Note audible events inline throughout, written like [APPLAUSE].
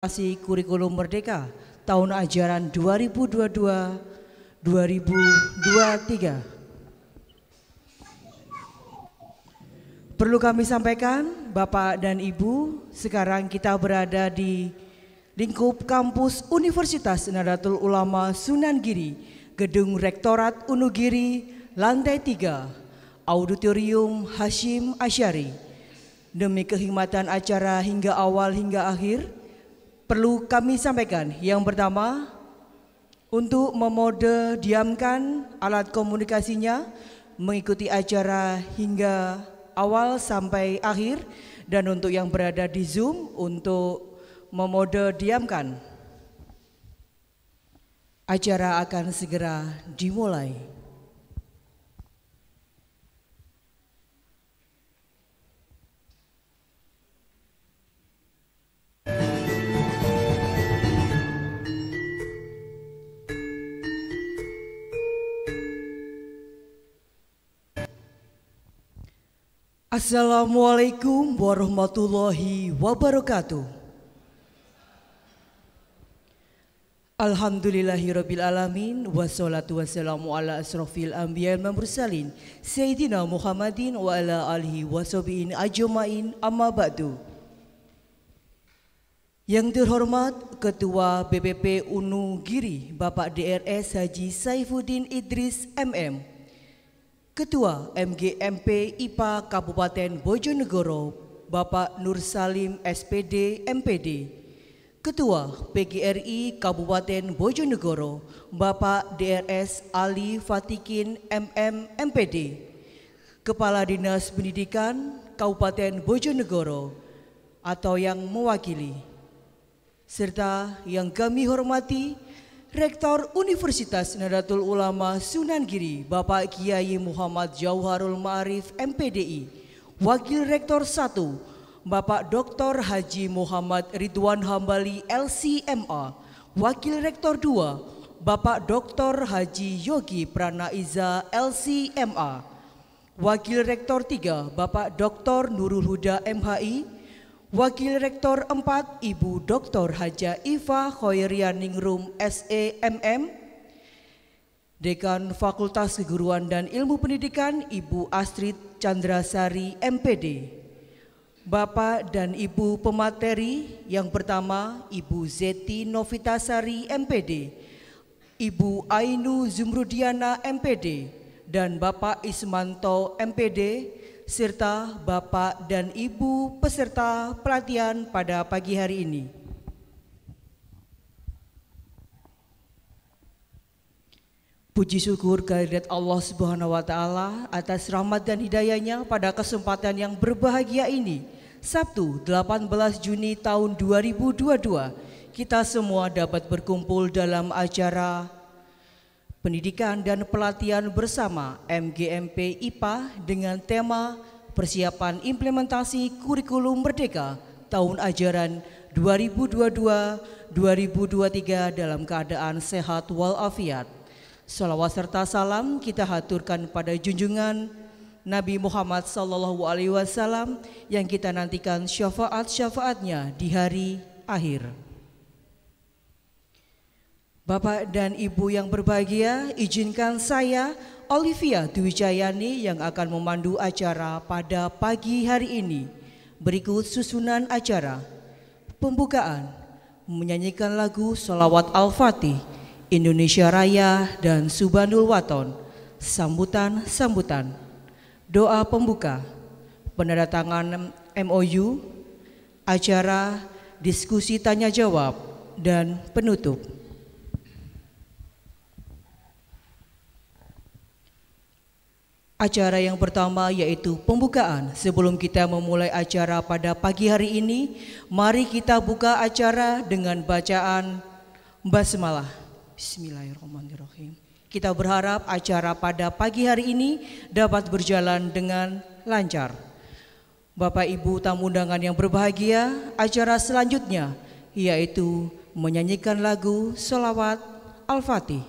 Evaluasi Kurikulum Merdeka tahun ajaran 2022-2023. Perlu kami sampaikan, Bapak dan Ibu, sekarang kita berada di lingkup kampus Universitas Nadatul Ulama Sunan Giri, Gedung Rektorat Unugiri, lantai 3, Auditorium Hashim Asyari. Demi kehikmatan acara hingga awal hingga akhir, perlu kami sampaikan. Yang pertama, untuk memode diamkan alat komunikasinya, mengikuti acara hingga awal sampai akhir, dan untuk yang berada di Zoom untuk memode diamkan. Acara akan segera dimulai. Assalamualaikum warahmatullahi wabarakatuh. Alhamdulillahirabbil alamin wassalatu wassalamu ala asrofil anbiya wal mursalin sayyidina Muhammadin wa ala alihi washabihi ajmain amma ba'du. Yang terhormat Ketua BPP UNU Giri Bapak DRS Haji Saifuddin Idris MM Ketua MGMP IPA Kabupaten Bojonegoro, Bapak Nur Salim SPD MPD, Ketua PGRI Kabupaten Bojonegoro, Bapak DRS Ali Fatikin MM MPD, Kepala Dinas Pendidikan Kabupaten Bojonegoro atau yang mewakili, serta yang kami hormati, Rektor Universitas Nadatul Ulama Sunan Giri Bapak Kiai Muhammad Jauharul Ma'arif MPDI, Wakil Rektor 1 Bapak Dr. Haji Muhammad Ridwan Hambali LCMA, Wakil Rektor 2 Bapak Dr. Haji Yogi Pranaiza LCMA, Wakil Rektor 3 Bapak Dr. Nurul Huda MHI, Wakil Rektor 4 Ibu Dr. Haja Iva Khoirianingrum SEMM, Dekan Fakultas Keguruan dan Ilmu Pendidikan Ibu Astrid Chandrasari MPD, Bapak dan Ibu pemateri yang pertama Ibu Zeti Novitasari MPD, Ibu Ainu Zumrudiana MPD, dan Bapak Ismanto MPD, serta Bapak dan Ibu peserta pelatihan pada pagi hari ini. Puji syukur kehadirat Allah Subhanahu wa taala atas rahmat dan hidayahnya pada kesempatan yang berbahagia ini. Sabtu, 18 Juni tahun 2022, kita semua dapat berkumpul dalam acara pendidikan dan pelatihan bersama MGMP IPA dengan tema persiapan implementasi kurikulum merdeka tahun ajaran 2022-2023 dalam keadaan sehat walafiat. Salawat serta salam kita haturkan pada junjungan Nabi Muhammad Sallallahu Alaihi Wasallam yang kita nantikan syafaat syafaatnya di hari akhir. Bapak dan Ibu yang berbahagia, izinkan saya Olivia Dwijayani yang akan memandu acara pada pagi hari ini. Berikut susunan acara. Pembukaan, menyanyikan lagu Salawat Al-Fatih, Indonesia Raya dan Subhanul Waton. Sambutan-sambutan. Doa pembuka, penandatangan MOU, acara diskusi tanya jawab, dan penutup. Acara yang pertama yaitu pembukaan. Sebelum kita memulai acara pada pagi hari ini, mari kita buka acara dengan bacaan basmalah. Bismillahirrahmanirrahim. Kita berharap acara pada pagi hari ini dapat berjalan dengan lancar. Bapak Ibu tamu undangan yang berbahagia, acara selanjutnya yaitu menyanyikan lagu selawat Al-Fatih.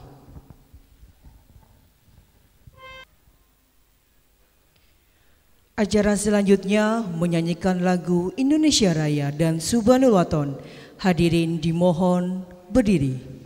Ajaran selanjutnya menyanyikan lagu Indonesia Raya dan Subhanul Waton. Hadirin dimohon berdiri.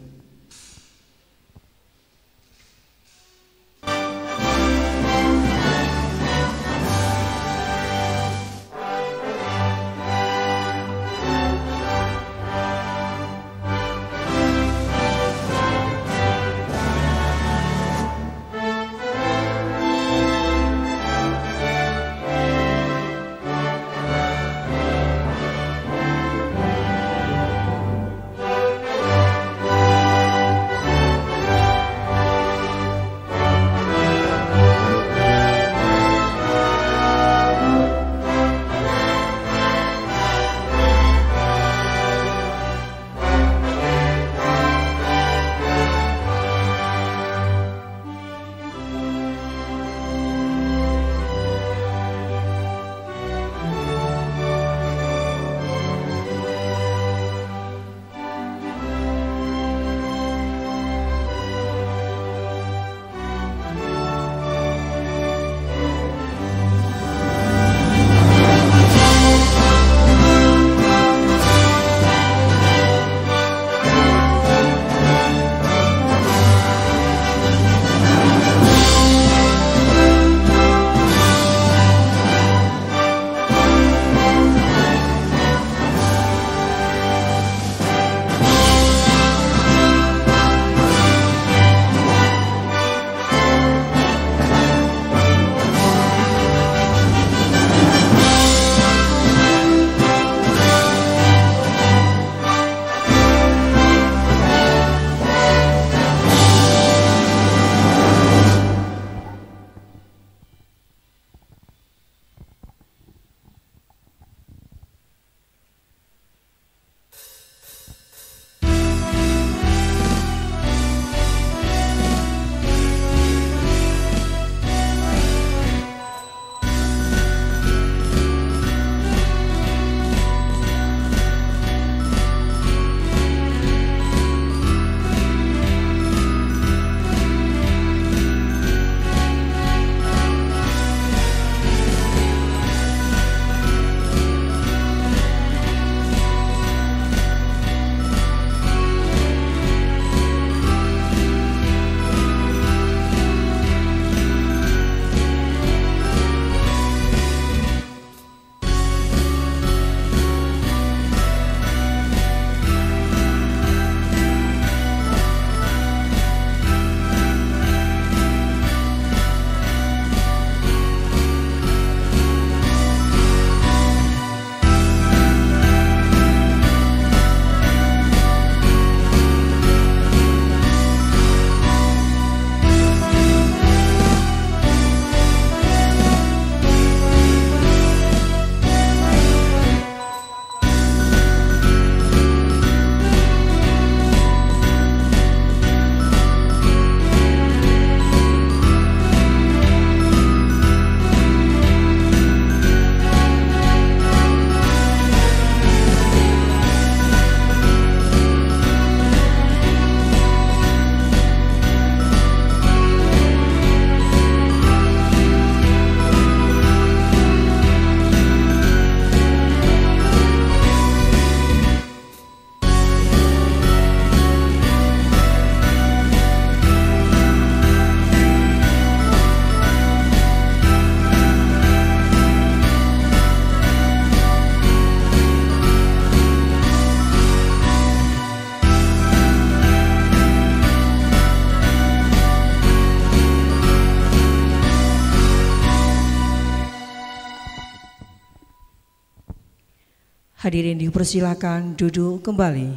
Hadirin dipersilakan duduk kembali.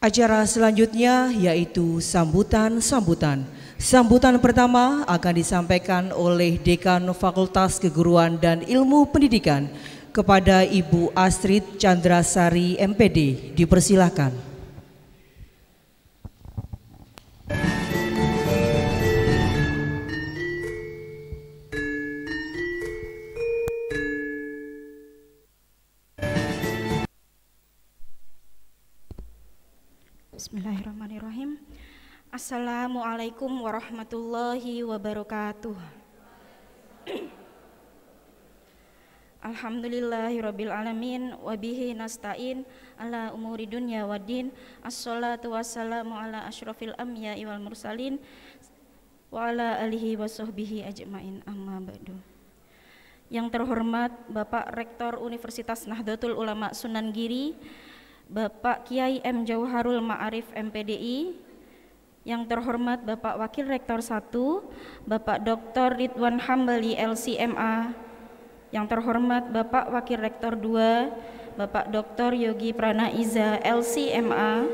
Acara selanjutnya yaitu sambutan-sambutan. Sambutan pertama akan disampaikan oleh Dekan Fakultas Keguruan dan Ilmu Pendidikan kepada Ibu Astrid Chandrasari MPD. Dipersilahkan. Bismillahirrahmanirrahim. Assalamualaikum warahmatullahi wabarakatuh. [CLEARS THROAT] Alhamdulillahirabbil alamin wa bihi nasta'in ala umuri dunya waddin. Assalatu wassalamu ala asyrofil anbiya wal mursalin wa ala alihi washabbihi ajmain amma ba'du. Yang terhormat Bapak Rektor Universitas Nahdlatul Ulama Sunan Giri, Bapak Kiai M. Jauharul Ma'arif MPDI, yang terhormat Bapak Wakil Rektor 1, Bapak Dr. Ridwan Hambali LCMA, yang terhormat Bapak Wakil Rektor 2, Bapak Dr. Yogi Pranaiza LCMA,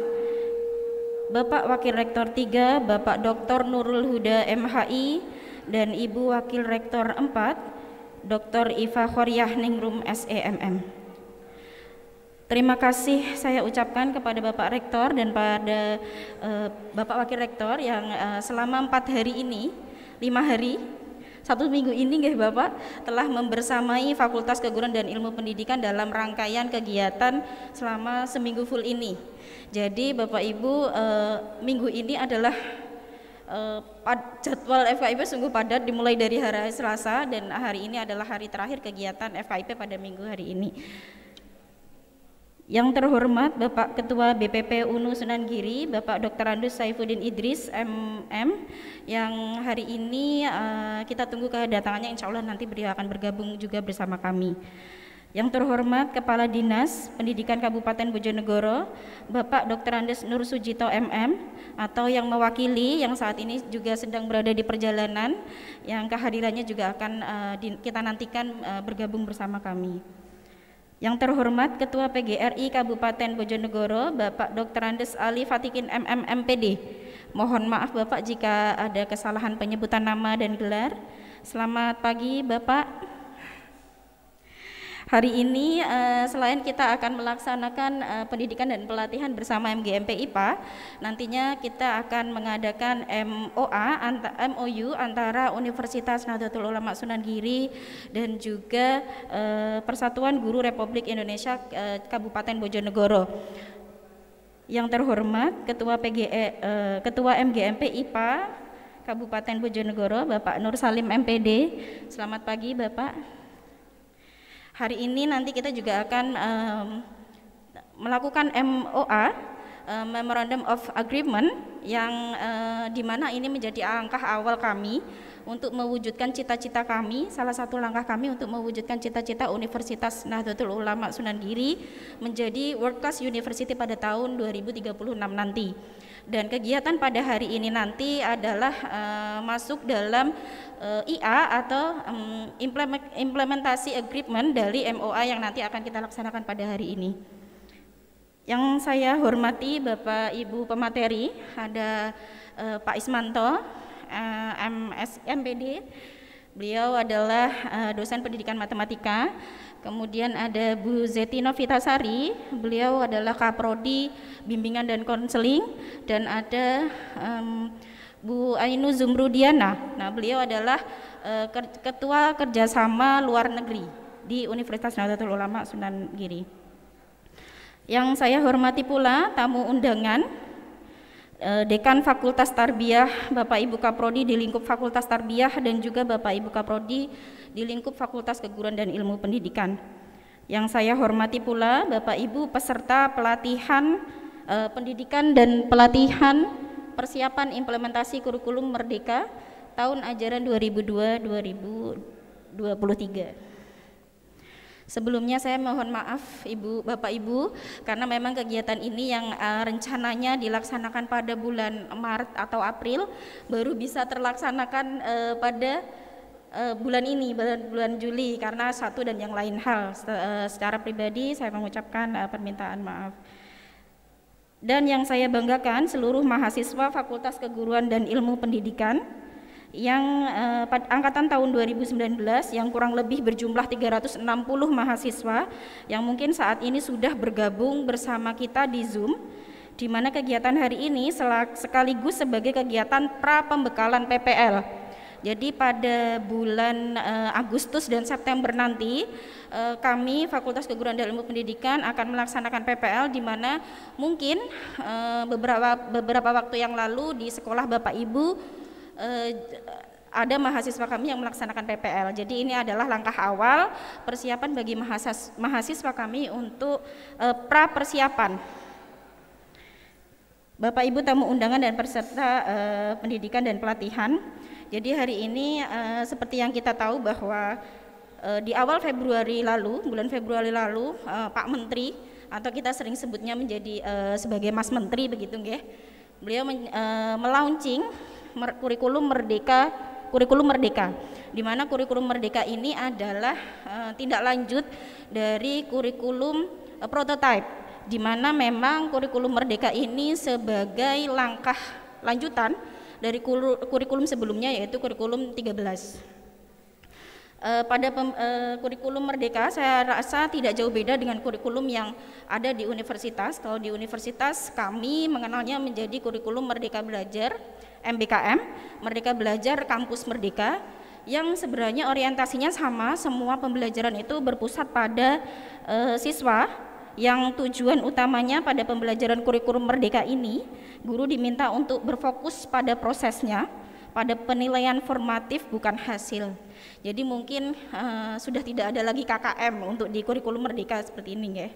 Bapak Wakil Rektor 3, Bapak Dr. Nurul Huda MHI, dan Ibu Wakil Rektor 4, Dr. Iva Khoryah Ningrum SEMM. Terima kasih saya ucapkan kepada Bapak Rektor dan pada uh, Bapak Wakil Rektor yang uh, selama empat hari ini, lima hari, satu minggu ini nggih Bapak telah membersamai Fakultas Keguruan dan Ilmu Pendidikan dalam rangkaian kegiatan selama seminggu full ini. Jadi Bapak Ibu uh, minggu ini adalah pad, jadwal FKIP sungguh padat dimulai dari hari Selasa dan hari ini adalah hari terakhir kegiatan FKIP pada minggu hari ini. Yang terhormat Bapak Ketua BPP UNU Sunan Giri, Bapak Dr. Andus Saifuddin Idris MM yang hari ini uh, kita tunggu kedatangannya insya Allah nanti beliau akan bergabung juga bersama kami. Yang terhormat Kepala Dinas Pendidikan Kabupaten Bojonegoro, Bapak Dr. Andes Nur Sujito MM atau yang mewakili yang saat ini juga sedang berada di perjalanan yang kehadirannya juga akan uh, kita nantikan uh, bergabung bersama kami. Yang terhormat Ketua PGRI Kabupaten Bojonegoro, Bapak Dr. Andes Ali Fatikin MMMPD. Mohon maaf Bapak jika ada kesalahan penyebutan nama dan gelar. Selamat pagi Bapak. Hari ini eh, selain kita akan melaksanakan eh, pendidikan dan pelatihan bersama MGMP IPA, nantinya kita akan mengadakan MOA MOU antara Universitas Nahdlatul Ulama Sunan Giri dan juga eh, Persatuan Guru Republik Indonesia Kabupaten Bojonegoro. Yang terhormat Ketua PGE Ketua MGMP IPA Kabupaten Bojonegoro, Bapak Nur Salim MPD. Selamat pagi, Bapak. Hari ini nanti kita juga akan um, melakukan MOA Memorandum of Agreement yang uh, di mana ini menjadi langkah awal kami untuk mewujudkan cita-cita kami. Salah satu langkah kami untuk mewujudkan cita-cita Universitas Nahdlatul Ulama Sunan Giri menjadi world class university pada tahun 2036 nanti dan kegiatan pada hari ini nanti adalah uh, masuk dalam uh, eh, IA atau um, implementasi agreement dari MOA yang nanti akan kita laksanakan pada hari ini. Yang saya hormati Bapak Ibu pemateri ada uh, Pak Ismanto, uh, MS, MPD. Beliau adalah uh, dosen pendidikan matematika Kemudian ada Bu Zetino Vitasari, beliau adalah Kaprodi Bimbingan dan Konseling dan ada um, Bu Ainu Zumrudiana. Nah, beliau adalah uh, Ketua Kerjasama Luar Negeri di Universitas Nahdlatul Ulama Sunan Giri. Yang saya hormati pula tamu undangan eh, Dekan Fakultas Tarbiyah Bapak Ibu Kaprodi di lingkup Fakultas Tarbiyah dan juga Bapak Ibu Kaprodi di lingkup Fakultas Keguruan dan Ilmu Pendidikan. Yang saya hormati pula Bapak Ibu peserta pelatihan eh, pendidikan dan pelatihan persiapan implementasi kurikulum Merdeka tahun ajaran 2002-2023. Sebelumnya saya mohon maaf Ibu Bapak Ibu karena memang kegiatan ini yang uh, rencananya dilaksanakan pada bulan Maret atau April baru bisa terlaksanakan uh, pada uh, bulan ini bulan, bulan Juli karena satu dan yang lain hal Se uh, secara pribadi saya mengucapkan uh, permintaan maaf dan yang saya banggakan seluruh mahasiswa Fakultas Keguruan dan Ilmu Pendidikan yang eh, angkatan tahun 2019 yang kurang lebih berjumlah 360 mahasiswa yang mungkin saat ini sudah bergabung bersama kita di Zoom di mana kegiatan hari ini sekaligus sebagai kegiatan pra pembekalan PPL jadi pada bulan uh, Agustus dan September nanti uh, kami Fakultas Keguruan dan Ilmu Pendidikan akan melaksanakan PPL di mana mungkin uh, beberapa beberapa waktu yang lalu di sekolah Bapak Ibu uh, ada mahasiswa kami yang melaksanakan PPL. Jadi ini adalah langkah awal persiapan bagi mahasiswa, kami untuk pra persiapan. Bapak Ibu tamu undangan dan peserta pendidikan dan pelatihan, jadi hari ini uh, seperti yang kita tahu bahwa uh, di awal Februari lalu, bulan Februari lalu uh, Pak Menteri atau kita sering sebutnya menjadi uh, sebagai Mas Menteri begitu nggih. Beliau men, uh, melaunching mer kurikulum merdeka kurikulum merdeka di mana kurikulum merdeka ini adalah uh, tindak lanjut dari kurikulum uh, prototype di mana memang kurikulum merdeka ini sebagai langkah lanjutan dari kurikulum sebelumnya yaitu kurikulum 13 eh, pada pem, uh, kurikulum merdeka saya rasa tidak jauh beda dengan kurikulum yang ada di universitas. Kalau di universitas kami mengenalnya menjadi kurikulum merdeka belajar MBKM, merdeka belajar kampus merdeka yang sebenarnya orientasinya sama, semua pembelajaran itu berpusat pada uh, siswa yang tujuan utamanya pada pembelajaran kurikulum merdeka ini, guru diminta untuk berfokus pada prosesnya, pada penilaian formatif bukan hasil. Jadi mungkin uh, sudah tidak ada lagi KKM untuk di kurikulum merdeka seperti ini ya.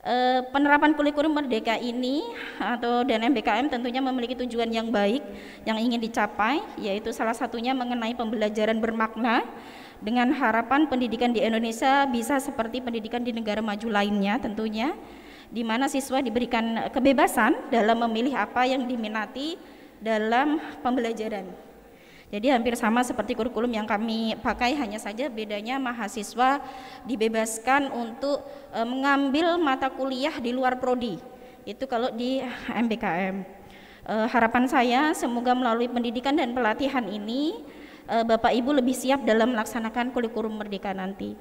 Uh, penerapan kurikulum merdeka ini atau dan MBKM tentunya memiliki tujuan yang baik yang ingin dicapai yaitu salah satunya mengenai pembelajaran bermakna dengan harapan pendidikan di Indonesia bisa seperti pendidikan di negara maju lainnya tentunya di mana siswa diberikan kebebasan dalam memilih apa yang diminati dalam pembelajaran. Jadi hampir sama seperti kurikulum yang kami pakai hanya saja bedanya mahasiswa dibebaskan untuk e, mengambil mata kuliah di luar prodi. Itu kalau di MBKM. E, harapan saya semoga melalui pendidikan dan pelatihan ini Eh, Bapak Ibu lebih siap dalam melaksanakan kurikulum merdeka nanti.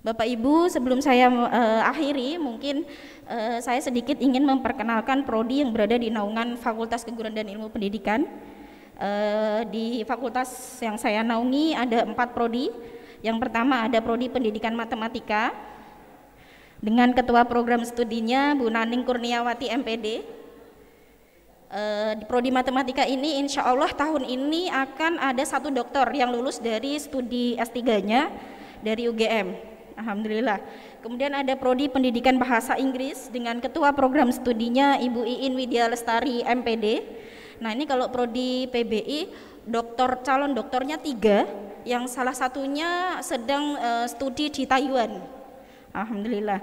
Bapak Ibu, sebelum saya uh, akhiri, mungkin uh, saya sedikit ingin memperkenalkan prodi yang berada di naungan Fakultas Keguruan dan Ilmu Pendidikan. Uh, di fakultas yang saya naungi ada empat prodi. Yang pertama ada prodi Pendidikan Matematika dengan ketua program studinya Bu Naning Kurniawati MPD. Eh, di prodi matematika ini insya Allah tahun ini akan ada satu dokter yang lulus dari studi S3-nya dari UGM. Alhamdulillah. Kemudian ada prodi pendidikan bahasa Inggris dengan ketua program studinya Ibu Iin Widya Lestari MPD. Nah ini kalau prodi PBI dokter calon dokternya tiga yang salah satunya sedang uh, studi di Taiwan. Alhamdulillah.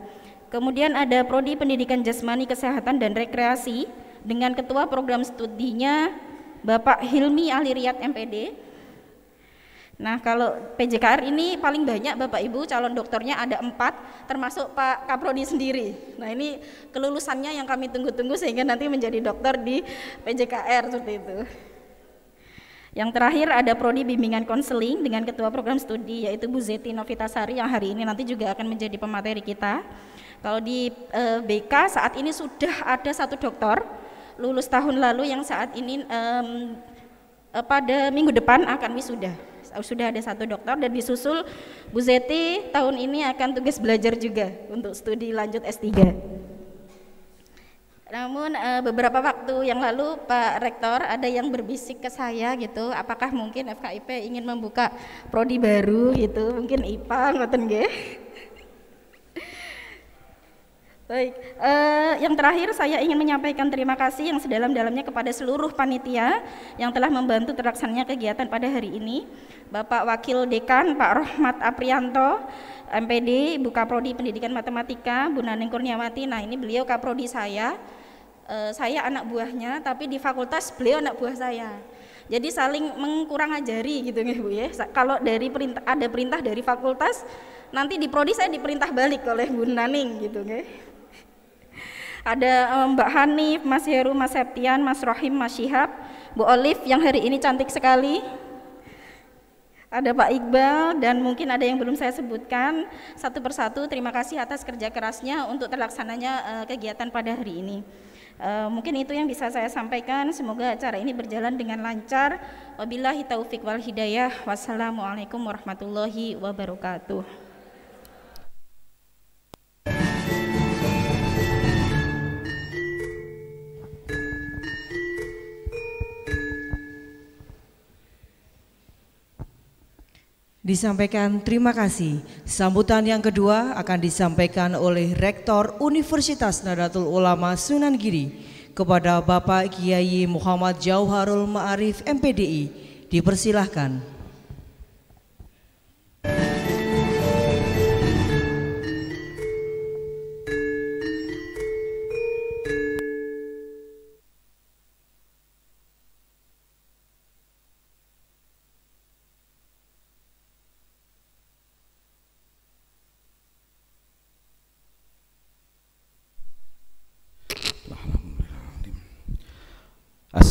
Kemudian ada prodi pendidikan jasmani kesehatan dan rekreasi dengan Ketua Program Studinya Bapak Hilmi Aliriat MPD. Nah kalau PJKR ini paling banyak Bapak Ibu calon dokternya ada empat termasuk Pak Kaprodi sendiri. Nah ini kelulusannya yang kami tunggu-tunggu sehingga nanti menjadi dokter di PJKR seperti itu. Yang terakhir ada prodi bimbingan konseling dengan ketua program studi yaitu Bu Zeti Novitasari yang hari ini nanti juga akan menjadi pemateri kita. Kalau di eh, BK saat ini sudah ada satu dokter lulus tahun lalu yang saat ini um, pada minggu depan akan wisuda sudah ada satu dokter dan disusul Bu Zeti tahun ini akan tugas belajar juga untuk studi lanjut S3 namun e, beberapa waktu yang lalu Pak Rektor ada yang berbisik ke saya gitu, apakah mungkin FKIP ingin membuka prodi baru gitu, mungkin IPA ngoten nggih. Baik, uh, yang terakhir saya ingin menyampaikan terima kasih yang sedalam-dalamnya kepada seluruh panitia yang telah membantu terlaksananya kegiatan pada hari ini. Bapak Wakil Dekan Pak Rohmat Aprianto, MPD, Ibu Kaprodi Pendidikan Matematika, Bu Naneng Kurniawati. Nah, ini beliau Kaprodi saya. Uh, saya anak buahnya, tapi di fakultas beliau anak buah saya. Jadi saling mengkurang ajari gitu nih Bu ya. Kalau dari perintah ada perintah dari fakultas, nanti di prodi saya diperintah balik oleh Bu Naning gitu nih ada eh, Mbak Hanif, Mas Heru, Mas Septian, Mas Rohim, Mas Syihab, Bu Olive yang hari ini cantik sekali, ada Pak Iqbal dan mungkin ada yang belum saya sebutkan satu persatu terima kasih atas kerja kerasnya untuk terlaksananya eh, kegiatan pada hari ini eh, mungkin itu yang bisa saya sampaikan semoga acara ini berjalan dengan lancar wabillahi taufik wal hidayah wassalamualaikum warahmatullahi wabarakatuh Disampaikan terima kasih. Sambutan yang kedua akan disampaikan oleh Rektor Universitas Nadatul Ulama Sunan Giri kepada Bapak Kiai Muhammad Jauharul Ma'arif MPDI. Dipersilahkan.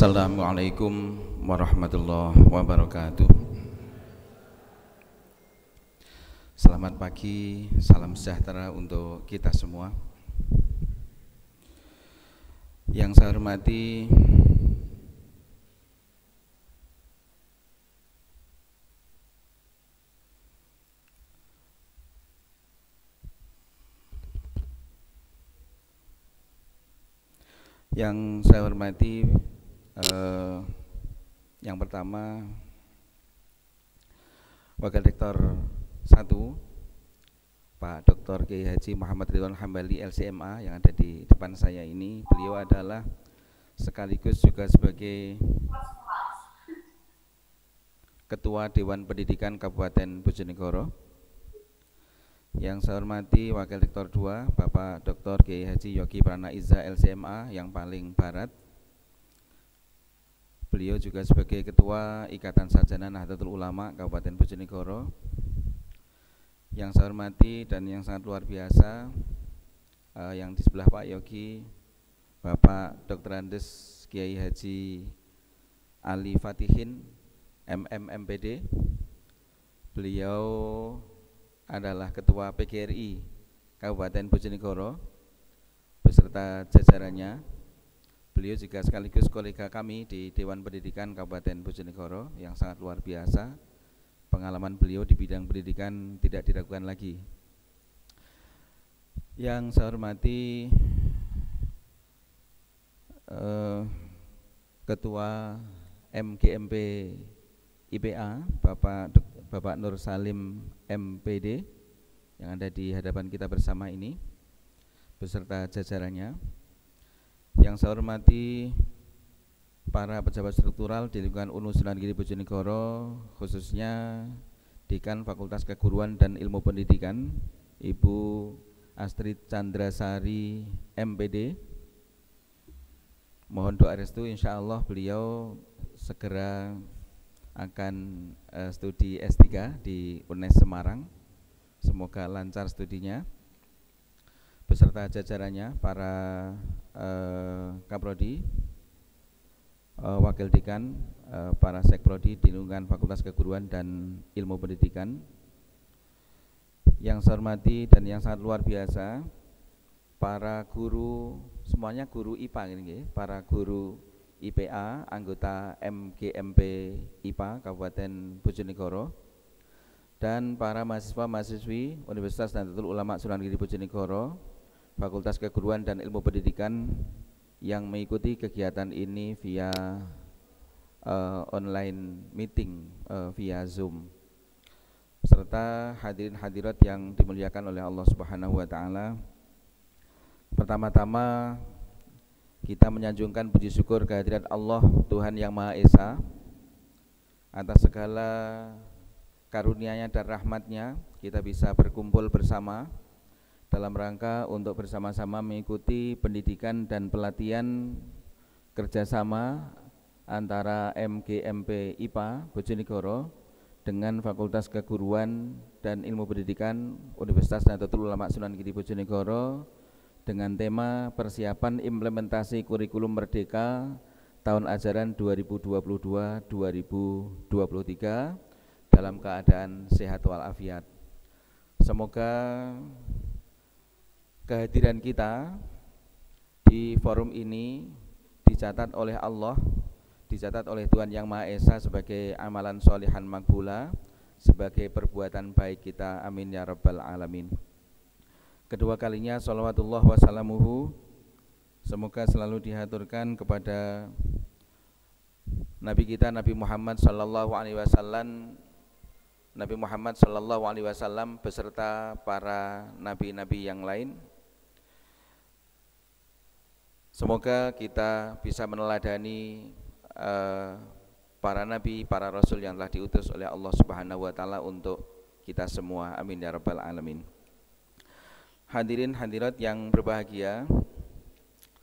Assalamualaikum warahmatullahi wabarakatuh. Selamat pagi, salam sejahtera untuk kita semua. Yang saya hormati Yang saya hormati eh, yang pertama Wakil Rektor 1 Pak Dr. K. Haji Muhammad Ridwan Hambali LCMA yang ada di depan saya ini beliau adalah sekaligus juga sebagai Ketua Dewan Pendidikan Kabupaten Bojonegoro yang saya hormati Wakil Rektor 2 Bapak Dr. K. Haji Yogi Prana Iza LCMA yang paling barat beliau juga sebagai Ketua Ikatan Sarjana Nahdlatul Ulama Kabupaten Bojonegoro. Yang saya hormati dan yang sangat luar biasa, uh, yang di sebelah Pak Yogi, Bapak Dr. Andes Kiai Haji Ali Fatihin, MMMPD. Beliau adalah Ketua PGRI Kabupaten Bojonegoro beserta jajarannya Beliau juga sekaligus kolega kami di Dewan Pendidikan Kabupaten Bojonegoro yang sangat luar biasa. Pengalaman beliau di bidang pendidikan tidak diragukan lagi. Yang saya hormati eh, Ketua MGMP IPA Bapak Bapak Nur Salim MPD yang ada di hadapan kita bersama ini beserta jajarannya yang saya hormati para pejabat struktural di lingkungan UNU Sunan Giri Bojonegoro, khususnya Dekan Fakultas Keguruan dan Ilmu Pendidikan, Ibu Astrid Chandrasari MPD. Mohon doa restu, insya Allah beliau segera akan uh, studi S3 di UNES Semarang. Semoga lancar studinya beserta jajarannya, para Eh, Kaprodi, uh, eh, Wakil Dekan, uh, para Sekprodi di lingkungan Fakultas Keguruan dan Ilmu Pendidikan, yang saya hormati dan yang sangat luar biasa, para guru, semuanya guru IPA, ini, para guru IPA, anggota MGMP IPA Kabupaten Bojonegoro, dan para mahasiswa-mahasiswi Universitas Nahdlatul Ulama Sunan Giri Bojonegoro, Fakultas Keguruan dan Ilmu Pendidikan yang mengikuti kegiatan ini via uh, online meeting uh, via Zoom serta hadirin hadirat yang dimuliakan oleh Allah Subhanahu wa taala. Pertama-tama kita menyanjungkan puji syukur kehadiran Allah Tuhan yang Maha Esa atas segala karunia-Nya dan rahmat-Nya kita bisa berkumpul bersama dalam rangka untuk bersama-sama mengikuti pendidikan dan pelatihan kerjasama antara MGMP IPA Bojonegoro dengan Fakultas Keguruan dan Ilmu Pendidikan Universitas Nahdlatul Ulama Sunan Giri Bojonegoro dengan tema persiapan implementasi kurikulum merdeka tahun ajaran 2022-2023 dalam keadaan sehat walafiat. Semoga kehadiran kita di forum ini dicatat oleh Allah dicatat oleh Tuhan Yang Maha Esa sebagai amalan solihan makbula sebagai perbuatan baik kita amin ya rabbal alamin kedua kalinya salawatullah wassalamuhu, semoga selalu dihaturkan kepada Nabi kita Nabi Muhammad sallallahu alaihi wasallam Nabi Muhammad sallallahu alaihi wasallam beserta para nabi-nabi yang lain Semoga kita bisa meneladani uh, para nabi, para rasul yang telah diutus oleh Allah Subhanahu wa taala untuk kita semua. Amin ya rabbal alamin. Hadirin hadirat yang berbahagia,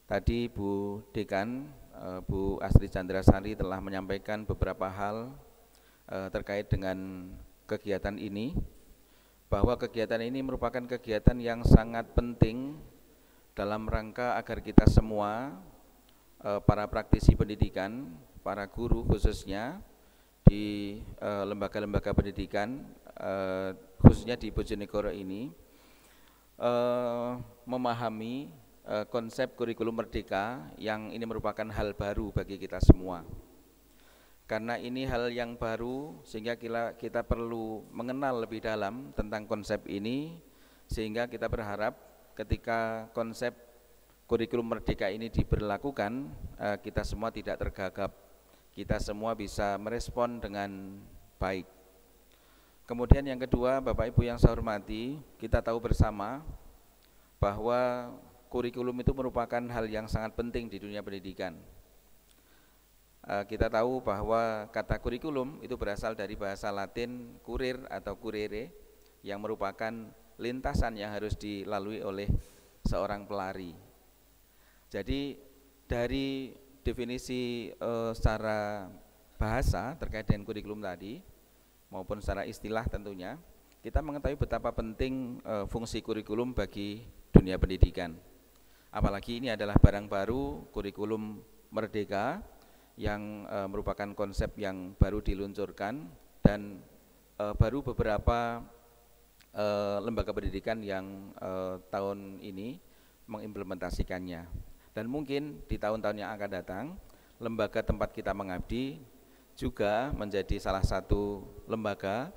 tadi Bu Dekan uh, Bu Asri Chandrasari telah menyampaikan beberapa hal uh, terkait dengan kegiatan ini bahwa kegiatan ini merupakan kegiatan yang sangat penting dalam rangka agar kita semua eh, para praktisi pendidikan, para guru khususnya di eh, lembaga-lembaga pendidikan eh, khususnya di Bojonegoro ini memahami konsep kurikulum merdeka yang ini merupakan hal baru bagi kita semua. Karena ini hal yang baru sehingga kita, kita perlu mengenal lebih dalam tentang konsep ini sehingga kita berharap ketika konsep kurikulum merdeka ini diberlakukan, eh, kita semua tidak tergagap. Kita semua bisa merespon dengan baik. Kemudian yang kedua, Bapak Ibu yang saya hormati, kita tahu bersama bahwa kurikulum itu merupakan hal yang sangat penting di dunia pendidikan. Eh, kita tahu bahwa kata kurikulum itu berasal dari bahasa Latin kurir atau kurere yang merupakan lintasan yang harus dilalui oleh seorang pelari. Jadi dari definisi e, secara bahasa terkait dengan kurikulum tadi maupun secara istilah tentunya kita mengetahui betapa penting e, fungsi kurikulum bagi dunia pendidikan. Apalagi ini adalah barang baru kurikulum merdeka yang e, merupakan konsep yang baru diluncurkan dan e, baru beberapa uh, lembaga pendidikan yang uh, tahun ini mengimplementasikannya. Dan mungkin di tahun-tahun yang akan datang, lembaga tempat kita mengabdi juga menjadi salah satu lembaga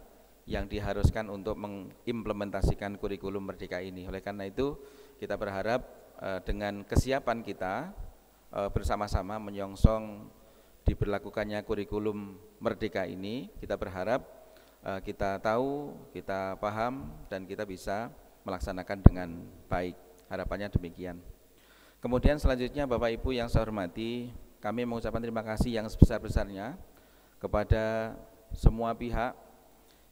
yang diharuskan untuk mengimplementasikan kurikulum merdeka ini. Oleh karena itu, kita berharap uh, dengan kesiapan kita uh, bersama-sama menyongsong diberlakukannya kurikulum merdeka ini, kita berharap Eh, kita tahu, kita paham dan kita bisa melaksanakan dengan baik. Harapannya demikian. Kemudian selanjutnya Bapak Ibu yang saya hormati, kami mengucapkan terima kasih yang sebesar-besarnya kepada semua pihak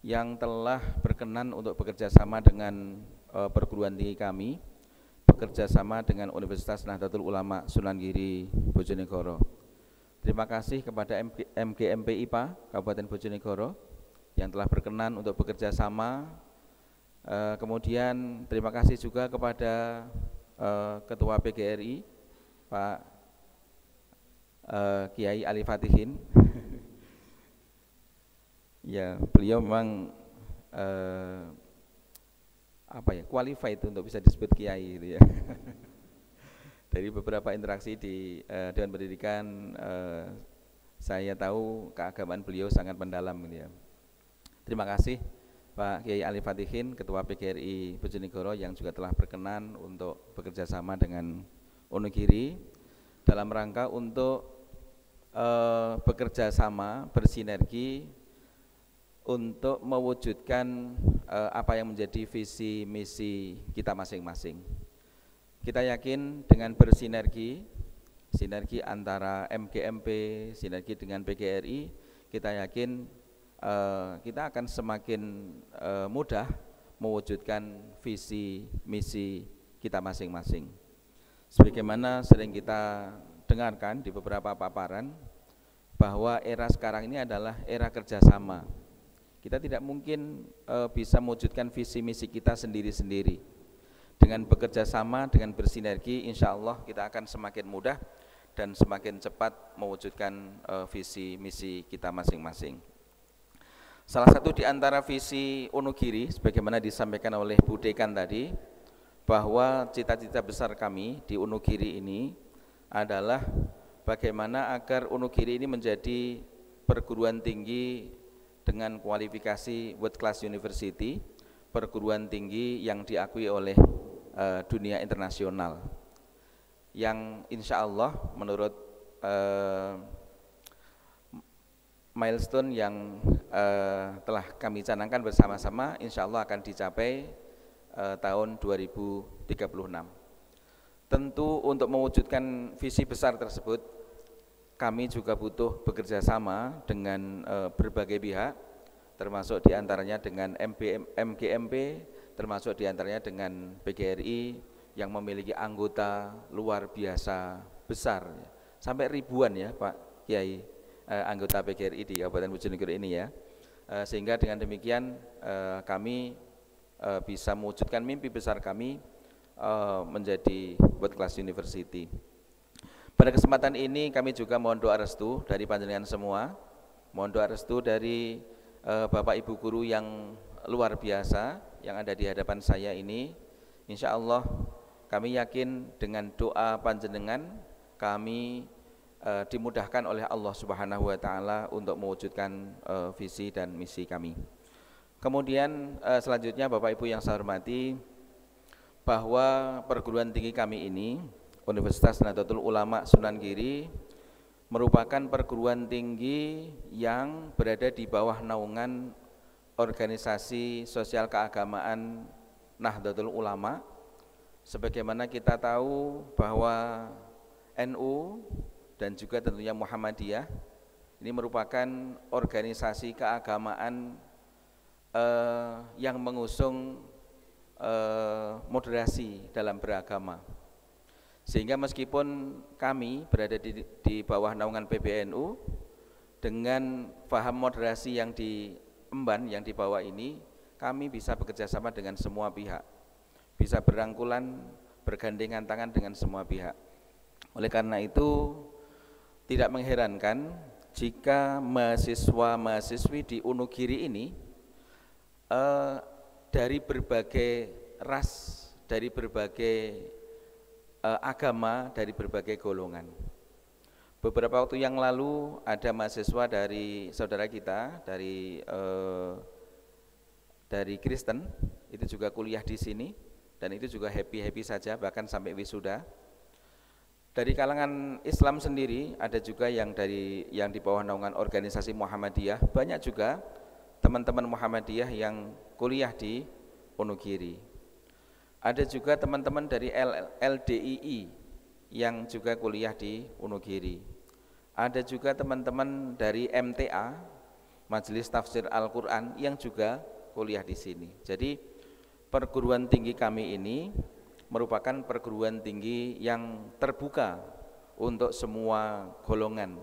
yang telah berkenan untuk bekerja sama dengan uh, perguruan tinggi kami bekerja sama dengan Universitas Nahdlatul Ulama Sunan Giri Bojonegoro. Terima kasih kepada MGMP IPA Kabupaten Bojonegoro yang telah berkenan untuk bekerja sama. Eh, kemudian terima kasih juga kepada eh, Ketua PGRI Pak eh, Kiai Ali Fatihin. [LAUGHS] ya, beliau memang e, apa ya qualified untuk bisa disebut kiai gitu ya. [LAUGHS] Dari beberapa interaksi di e, Dewan Pendidikan e, saya tahu keagamaan beliau sangat mendalam gitu ya Terima kasih Pak Kiai Ali Fatihin, Ketua PGRI Bojonegoro yang juga telah berkenan untuk bekerja sama dengan Onogiri dalam rangka untuk e, bekerja sama, bersinergi untuk mewujudkan e, apa yang menjadi visi misi kita masing-masing. Kita yakin dengan bersinergi, sinergi antara MGMP, sinergi dengan PGRI, kita yakin Eh, kita akan semakin uh, mudah mewujudkan visi misi kita masing-masing. Sebagaimana sering kita dengarkan di beberapa paparan bahwa era sekarang ini adalah era kerjasama. Kita tidak mungkin e, bisa mewujudkan visi misi kita sendiri-sendiri. Dengan bekerja sama, dengan bersinergi, insya Allah kita akan semakin mudah dan semakin cepat mewujudkan e, visi misi kita masing-masing. Salah satu di antara visi Onogiri, sebagaimana disampaikan oleh Budekan tadi, bahwa cita-cita besar kami di Onogiri ini adalah bagaimana agar Onogiri ini menjadi perguruan tinggi dengan kualifikasi world class university, perguruan tinggi yang diakui oleh e, dunia internasional. Yang insya Allah menurut e, milestone yang uh, telah kami canangkan bersama-sama insya Allah akan dicapai uh, tahun 2036. Tentu untuk mewujudkan visi besar tersebut, kami juga butuh bekerja sama dengan uh, berbagai pihak, termasuk diantaranya dengan MBM, MGMP, termasuk diantaranya dengan PGRI yang memiliki anggota luar biasa besar, sampai ribuan ya Pak Kiai eh, anggota PGRI di Kabupaten Bojonegoro ini ya. Eh, sehingga dengan demikian eh, kami eh, bisa mewujudkan mimpi besar kami eh, menjadi World Class University. Pada kesempatan ini kami juga mohon doa restu dari panjenengan semua, mohon doa restu dari eh, Bapak Ibu guru yang luar biasa yang ada di hadapan saya ini. Insya Allah kami yakin dengan doa panjenengan kami uh, dimudahkan oleh Allah Subhanahu wa taala untuk mewujudkan uh, visi dan misi kami. Kemudian uh, selanjutnya Bapak Ibu yang saya hormati bahwa perguruan tinggi kami ini Universitas Nahdlatul Ulama Sunan Giri merupakan perguruan tinggi yang berada di bawah naungan organisasi sosial keagamaan Nahdlatul Ulama sebagaimana kita tahu bahwa NU dan juga tentunya Muhammadiyah ini merupakan organisasi keagamaan eh, yang mengusung eh, moderasi dalam beragama sehingga meskipun kami berada di, di bawah naungan PBNU dengan faham moderasi yang diemban yang dibawa ini kami bisa bekerjasama dengan semua pihak bisa berangkulan bergandengan tangan dengan semua pihak oleh karena itu tidak mengherankan jika mahasiswa-mahasiswi di Unugiri ini eh, dari berbagai ras, dari berbagai eh, agama, dari berbagai golongan. Beberapa waktu yang lalu ada mahasiswa dari saudara kita dari eh, dari Kristen itu juga kuliah di sini dan itu juga happy happy saja bahkan sampai wisuda dari kalangan Islam sendiri ada juga yang dari yang di bawah naungan organisasi Muhammadiyah, banyak juga teman-teman Muhammadiyah yang kuliah di Wonogiri Ada juga teman-teman dari LDII yang juga kuliah di Wonogiri Ada juga teman-teman dari MTA, Majelis Tafsir Al-Qur'an yang juga kuliah di sini. Jadi perguruan tinggi kami ini merupakan perguruan tinggi yang terbuka untuk semua golongan.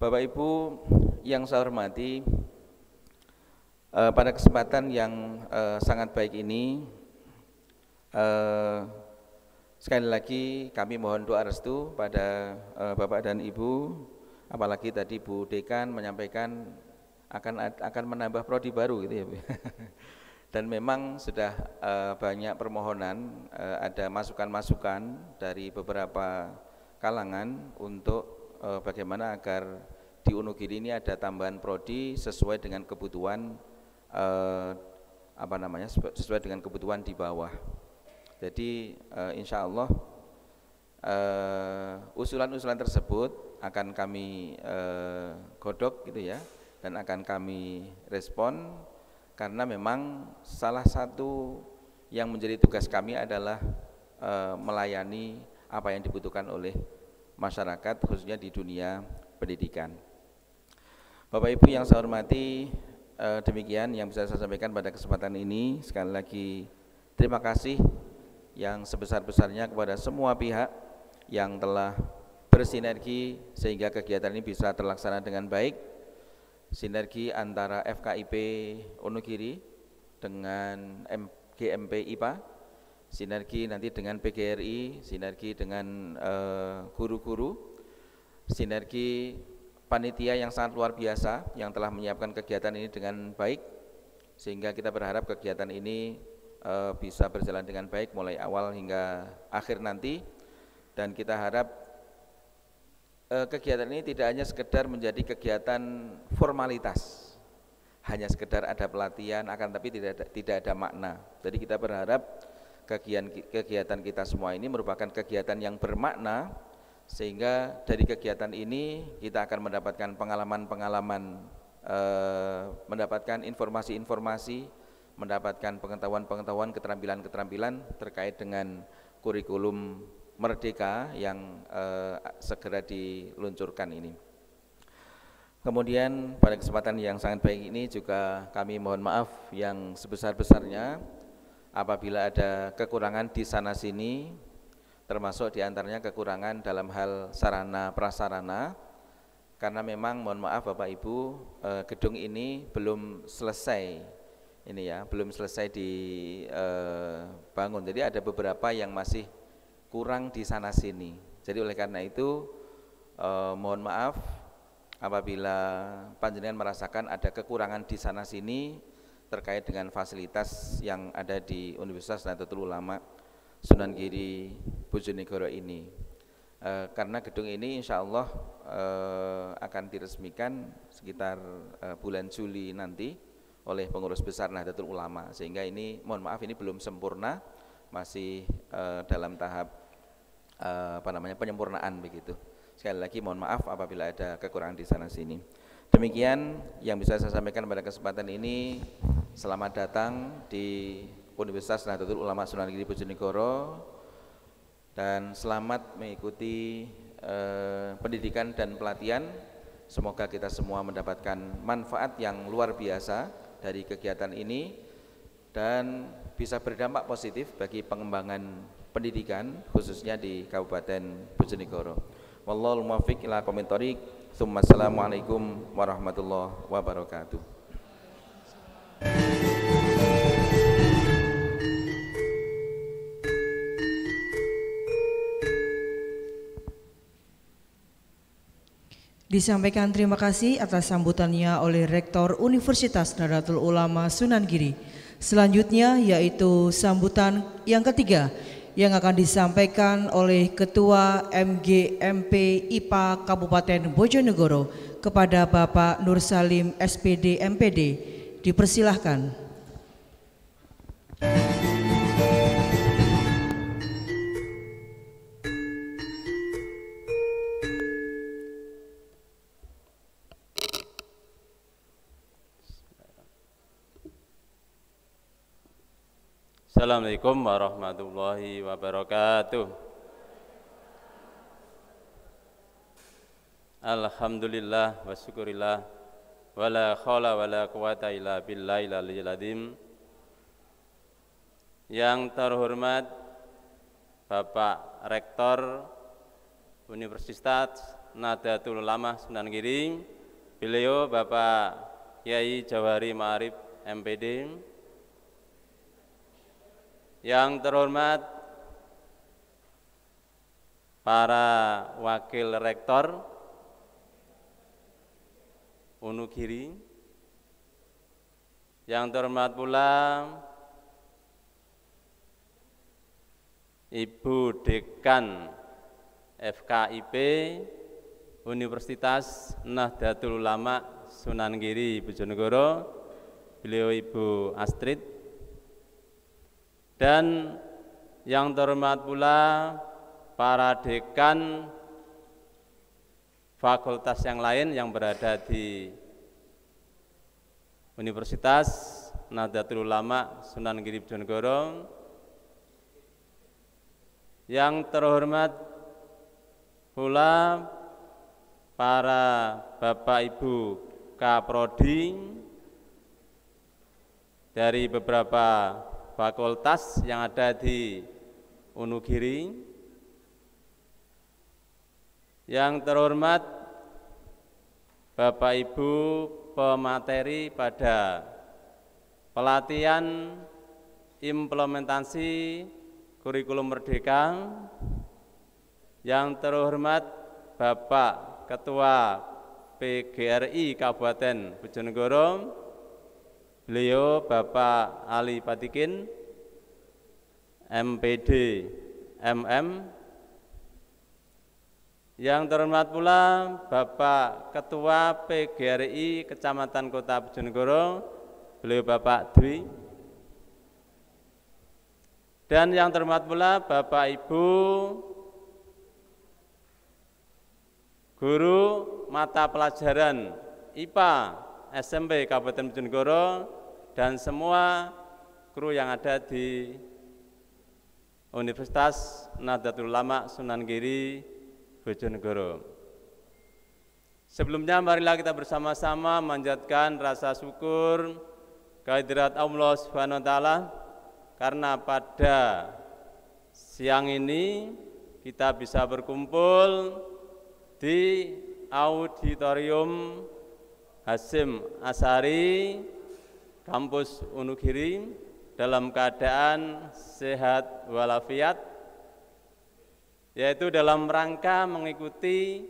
Bapak Ibu yang saya hormati, eh, pada kesempatan yang eh, sangat baik ini, eh, sekali lagi kami mohon doa restu pada Bapak dan Ibu, apalagi tadi Bu Dekan menyampaikan akan akan menambah prodi baru gitu ya. [LAUGHS] dan memang sudah uh, banyak permohonan uh, ada masukan-masukan dari beberapa kalangan untuk uh, bagaimana agar di Unugiri ini ada tambahan prodi sesuai dengan kebutuhan uh, apa namanya sesuai dengan kebutuhan di bawah. Jadi uh, insya Allah usulan-usulan uh, tersebut akan kami uh, godok gitu ya dan akan kami respon karena memang salah satu yang menjadi tugas kami adalah e, melayani apa yang dibutuhkan oleh masyarakat khususnya di dunia pendidikan. Bapak Ibu yang saya hormati, e, demikian yang bisa saya sampaikan pada kesempatan ini. Sekali lagi terima kasih yang sebesar-besarnya kepada semua pihak yang telah bersinergi sehingga kegiatan ini bisa terlaksana dengan baik sinergi antara FKIP Onogiri dengan GMP IPA, sinergi nanti dengan PGRI, sinergi dengan eh, guru-guru, uh, sinergi panitia yang sangat luar biasa yang telah menyiapkan kegiatan ini dengan baik, sehingga kita berharap kegiatan ini uh, bisa berjalan dengan baik mulai awal hingga akhir nanti, dan kita harap E, kegiatan ini tidak hanya sekedar menjadi kegiatan formalitas hanya sekedar ada pelatihan akan tapi tidak ada, tidak ada makna jadi kita berharap kegiatan kegiatan kita semua ini merupakan kegiatan yang bermakna sehingga dari kegiatan ini kita akan mendapatkan pengalaman-pengalaman eh, mendapatkan informasi-informasi mendapatkan pengetahuan-pengetahuan keterampilan-keterampilan terkait dengan kurikulum merdeka yang eh, segera diluncurkan ini. Kemudian pada kesempatan yang sangat baik ini juga kami mohon maaf yang sebesar-besarnya apabila ada kekurangan di sana sini termasuk diantaranya kekurangan dalam hal sarana prasarana karena memang mohon maaf Bapak Ibu eh, gedung ini belum selesai ini ya belum selesai dibangun eh, jadi ada beberapa yang masih kurang di sana sini. Jadi oleh karena itu eh, mohon maaf apabila panjenengan merasakan ada kekurangan di sana sini terkait dengan fasilitas yang ada di Universitas Nahdlatul Ulama Sunan Giri Bojonegoro ini. Eh, karena gedung ini insya Allah eh, akan diresmikan sekitar eh, bulan Juli nanti oleh pengurus besar Nahdlatul Ulama sehingga ini mohon maaf ini belum sempurna masih eh, dalam tahap Eh, apa namanya penyempurnaan begitu. Sekali lagi mohon maaf apabila ada kekurangan di sana sini. Demikian yang bisa saya sampaikan pada kesempatan ini. Selamat datang di Universitas Nahdlatul Ulama Sunan Giri Bojonegoro dan selamat mengikuti eh, pendidikan dan pelatihan. Semoga kita semua mendapatkan manfaat yang luar biasa dari kegiatan ini dan bisa berdampak positif bagi pengembangan pendidikan khususnya di Kabupaten Bojonegoro. Wallahul muwaffiq ila komentari. Assalamualaikum warahmatullahi wabarakatuh. Disampaikan terima kasih atas sambutannya oleh Rektor Universitas Nahdlatul Ulama Sunan Giri. Selanjutnya yaitu sambutan yang ketiga yang akan disampaikan oleh Ketua MGMP IPA Kabupaten Bojonegoro kepada Bapak Nur Salim SPD MPD. Dipersilahkan. Assalamualaikum warahmatullahi wabarakatuh. Alhamdulillah wa syukurillah wala khawla la quwata illa billahi aliyil Yang terhormat Bapak Rektor Universitas Nadatul Ulama Sunan Giri, beliau Bapak Kiai Jawari Ma'arif MPD, yang terhormat para wakil rektor Unugiri, yang terhormat pula Ibu Dekan FKIP Universitas Nahdlatul Ulama Sunan Giri Bojonegoro, beliau Ibu Astrid dan yang terhormat pula para dekan fakultas yang lain yang berada di Universitas Nahdlatul Ulama Sunan Giri Bojonegoro yang terhormat pula para Bapak Ibu Kaprodi dari beberapa fakultas yang ada di Unugiri. Yang terhormat Bapak Ibu pemateri pada pelatihan implementasi kurikulum merdeka yang terhormat Bapak Ketua PGRI Kabupaten Bojonegoro Beliau Bapak Ali Patikin MPD MM yang terhormat pula Bapak Ketua PGRI Kecamatan Kota Bojonegoro beliau Bapak Dwi dan yang terhormat pula Bapak Ibu guru mata pelajaran IPA SMP Kabupaten Bojonegoro dan semua kru yang ada di Universitas Nahdlatul Ulama Sunan Giri Bojonegoro. Sebelumnya marilah kita bersama-sama manjatkan rasa syukur kehadirat Allah Subhanahu wa taala karena pada siang ini kita bisa berkumpul di auditorium Hasim Asari kampus Unukiri dalam keadaan sehat walafiat yaitu dalam rangka mengikuti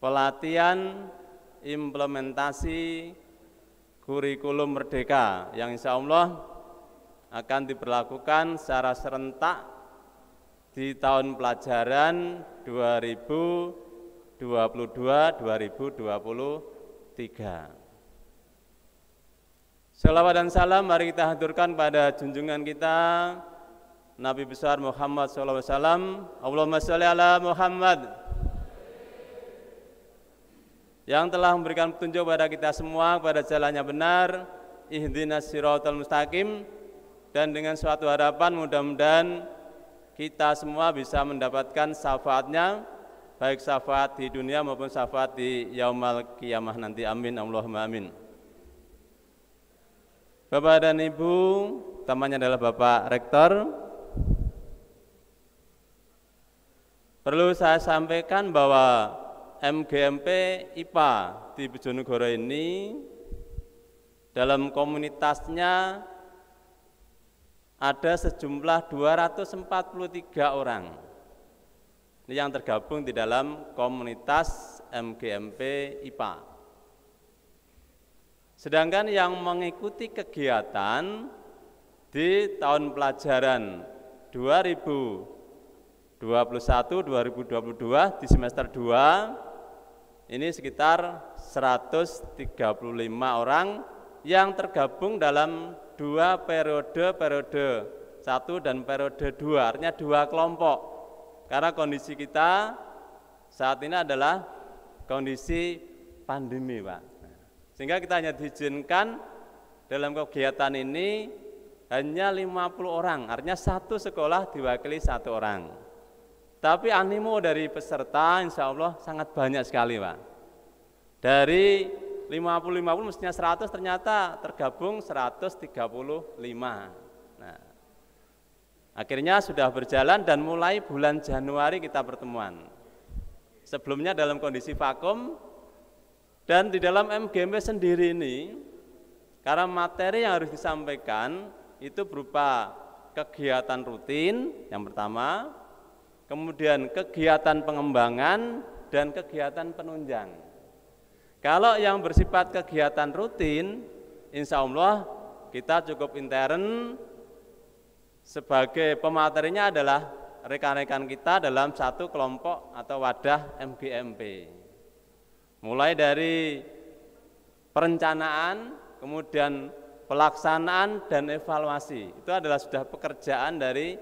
pelatihan implementasi kurikulum merdeka yang insya Allah akan diberlakukan secara serentak di tahun pelajaran 2022-2023. Salawat dan salam mari kita haturkan pada junjungan kita Nabi besar Muhammad SAW. Allahumma sholli ala Muhammad yang telah memberikan petunjuk kepada kita semua pada jalannya benar, ihdinas siratal mustaqim dan dengan suatu harapan mudah-mudahan kita semua bisa mendapatkan syafaatnya baik syafaat di dunia maupun syafaat di yaumal kiamah nanti amin Allahumma amin Bapak dan Ibu, temannya adalah Bapak Rektor. Perlu saya sampaikan bahwa MGMP IPA di Bojonegoro ini dalam komunitasnya ada sejumlah 243 orang yang tergabung di dalam komunitas MGMP IPA. Sedangkan yang mengikuti kegiatan di tahun pelajaran 2021 2022 di semester 2 ini sekitar 135 orang yang tergabung dalam dua periode periode satu dan periode dua artinya dua kelompok karena kondisi kita saat ini adalah kondisi pandemi pak sehingga kita hanya diizinkan dalam kegiatan ini hanya 50 orang, artinya satu sekolah diwakili satu orang. Tapi animo dari peserta insya Allah sangat banyak sekali Pak. Dari 50-50 mestinya 100 ternyata tergabung 135. Nah, akhirnya sudah berjalan dan mulai bulan Januari kita pertemuan. Sebelumnya dalam kondisi vakum, dan di dalam MGMP sendiri ini, karena materi yang harus disampaikan itu berupa kegiatan rutin yang pertama, kemudian kegiatan pengembangan dan kegiatan penunjang. Kalau yang bersifat kegiatan rutin, insya Allah kita cukup intern sebagai pematerinya adalah rekan-rekan kita dalam satu kelompok atau wadah MGMP. Mulai dari perencanaan, kemudian pelaksanaan dan evaluasi. Itu adalah sudah pekerjaan dari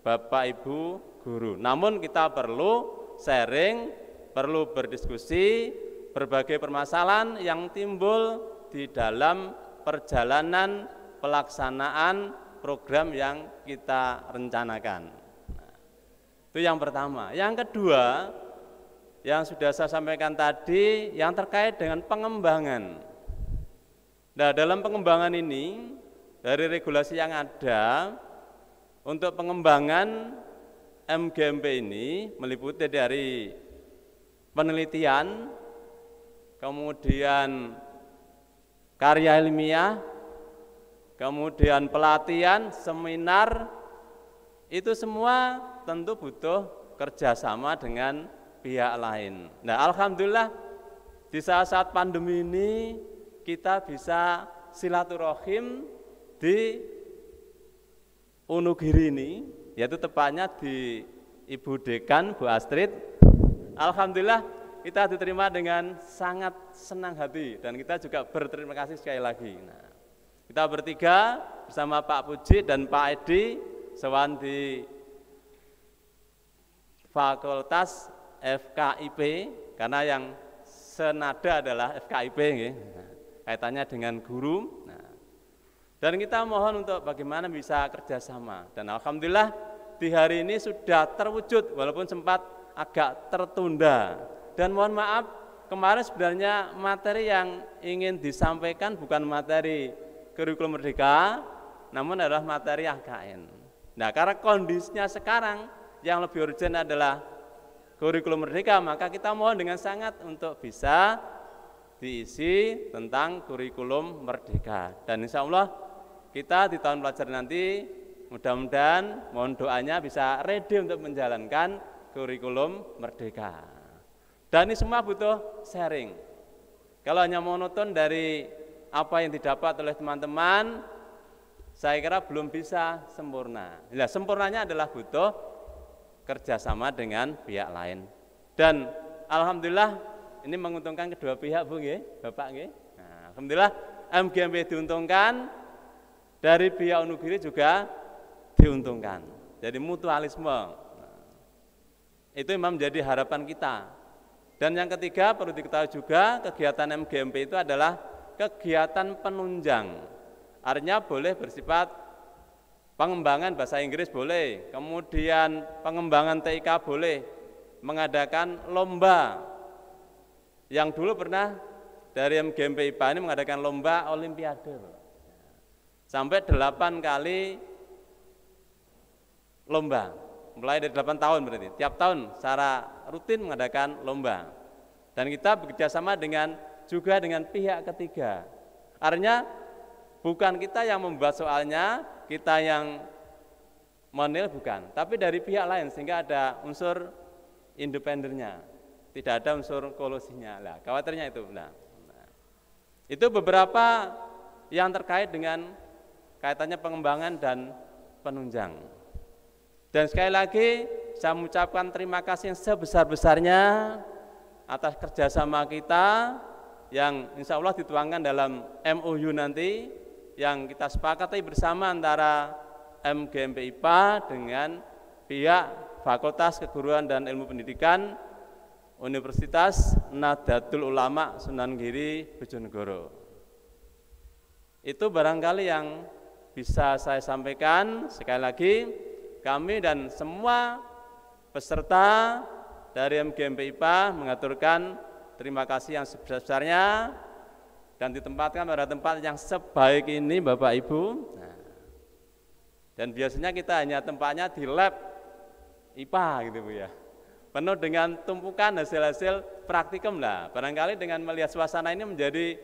Bapak Ibu guru. Namun kita perlu sharing, perlu berdiskusi berbagai permasalahan yang timbul di dalam perjalanan pelaksanaan program yang kita rencanakan. Nah, itu yang pertama. Yang kedua, yang sudah saya sampaikan tadi yang terkait dengan pengembangan. Nah, dalam pengembangan ini dari regulasi yang ada untuk pengembangan MGMP ini meliputi dari penelitian, kemudian karya ilmiah, kemudian pelatihan, seminar, itu semua tentu butuh kerjasama dengan pihak lain. Nah, alhamdulillah di saat-saat pandemi ini kita bisa silaturahim di Unugiri ini, yaitu tepatnya di Ibu Dekan Bu Astrid. Alhamdulillah kita diterima dengan sangat senang hati dan kita juga berterima kasih sekali lagi. Nah, kita bertiga bersama Pak Puji dan Pak Edi sewan di Fakultas FKIP karena yang senada adalah FKIP ya. Nah, kaitannya dengan guru nah, dan kita mohon untuk bagaimana bisa kerjasama dan Alhamdulillah di hari ini sudah terwujud walaupun sempat agak tertunda dan mohon maaf kemarin sebenarnya materi yang ingin disampaikan bukan materi kurikulum merdeka namun adalah materi AKN nah karena kondisinya sekarang yang lebih urgent adalah kurikulum merdeka, maka kita mohon dengan sangat untuk bisa diisi tentang kurikulum merdeka. Dan insya Allah kita di tahun pelajar nanti mudah-mudahan mohon doanya bisa ready untuk menjalankan kurikulum merdeka. Dan ini semua butuh sharing. Kalau hanya monoton dari apa yang didapat oleh teman-teman, saya kira belum bisa sempurna. Nah, sempurnanya adalah butuh kerjasama dengan pihak lain. Dan alhamdulillah ini menguntungkan kedua pihak bu, bapak ya. Nah, alhamdulillah MGMP diuntungkan dari pihak Unugiri juga diuntungkan. Jadi mutualisme nah, itu memang menjadi harapan kita. Dan yang ketiga perlu diketahui juga kegiatan MGMP itu adalah kegiatan penunjang. Artinya boleh bersifat Pengembangan bahasa Inggris boleh, kemudian pengembangan TIK boleh mengadakan lomba. Yang dulu pernah dari MGMP IPA ini mengadakan lomba olimpiade. Sampai delapan kali lomba. Mulai dari delapan tahun berarti. Tiap tahun secara rutin mengadakan lomba. Dan kita bekerjasama dengan juga dengan pihak ketiga. Artinya bukan kita yang membuat soalnya, kita yang menil bukan, tapi dari pihak lain sehingga ada unsur independennya, tidak ada unsur kolosinya. Lah, khawatirnya itu. Nah, Itu beberapa yang terkait dengan kaitannya pengembangan dan penunjang. Dan sekali lagi saya mengucapkan terima kasih yang sebesar-besarnya atas kerjasama kita yang insya Allah dituangkan dalam MOU nanti yang kita sepakati bersama antara MGMP IPA dengan pihak Fakultas Keguruan dan Ilmu Pendidikan Universitas Nadatul Ulama Sunan Giri Bojonegoro. Itu barangkali yang bisa saya sampaikan sekali lagi kami dan semua peserta dari MGMP IPA mengaturkan terima kasih yang sebesar-besarnya dan ditempatkan pada tempat yang sebaik ini Bapak Ibu. Nah, dan biasanya kita hanya tempatnya di lab IPA gitu Bu ya. Penuh dengan tumpukan hasil-hasil praktikum lah. Barangkali dengan melihat suasana ini menjadi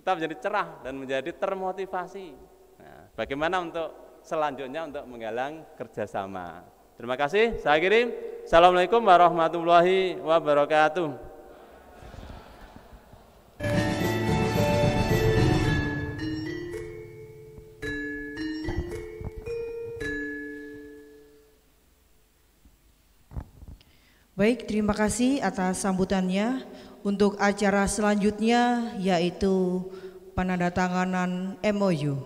kita menjadi cerah dan menjadi termotivasi. Nah, bagaimana untuk selanjutnya untuk menggalang kerjasama. Terima kasih, saya kirim. Assalamualaikum warahmatullahi wabarakatuh. Baik, terima kasih atas sambutannya. Untuk acara selanjutnya yaitu penandatanganan MOU.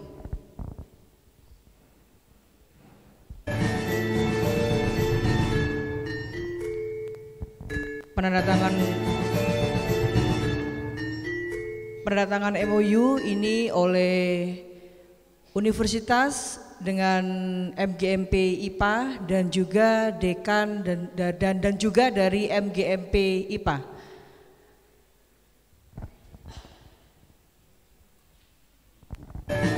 Penandatangan penandatangan MOU ini oleh Universitas dengan MGMP IPA dan juga dekan dan dan dan juga dari MGMP IPA. Thank you.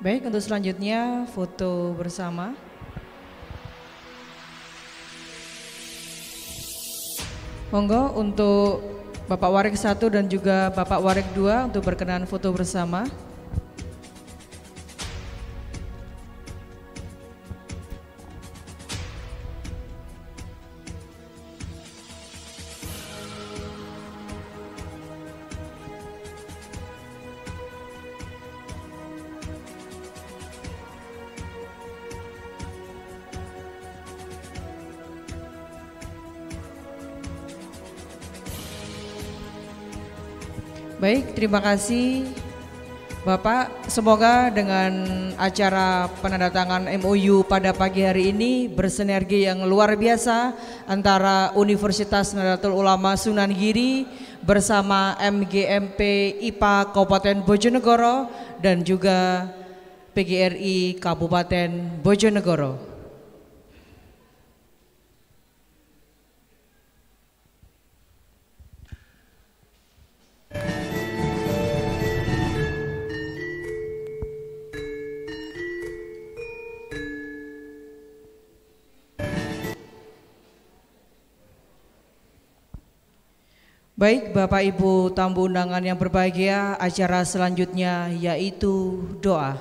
Baik, untuk selanjutnya foto bersama. Monggo untuk Bapak Warik 1 dan juga Bapak Warik 2 untuk berkenan foto bersama. terima kasih Bapak. Semoga dengan acara penandatangan MOU pada pagi hari ini bersinergi yang luar biasa antara Universitas Nahdlatul Ulama Sunan Giri bersama MGMP IPA Kabupaten Bojonegoro dan juga PGRI Kabupaten Bojonegoro. Baik Bapak Ibu tamu undangan yang berbahagia, acara selanjutnya yaitu doa.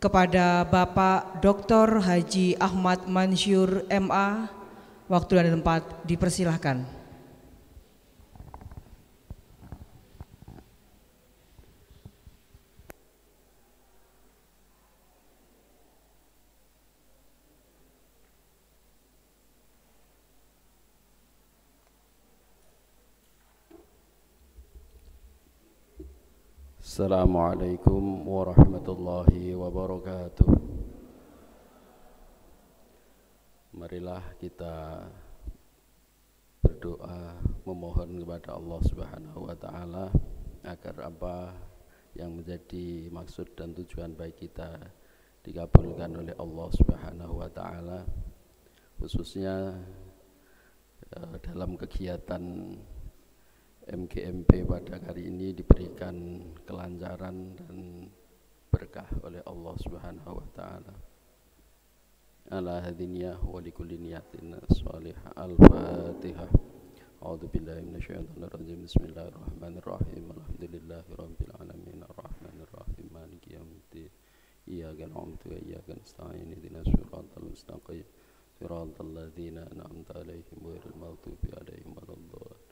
Kepada Bapak Dr. Haji Ahmad Mansyur MA, waktu dan tempat dipersilahkan. السلام عليكم ورحمة الله وبركاته Marilah kita berdoa memohon kepada Allah Subhanahu wa taala agar apa yang menjadi maksud dan tujuan baik kita dikabulkan oleh Allah Subhanahu wa taala khususnya eh, dalam kegiatan MGMP pada hari ini diberikan kelancaran dan berkah oleh Allah Subhanahu wa taala. Ala hadinya wa likulli niyatin salihah. Al-Fatihah. A'udzu billahi minasyaitonir rajim. Bismillahirrahmanirrahim. Alhamdulillahirabbil alamin. Arrahmanir rahim. Maliki yaumiddin. Iyyaka na'budu wa iyyaka nasta'in. Ihdinas siratal mustaqim. Siratal ladzina an'amta 'alaihim ghairil maghdubi 'alaihim waladdallin.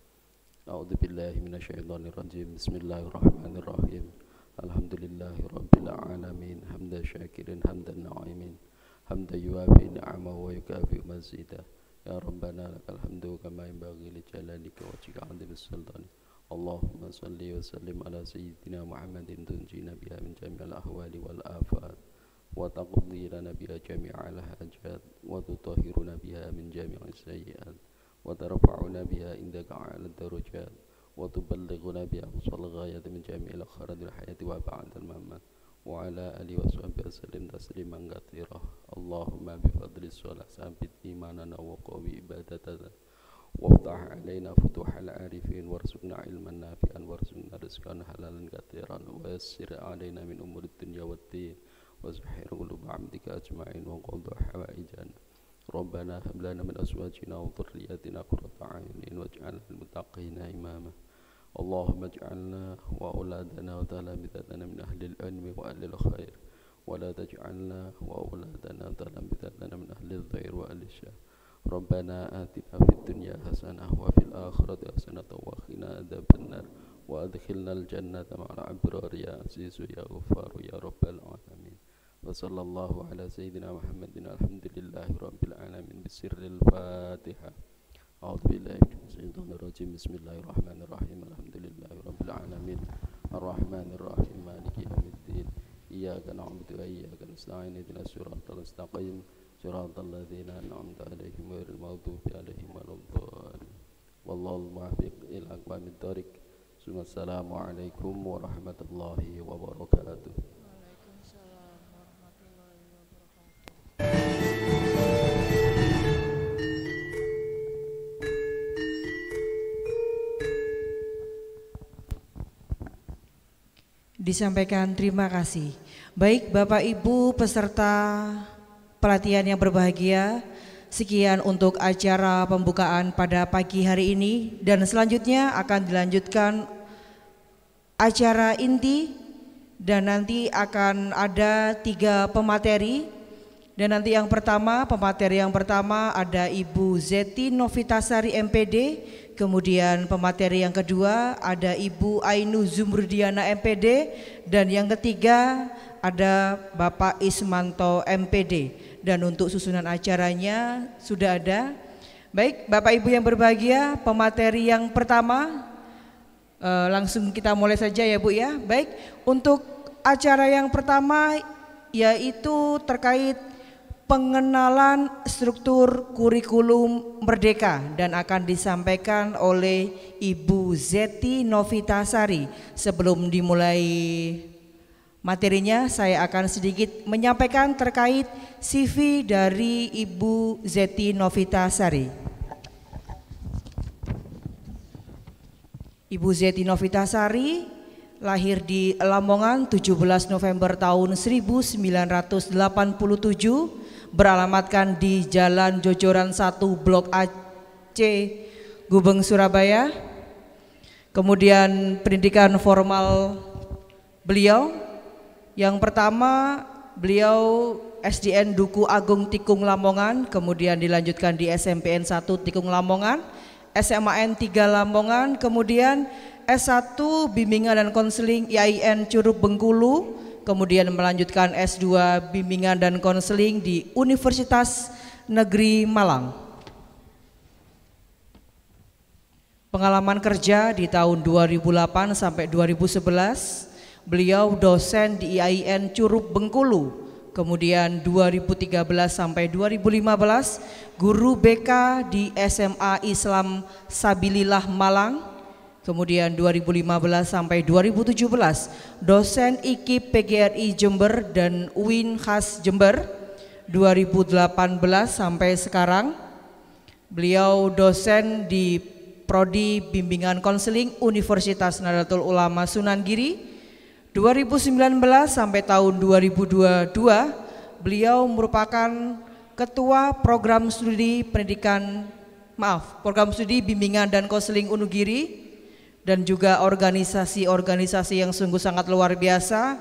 أعوذ بالله من الشيطان الرجيم بسم الله الرحمن الرحيم الحمد لله رب العالمين حمد شاكر حمد النعيمين حمد يوافي نعمه ويكافئ مزيده يا ربنا لك الحمد كما ينبغي لجلالك وجهك عظيم السلطان اللهم صل وسلم على سيدنا محمد تنجينا بها من جميع الاحوال والآفات وتقضي لنا بها جميع الحاجات وتطهرنا بها من جميع السيئات وترفعنا بها عندك على الدرجات وتبلغنا بها وصل غاية من جميع الخرد الحياة وبعد الممات وعلى آله وصحبه وسلم تسليما كثيرا اللهم بفضل الصلاة ثبت إيماننا وقوي عبادتنا وافتح علينا فتوح العارفين وارزقنا علما نافعا وارزقنا رزقا حلالا كثيرا ويسر علينا من أمور الدنيا والدين وزحر قلوب عبدك أجمعين وقضى حوائجنا ربنا هب لنا من أزواجنا وذرياتنا قرة أعين واجعلنا للمتقين إماما اللهم اجعلنا وأولادنا وتلامذتنا من أهل العلم وأهل الخير ولا تجعلنا وأولادنا وتلامذتنا من أهل الضير وأهل الشر ربنا آتنا في الدنيا حسنة وفي الآخرة حسنة وقنا عذاب النار وأدخلنا الجنة مع الأبرار يا عزيز يا غفار يا رب العالمين وصلى الله على سيدنا محمد الحمد لله رب العالمين بسر الفاتحة أعوذ بالله من الشيطان الرجيم بسم الله الرحمن الرحيم الحمد لله رب العالمين الرحمن الرحيم مالك يوم الدين إياك نعبد وإياك نستعين اهدنا الصراط المستقيم صراط الذين أنعمت عليهم غير المغضوب عليهم ولا الضالين والله الموفق إلى أقوام الطريق ثم السلام عليكم ورحمة الله وبركاته Disampaikan terima kasih. Baik Bapak Ibu peserta pelatihan yang berbahagia, sekian untuk acara pembukaan pada pagi hari ini dan selanjutnya akan dilanjutkan acara inti dan nanti akan ada tiga pemateri dan nanti yang pertama, pemateri yang pertama ada Ibu Zeti Novitasari MPD, kemudian pemateri yang kedua ada Ibu Ainu Zumrudiana MPD, dan yang ketiga ada Bapak Ismanto MPD. Dan untuk susunan acaranya sudah ada. Baik, Bapak Ibu yang berbahagia, pemateri yang pertama Eh, langsung kita mulai saja ya Bu ya. Baik, untuk acara yang pertama yaitu terkait pengenalan struktur kurikulum merdeka dan akan disampaikan oleh Ibu Zeti Novitasari. Sebelum dimulai materinya, saya akan sedikit menyampaikan terkait CV dari Ibu Zeti Novitasari. Ibu Zeti Novitasari lahir di Lamongan 17 November tahun 1987 beralamatkan di Jalan Jojoran 1 Blok A Gubeng Surabaya. Kemudian pendidikan formal beliau yang pertama beliau SDN Duku Agung Tikung Lamongan, kemudian dilanjutkan di SMPN 1 Tikung Lamongan, SMAN 3 Lamongan, kemudian S1 Bimbingan dan Konseling IAIN Curug Bengkulu, kemudian melanjutkan S2 Bimbingan dan Konseling di Universitas Negeri Malang. Pengalaman kerja di tahun 2008 sampai 2011, beliau dosen di IAIN Curup Bengkulu. Kemudian 2013 sampai 2015, guru BK di SMA Islam Sabilillah Malang Kemudian 2015 sampai 2017 dosen IKIP PGRI Jember dan UIN Khas Jember 2018 sampai sekarang beliau dosen di Prodi Bimbingan Konseling Universitas Nadatul Ulama Sunan Giri 2019 sampai tahun 2022 beliau merupakan ketua program studi pendidikan maaf program studi bimbingan dan konseling Unugiri dan juga organisasi-organisasi yang sungguh sangat luar biasa.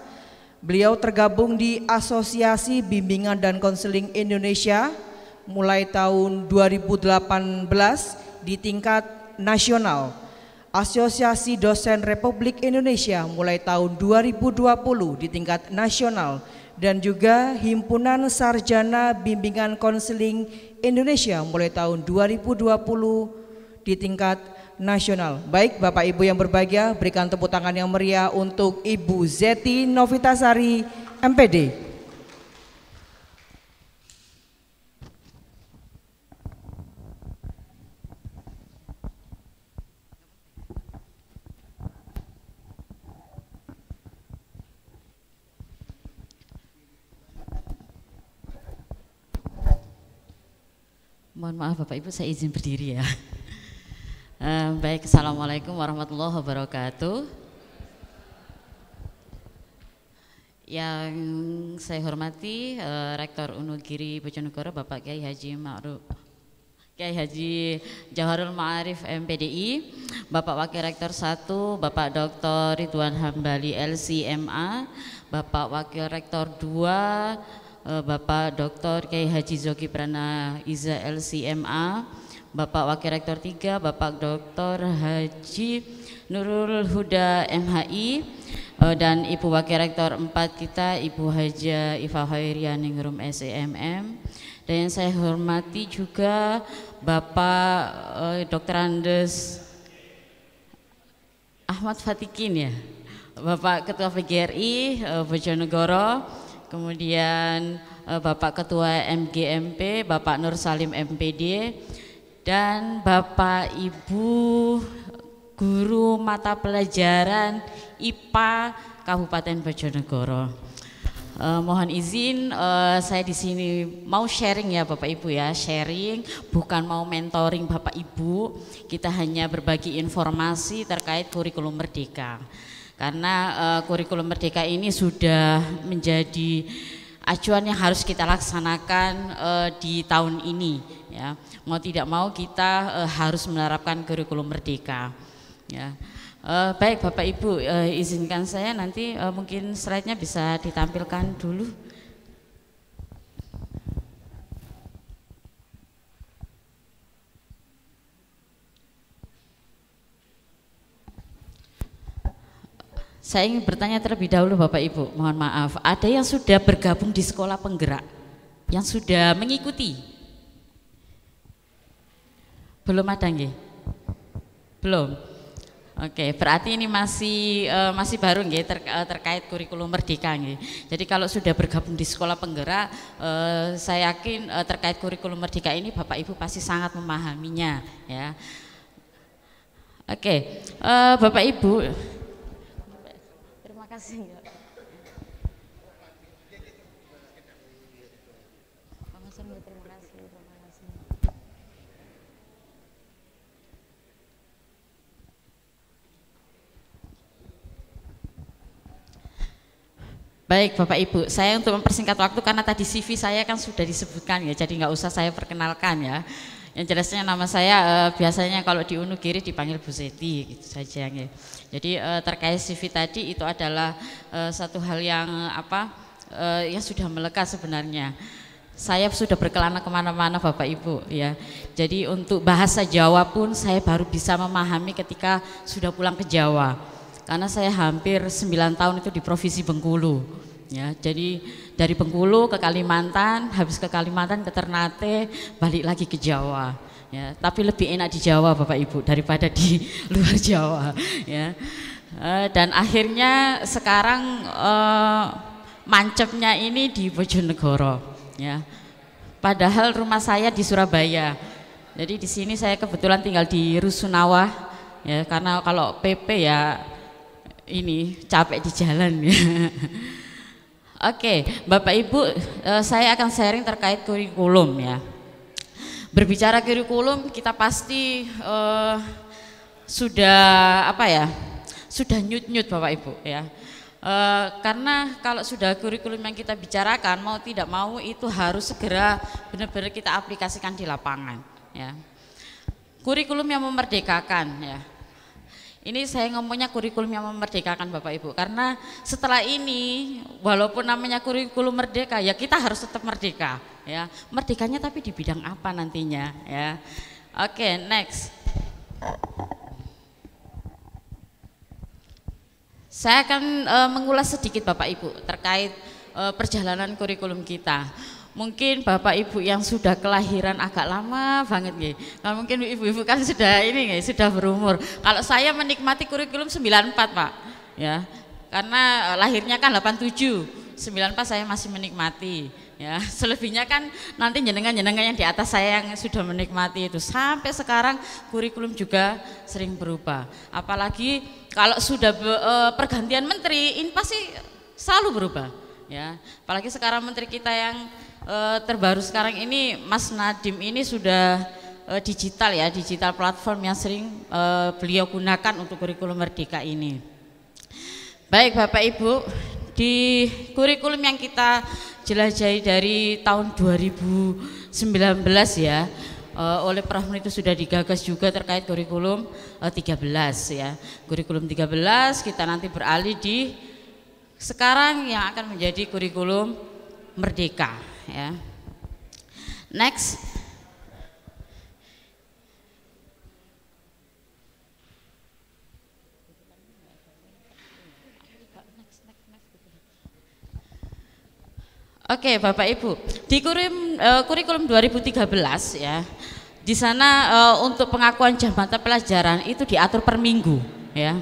Beliau tergabung di Asosiasi Bimbingan dan Konseling Indonesia mulai tahun 2018 di tingkat nasional. Asosiasi Dosen Republik Indonesia mulai tahun 2020 di tingkat nasional dan juga Himpunan Sarjana Bimbingan Konseling Indonesia mulai tahun 2020 di tingkat nasional. Baik Bapak Ibu yang berbahagia, berikan tepuk tangan yang meriah untuk Ibu Zeti Novitasari MPD. Mohon maaf Bapak Ibu saya izin berdiri ya. Eh, baik, assalamualaikum warahmatullahi wabarakatuh. Yang saya hormati uh, Rektor Unugiri Bojonegoro Bapak Kiai Haji Ma'ruf Kiai Haji Jaharul Ma'arif MPDI, Bapak Wakil Rektor 1, Bapak Dr. Ridwan Hambali LCMA, Bapak Wakil Rektor 2, eh, Bapak Dr. Kiai Haji Zoki Prana Iza LCMA, Bapak Wakil Rektor 3, Bapak Dr. Haji Nurul Huda MHI eh, dan Ibu Wakil Rektor 4 kita Ibu Haja Iva Hoirianingrum SEMM dan yang saya hormati juga Bapak eh, Dr. Andes Ahmad Fatikin ya Bapak Ketua PGRI eh, Bojonegoro kemudian eh, Bapak Ketua MGMP Bapak Nur Salim MPD dan Bapak Ibu guru mata pelajaran IPA Kabupaten Bojonegoro. Uh, mohon izin uh, saya di sini mau sharing ya Bapak Ibu ya, sharing bukan mau mentoring Bapak Ibu, kita hanya berbagi informasi terkait kurikulum merdeka. Karena uh, kurikulum merdeka ini sudah menjadi acuan yang harus kita laksanakan uh, di tahun ini ya mau tidak mau kita uh, harus menerapkan kurikulum merdeka ya uh, baik bapak ibu uh, izinkan saya nanti uh, mungkin slide-nya bisa ditampilkan dulu Saya ingin bertanya terlebih dahulu Bapak Ibu, mohon maaf. Ada yang sudah bergabung di sekolah penggerak? Yang sudah mengikuti? Belum ada nggih? Belum. Oke, berarti ini masih uh, masih baru nggih ter, uh, terkait kurikulum merdeka nggih. Jadi kalau sudah bergabung di sekolah penggerak, uh, saya yakin uh, terkait kurikulum merdeka ini Bapak Ibu pasti sangat memahaminya ya. Oke, uh, Bapak Ibu sih enggak Baik Bapak Ibu, saya untuk mempersingkat waktu karena tadi CV saya kan sudah disebutkan ya, jadi nggak usah saya perkenalkan ya. Yang jelasnya nama saya eh, biasanya kalau di Unu Kiri dipanggil Bu Zeti gitu saja. Gitu. Jadi eh, terkait CV tadi itu adalah eh, satu hal yang eh, apa eh, yang sudah melekat sebenarnya. Saya sudah berkelana kemana-mana Bapak Ibu ya. Jadi untuk bahasa Jawa pun saya baru bisa memahami ketika sudah pulang ke Jawa. Karena saya hampir 9 tahun itu di Provinsi Bengkulu. Ya, jadi dari Bengkulu ke Kalimantan, habis ke Kalimantan ke Ternate, balik lagi ke Jawa ya tapi lebih enak di Jawa Bapak Ibu daripada di [LAUGHS] luar Jawa ya uh, dan akhirnya sekarang uh, mancapnya ini di Bojonegoro ya padahal rumah saya di Surabaya jadi di sini saya kebetulan tinggal di Rusunawa ya karena kalau PP ya ini capek di jalan ya [LAUGHS] Oke, okay, Bapak Ibu, eh, saya akan sharing terkait kurikulum ya. Berbicara kurikulum kita pasti eh, sudah apa ya? Sudah nyut-nyut Bapak Ibu ya. Eh, karena kalau sudah kurikulum yang kita bicarakan mau tidak mau itu harus segera benar-benar kita aplikasikan di lapangan ya. Kurikulum yang memerdekakan ya ini saya ngomongnya kurikulum yang memerdekakan Bapak Ibu karena setelah ini walaupun namanya kurikulum merdeka ya kita harus tetap merdeka ya. Merdekanya tapi di bidang apa nantinya ya. Oke, okay, next. Saya akan uh, mengulas sedikit Bapak Ibu terkait uh, perjalanan kurikulum kita mungkin bapak ibu yang sudah kelahiran agak lama banget nih kalau mungkin ibu-ibu kan sudah ini nih sudah berumur kalau saya menikmati kurikulum 94 pak ya karena eh, lahirnya kan 87 94 saya masih menikmati ya [LAUGHS] selebihnya kan nanti jenengan-jenengan yang di atas saya yang sudah menikmati itu sampai sekarang kurikulum juga sering berubah apalagi kalau sudah be, e, pergantian menteri ini pasti selalu berubah ya apalagi sekarang menteri kita yang Eh, terbaru sekarang ini Mas Nadim ini sudah uh, digital ya, digital platform yang sering uh, beliau gunakan untuk kurikulum merdeka ini. Baik Bapak Ibu, di kurikulum yang kita jelajahi dari tahun 2019 ya, oleh Prahman itu sudah digagas juga terkait kurikulum 13 ya. Kurikulum 13 kita nanti beralih di sekarang yang akan menjadi kurikulum merdeka ya. Next. Oke, okay, Bapak Ibu. Di eh, kurikulum, uh, kurikulum 2013 ya. Di sana uh, untuk pengakuan jam mata pelajaran itu diatur per minggu ya.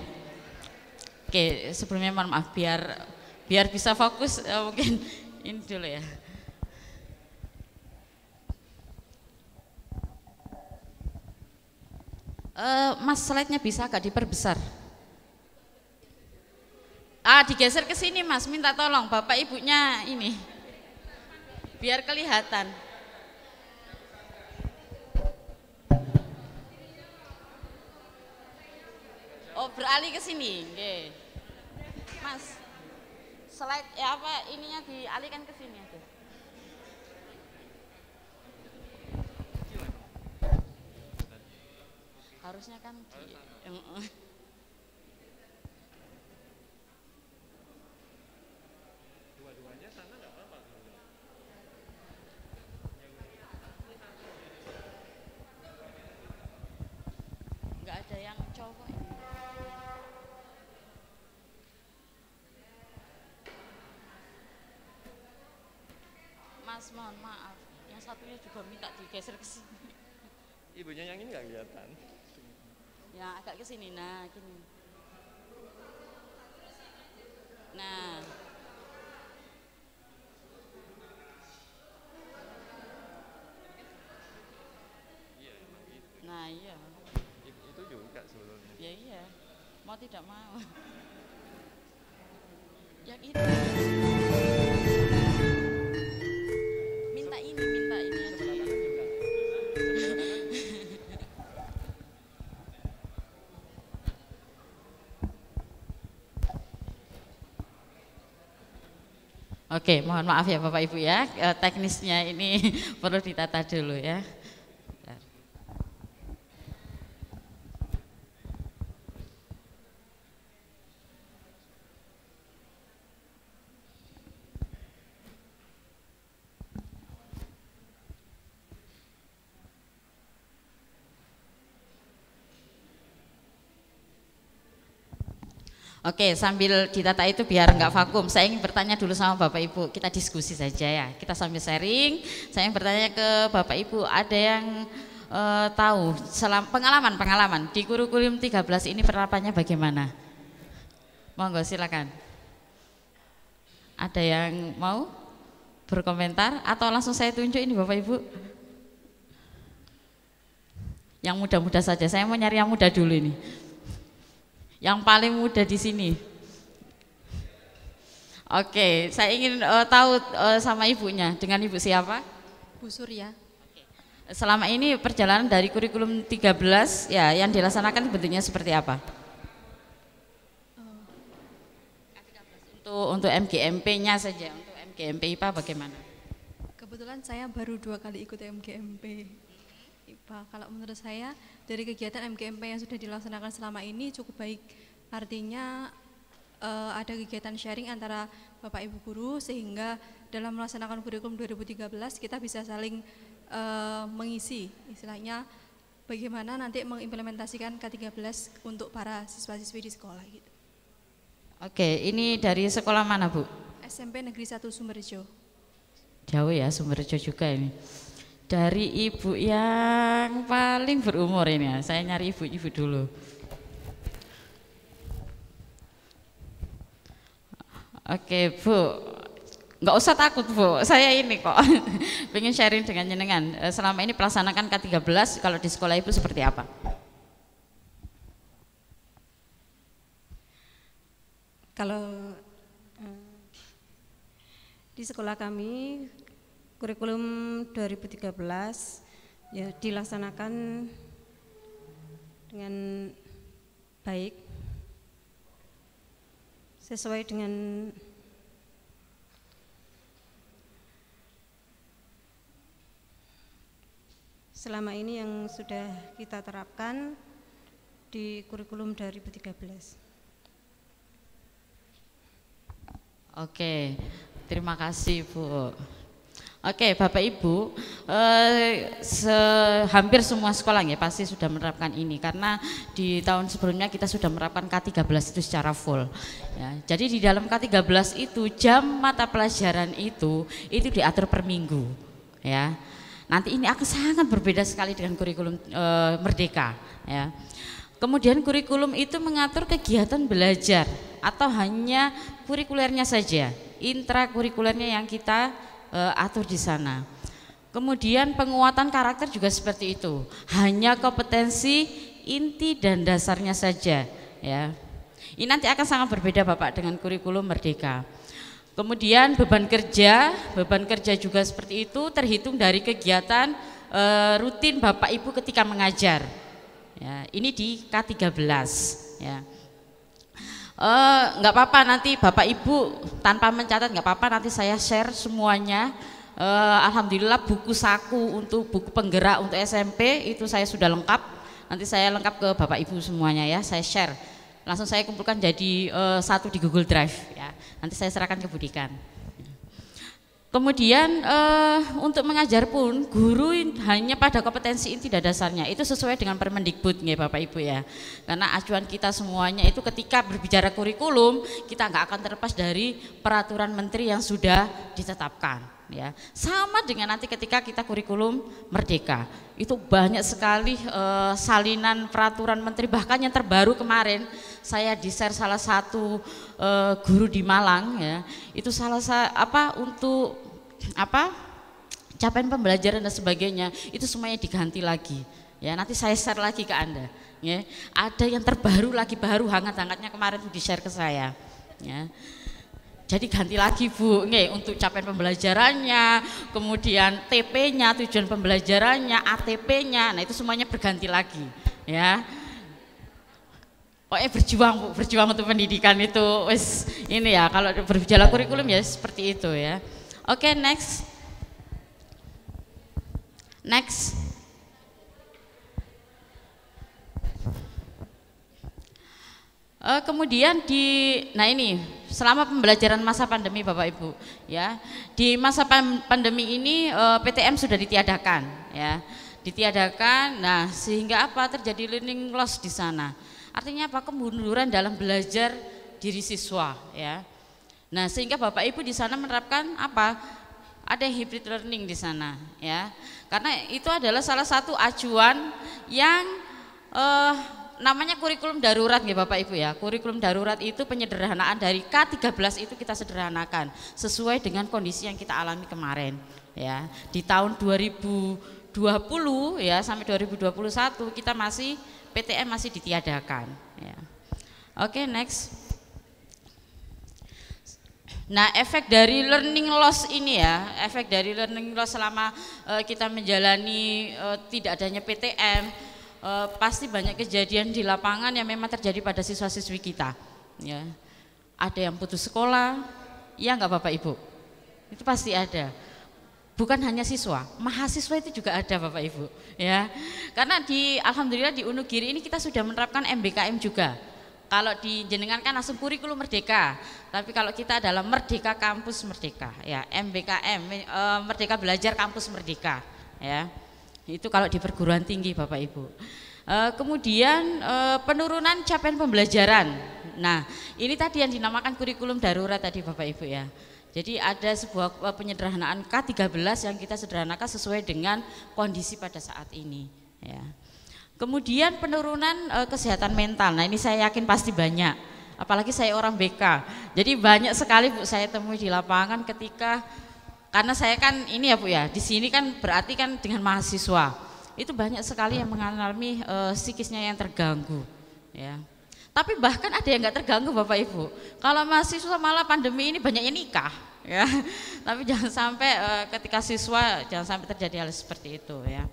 Oke, okay, sebelumnya mohon maaf biar biar bisa fokus uh, mungkin [LAUGHS] ini dulu ya. Eh, mas slide-nya bisa agak diperbesar. Ah, digeser ke sini Mas, minta tolong Bapak Ibunya ini. Biar kelihatan. Oh, beralih ke sini. Mas. Slide ya apa ininya dialihkan ke sini. harusnya kan iya. [LAUGHS] dua-duanya sana nggak apa-apa nggak ada yang cowok Mas mohon maaf yang satunya juga minta digeser ke sini ibunya yang ini nggak kelihatan Ya, agak ke sini. Nah, gini. Nah. Iya, gitu. Nah, iya. Itu juga sebelumnya. Ya iya. Mau tidak mau. [LAUGHS] Yang itu. Oke, mohon maaf ya Bapak Ibu ya, eh, teknisnya ini [LAUGHS] perlu ditata dulu ya. Oke, sambil ditata itu biar nggak vakum, saya ingin bertanya dulu sama Bapak Ibu. Kita diskusi saja ya. Kita sambil sharing. Saya ingin bertanya ke Bapak Ibu, ada yang uh, tahu selam, pengalaman pengalaman di kurikulum 13 ini penerapannya bagaimana? Monggo silakan. Ada yang mau berkomentar atau langsung saya tunjuk ini Bapak Ibu? Yang muda-muda saja. Saya mau nyari yang muda dulu ini yang paling muda di sini. Oke, saya ingin uh, tahu uh, sama ibunya. Dengan ibu siapa? Bu Surya. Selama ini perjalanan dari kurikulum 13 ya yang dilaksanakan bentuknya seperti apa? Oh. Untuk untuk MGMP-nya saja, untuk MGMP IPA bagaimana? Kebetulan saya baru dua kali ikut MGMP IPA. Kalau menurut saya dari kegiatan MGMP yang sudah dilaksanakan selama ini cukup baik. Artinya uh, ada kegiatan sharing antara Bapak Ibu guru sehingga dalam melaksanakan kurikulum 2013 kita bisa saling uh, mengisi istilahnya bagaimana nanti mengimplementasikan K13 untuk para siswa-siswi di sekolah gitu. Oke, ini dari sekolah mana, Bu? SMP Negeri 1 Sumberjo. Jauh ya Sumberjo juga ini dari ibu yang paling berumur ini ya. Saya nyari ibu-ibu dulu. Oke, Bu. nggak usah takut, Bu. Saya ini kok [LAUGHS] pengen sharing dengan jenengan. Eh, selama ini pelaksanaan K13 kalau di sekolah Ibu seperti apa? Kalau eh, di sekolah kami kurikulum 2013 ya dilaksanakan dengan baik sesuai dengan selama ini yang sudah kita terapkan di kurikulum 2013. Oke, terima kasih Bu. Oke, okay, Bapak Ibu, eh, hampir semua sekolah ya pasti sudah menerapkan ini karena di tahun sebelumnya kita sudah menerapkan K13 itu secara full. Ya, jadi di dalam K13 itu jam mata pelajaran itu itu diatur per minggu, ya. Nanti ini akan sangat berbeda sekali dengan kurikulum eh, merdeka, ya. Kemudian kurikulum itu mengatur kegiatan belajar atau hanya kurikulernya saja, intrakurikulernya yang kita uh, atur di sana. Kemudian penguatan karakter juga seperti itu. Hanya kompetensi inti dan dasarnya saja, ya. Ini nanti akan sangat berbeda Bapak dengan kurikulum merdeka. Kemudian beban kerja, beban kerja juga seperti itu terhitung dari kegiatan e, rutin Bapak Ibu ketika mengajar. Ya, ini di K13 ya. Eh, nggak e, apa-apa nanti Bapak Ibu tanpa mencatat nggak apa-apa nanti saya share semuanya e, Alhamdulillah buku saku untuk buku penggerak untuk SMP itu saya sudah lengkap nanti saya lengkap ke Bapak Ibu semuanya ya saya share langsung saya kumpulkan jadi e, satu di Google Drive ya nanti saya serahkan ke Budikan Kemudian eh, untuk mengajar pun guru hanya pada kompetensi inti dasarnya itu sesuai dengan Permendikbud ya Bapak Ibu ya. Karena acuan kita semuanya itu ketika berbicara kurikulum kita nggak akan terlepas dari peraturan menteri yang sudah ditetapkan ya. Sama dengan nanti ketika kita kurikulum merdeka. Itu banyak sekali eh, salinan peraturan menteri bahkan yang terbaru kemarin saya di-share salah satu uh, guru di Malang ya itu salah sa apa untuk apa capaian pembelajaran dan sebagainya itu semuanya diganti lagi ya nanti saya share lagi ke anda ya ada yang terbaru lagi baru hangat-hangatnya kemarin di share ke saya ya jadi ganti lagi Bu, Nge, untuk capaian pembelajarannya, kemudian TP-nya, tujuan pembelajarannya, ATP-nya, nah itu semuanya berganti lagi ya pokoknya berjuang berjuang untuk pendidikan itu wis ini ya kalau berbicara kurikulum ya seperti itu ya. Oke okay, next, next. Uh, kemudian di, nah ini selama pembelajaran masa pandemi Bapak Ibu ya di masa pandemi ini uh, eh, PTM sudah ditiadakan ya ditiadakan, nah sehingga apa terjadi learning loss di sana Artinya apa? Kemunduran dalam belajar diri siswa ya. Nah, sehingga Bapak Ibu di sana menerapkan apa? Ada hybrid learning di sana ya. Karena itu adalah salah satu acuan yang eh, namanya kurikulum darurat ya Bapak Ibu ya. Kurikulum darurat itu penyederhanaan dari K13 itu kita sederhanakan sesuai dengan kondisi yang kita alami kemarin ya. Di tahun 2020 ya sampai 2021 kita masih PTM masih ditiadakan. Ya. Oke, okay, next. Nah, efek dari learning loss ini ya, efek dari learning loss selama uh, kita menjalani uh, tidak adanya PTM, uh, eh, pasti banyak kejadian di lapangan yang memang terjadi pada siswa-siswi kita. Ya, ada yang putus sekolah, ya nggak bapak ibu, itu pasti ada bukan hanya siswa, mahasiswa itu juga ada Bapak Ibu ya. Karena di alhamdulillah di Unugiri ini kita sudah menerapkan MBKM juga. Kalau di jenengan kan langsung kurikulum merdeka, tapi kalau kita adalah merdeka kampus merdeka ya, MBKM e, merdeka belajar kampus merdeka ya. Itu kalau di perguruan tinggi Bapak Ibu. E, kemudian e, penurunan capaian pembelajaran. Nah, ini tadi yang dinamakan kurikulum darurat tadi Bapak Ibu ya. Jadi ada sebuah eh, penyederhanaan K13 yang kita sederhanakan sesuai dengan kondisi pada saat ini. Ya. Kemudian penurunan e, kesehatan mental. Nah ini saya yakin pasti banyak. Apalagi saya orang BK. Jadi banyak sekali bu saya temui di lapangan ketika karena saya kan ini ya bu ya di sini kan berarti kan dengan mahasiswa itu banyak sekali yang mengalami e, psikisnya yang terganggu. Ya tapi bahkan ada yang nggak terganggu Bapak Ibu. Kalau mahasiswa malah pandemi ini banyaknya nikah [LAUGHS] ya. Tapi jangan sampai eh, ketika siswa jangan sampai terjadi hal seperti itu ya.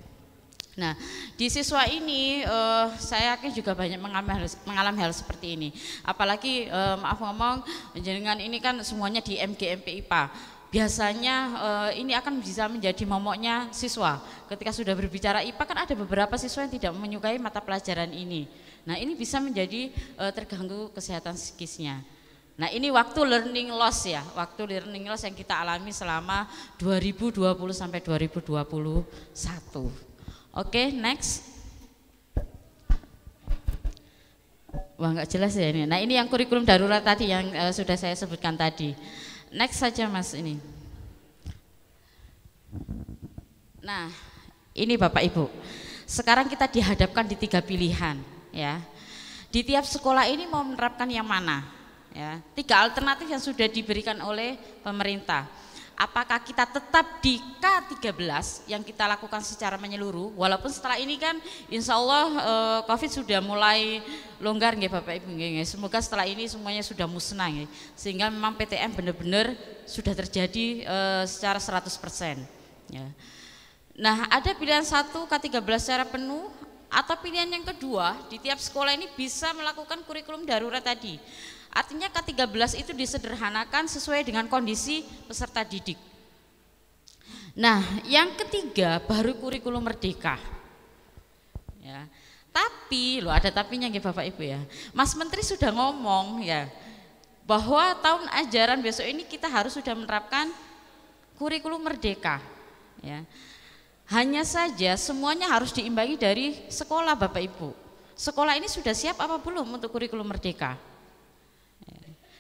Nah, di siswa ini uh, saya yakin juga banyak mengalami hal, mengalami hal seperti ini. Apalagi uh, maaf ngomong, jenengan ini kan semuanya di MGMP IPA. Biasanya uh, ini akan bisa menjadi momoknya siswa. Ketika sudah berbicara IPA kan ada beberapa siswa yang tidak menyukai mata pelajaran ini Nah ini bisa menjadi uh, terganggu kesehatan psikisnya. Nah ini waktu learning loss ya, waktu learning loss yang kita alami selama 2020 sampai 2021. Oke okay, next. Wah nggak jelas ya ini. Nah ini yang kurikulum darurat tadi yang uh, sudah saya sebutkan tadi. Next saja mas ini. Nah ini Bapak Ibu, sekarang kita dihadapkan di tiga pilihan ya. Di tiap sekolah ini mau menerapkan yang mana? Ya, tiga alternatif yang sudah diberikan oleh pemerintah. Apakah kita tetap di K13 yang kita lakukan secara menyeluruh? Walaupun setelah ini kan insya Allah e, COVID sudah mulai longgar nggih Bapak Ibu nge. Semoga setelah ini semuanya sudah musnah nge. Sehingga memang PTM benar-benar sudah terjadi e, secara 100%. Ya. Nah, ada pilihan satu K13 secara penuh atau pilihan yang kedua, di tiap sekolah ini bisa melakukan kurikulum darurat tadi. Artinya K13 itu disederhanakan sesuai dengan kondisi peserta didik. Nah, yang ketiga baru kurikulum merdeka. Ya. Tapi, lo ada tapinya nggih Bapak Ibu ya. Mas Menteri sudah ngomong ya bahwa tahun ajaran besok ini kita harus sudah menerapkan kurikulum merdeka. Ya. Hanya saja semuanya harus diimbangi dari sekolah Bapak Ibu. Sekolah ini sudah siap apa belum untuk kurikulum merdeka?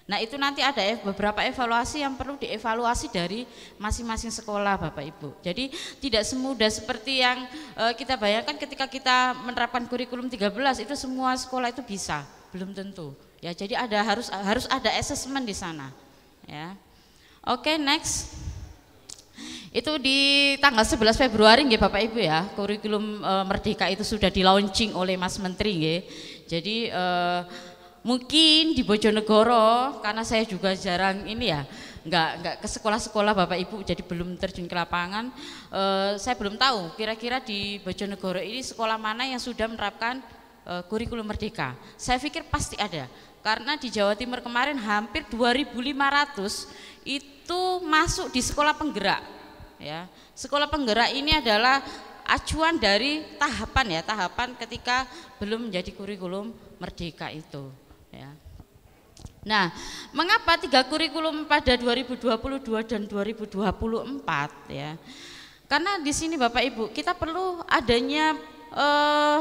Nah itu nanti ada beberapa evaluasi yang perlu dievaluasi dari masing-masing sekolah Bapak Ibu. Jadi tidak semudah seperti yang eh, kita bayangkan ketika kita menerapkan kurikulum 13 itu semua sekolah itu bisa, belum tentu. Ya jadi ada harus harus ada assessment di sana. Ya. Oke okay, next. Itu di tanggal 11 Februari nggih Bapak Ibu ya, kurikulum e, merdeka itu sudah di launching oleh Mas Menteri nggih. Jadi e, mungkin di Bojonegoro karena saya juga jarang ini ya nggak nggak ke sekolah-sekolah bapak ibu jadi belum terjun ke lapangan e, saya belum tahu kira-kira di Bojonegoro ini sekolah mana yang sudah menerapkan e, kurikulum merdeka saya pikir pasti ada karena di Jawa Timur kemarin hampir 2.500 itu masuk di sekolah penggerak ya. Sekolah penggerak ini adalah acuan dari tahapan ya, tahapan ketika belum menjadi kurikulum merdeka itu ya. Nah, mengapa tiga kurikulum pada 2022 dan 2024 ya? Karena di sini Bapak Ibu, kita perlu adanya eh,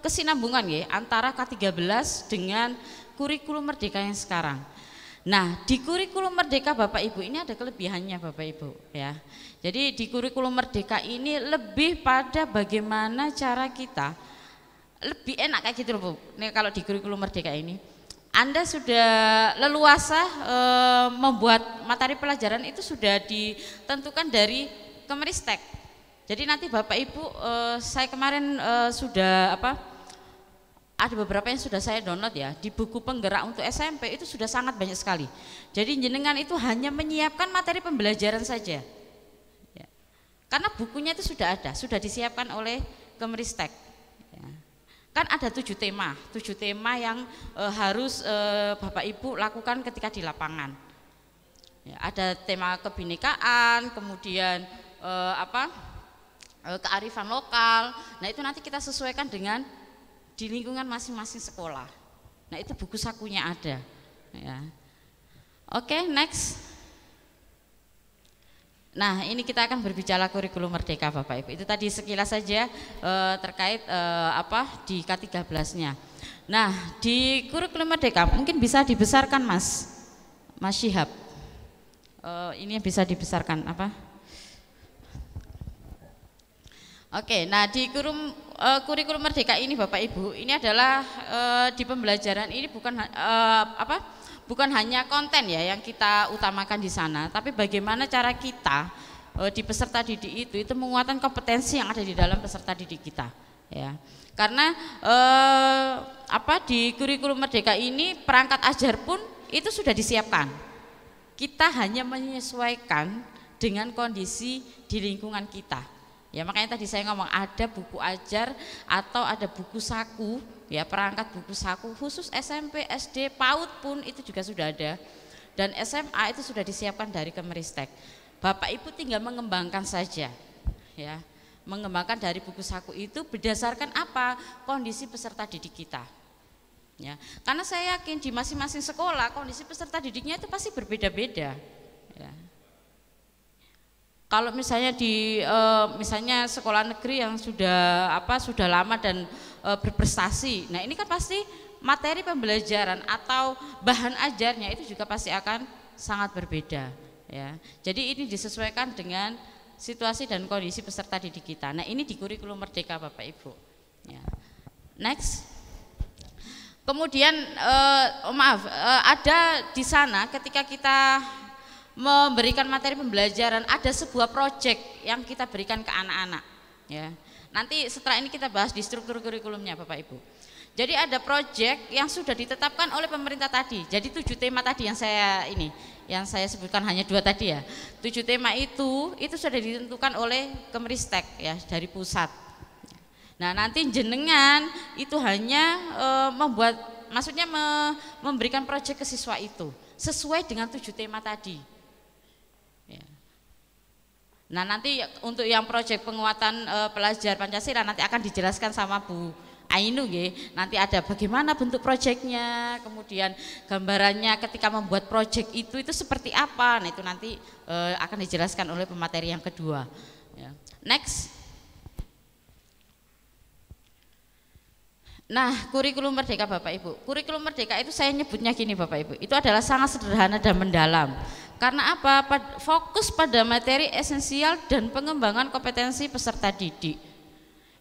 kesinambungan ya antara K13 dengan kurikulum merdeka yang sekarang. Nah, di kurikulum merdeka Bapak Ibu ini ada kelebihannya Bapak Ibu ya. Jadi di kurikulum merdeka ini lebih pada bagaimana cara kita lebih enak kayak gitu loh Bu. Nih kalau di kurikulum merdeka ini anda sudah leluasa e, membuat materi pelajaran itu sudah ditentukan dari kemristek. Jadi nanti Bapak Ibu e, saya kemarin e, sudah apa ada beberapa yang sudah saya download ya di buku penggerak untuk SMP itu sudah sangat banyak sekali. Jadi jenengan itu hanya menyiapkan materi pembelajaran saja karena bukunya itu sudah ada, sudah disiapkan oleh Kemristek. Ya. Kan ada tujuh tema, tujuh tema yang e, harus e, Bapak Ibu lakukan ketika di lapangan. Ya, ada tema kebinekaan, kemudian e, apa e, kearifan lokal. Nah itu nanti kita sesuaikan dengan di lingkungan masing-masing sekolah. Nah itu buku sakunya ada. Ya. Oke, okay, next. Nah, ini kita akan berbicara kurikulum merdeka Bapak Ibu. Itu tadi sekilas saja e, terkait e, apa di K13-nya. Nah, di kurikulum merdeka mungkin bisa dibesarkan Mas. Mas Syihab. E, ini bisa dibesarkan apa? Oke, nah di kurum, e, kurikulum merdeka ini Bapak Ibu, ini adalah e, di pembelajaran ini bukan e, apa? bukan hanya konten ya yang kita utamakan di sana, tapi bagaimana cara kita e, di peserta didik itu itu menguatkan kompetensi yang ada di dalam peserta didik kita, ya. Karena e, apa di kurikulum merdeka ini perangkat ajar pun itu sudah disiapkan. Kita hanya menyesuaikan dengan kondisi di lingkungan kita. Ya makanya tadi saya ngomong ada buku ajar atau ada buku saku ya perangkat buku saku khusus SMP, SD, PAUD pun itu juga sudah ada dan SMA itu sudah disiapkan dari Kemeristek. Bapak Ibu tinggal mengembangkan saja ya. Mengembangkan dari buku saku itu berdasarkan apa? Kondisi peserta didik kita. Ya. Karena saya yakin di masing-masing sekolah kondisi peserta didiknya itu pasti berbeda-beda. Ya. Kalau misalnya di eh, misalnya sekolah negeri yang sudah apa sudah lama dan e, berprestasi. Nah, ini kan pasti materi pembelajaran atau bahan ajarnya itu juga pasti akan sangat berbeda ya. Jadi ini disesuaikan dengan situasi dan kondisi peserta didik kita. Nah, ini di kurikulum merdeka Bapak Ibu. Ya. Next. Kemudian eh, oh maaf, eh, ada di sana ketika kita memberikan materi pembelajaran ada sebuah proyek yang kita berikan ke anak-anak ya. Nanti setelah ini kita bahas di struktur kurikulumnya Bapak Ibu. Jadi ada proyek yang sudah ditetapkan oleh pemerintah tadi. Jadi tujuh tema tadi yang saya ini, yang saya sebutkan hanya dua tadi ya. Tujuh tema itu itu sudah ditentukan oleh Kemristek ya dari pusat. Nah nanti jenengan itu hanya e, membuat, maksudnya me, memberikan proyek ke siswa itu sesuai dengan tujuh tema tadi. Nah nanti untuk yang proyek penguatan e, pelajar Pancasila nanti akan dijelaskan sama Bu Ainu ya. Nanti ada bagaimana bentuk proyeknya, kemudian gambarannya ketika membuat proyek itu itu seperti apa. Nah itu nanti e, akan dijelaskan oleh pemateri yang kedua. Ya. Next. Nah, kurikulum merdeka Bapak Ibu. Kurikulum merdeka itu saya nyebutnya gini Bapak Ibu. Itu adalah sangat sederhana dan mendalam. Karena apa? Fokus pada materi esensial dan pengembangan kompetensi peserta didik.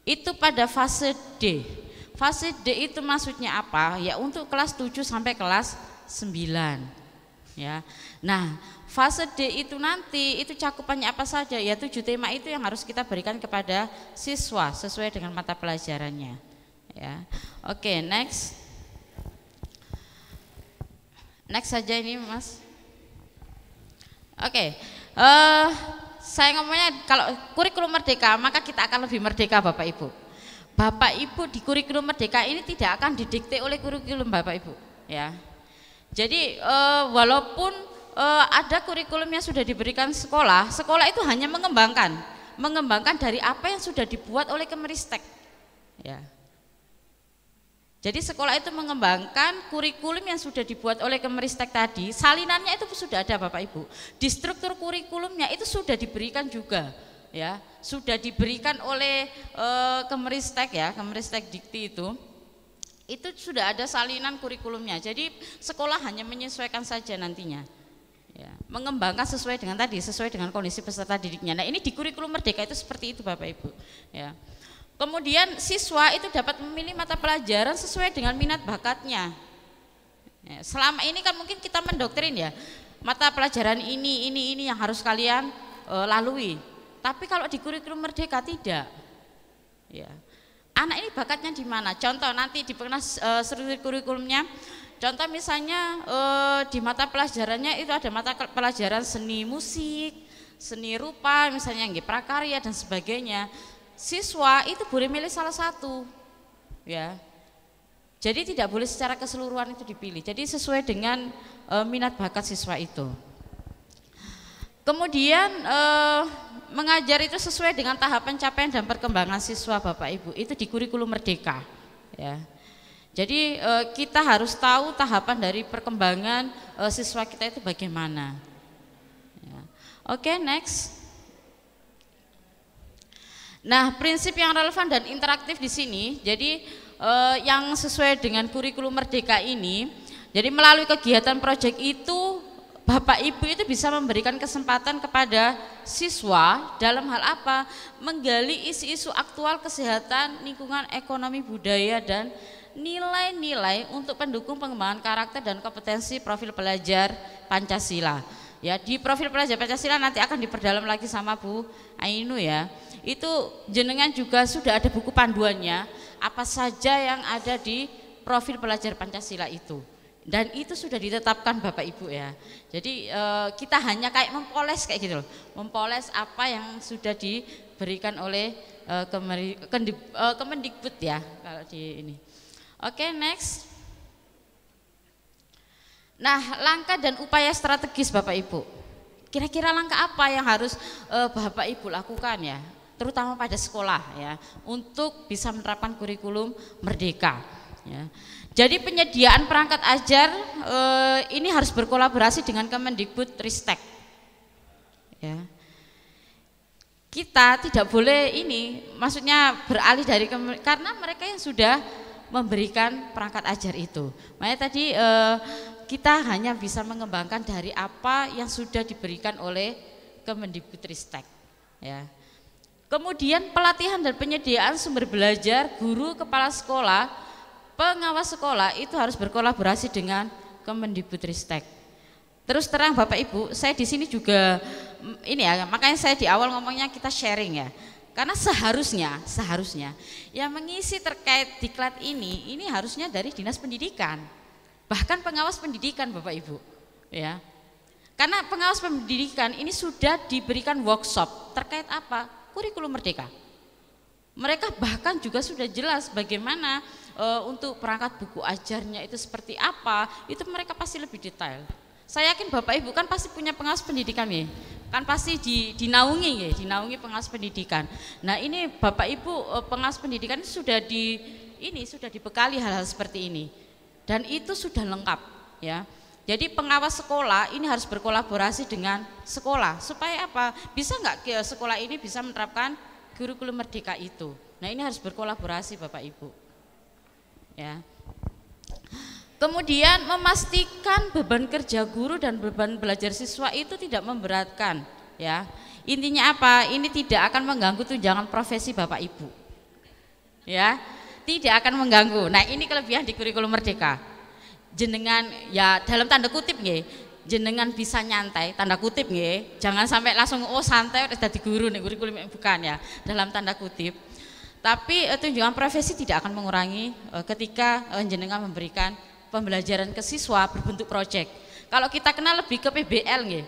Itu pada fase D. Fase D itu maksudnya apa? Ya untuk kelas 7 sampai kelas 9. Ya. Nah, fase D itu nanti itu cakupannya apa saja? Ya tujuh tema itu yang harus kita berikan kepada siswa sesuai dengan mata pelajarannya. Ya. Oke, okay, next. Next saja ini, Mas. Oke, okay. uh, eh, saya ngomongnya kalau kurikulum merdeka maka kita akan lebih merdeka Bapak Ibu. Bapak Ibu di kurikulum merdeka ini tidak akan didikte oleh kurikulum Bapak Ibu ya. Jadi uh, walaupun uh, ada kurikulum yang sudah diberikan sekolah, sekolah itu hanya mengembangkan, mengembangkan dari apa yang sudah dibuat oleh Kemeristek. Ya. Jadi sekolah itu mengembangkan kurikulum yang sudah dibuat oleh Kemeristek tadi, salinannya itu sudah ada Bapak Ibu. Di struktur kurikulumnya itu sudah diberikan juga ya, sudah diberikan oleh e, Kemeristek ya, Kemeristek Dikti itu. Itu sudah ada salinan kurikulumnya. Jadi sekolah hanya menyesuaikan saja nantinya. Ya, mengembangkan sesuai dengan tadi, sesuai dengan kondisi peserta didiknya. Nah, ini di kurikulum merdeka itu seperti itu Bapak Ibu. Ya. Kemudian siswa itu dapat memilih mata pelajaran sesuai dengan minat bakatnya. Ya, selama ini kan mungkin kita mendoktrin ya, mata pelajaran ini, ini, ini yang harus kalian e, lalui. Tapi kalau di kurikulum merdeka tidak. Ya. Anak ini bakatnya di mana? Contoh nanti di pernah e, struktur kurikulumnya, contoh misalnya e, di mata pelajarannya itu ada mata pelajaran seni musik, seni rupa misalnya yang prakarya dan sebagainya siswa itu boleh milih salah satu ya jadi tidak boleh secara keseluruhan itu dipilih jadi sesuai dengan e, minat bakat siswa itu kemudian e, mengajar itu sesuai dengan tahapan capaian dan perkembangan siswa Bapak Ibu itu di kurikulum merdeka ya jadi e, kita harus tahu tahapan dari perkembangan e, siswa kita itu bagaimana ya. oke okay, next Nah, prinsip yang relevan dan interaktif di sini, jadi eh, yang sesuai dengan kurikulum merdeka ini, jadi melalui kegiatan proyek itu Bapak Ibu itu bisa memberikan kesempatan kepada siswa dalam hal apa? Menggali isu-isu aktual kesehatan, lingkungan, ekonomi, budaya dan nilai-nilai untuk pendukung pengembangan karakter dan kompetensi profil pelajar Pancasila. Ya di profil pelajar Pancasila nanti akan diperdalam lagi sama Bu Ainu ya. Itu jenengan juga sudah ada buku panduannya apa saja yang ada di profil pelajar Pancasila itu. Dan itu sudah ditetapkan Bapak Ibu ya. Jadi e, kita hanya kayak mempoles kayak gitu loh. Mempoles apa yang sudah diberikan oleh e, Kemendikbud ya kalau di ini. Oke, okay, next. Nah, langkah dan upaya strategis Bapak Ibu. Kira-kira langkah apa yang harus uh, Bapak Ibu lakukan ya, terutama pada sekolah ya, untuk bisa menerapkan kurikulum merdeka. Ya. Jadi penyediaan perangkat ajar uh, ini harus berkolaborasi dengan Kemendikbud Ristek. Ya. Kita tidak boleh ini, maksudnya beralih dari karena mereka yang sudah memberikan perangkat ajar itu. Makanya tadi uh, kita hanya bisa mengembangkan dari apa yang sudah diberikan oleh Kemendikbudristek ya. Kemudian pelatihan dan penyediaan sumber belajar guru kepala sekolah, pengawas sekolah itu harus berkolaborasi dengan Kemendikbudristek. Terus terang Bapak Ibu, saya di sini juga mm, ini ya, makanya saya di awal ngomongnya kita sharing ya. Karena seharusnya, seharusnya yang mengisi terkait diklat ini, ini harusnya dari dinas pendidikan bahkan pengawas pendidikan Bapak Ibu. Ya. Karena pengawas pendidikan ini sudah diberikan workshop terkait apa? Kurikulum Merdeka. Mereka bahkan juga sudah jelas bagaimana e, untuk perangkat buku ajarnya itu seperti apa, itu mereka pasti lebih detail. Saya yakin Bapak Ibu kan pasti punya pengawas pendidikan ya, kan pasti di, dinaungi ya, dinaungi pengawas pendidikan. Nah ini Bapak Ibu eh, pengawas pendidikan sudah di ini sudah dibekali hal-hal seperti ini dan itu sudah lengkap ya. Jadi pengawas sekolah ini harus berkolaborasi dengan sekolah supaya apa? Bisa nggak sekolah ini bisa menerapkan kurikulum merdeka itu? Nah ini harus berkolaborasi Bapak Ibu. Ya. Kemudian memastikan beban kerja guru dan beban belajar siswa itu tidak memberatkan, ya. Intinya apa? Ini tidak akan mengganggu tunjangan profesi Bapak Ibu. Ya tidak akan mengganggu. Nah, ini kelebihan di kurikulum merdeka. Jenengan ya dalam tanda kutip nih, jenengan bisa nyantai tanda kutip nih, Jangan sampai langsung oh santai udah jadi guru nih kurikulum bukan ya. Dalam tanda kutip. Tapi eh, tunjangan profesi tidak akan mengurangi eh, ketika eh, jenengan memberikan pembelajaran ke siswa berbentuk proyek. Kalau kita kenal lebih ke PBL nih,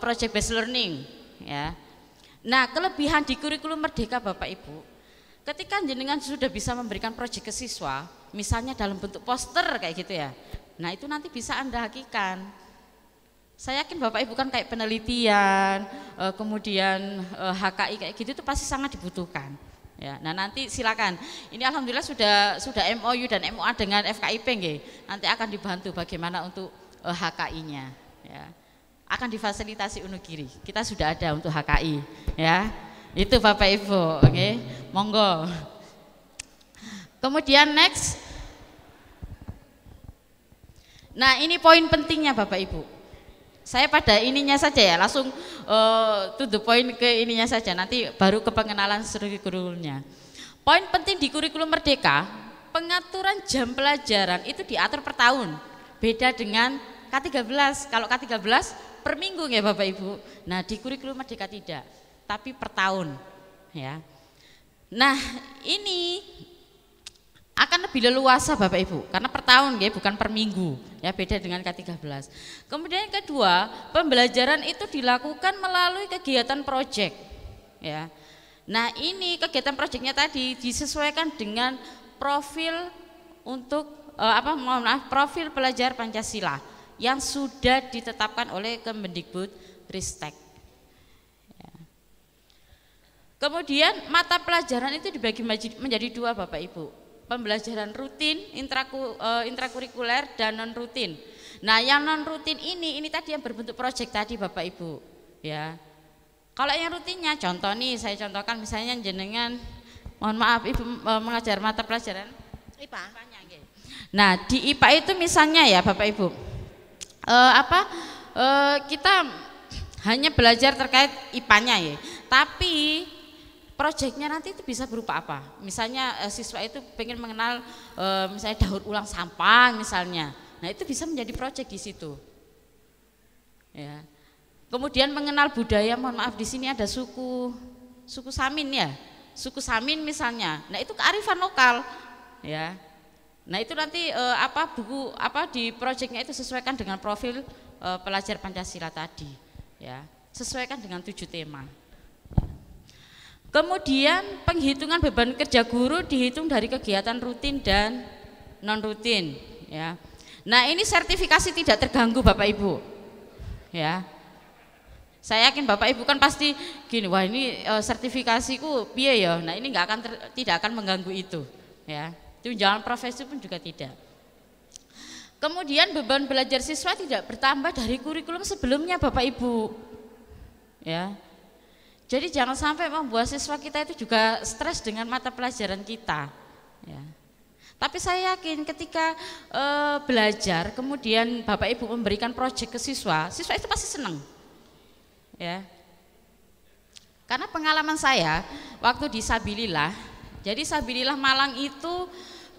project based learning ya. Nah, kelebihan di kurikulum merdeka Bapak Ibu ketika jenengan sudah bisa memberikan proyek ke siswa, misalnya dalam bentuk poster kayak gitu ya. Nah, itu nanti bisa Anda hakikan. Saya yakin Bapak Ibu kan kayak penelitian, eh, kemudian HKI eh, kayak gitu itu pasti sangat dibutuhkan. Ya, nah nanti silakan. Ini alhamdulillah sudah sudah MOU dan MOA dengan FKIP nge. Nanti akan dibantu bagaimana untuk HKI-nya eh, ya. Akan difasilitasi Unugiri. Kita sudah ada untuk HKI ya. Itu Bapak Ibu, oke. Okay? Monggo. Kemudian next. Nah, ini poin pentingnya Bapak Ibu. Saya pada ininya saja ya, langsung uh, to the point ke ininya saja. Nanti baru ke pengenalan kurikulumnya. Poin penting di kurikulum merdeka, pengaturan jam pelajaran itu diatur per tahun. Beda dengan K13. Kalau K13 per minggu ya Bapak Ibu. Nah, di kurikulum merdeka tidak tapi per tahun ya. Nah, ini akan lebih leluasa Bapak Ibu karena per tahun ya bukan per minggu ya beda dengan K13. Kemudian yang kedua, pembelajaran itu dilakukan melalui kegiatan proyek ya. Nah, ini kegiatan proyeknya tadi disesuaikan dengan profil untuk eh, apa mohon maaf profil pelajar Pancasila yang sudah ditetapkan oleh Kemendikbud Ristek. Kemudian mata pelajaran itu dibagi menjadi dua Bapak Ibu. Pembelajaran rutin, intraku, uh, intrakurikuler dan non rutin. Nah, yang non rutin ini ini tadi yang berbentuk proyek tadi Bapak Ibu, ya. Kalau yang rutinnya contoh nih saya contohkan misalnya jenengan mohon maaf Ibu uh, mengajar mata pelajaran IPA. Nah, di IPA itu misalnya ya Bapak Ibu. uh, apa? uh, kita hanya belajar terkait IPA-nya ya. Tapi Proyeknya nanti itu bisa berupa apa? Misalnya eh, siswa itu pengen mengenal eh, misalnya daur ulang sampah misalnya. Nah, itu bisa menjadi proyek di situ. Ya. Kemudian mengenal budaya, mohon maaf di sini ada suku suku Samin ya. Suku Samin misalnya. Nah, itu kearifan lokal. Ya. Nah, itu nanti eh, apa buku apa di proyeknya itu sesuaikan dengan profil eh, pelajar Pancasila tadi, ya. Sesuaikan dengan tujuh tema. Kemudian penghitungan beban kerja guru dihitung dari kegiatan rutin dan non rutin ya. Nah, ini sertifikasi tidak terganggu Bapak Ibu. Ya. Saya yakin Bapak Ibu kan pasti gini, wah ini e, sertifikasiku piye ya. Nah, ini nggak akan ter, tidak akan mengganggu itu ya. Tunjangan profesi pun juga tidak. Kemudian beban belajar siswa tidak bertambah dari kurikulum sebelumnya Bapak Ibu. Ya. Jadi jangan sampai membuat siswa kita itu juga stres dengan mata pelajaran kita. Ya. Tapi saya yakin ketika e, belajar, kemudian bapak ibu memberikan proyek ke siswa, siswa itu pasti senang. Ya. Karena pengalaman saya waktu di Sabilillah, jadi Sabilillah Malang itu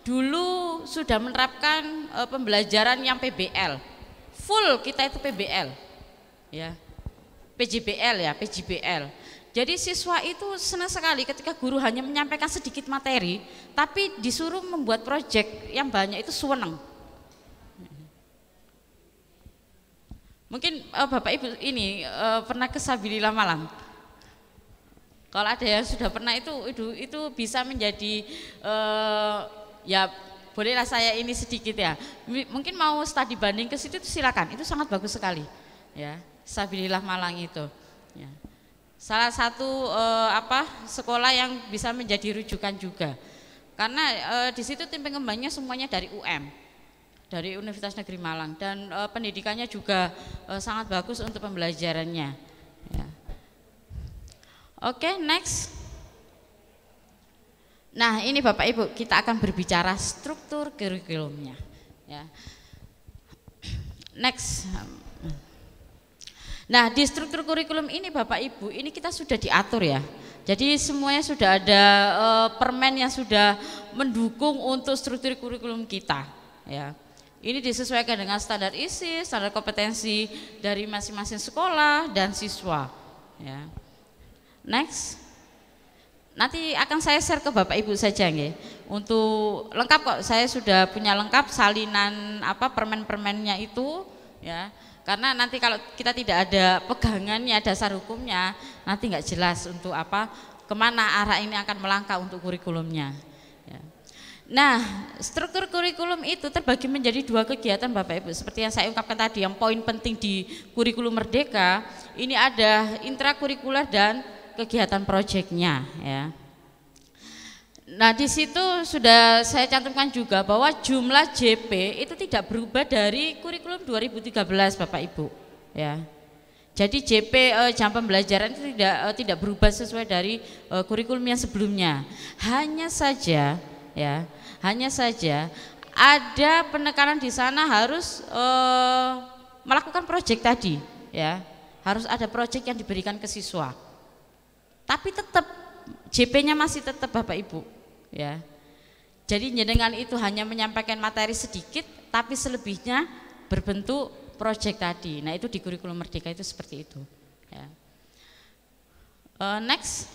dulu sudah menerapkan e, pembelajaran yang PBL, full kita itu PBL, ya, PJBL ya, PJBL. Jadi siswa itu senang sekali ketika guru hanya menyampaikan sedikit materi, tapi disuruh membuat proyek yang banyak itu suweneng. Mungkin uh, Bapak Ibu ini uh, pernah ke Sabilillah Malang. Kalau ada yang sudah pernah itu itu, itu bisa menjadi uh, ya bolehlah saya ini sedikit ya. Mungkin mau studi banding ke situ silakan. Itu sangat bagus sekali. Ya, Sabilillah Malang itu salah satu eh, apa sekolah yang bisa menjadi rujukan juga karena eh, di situ tim pengembangnya semuanya dari UM dari Universitas Negeri Malang dan eh, pendidikannya juga sangat bagus untuk pembelajarannya ya. oke okay, next nah ini Bapak Ibu kita akan berbicara struktur kurikulumnya ya next Nah, di struktur kurikulum ini Bapak Ibu, ini kita sudah diatur ya. Jadi semuanya sudah ada e, permen yang sudah mendukung untuk struktur kurikulum kita, ya. Ini disesuaikan dengan standar isi, standar kompetensi dari masing-masing sekolah dan siswa, ya. Next. Nanti akan saya share ke Bapak Ibu saja nggih. Untuk lengkap kok saya sudah punya lengkap salinan apa permen-permennya itu, ya. Karena nanti kalau kita tidak ada pegangannya, dasar hukumnya, nanti nggak jelas untuk apa, kemana arah ini akan melangkah untuk kurikulumnya. Ya. Nah, struktur kurikulum itu terbagi menjadi dua kegiatan Bapak Ibu. Seperti yang saya ungkapkan tadi, yang poin penting di kurikulum merdeka, ini ada intrakurikuler dan kegiatan proyeknya ya. Nah, di situ sudah saya cantumkan juga bahwa jumlah JP itu tidak berubah dari kurikulum 2013, Bapak Ibu. Ya. Jadi JP eh, jam pembelajaran itu tidak eh, tidak berubah sesuai dari eh, kurikulum yang sebelumnya. Hanya saja ya, hanya saja ada penekanan di sana harus eh, melakukan proyek tadi, ya. Harus ada proyek yang diberikan ke siswa. Tapi tetap JP-nya masih tetap Bapak Ibu ya. Jadi jenengan itu hanya menyampaikan materi sedikit tapi selebihnya berbentuk proyek tadi. Nah, itu di kurikulum merdeka itu seperti itu, ya. Uh, next.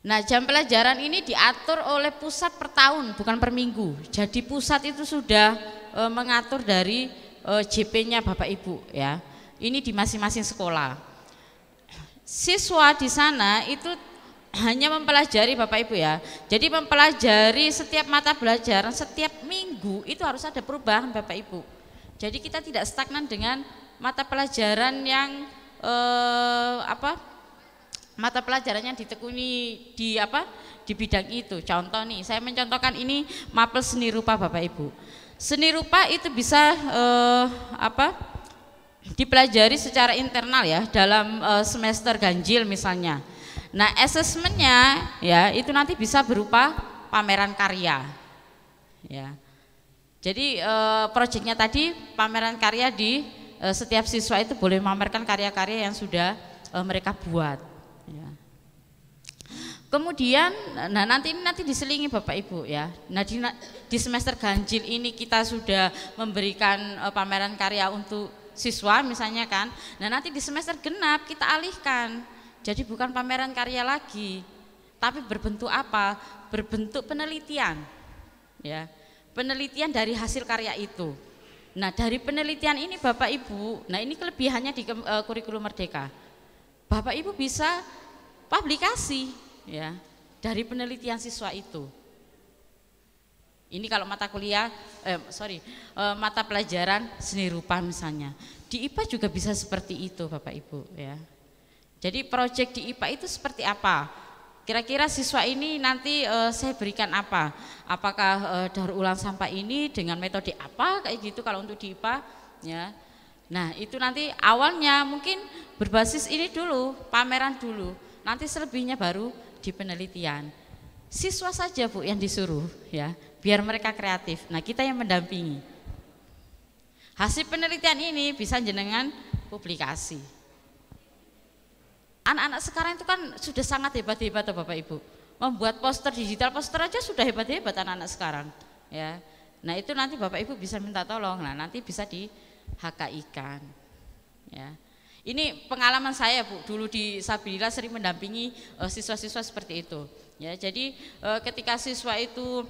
Nah, jam pelajaran ini diatur oleh pusat per tahun, bukan per minggu. Jadi pusat itu sudah e, mengatur dari e, eh, JP-nya Bapak Ibu ya. Ini di masing-masing sekolah. Siswa di sana itu hanya mempelajari Bapak Ibu ya. Jadi mempelajari setiap mata pelajaran setiap minggu itu harus ada perubahan Bapak Ibu. Jadi kita tidak stagnan dengan mata pelajaran yang eh, apa? Mata pelajaran yang ditekuni di apa? di bidang itu. Contoh nih, saya mencontohkan ini mapel seni rupa Bapak Ibu. Seni rupa itu bisa eh, apa? dipelajari secara internal ya dalam eh, semester ganjil misalnya. Nah, assessmentnya ya itu nanti bisa berupa pameran karya. Ya. Jadi e, eh, proyeknya tadi pameran karya di e, setiap siswa itu boleh memamerkan karya-karya yang sudah e, mereka buat. Ya. Kemudian, nah nanti ini nanti diselingi bapak ibu ya. Nah di, di semester ganjil ini kita sudah memberikan e, pameran karya untuk siswa misalnya kan. Nah nanti di semester genap kita alihkan jadi bukan pameran karya lagi, tapi berbentuk apa? Berbentuk penelitian. Ya. Penelitian dari hasil karya itu. Nah, dari penelitian ini Bapak Ibu, nah ini kelebihannya di uh, kurikulum merdeka. Bapak Ibu bisa publikasi ya dari penelitian siswa itu. Ini kalau mata kuliah, eh, sorry, eh, mata pelajaran seni rupa misalnya. Di IPA juga bisa seperti itu Bapak Ibu ya. Jadi proyek di IPA itu seperti apa? Kira-kira siswa ini nanti uh, saya berikan apa? Apakah uh, daur ulang sampah ini dengan metode apa kayak gitu kalau untuk di IPA ya. Nah, itu nanti awalnya mungkin berbasis ini dulu, pameran dulu. Nanti selebihnya baru di penelitian. Siswa saja Bu yang disuruh ya, biar mereka kreatif. Nah, kita yang mendampingi. Hasil penelitian ini bisa jenengan publikasi. Anak-anak sekarang itu kan sudah sangat hebat-hebat Bapak Ibu. Membuat poster digital poster aja sudah hebat-hebat anak-anak sekarang, ya. Nah, itu nanti Bapak Ibu bisa minta tolong. Nah, nanti bisa di HKI-kan. Ya. Ini pengalaman saya Bu, dulu di Sabila sering mendampingi eh, siswa-siswa uh, seperti itu. Ya, jadi uh, ketika siswa itu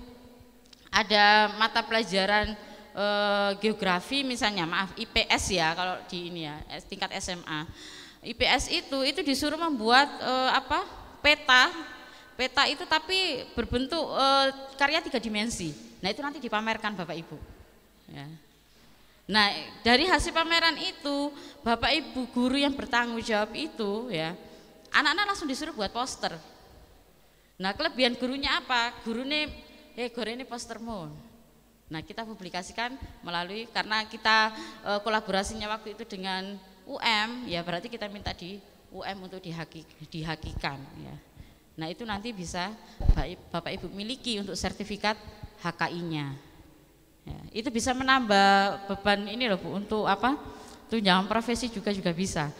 ada mata pelajaran uh, geografi misalnya, maaf IPS ya kalau di ini ya, tingkat SMA. IPS itu itu disuruh membuat e, apa peta peta itu tapi berbentuk e, karya tiga dimensi nah itu nanti dipamerkan bapak ibu ya. nah dari hasil pameran itu bapak ibu guru yang bertanggung jawab itu ya anak-anak langsung disuruh buat poster nah kelebihan gurunya apa Guru ini, eh gore ini postermu Nah, kita publikasikan melalui karena kita e, kolaborasinya waktu itu dengan UM ya berarti kita minta di UM untuk dihakik, dihakikan ya. Nah itu nanti bisa Bapak Ibu miliki untuk sertifikat HKI-nya. Ya, itu bisa menambah beban ini loh Bu untuk apa? Tunjangan profesi juga juga bisa.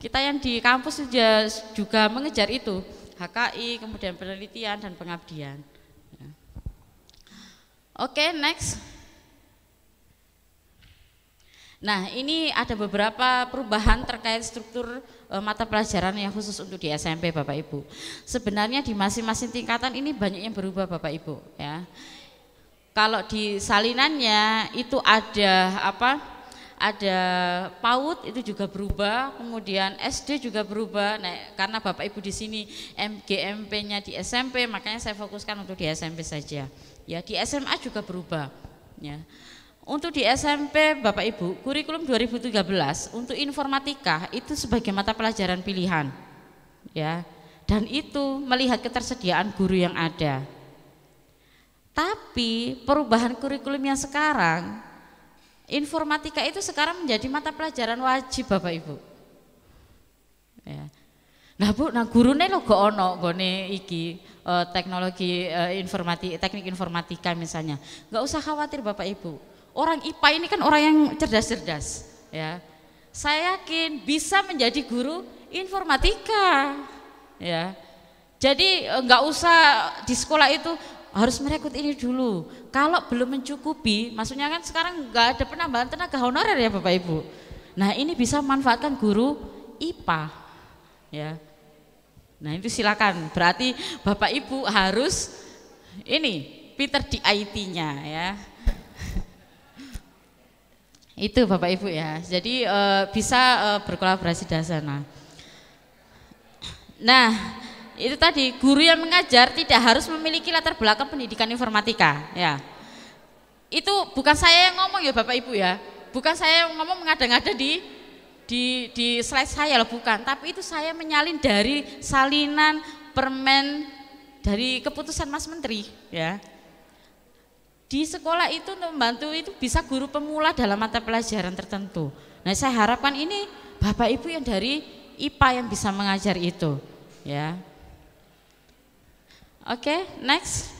Kita yang di kampus juga, juga mengejar itu HKI, kemudian penelitian dan pengabdian. Ya. Oke, okay, next. Nah, ini ada beberapa perubahan terkait struktur e, mata pelajaran yang khusus untuk di SMP Bapak Ibu. Sebenarnya di masing-masing tingkatan ini banyak yang berubah Bapak Ibu ya. Kalau di salinannya itu ada apa? Ada PAUD itu juga berubah, kemudian SD juga berubah. Nah, karena Bapak Ibu di sini MGMP-nya di SMP, makanya saya fokuskan untuk di SMP saja. Ya, di SMA juga berubah ya. Untuk di SMP Bapak Ibu, kurikulum 2013 untuk informatika itu sebagai mata pelajaran pilihan. Ya. Dan itu melihat ketersediaan guru yang ada. Tapi perubahan kurikulum yang sekarang informatika itu sekarang menjadi mata pelajaran wajib Bapak Ibu. Ya. Nah Bu, nah gurune lo gak ono gone iki eh, teknologi eh, teknik informatika misalnya. nggak usah khawatir Bapak Ibu Orang IPA ini kan orang yang cerdas-cerdas, ya. Saya yakin bisa menjadi guru informatika, ya. Jadi eh, nggak usah di sekolah itu harus merekrut ini dulu. Kalau belum mencukupi, maksudnya kan sekarang nggak ada penambahan tenaga honorer ya Bapak Ibu. Nah ini bisa manfaatkan guru IPA, ya. Nah itu silakan. Berarti Bapak Ibu harus ini pinter di IT-nya ya. Itu Bapak Ibu ya. Jadi e, bisa e, berkolaborasi dari sana. Nah, itu tadi guru yang mengajar tidak harus memiliki latar belakang pendidikan informatika, ya. Itu bukan saya yang ngomong ya Bapak Ibu ya. Bukan saya yang ngomong mengada-ngada di di di slide saya loh bukan, tapi itu saya menyalin dari salinan permen dari keputusan Mas Menteri, ya di sekolah itu membantu itu bisa guru pemula dalam mata pelajaran tertentu. Nah, saya harapkan ini Bapak Ibu yang dari IPA yang bisa mengajar itu, ya. Oke, okay, next.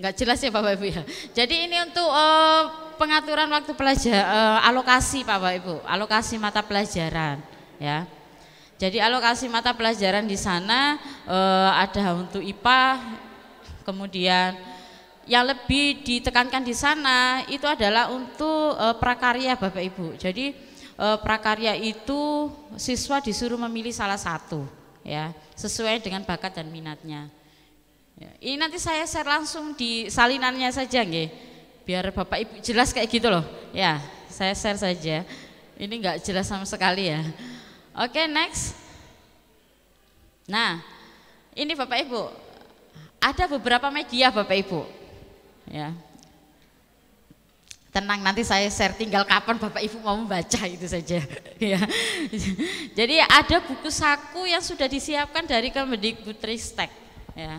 Enggak jelas ya Bapak Ibu ya. Jadi ini untuk uh, pengaturan waktu pelajar uh, eh, alokasi Bapak Ibu, alokasi mata pelajaran, ya. Jadi alokasi mata pelajaran di sana uh, ada untuk IPA, kemudian yang lebih ditekankan di sana itu adalah untuk uh, prakarya Bapak Ibu. Jadi uh, prakarya itu siswa disuruh memilih salah satu ya, sesuai dengan bakat dan minatnya. Ya, ini nanti saya share langsung di salinannya saja nggih. Biar Bapak Ibu jelas kayak gitu loh. Ya, saya share saja. Ini enggak jelas sama sekali ya. Oke, okay, next. Nah, ini Bapak Ibu, ada beberapa media Bapak Ibu ya tenang nanti saya share tinggal kapan Bapak Ibu mau membaca itu saja [LAUGHS] ya. Jadi ada buku saku yang sudah disiapkan dari Kemendikbudristek ya.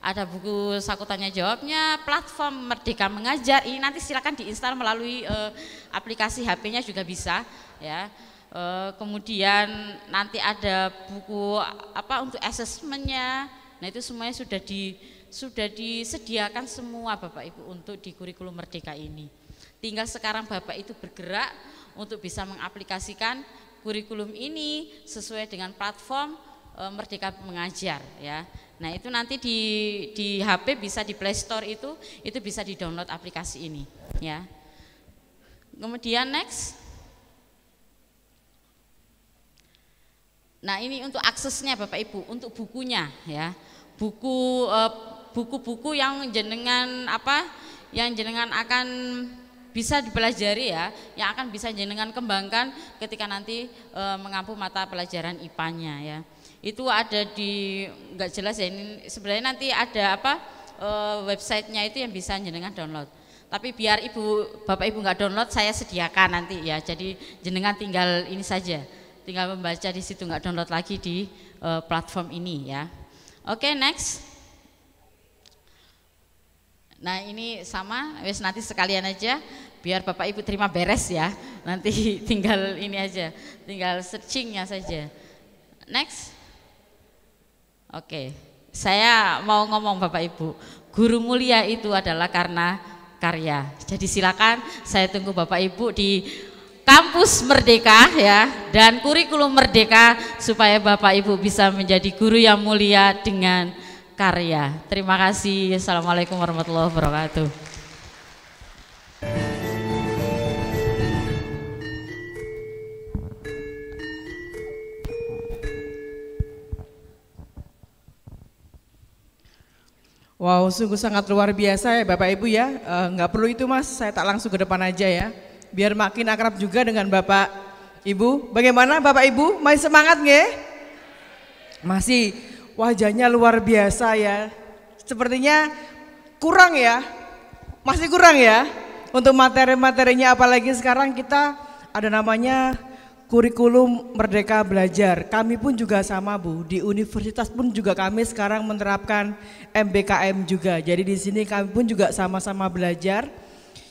Ada buku saku tanya jawabnya, platform Merdeka Mengajar ini nanti silakan diinstal melalui eh, aplikasi HP-nya juga bisa ya. Eh, kemudian nanti ada buku apa untuk asesmennya. Nah itu semuanya sudah di sudah disediakan semua Bapak Ibu untuk di kurikulum merdeka ini. Tinggal sekarang Bapak itu bergerak untuk bisa mengaplikasikan kurikulum ini sesuai dengan platform e, Merdeka Mengajar ya. Nah, itu nanti di di HP bisa di Play Store itu itu bisa di-download aplikasi ini ya. Kemudian next Nah, ini untuk aksesnya Bapak Ibu, untuk bukunya ya. Buku e, buku-buku yang jenengan apa yang jenengan akan bisa dipelajari ya yang akan bisa jenengan kembangkan ketika nanti e, mengampu mata pelajaran IPA-nya ya itu ada di nggak jelas ya ini sebenarnya nanti ada apa e, websitenya itu yang bisa jenengan download tapi biar ibu bapak ibu nggak download saya sediakan nanti ya jadi jenengan tinggal ini saja tinggal membaca di situ nggak download lagi di e, platform ini ya oke okay, next Nah ini sama, wes nanti sekalian aja biar Bapak Ibu terima beres ya. Nanti [LAUGHS] tinggal ini aja, tinggal searchingnya saja. Next. Oke, okay. saya mau ngomong Bapak Ibu, guru mulia itu adalah karena karya. Jadi silakan saya tunggu Bapak Ibu di kampus merdeka ya dan kurikulum merdeka supaya Bapak Ibu bisa menjadi guru yang mulia dengan karya. Terima kasih. Assalamualaikum warahmatullahi wabarakatuh. Wow, sungguh sangat luar biasa ya Bapak Ibu ya. Enggak eh, perlu itu mas, saya tak langsung ke depan aja ya. Biar makin akrab juga dengan Bapak Ibu. Bagaimana Bapak Ibu? Masih semangat nggih? Masih. Wajahnya luar biasa ya. Sepertinya kurang ya, masih kurang ya untuk materi-materinya apalagi sekarang kita ada namanya kurikulum Merdeka Belajar. Kami pun juga sama Bu, di universitas pun juga kami sekarang menerapkan MBKM juga. Jadi di sini kami pun juga sama-sama belajar.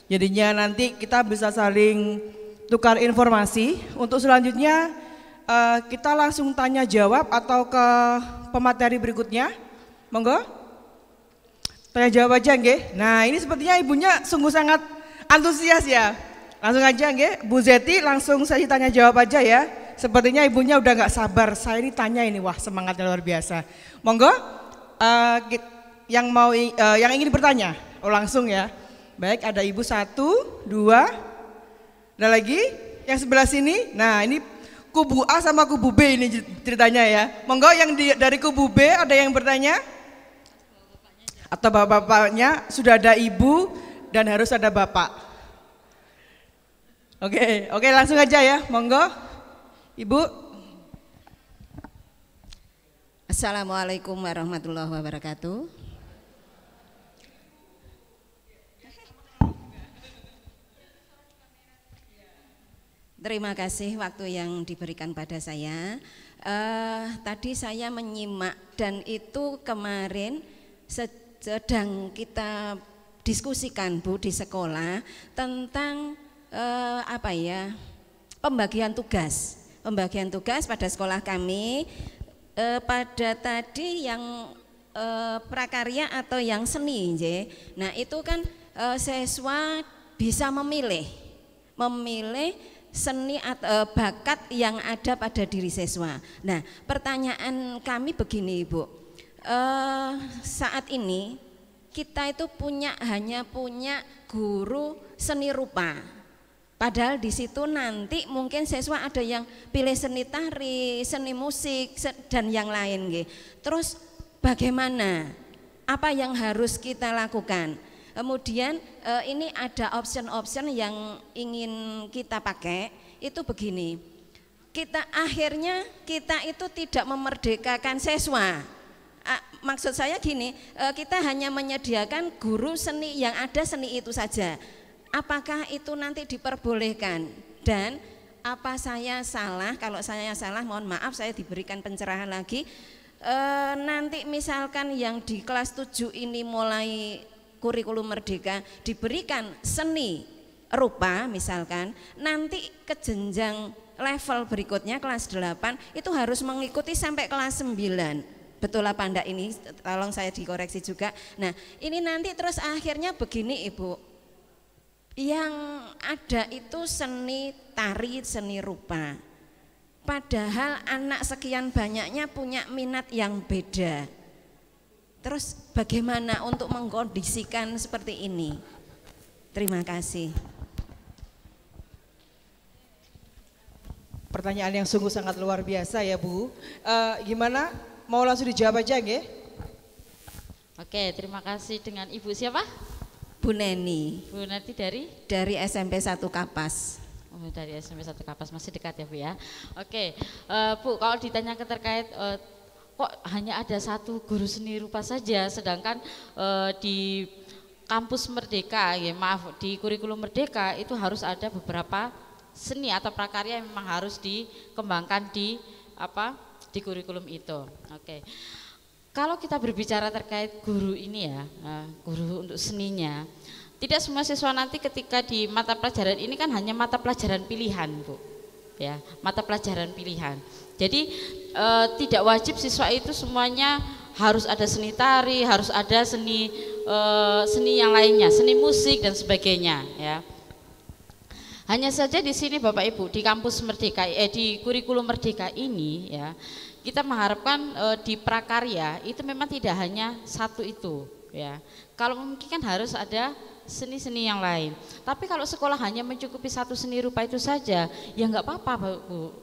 Jadinya nanti kita bisa saling tukar informasi. Untuk selanjutnya eh, kita langsung tanya jawab atau ke pemateri berikutnya? Monggo. Tanya jawab aja nge. Nah, ini sepertinya ibunya sungguh sangat antusias ya. Langsung aja nge. Bu Zeti langsung saya tanya jawab aja ya. Sepertinya ibunya udah nggak sabar. Saya ini tanya ini wah semangatnya luar biasa. Monggo uh, yang mau uh, yang ingin bertanya oh, langsung ya. Baik, ada ibu satu, dua, ada lagi yang sebelah sini. Nah, ini kubu A sama kubu B ini ceritanya ya. Monggo yang di, dari kubu B ada yang bertanya? Atau bapak-bapaknya sudah ada ibu dan harus ada bapak. Oke, oke langsung aja ya. Monggo. Ibu. Assalamualaikum warahmatullahi wabarakatuh. Terima kasih waktu yang diberikan pada saya. Uh, tadi saya menyimak dan itu kemarin sedang kita diskusikan Bu di sekolah tentang uh, apa ya pembagian tugas. Pembagian tugas pada sekolah kami uh, pada tadi yang uh, prakarya atau yang seni, je. Nah itu kan uh, siswa bisa memilih, memilih seni atau eh, bakat yang ada pada diri siswa. Nah, pertanyaan kami begini, Ibu. Eh, saat ini kita itu punya hanya punya guru seni rupa. Padahal di situ nanti mungkin siswa ada yang pilih seni tari, seni musik dan yang lain gitu. Terus bagaimana? Apa yang harus kita lakukan? Kemudian uh, ini ada option-option yang ingin kita pakai itu begini. Kita akhirnya kita itu tidak memerdekakan siswa. maksud saya gini, eh, kita hanya menyediakan guru seni yang ada seni itu saja. Apakah itu nanti diperbolehkan? Dan apa saya salah? Kalau saya salah, mohon maaf, saya diberikan pencerahan lagi. Eh, nanti misalkan yang di kelas 7 ini mulai kurikulum merdeka diberikan seni rupa misalkan nanti ke jenjang level berikutnya kelas 8 itu harus mengikuti sampai kelas 9 betul apa enggak ini tolong saya dikoreksi juga nah ini nanti terus akhirnya begini ibu yang ada itu seni tari seni rupa padahal anak sekian banyaknya punya minat yang beda Terus bagaimana untuk mengkondisikan seperti ini? Terima kasih. Pertanyaan yang sungguh sangat luar biasa ya Bu. E, gimana? Mau langsung dijawab aja ya? Oke, terima kasih dengan Ibu siapa? Bu Neni. Bu Neni dari? Dari SMP 1 Kapas. Oh, dari SMP 1 Kapas masih dekat ya Bu ya. Oke, e, Bu kalau ditanya terkait E, eh, kok hanya ada satu guru seni rupa saja sedangkan e, di kampus merdeka ya maaf di kurikulum merdeka itu harus ada beberapa seni atau prakarya yang memang harus dikembangkan di apa di kurikulum itu oke kalau kita berbicara terkait guru ini ya eh, guru untuk seninya tidak semua siswa nanti ketika di mata pelajaran ini kan hanya mata pelajaran pilihan bu ya mata pelajaran pilihan jadi e, tidak wajib siswa itu semuanya harus ada seni tari, harus ada seni e, seni yang lainnya, seni musik dan sebagainya ya. Hanya saja di sini Bapak Ibu di kampus Merdeka eh di kurikulum Merdeka ini ya, kita mengharapkan e, di prakarya itu memang tidak hanya satu itu ya. Kalau mungkin harus ada seni-seni yang lain. Tapi kalau sekolah hanya mencukupi satu seni rupa itu saja, ya nggak apa-apa Bu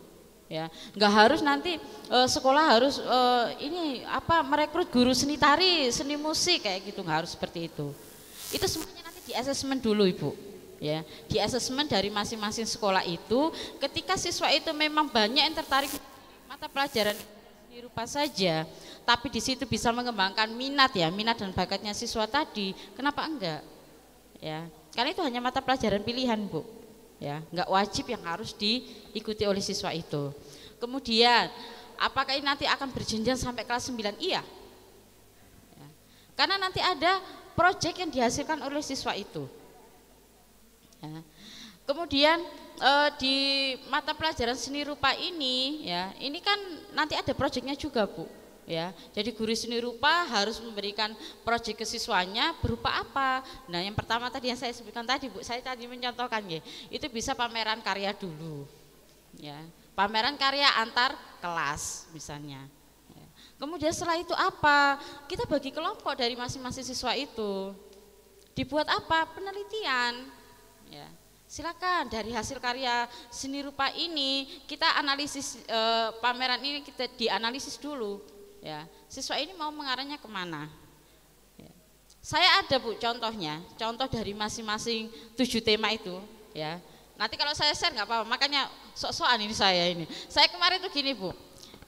ya nggak harus nanti e, sekolah harus e, ini apa merekrut guru seni tari seni musik kayak gitu nggak harus seperti itu itu semuanya nanti di asesmen dulu ibu ya di asesmen dari masing-masing sekolah itu ketika siswa itu memang banyak yang tertarik mata pelajaran seni rupa saja tapi di situ bisa mengembangkan minat ya minat dan bakatnya siswa tadi kenapa enggak ya karena itu hanya mata pelajaran pilihan bu ya nggak wajib yang harus diikuti oleh siswa itu kemudian apakah ini nanti akan berjenjang sampai kelas 9 iya ya. karena nanti ada proyek yang dihasilkan oleh siswa itu ya. kemudian e, di mata pelajaran seni rupa ini ya ini kan nanti ada proyeknya juga bu ya. Jadi guru seni rupa harus memberikan proyek ke siswanya berupa apa? Nah, yang pertama tadi yang saya sebutkan tadi Bu, saya tadi mencontohkan ya, itu bisa pameran karya dulu. Ya, pameran karya antar kelas misalnya. Ya. Kemudian setelah itu apa? Kita bagi kelompok dari masing-masing siswa itu. Dibuat apa? Penelitian. Ya. Silakan dari hasil karya seni rupa ini kita analisis e, pameran ini kita dianalisis dulu ya siswa ini mau mengarahnya kemana ya. saya ada bu contohnya contoh dari masing-masing tujuh tema itu ya nanti kalau saya share nggak apa-apa makanya sok-sokan ini saya ini saya kemarin tuh gini bu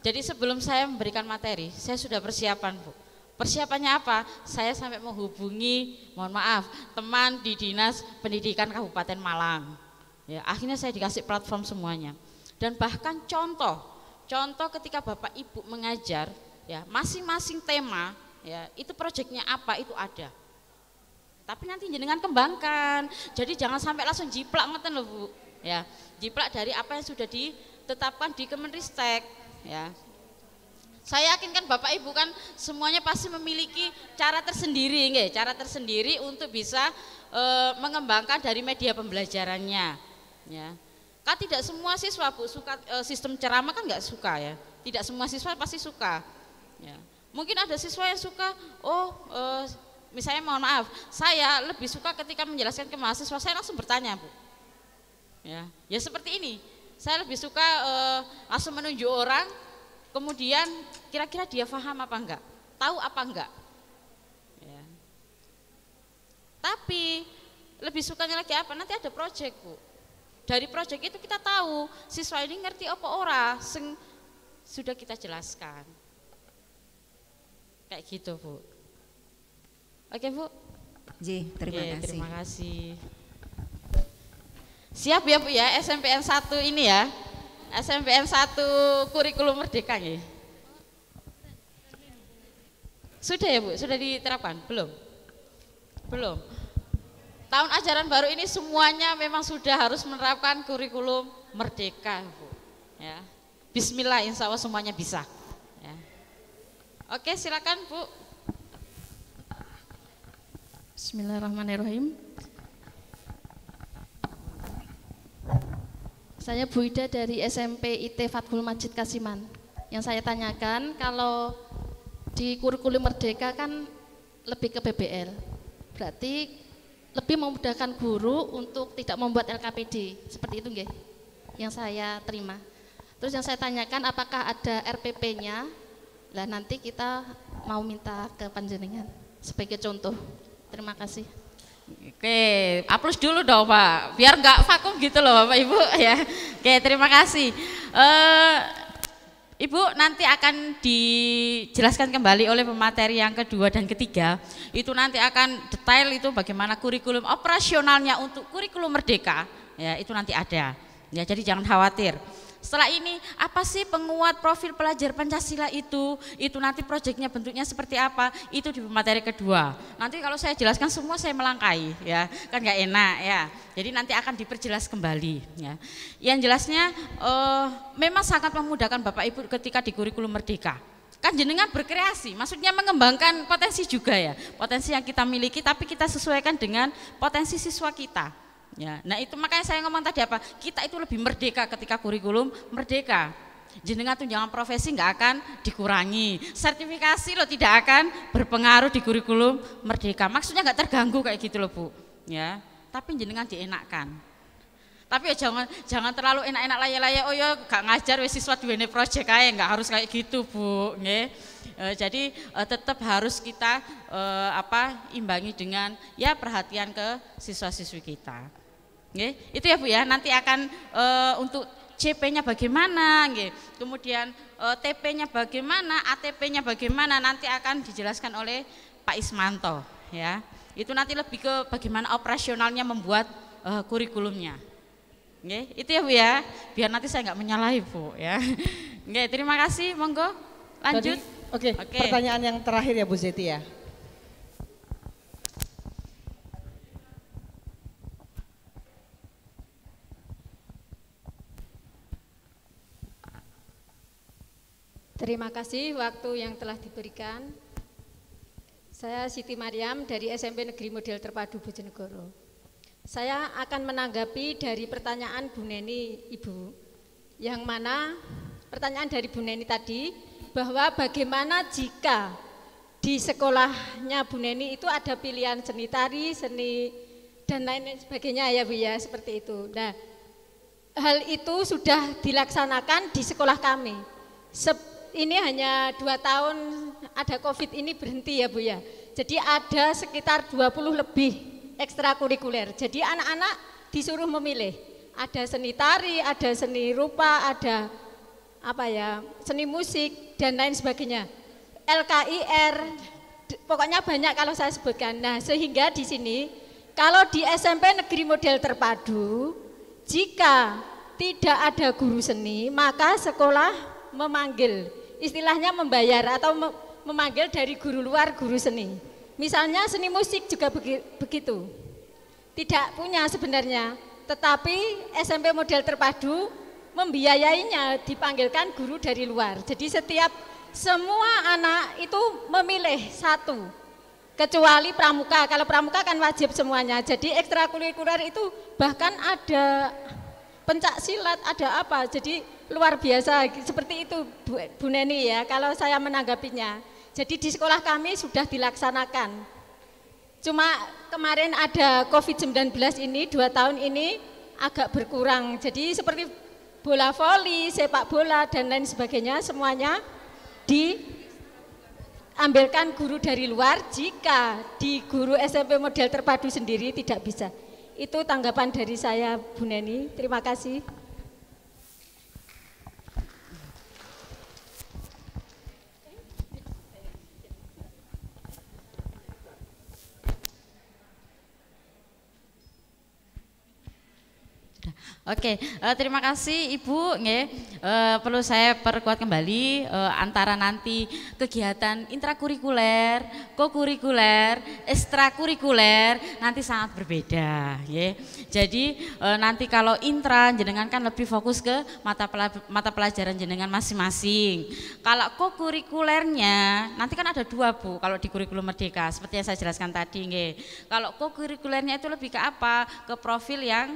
jadi sebelum saya memberikan materi saya sudah persiapan bu Persiapannya apa? Saya sampai menghubungi, mohon maaf, teman di Dinas Pendidikan Kabupaten Malang. Ya, akhirnya saya dikasih platform semuanya. Dan bahkan contoh, contoh ketika Bapak Ibu mengajar, ya masing-masing tema ya itu proyeknya apa itu ada tapi nanti jenengan kembangkan jadi jangan sampai langsung jiplak ngeten loh bu ya jiplak dari apa yang sudah ditetapkan di Kemenristek ya saya yakin kan bapak ibu kan semuanya pasti memiliki cara tersendiri nge, cara tersendiri untuk bisa e, mengembangkan dari media pembelajarannya ya kan tidak semua siswa bu suka e, sistem ceramah kan nggak suka ya tidak semua siswa pasti suka Ya. Mungkin ada siswa yang suka, oh eh, misalnya mohon maaf, saya lebih suka ketika menjelaskan ke mahasiswa saya langsung bertanya bu. Ya, ya seperti ini. Saya lebih suka eh, langsung menunjuk orang, kemudian kira-kira dia faham apa enggak, tahu apa enggak. Ya. Tapi lebih sukanya lagi apa? Nanti ada proyek bu. Dari proyek itu kita tahu siswa ini ngerti apa orang sudah kita jelaskan. Kayak gitu, Bu. Oke, Bu. Ji, terima Oke, kasih. Terima kasih. Siap ya, Bu ya, SMPN 1 ini ya. SMPN 1 kurikulum merdeka nggih. Sudah ya Bu, sudah diterapkan? Belum? Belum. Tahun ajaran baru ini semuanya memang sudah harus menerapkan kurikulum merdeka Bu. Ya. Bismillah insya Allah semuanya bisa. Oke, silakan Bu. Bismillahirrahmanirrahim. Saya Bu Ida dari SMP IT Fatul Majid Kasiman. Yang saya tanyakan kalau di kurikulum merdeka kan lebih ke BBL. Berarti lebih memudahkan guru untuk tidak membuat LKPD. Seperti itu nggih. Yang saya terima. Terus yang saya tanyakan apakah ada RPP-nya lah nanti kita mau minta ke panjenengan sebagai contoh. Terima kasih. Oke, aplus dulu dong Pak, biar nggak vakum gitu loh Bapak Ibu [LAUGHS] ya. Oke, terima kasih. E, Ibu nanti akan dijelaskan kembali oleh pemateri yang kedua dan ketiga. Itu nanti akan detail itu bagaimana kurikulum operasionalnya untuk kurikulum merdeka. Ya, itu nanti ada. Ya, jadi jangan khawatir. Setelah ini apa sih penguat profil pelajar Pancasila itu? Itu nanti proyeknya bentuknya seperti apa? Itu di materi kedua. Nanti kalau saya jelaskan semua saya melangkai ya, kan nggak enak ya. Jadi nanti akan diperjelas kembali ya. Yang jelasnya eh, memang sangat memudahkan Bapak Ibu ketika di kurikulum merdeka kan jenengan berkreasi, maksudnya mengembangkan potensi juga ya, potensi yang kita miliki tapi kita sesuaikan dengan potensi siswa kita. Ya, nah itu makanya saya ngomong tadi apa? Kita itu lebih merdeka ketika kurikulum merdeka. Jenengan tunjangan profesi nggak akan dikurangi, sertifikasi lo tidak akan berpengaruh di kurikulum merdeka. Maksudnya nggak terganggu kayak gitu loh bu, ya. Tapi jenengan dienakkan. Tapi ya jangan jangan terlalu enak-enak layak-layak. Oh ya nggak ngajar wes siswa duwene proyek kayak nggak harus kayak gitu bu, ya. jadi e, tetap harus kita e, apa imbangi dengan ya perhatian ke siswa-siswi kita. Nggih, itu ya Bu ya. Nanti akan e, untuk CP-nya bagaimana, nggih. Kemudian e, eh, TP-nya bagaimana, ATP-nya bagaimana nanti akan dijelaskan oleh Pak Ismanto, ya. Itu nanti lebih ke bagaimana operasionalnya membuat e, kurikulumnya. Nggih, itu ya Bu ya. Biar nanti saya nggak menyalahi Bu ya. [LAUGHS] Nggih, terima kasih. Monggo lanjut. Oke, okay, okay. pertanyaan yang terakhir ya Bu Zeti ya. Terima kasih waktu yang telah diberikan. Saya Siti Mariam dari SMP Negeri Model Terpadu Bojonegoro. Saya akan menanggapi dari pertanyaan Bu Neni, Ibu, yang mana pertanyaan dari Bu Neni tadi bahwa bagaimana jika di sekolahnya Bu Neni itu ada pilihan seni tari, seni dan lain lain sebagainya ya Bu ya, seperti itu. Nah, hal itu sudah dilaksanakan di sekolah kami ini hanya dua tahun ada COVID ini berhenti ya Bu ya. Jadi ada sekitar 20 lebih ekstrakurikuler. Jadi anak-anak disuruh memilih. Ada seni tari, ada seni rupa, ada apa ya, seni musik dan lain sebagainya. LKIR, pokoknya banyak kalau saya sebutkan. Nah, sehingga di sini kalau di SMP Negeri Model Terpadu, jika tidak ada guru seni, maka sekolah memanggil istilahnya membayar atau memanggil dari guru luar guru seni. Misalnya seni musik juga begitu. Tidak punya sebenarnya, tetapi SMP model terpadu membiayainya dipanggilkan guru dari luar. Jadi setiap semua anak itu memilih satu kecuali pramuka. Kalau pramuka kan wajib semuanya. Jadi ekstrakurikuler itu bahkan ada pencak silat, ada apa. Jadi luar biasa seperti itu Bu, Bu Neni ya kalau saya menanggapinya. Jadi di sekolah kami sudah dilaksanakan. Cuma kemarin ada COVID-19 ini dua tahun ini agak berkurang. Jadi seperti bola voli, sepak bola dan lain sebagainya semuanya diambilkan guru dari luar jika di guru SMP model terpadu sendiri tidak bisa. Itu tanggapan dari saya Bu Neni. Terima kasih. Oke, okay. uh, eh, terima kasih Ibu. Nge. Uh, eh, perlu saya perkuat kembali uh, antara nanti kegiatan intrakurikuler, kokurikuler, ekstrakurikuler nanti sangat berbeda. Nge. Jadi uh, nanti kalau intra jenengan kan lebih fokus ke mata mata pelajaran jenengan masing-masing. Kalau kokurikulernya nanti kan ada dua Bu kalau di kurikulum Merdeka seperti yang saya jelaskan tadi. Nge. Kalau kokurikulernya itu lebih ke apa? Ke profil yang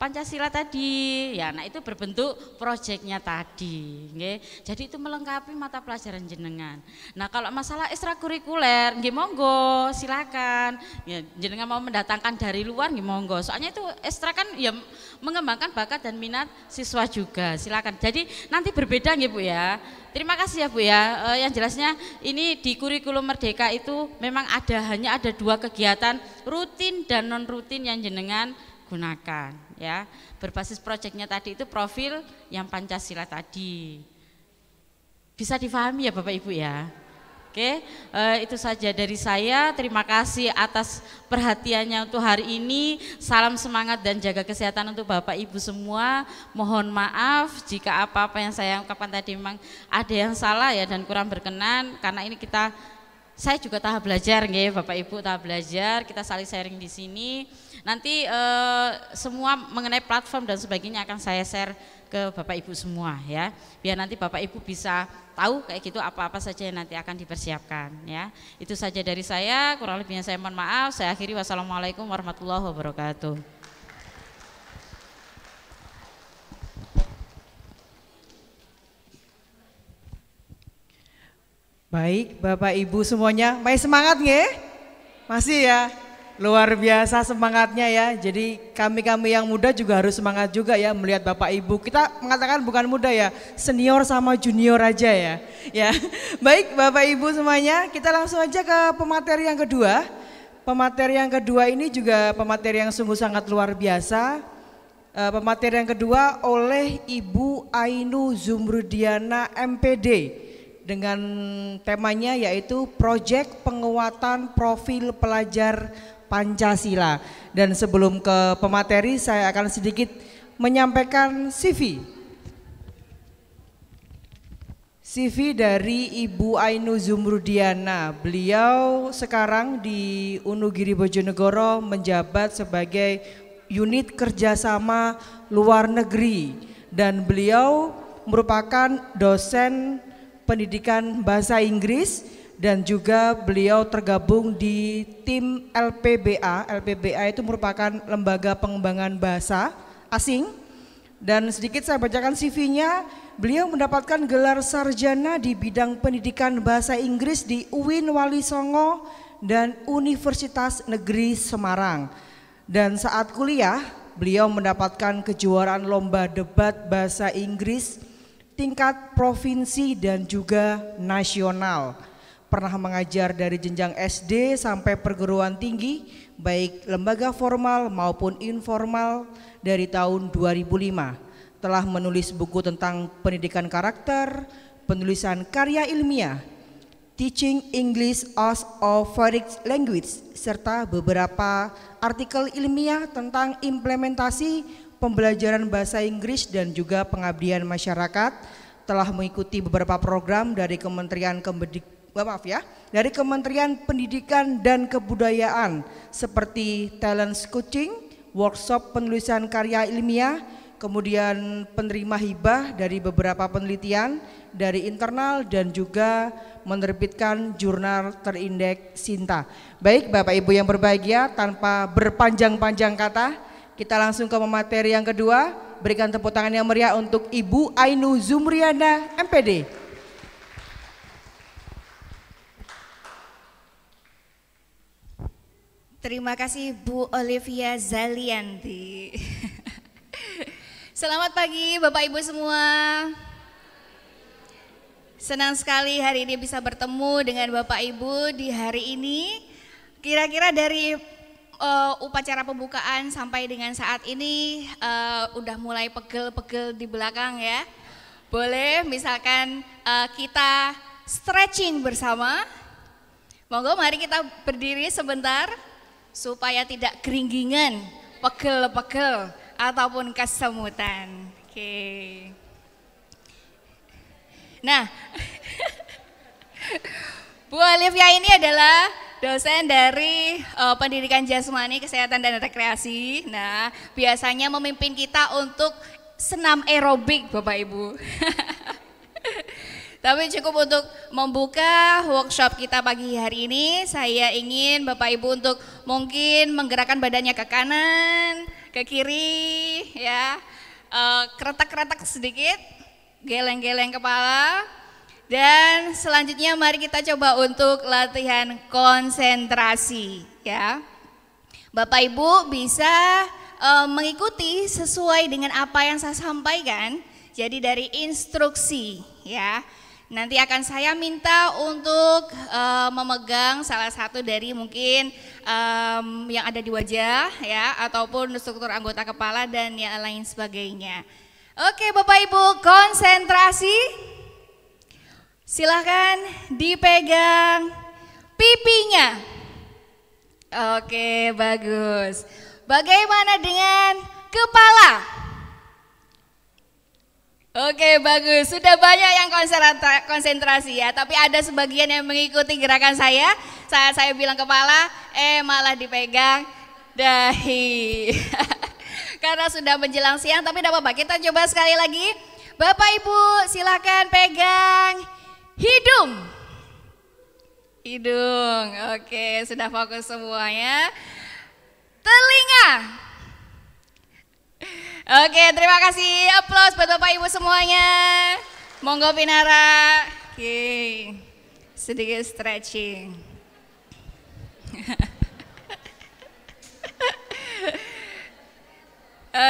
Pancasila tadi. Ya, nah itu berbentuk proyeknya tadi, nge? Jadi itu melengkapi mata pelajaran jenengan. Nah, kalau masalah ekstrakurikuler, nggih monggo, silakan. Ya, jenengan mau mendatangkan dari luar nggih monggo. Soalnya itu ekstra kan ya mengembangkan bakat dan minat siswa juga. Silakan. Jadi nanti berbeda nggih Bu ya. Terima kasih ya Bu ya. E, yang jelasnya ini di kurikulum Merdeka itu memang ada hanya ada dua kegiatan rutin dan non rutin yang jenengan gunakan ya. Berbasis proyeknya tadi itu profil yang Pancasila tadi. Bisa difahami ya Bapak Ibu ya. Oke, eh, itu saja dari saya. Terima kasih atas perhatiannya untuk hari ini. Salam semangat dan jaga kesehatan untuk Bapak Ibu semua. Mohon maaf jika apa-apa yang saya ungkapkan tadi memang ada yang salah ya dan kurang berkenan karena ini kita saya juga tahap belajar nggih Bapak Ibu tahap belajar, kita saling sharing di sini. Nanti eh, semua mengenai platform dan sebagainya akan saya share ke Bapak Ibu semua ya. Biar nanti Bapak Ibu bisa tahu kayak gitu apa-apa saja yang nanti akan dipersiapkan ya. Itu saja dari saya, kurang lebihnya saya mohon maaf. Saya akhiri wassalamualaikum warahmatullahi wabarakatuh. Baik, Bapak Ibu semuanya, masih semangat nggih? Masih ya? Luar biasa semangatnya ya. Jadi kami-kami yang muda juga harus semangat juga ya melihat Bapak Ibu. Kita mengatakan bukan muda ya, senior sama junior aja ya. Ya. [LAUGHS] Baik Bapak Ibu semuanya, kita langsung aja ke pemateri yang kedua. Pemateri yang kedua ini juga pemateri yang sungguh sangat luar biasa. Eh, pemateri yang kedua oleh Ibu Ainu Zumrudiana MPD dengan temanya yaitu Project penguatan profil pelajar Pancasila. Dan sebelum ke pemateri saya akan sedikit menyampaikan CV. CV dari Ibu Ainu Zumrudiana. Beliau sekarang di Unugiri Bojonegoro menjabat sebagai unit kerjasama luar negeri dan beliau merupakan dosen pendidikan bahasa Inggris dan juga beliau tergabung di tim LPBA. LPBA itu merupakan lembaga pengembangan bahasa asing. Dan sedikit saya bacakan CV-nya, beliau mendapatkan gelar sarjana di bidang pendidikan bahasa Inggris di UIN Wali Songo dan Universitas Negeri Semarang. Dan saat kuliah, beliau mendapatkan kejuaraan lomba debat bahasa Inggris tingkat provinsi dan juga nasional pernah mengajar dari jenjang SD sampai perguruan tinggi, baik lembaga formal maupun informal dari tahun 2005. Telah menulis buku tentang pendidikan karakter, penulisan karya ilmiah, Teaching English as a Foreign Language, serta beberapa artikel ilmiah tentang implementasi pembelajaran bahasa Inggris dan juga pengabdian masyarakat, telah mengikuti beberapa program dari Kementerian maaf ya, dari Kementerian Pendidikan dan Kebudayaan seperti talent coaching, workshop penulisan karya ilmiah, kemudian penerima hibah dari beberapa penelitian dari internal dan juga menerbitkan jurnal terindeks Sinta. Baik Bapak Ibu yang berbahagia, tanpa berpanjang-panjang kata, kita langsung ke materi yang kedua. Berikan tepuk tangan yang meriah untuk Ibu Ainu Zumriana MPD. Terima kasih Bu Olivia Zalianti. [LAUGHS] Selamat pagi Bapak Ibu semua. Senang sekali hari ini bisa bertemu dengan Bapak Ibu di hari ini. Kira-kira dari uh, upacara pembukaan sampai dengan saat ini uh, udah mulai pegel-pegel di belakang ya. Boleh misalkan uh, kita stretching bersama. Monggo mari kita berdiri sebentar supaya tidak keringgingan, pegel-pegel ataupun kesemutan. Oke. Nah, [LAUGHS] Bu Olivia ini adalah dosen dari uh, pendidikan jasmani, kesehatan dan rekreasi. Nah, biasanya memimpin kita untuk senam aerobik, Bapak Ibu. [LAUGHS] Tapi cukup untuk membuka workshop kita pagi hari ini, saya ingin Bapak Ibu untuk mungkin menggerakkan badannya ke kanan, ke kiri, ya, eh, keretak-keretak sedikit, geleng-geleng kepala, dan selanjutnya mari kita coba untuk latihan konsentrasi, ya. Bapak Ibu bisa uh, mengikuti sesuai dengan apa yang saya sampaikan, jadi dari instruksi, ya. Nanti akan saya minta untuk uh, memegang salah satu dari mungkin um, yang ada di wajah ya ataupun struktur anggota kepala dan yang lain sebagainya. Oke Bapak Ibu konsentrasi silahkan dipegang pipinya. Oke bagus. Bagaimana dengan kepala? Oke bagus, sudah banyak yang konsentrasi ya, tapi ada sebagian yang mengikuti gerakan saya. Saat saya bilang kepala, eh malah dipegang dahi. [LAUGHS] Karena sudah menjelang siang, tapi tidak apa-apa, kita coba sekali lagi. Bapak Ibu silakan pegang hidung. Hidung, oke sudah fokus semuanya. Telinga, Oke, terima kasih. Aplaus buat Bapak Ibu semuanya. Monggo Pinara. Oke. Sedikit stretching. [LAUGHS]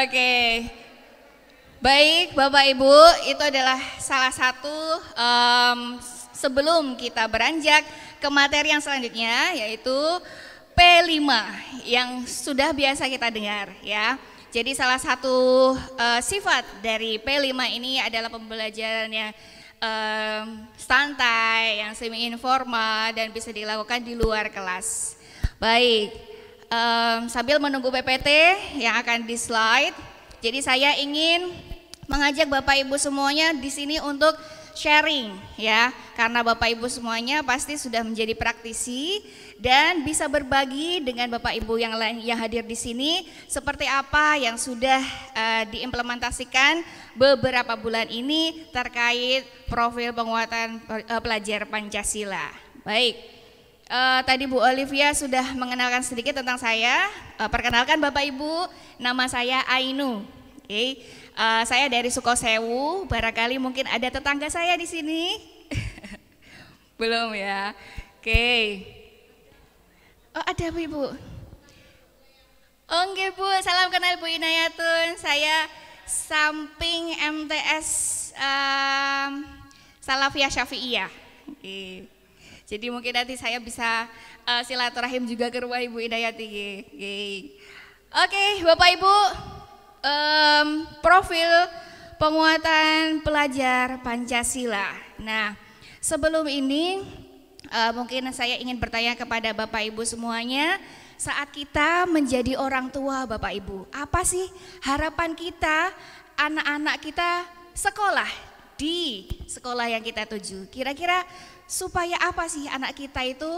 Oke. Baik, Bapak Ibu, itu adalah salah satu um, sebelum kita beranjak ke materi yang selanjutnya yaitu P5 yang sudah biasa kita dengar ya. Jadi salah satu uh, sifat dari P5 ini adalah pembelajaran yang um, eh, santai, yang semi informal dan bisa dilakukan di luar kelas. Baik, um, sambil menunggu PPT yang akan di slide, jadi saya ingin mengajak Bapak Ibu semuanya di sini untuk sharing ya, karena Bapak Ibu semuanya pasti sudah menjadi praktisi dan bisa berbagi dengan Bapak Ibu yang lain yang hadir di sini seperti apa yang sudah uh, diimplementasikan beberapa bulan ini terkait profil penguatan eh, pelajar Pancasila. Baik. Uh, tadi Bu Olivia sudah mengenalkan sedikit tentang saya. Uh, perkenalkan Bapak Ibu, nama saya Ainu. Oke. Okay. Uh, saya dari Sukosewu, barangkali mungkin ada tetangga saya di sini. [LAUGHS] Belum ya. Oke. Okay. Oh, ada bu Ibu? oke oh, Bu. Salam kenal Bu Inayatun. Saya samping MTS um, Salafiyah Syafi'iyah. Jadi mungkin nanti saya bisa uh, silaturahim juga ke rumah Ibu Inayati. Oke, Oke, Bapak Ibu, um, profil penguatan pelajar Pancasila. Nah, sebelum ini uh, mungkin saya ingin bertanya kepada Bapak Ibu semuanya, saat kita menjadi orang tua Bapak Ibu, apa sih harapan kita anak-anak kita sekolah di sekolah yang kita tuju? Kira-kira supaya apa sih anak kita itu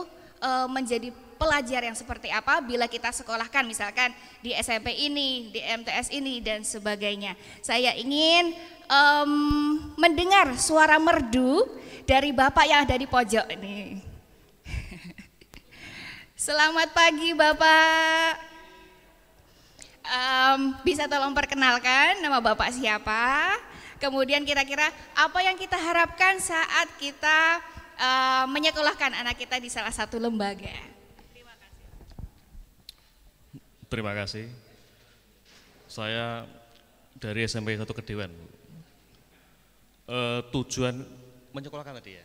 uh, menjadi pelajar yang seperti apa bila kita sekolahkan misalkan di SMP ini, di MTS ini dan sebagainya. Saya ingin um, mendengar suara merdu dari Bapak yang ada di pojok ini. [LAUGHS] Selamat pagi Bapak. Um, bisa tolong perkenalkan nama Bapak siapa? Kemudian kira-kira apa yang kita harapkan saat kita uh, menyekolahkan anak kita di salah satu lembaga? Terima kasih. Saya dari SMP 1 Kedewan. E, tujuan menyekolahkan tadi ya?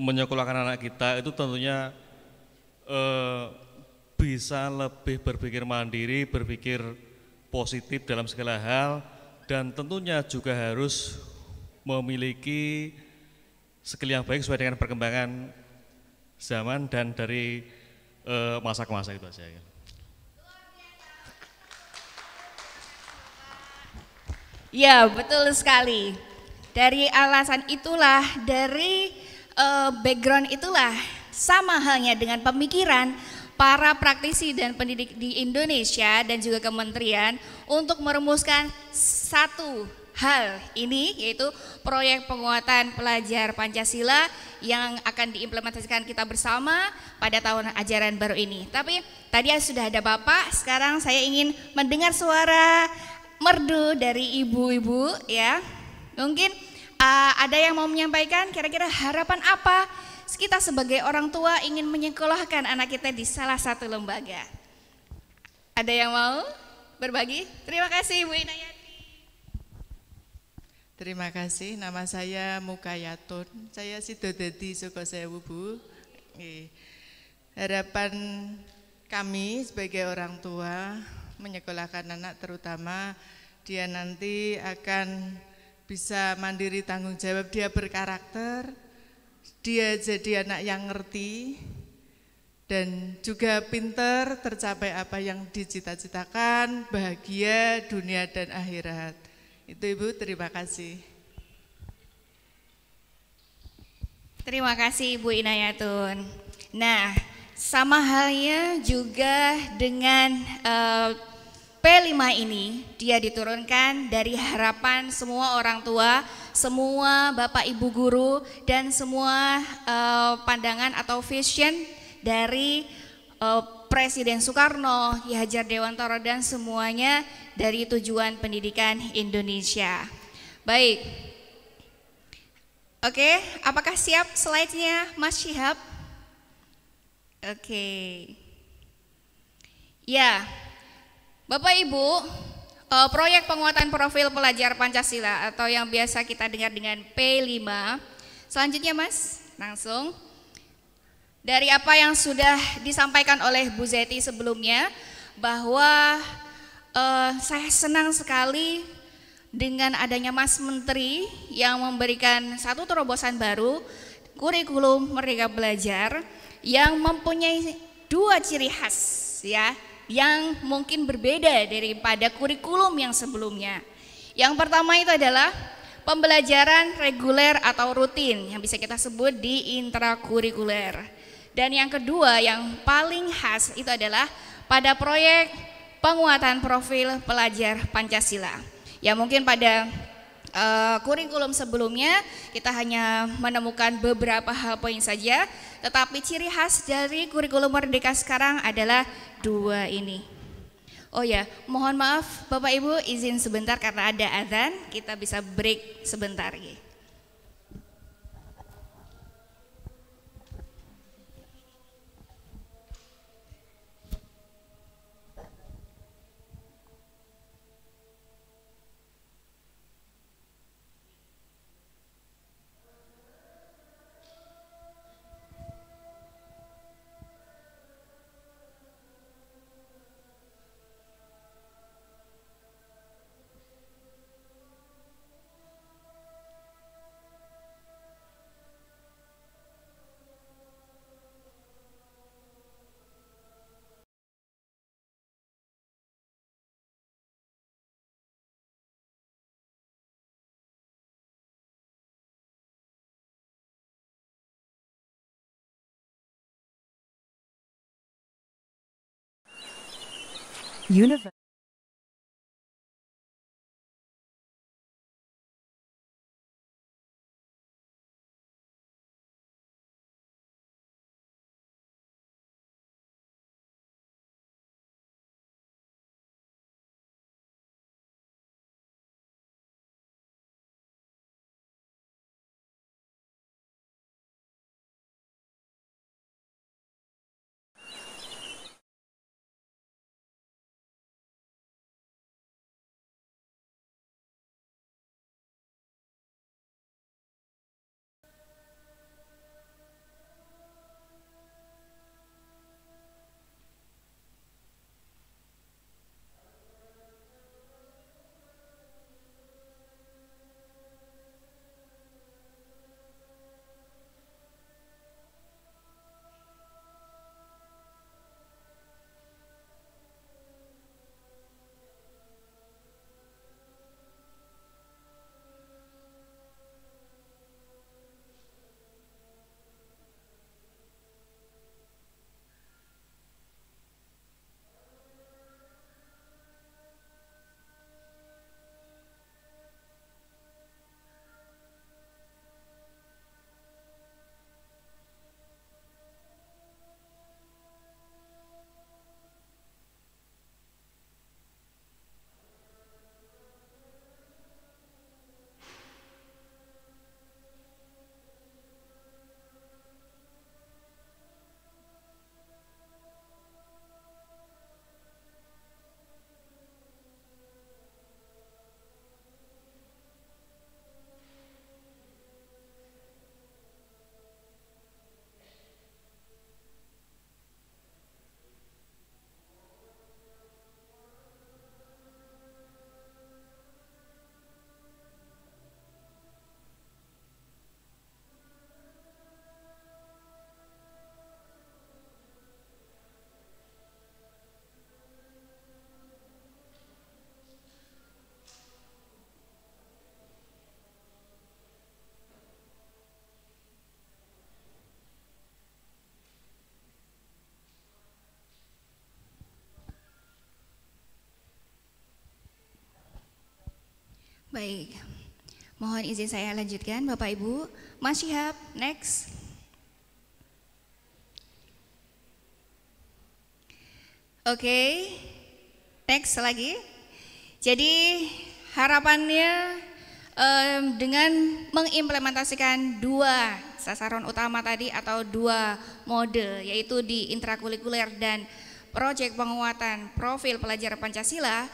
Menyekolahkan anak kita itu tentunya e, bisa lebih berpikir mandiri, berpikir positif dalam segala hal, dan tentunya juga harus memiliki skill yang baik sesuai dengan perkembangan zaman dan dari eh, masa ke masa itu saja. Ya. Ya, betul sekali. Dari alasan itulah, dari uh, background itulah, sama halnya dengan pemikiran para praktisi dan pendidik di Indonesia dan juga kementerian untuk merumuskan satu hal ini yaitu proyek penguatan pelajar Pancasila yang akan diimplementasikan kita bersama pada tahun ajaran baru ini. Tapi tadi sudah ada Bapak, sekarang saya ingin mendengar suara merdu dari ibu-ibu ya. Mungkin uh, ada yang mau menyampaikan kira-kira harapan apa kita sebagai orang tua ingin menyekolahkan anak kita di salah satu lembaga. Ada yang mau berbagi? Terima kasih Ibu Inayati. Terima kasih, nama saya Mukayatun. Saya Sidodadi Sukosewu Bu. Harapan kami sebagai orang tua menyekolahkan anak terutama dia nanti akan bisa mandiri tanggung jawab, dia berkarakter, dia jadi anak yang ngerti, dan juga pinter tercapai apa yang dicita-citakan, bahagia dunia dan akhirat. Itu Ibu, terima kasih. Terima kasih Ibu Inayatun. Nah, sama halnya juga dengan uh, eh, P5 ini, dia diturunkan dari harapan semua orang tua, semua bapak ibu guru, dan semua uh, pandangan atau vision dari uh, Presiden Soekarno, Ki Hajar Dewantara, dan semuanya dari tujuan pendidikan Indonesia. Baik, oke, apakah siap slide-nya Mas Syihab? Oke. Okay. Ya, Bapak Ibu, eh, proyek penguatan profil pelajar Pancasila atau yang biasa kita dengar dengan P5. Selanjutnya Mas, langsung. Dari apa yang sudah disampaikan oleh Bu Zeti sebelumnya, bahwa uh, saya senang sekali dengan adanya Mas Menteri yang memberikan satu terobosan baru, kurikulum Merdeka Belajar, yang mempunyai dua ciri khas ya yang mungkin berbeda daripada kurikulum yang sebelumnya. Yang pertama itu adalah pembelajaran reguler atau rutin yang bisa kita sebut di intrakurikuler. Dan yang kedua yang paling khas itu adalah pada proyek penguatan profil pelajar Pancasila. Ya mungkin pada uh, kurikulum sebelumnya kita hanya menemukan beberapa hal poin saja, tetapi ciri khas dari kurikulum merdeka sekarang adalah dua ini. Oh ya, mohon maaf Bapak Ibu izin sebentar karena ada azan, kita bisa break sebentar. Gitu. universe Baik, mohon izin saya lanjutkan Bapak Ibu. Mas Syihab, next. Oke, okay. next lagi. Jadi harapannya um, dengan mengimplementasikan dua sasaran utama tadi atau dua mode yaitu di intrakulikuler dan proyek penguatan profil pelajar Pancasila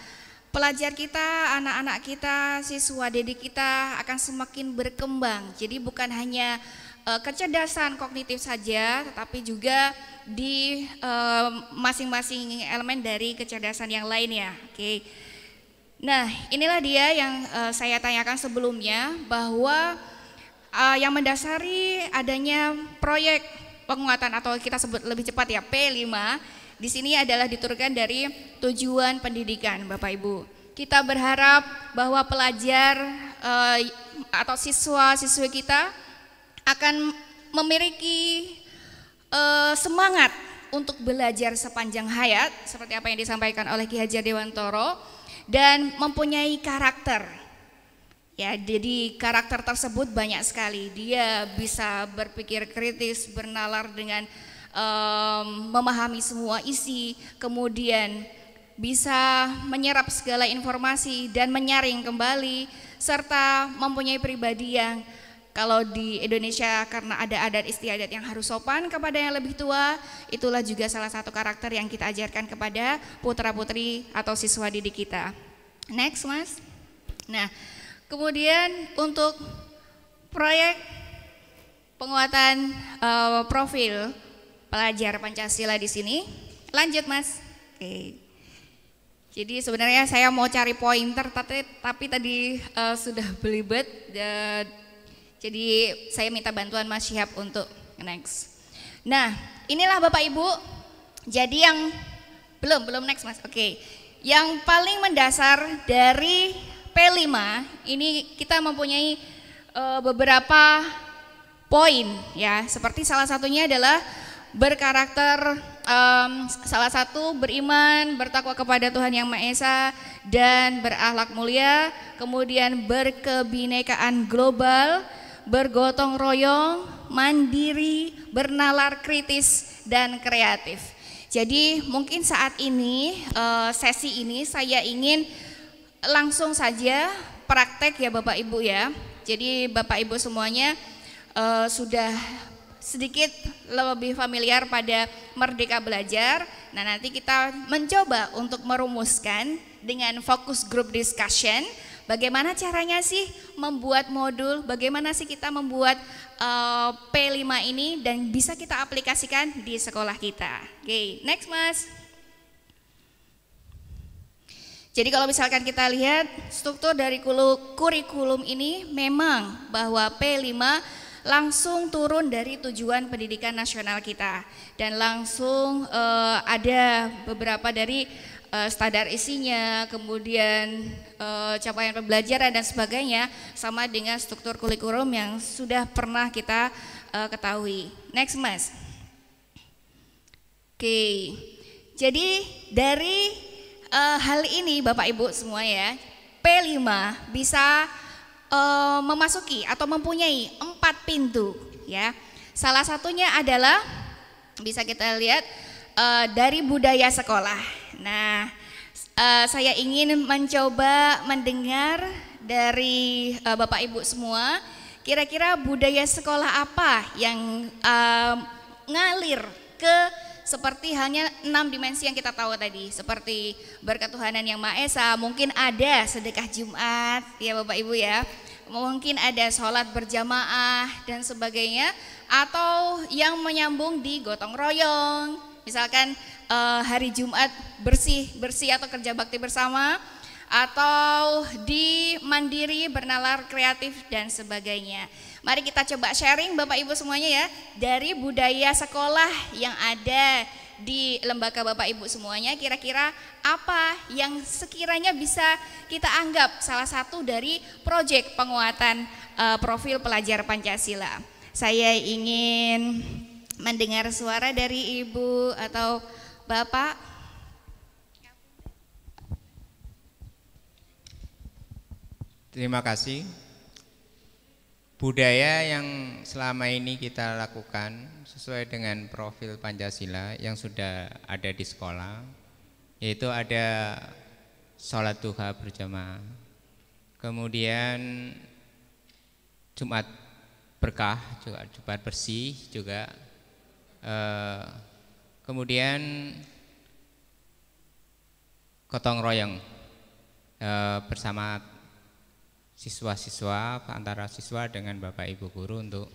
Pelajar kita, anak-anak kita, siswa didik kita akan semakin berkembang. Jadi bukan hanya uh, kecerdasan kognitif saja, tetapi juga di eh, masing-masing uh, elemen dari kecerdasan yang lainnya. Oke. Okay. Nah, inilah dia yang uh, saya tanyakan sebelumnya bahwa uh, yang mendasari adanya proyek penguatan atau kita sebut lebih cepat ya P5 di sini adalah diturunkan dari tujuan pendidikan Bapak Ibu. Kita berharap bahwa pelajar eh, atau siswa-siswi kita akan memiliki eh, semangat untuk belajar sepanjang hayat seperti apa yang disampaikan oleh Ki Hajar Dewantoro dan mempunyai karakter. Ya, jadi karakter tersebut banyak sekali. Dia bisa berpikir kritis, bernalar dengan um, memahami semua isi, kemudian bisa menyerap segala informasi dan menyaring kembali, serta mempunyai pribadi yang kalau di Indonesia karena ada adat istiadat yang harus sopan kepada yang lebih tua, itulah juga salah satu karakter yang kita ajarkan kepada putra-putri atau siswa didik kita. Next, Mas. Nah, kemudian untuk proyek penguatan uh, profil pelajar Pancasila di sini. Lanjut Mas. Oke. Jadi sebenarnya saya mau cari pointer tapi, tapi tadi uh, sudah belibet. Uh, jadi saya minta bantuan Mas Syihab untuk next. Nah, inilah Bapak Ibu. Jadi yang belum, belum next Mas. Oke. Yang paling mendasar dari P5 ini kita mempunyai uh, beberapa poin ya. Seperti salah satunya adalah berkarakter um, salah satu beriman, bertakwa kepada Tuhan Yang Maha Esa dan berakhlak mulia, kemudian berkebinekaan global, bergotong royong, mandiri, bernalar kritis dan kreatif. Jadi mungkin saat ini eh, sesi ini saya ingin langsung saja praktek ya Bapak Ibu ya. Jadi Bapak Ibu semuanya eh, sudah sedikit lebih familiar pada Merdeka Belajar. Nah, nanti kita mencoba untuk merumuskan dengan fokus group discussion bagaimana caranya sih membuat modul, bagaimana sih kita membuat uh, eh, P5 ini dan bisa kita aplikasikan di sekolah kita. Oke, okay, next Mas. Jadi kalau misalkan kita lihat struktur dari kurikulum ini memang bahwa P5 langsung turun dari tujuan pendidikan nasional kita dan langsung uh, ada beberapa dari uh, standar isinya, kemudian uh, capaian pembelajaran dan sebagainya sama dengan struktur kurikulum yang sudah pernah kita uh, ketahui. Next, Mas. Oke. Okay. Jadi dari uh, hal ini Bapak Ibu semua ya, P5 bisa Eh, memasuki atau mempunyai empat pintu ya. Salah satunya adalah bisa kita lihat e, dari budaya sekolah. Nah, e, saya ingin mencoba mendengar dari e, Bapak Ibu semua, kira-kira budaya sekolah apa yang e, ngalir ke seperti halnya enam dimensi yang kita tahu tadi, seperti berkat Tuhanan yang Maha Esa, mungkin ada sedekah Jumat, ya Bapak Ibu ya, mungkin ada sholat berjamaah dan sebagainya, atau yang menyambung di gotong royong, misalkan eh, hari Jumat bersih bersih atau kerja bakti bersama, atau di mandiri bernalar kreatif dan sebagainya. Mari kita coba sharing Bapak Ibu semuanya ya dari budaya sekolah yang ada di lembaga Bapak Ibu semuanya kira-kira apa yang sekiranya bisa kita anggap salah satu dari proyek penguatan uh, profil pelajar Pancasila. Saya ingin mendengar suara dari Ibu atau Bapak Terima kasih budaya yang selama ini kita lakukan sesuai dengan profil Pancasila yang sudah ada di sekolah yaitu ada sholat duha berjamaah kemudian Jumat berkah juga Jumat bersih juga eh, kemudian gotong royong eh, bersama siswa-siswa antara siswa dengan Bapak Ibu guru untuk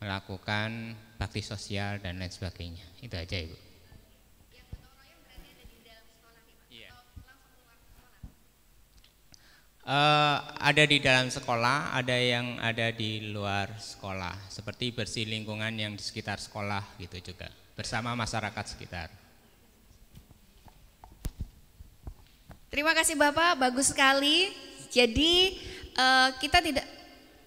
melakukan bakti sosial dan lain sebagainya. Itu aja Ibu. Eh, ada di dalam sekolah, ada yang ada di luar sekolah, seperti bersih lingkungan yang di sekitar sekolah gitu juga, bersama masyarakat sekitar. Terima kasih Bapak, bagus sekali. Jadi uh, kita tidak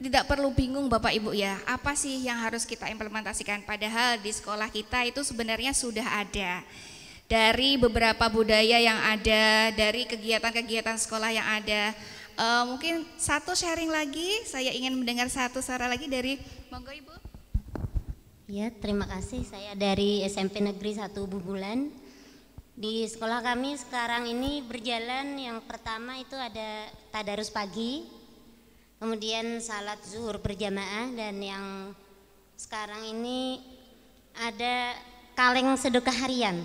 tidak perlu bingung Bapak Ibu ya, apa sih yang harus kita implementasikan? Padahal di sekolah kita itu sebenarnya sudah ada dari beberapa budaya yang ada, dari kegiatan-kegiatan sekolah yang ada. Uh, mungkin satu sharing lagi, saya ingin mendengar satu suara lagi dari monggo Ibu. Ya, terima kasih. Saya dari SMP Negeri 1 Bubulan. Di sekolah kami sekarang ini berjalan yang pertama itu ada tadarus pagi, kemudian salat zuhur berjamaah dan yang sekarang ini ada kaleng sedekah harian.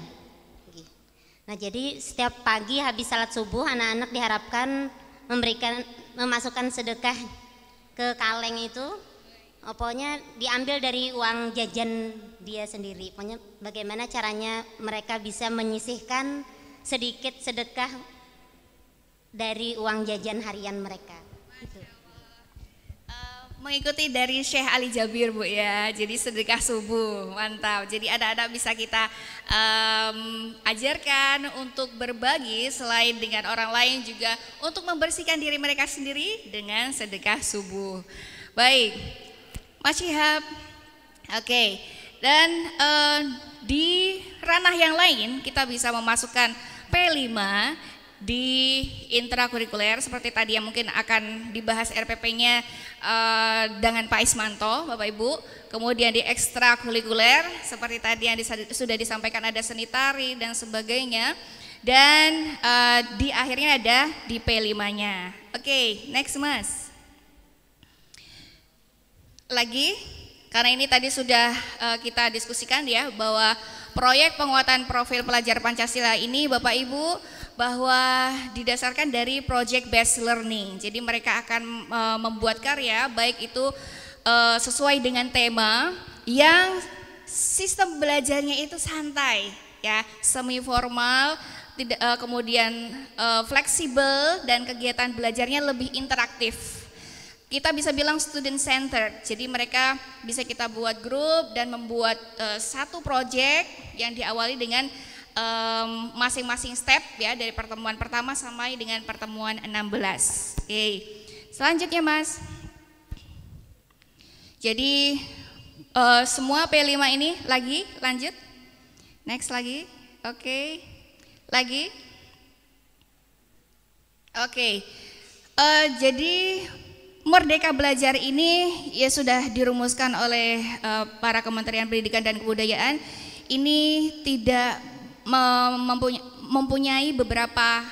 Nah, jadi setiap pagi habis salat subuh anak-anak diharapkan memberikan memasukkan sedekah ke kaleng itu. Oh, pokoknya diambil dari uang jajan dia sendiri. Pokoknya bagaimana caranya mereka bisa menyisihkan sedikit sedekah dari uang jajan harian mereka. Mengikuti dari Syekh Ali Jabir Bu ya, jadi sedekah subuh, mantap. Jadi ada-ada bisa kita um, ajarkan untuk berbagi selain dengan orang lain juga untuk membersihkan diri mereka sendiri dengan sedekah subuh. Baik, Mas Syihab, oke. Okay. Dan um, di ranah yang lain kita bisa memasukkan P5 di intrakurikuler seperti tadi yang mungkin akan dibahas RPP-nya uh, eh, dengan Pak Ismanto, Bapak Ibu. Kemudian di ekstrakurikuler seperti tadi yang disa sudah disampaikan ada seni tari dan sebagainya. Dan uh, di akhirnya ada di P5-nya. Oke, okay, next Mas. Lagi karena ini tadi sudah uh, kita diskusikan ya bahwa proyek penguatan profil pelajar Pancasila ini Bapak Ibu bahwa didasarkan dari project based learning. Jadi mereka akan uh, membuat karya baik itu uh, sesuai dengan tema yang sistem belajarnya itu santai ya, semi formal, tidak uh, kemudian uh, fleksibel dan kegiatan belajarnya lebih interaktif. Kita bisa bilang student center. Jadi mereka bisa kita buat grup dan membuat uh, satu project yang diawali dengan masing-masing um, step ya dari pertemuan pertama sampai dengan pertemuan 16. Oke. Selanjutnya Mas. Jadi uh, semua P5 ini lagi lanjut. Next lagi. Oke. Okay. Lagi. Oke. Okay. Uh, eh, jadi Merdeka Belajar ini ya sudah dirumuskan oleh uh, para Kementerian Pendidikan dan Kebudayaan. Ini tidak mempunyai beberapa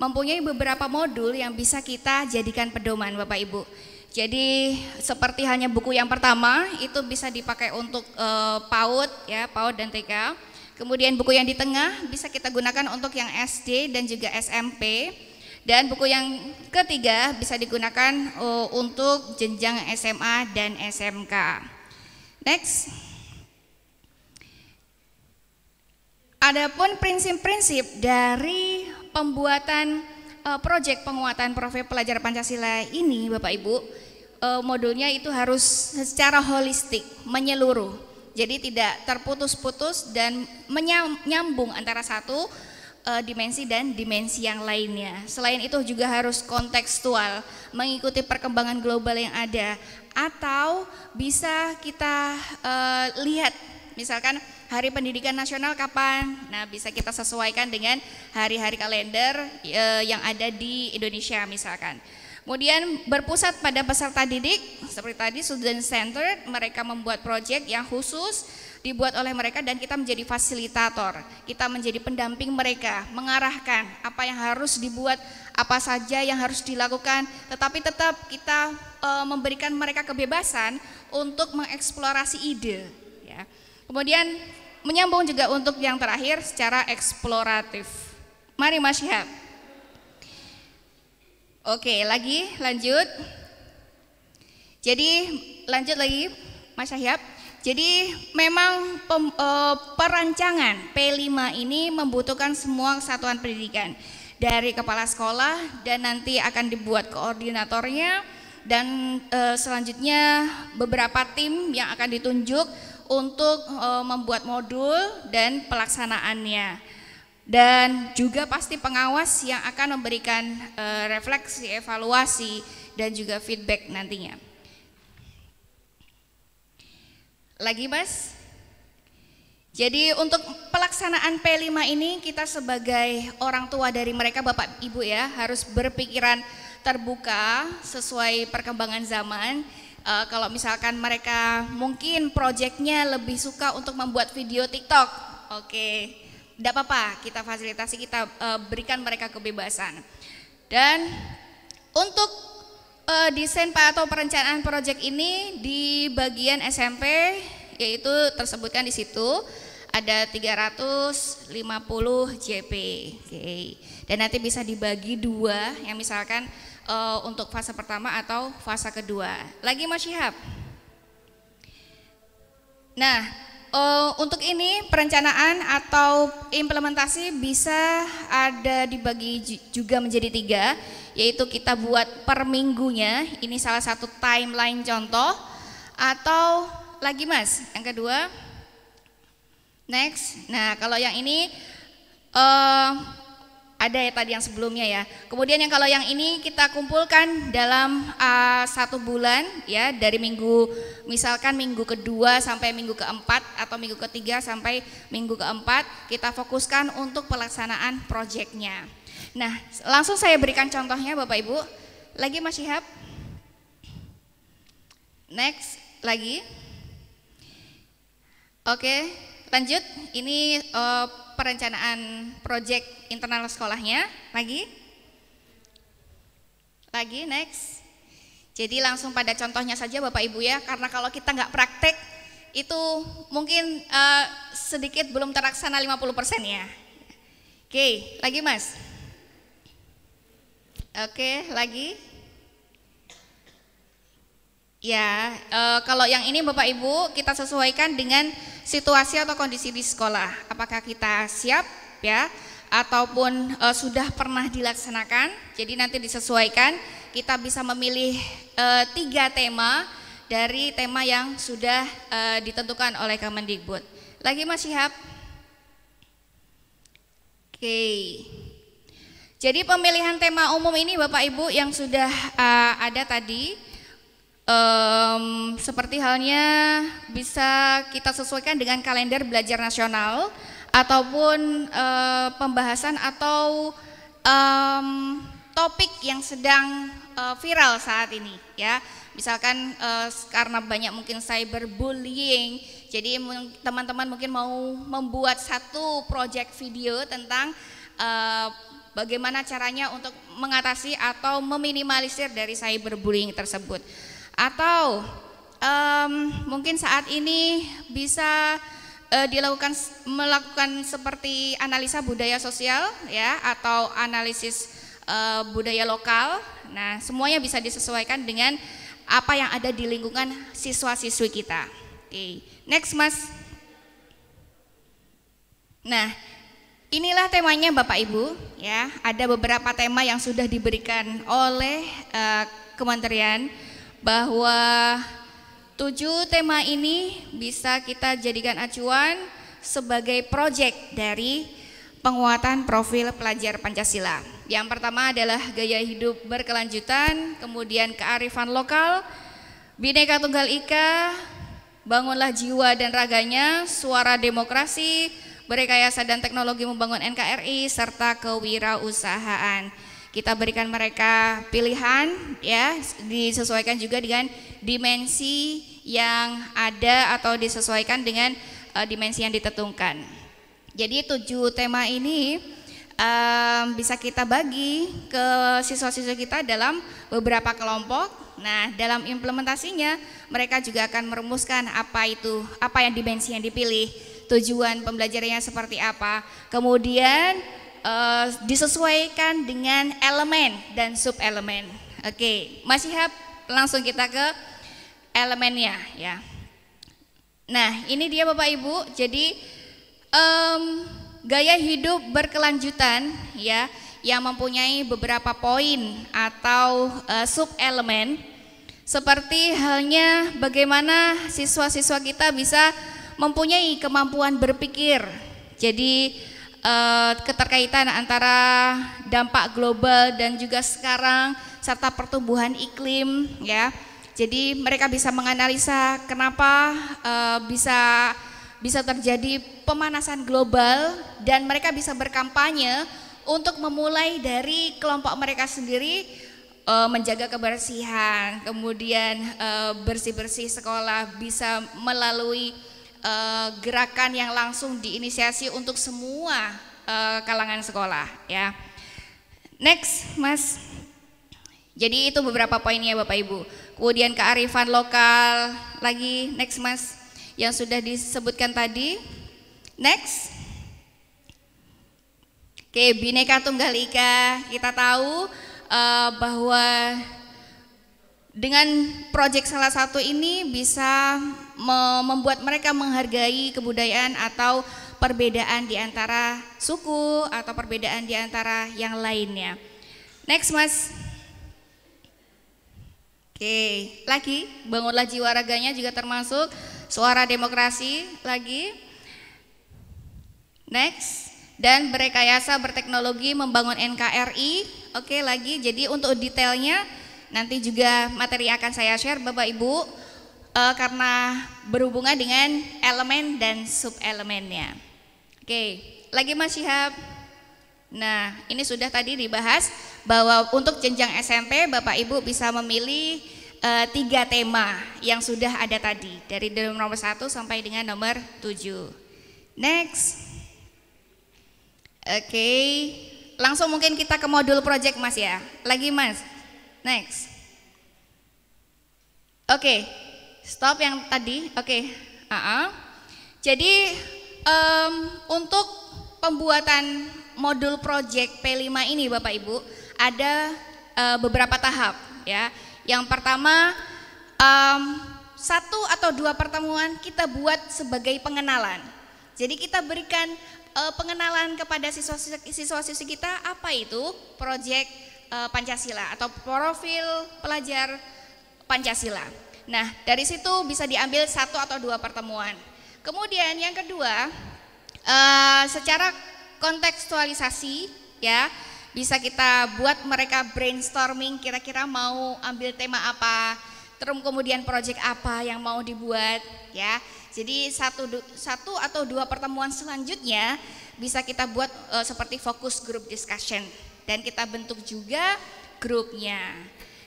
mempunyai beberapa modul yang bisa kita jadikan pedoman Bapak Ibu. Jadi seperti hanya buku yang pertama itu bisa dipakai untuk e, PAUD ya, PAUD dan TK. Kemudian buku yang di tengah bisa kita gunakan untuk yang SD dan juga SMP. Dan buku yang ketiga bisa digunakan e, untuk jenjang SMA dan SMK. Next. Adapun prinsip-prinsip dari pembuatan uh, eh, proyek penguatan profil pelajar Pancasila ini Bapak Ibu uh, modulnya itu harus secara holistik, menyeluruh. Jadi tidak terputus-putus dan menyambung antara satu uh, dimensi dan dimensi yang lainnya. Selain itu juga harus kontekstual, mengikuti perkembangan global yang ada atau bisa kita uh, lihat misalkan Hari Pendidikan Nasional kapan? Nah, bisa kita sesuaikan dengan hari-hari kalender e, yang ada di Indonesia misalkan. Kemudian berpusat pada peserta didik, seperti tadi student centered, mereka membuat proyek yang khusus dibuat oleh mereka dan kita menjadi fasilitator. Kita menjadi pendamping mereka, mengarahkan apa yang harus dibuat, apa saja yang harus dilakukan, tetapi tetap kita e, memberikan mereka kebebasan untuk mengeksplorasi ide ya. Kemudian menyambung juga untuk yang terakhir secara eksploratif. Mari Mas Syihab. Oke, lagi lanjut. Jadi lanjut lagi Mas Syihab. Jadi memang pem, e, perancangan P5 ini membutuhkan semua kesatuan pendidikan dari kepala sekolah dan nanti akan dibuat koordinatornya dan e, selanjutnya beberapa tim yang akan ditunjuk untuk e, membuat modul dan pelaksanaannya. Dan juga pasti pengawas yang akan memberikan e, refleksi, evaluasi, dan juga feedback nantinya. Lagi mas? Jadi untuk pelaksanaan P5 ini kita sebagai orang tua dari mereka Bapak Ibu ya harus berpikiran terbuka sesuai perkembangan zaman uh, kalau misalkan mereka mungkin projectnya lebih suka untuk membuat video TikTok, oke, tidak apa-apa, kita fasilitasi, kita uh, berikan mereka kebebasan. Dan untuk uh, desain atau perencanaan project ini di bagian SMP, yaitu tersebutkan di situ ada 350 JP, Dan nanti bisa dibagi dua, yang misalkan uh, untuk fase pertama atau fase kedua. Lagi Mas Syihab. Nah, uh, untuk ini perencanaan atau implementasi bisa ada dibagi juga menjadi tiga, yaitu kita buat per minggunya, ini salah satu timeline contoh, atau lagi mas, yang kedua, next. Nah kalau yang ini uh, ada ya tadi yang sebelumnya ya. Kemudian yang kalau yang ini kita kumpulkan dalam uh, satu bulan ya dari minggu misalkan minggu kedua sampai minggu keempat atau minggu ketiga sampai minggu keempat kita fokuskan untuk pelaksanaan proyeknya. Nah langsung saya berikan contohnya Bapak Ibu. Lagi Mas Syihab. Next lagi. Oke lanjut ini uh, perencanaan proyek internal sekolahnya. Lagi? Lagi, next. Jadi langsung pada contohnya saja Bapak Ibu ya, karena kalau kita nggak praktek itu mungkin uh, sedikit belum terlaksana 50% ya. Oke, lagi Mas. Oke, lagi. Ya, e, kalau yang ini Bapak Ibu kita sesuaikan dengan situasi atau kondisi di sekolah. Apakah kita siap ya ataupun e, sudah pernah dilaksanakan. Jadi nanti disesuaikan kita bisa memilih e, tiga tema dari tema yang sudah e, ditentukan oleh Kemendikbud. Lagi Mas Syihab? Oke. Jadi pemilihan tema umum ini Bapak Ibu yang sudah e, ada tadi Um, seperti halnya bisa kita sesuaikan dengan kalender belajar nasional ataupun uh, pembahasan atau um, topik yang sedang uh, viral saat ini ya. Misalkan uh, karena banyak mungkin cyberbullying, jadi teman-teman mungkin mau membuat satu project video tentang uh, bagaimana caranya untuk mengatasi atau meminimalisir dari cyberbullying tersebut atau um, mungkin saat ini bisa uh, dilakukan melakukan seperti analisa budaya sosial ya atau analisis uh, budaya lokal. Nah, semuanya bisa disesuaikan dengan apa yang ada di lingkungan siswa-siswi kita. Oke, okay. next Mas. Nah, Inilah temanya Bapak Ibu ya. Ada beberapa tema yang sudah diberikan oleh uh, kementerian bahwa tujuh tema ini bisa kita jadikan acuan sebagai proyek dari penguatan profil pelajar Pancasila. Yang pertama adalah gaya hidup berkelanjutan, kemudian kearifan lokal, bineka Tunggal Ika, bangunlah jiwa dan raganya, suara demokrasi, berekayasa dan teknologi membangun NKRI, serta kewirausahaan. Kita berikan mereka pilihan ya, disesuaikan juga dengan dimensi yang ada atau disesuaikan dengan uh, dimensi yang ditentukan. Jadi tujuh tema ini um, bisa kita bagi ke siswa-siswa kita dalam beberapa kelompok. Nah, dalam implementasinya mereka juga akan merumuskan apa itu, apa yang dimensi yang dipilih, tujuan pembelajarannya seperti apa. Kemudian uh, disesuaikan dengan elemen dan subelemen. Oke, okay. masih langsung kita ke elemennya ya. Nah, ini dia Bapak Ibu. Jadi um, gaya hidup berkelanjutan ya yang mempunyai beberapa poin atau uh, subelemen seperti halnya bagaimana siswa-siswa kita bisa mempunyai kemampuan berpikir. Jadi uh, keterkaitan antara dampak global dan juga sekarang serta pertumbuhan iklim ya. Jadi mereka bisa menganalisa kenapa uh, bisa bisa terjadi pemanasan global dan mereka bisa berkampanye untuk memulai dari kelompok mereka sendiri uh, menjaga kebersihan, kemudian bersih-bersih uh, sekolah bisa melalui uh, gerakan yang langsung diinisiasi untuk semua uh, kalangan sekolah ya. Next, Mas. Jadi itu beberapa poinnya Bapak Ibu. Kemudian kearifan lokal lagi next Mas yang sudah disebutkan tadi. Next. Oke, Bhinneka Tunggal Ika. Kita tahu uh, bahwa dengan proyek salah satu ini bisa membuat mereka menghargai kebudayaan atau perbedaan di antara suku atau perbedaan di antara yang lainnya. Next, Mas. Oke, lagi bangunlah jiwa raganya juga termasuk suara demokrasi lagi. Next, dan berekayasa berteknologi membangun NKRI. Oke, lagi. Jadi untuk detailnya nanti juga materi akan saya share Bapak Ibu uh, karena berhubungan dengan elemen dan subelemennya. Oke, lagi Mas Syihab. Nah, ini sudah tadi dibahas bahwa untuk jenjang SMP Bapak Ibu bisa memilih uh, tiga tema yang sudah ada tadi dari nomor satu sampai dengan nomor tujuh. Next. Oke, okay. langsung mungkin kita ke modul project Mas ya. Lagi Mas. Next. Oke, okay stop yang tadi. Oke. Okay. Uh uh-uh. Jadi um, untuk pembuatan modul project P5 ini Bapak Ibu ada uh, beberapa tahap ya. Yang pertama um, satu atau dua pertemuan kita buat sebagai pengenalan. Jadi kita berikan uh, pengenalan kepada siswa siswa kita apa itu proyek eh, Pancasila atau profil pelajar Pancasila. Nah, dari situ bisa diambil satu atau dua pertemuan. Kemudian yang kedua, uh, secara kontekstualisasi ya, bisa kita buat mereka brainstorming kira-kira mau ambil tema apa, terus kemudian project apa yang mau dibuat ya. Jadi satu satu atau dua pertemuan selanjutnya bisa kita buat uh, seperti fokus group discussion dan kita bentuk juga grupnya.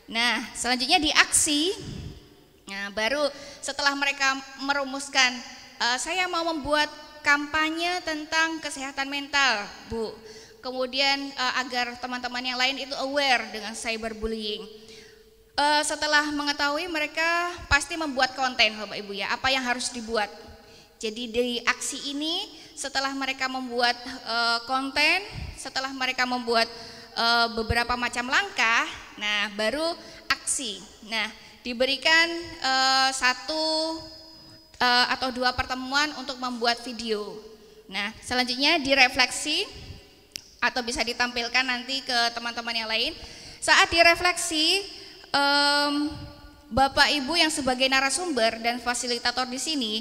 Nah, selanjutnya di aksi Nah, baru setelah mereka merumuskan, uh, saya mau membuat kampanye tentang kesehatan mental, Bu. Kemudian uh, agar teman-teman yang lain itu aware dengan cyberbullying. Uh, setelah mengetahui mereka pasti membuat konten, Bapak Ibu ya, apa yang harus dibuat. Jadi dari aksi ini, setelah mereka membuat uh, konten, setelah mereka membuat uh, beberapa macam langkah, nah baru aksi. Nah diberikan uh, satu uh, atau dua pertemuan untuk membuat video. Nah, selanjutnya direfleksi atau bisa ditampilkan nanti ke teman-teman yang lain. Saat direfleksi, um, Bapak Ibu yang sebagai narasumber dan fasilitator di sini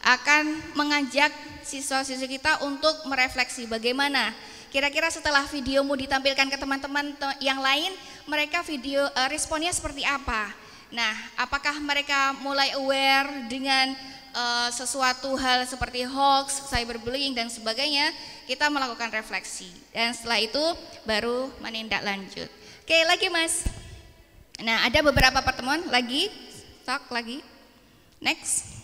akan mengajak siswa siswa kita untuk merefleksi bagaimana kira-kira setelah videomu ditampilkan ke teman-teman yang lain, mereka video eh, responnya seperti apa? Nah, apakah mereka mulai aware dengan uh, sesuatu hal seperti hoax, cyberbullying dan sebagainya? Kita melakukan refleksi dan setelah itu baru menindak lanjut. Oke, lagi Mas. Nah, ada beberapa pertemuan lagi, talk lagi. Next.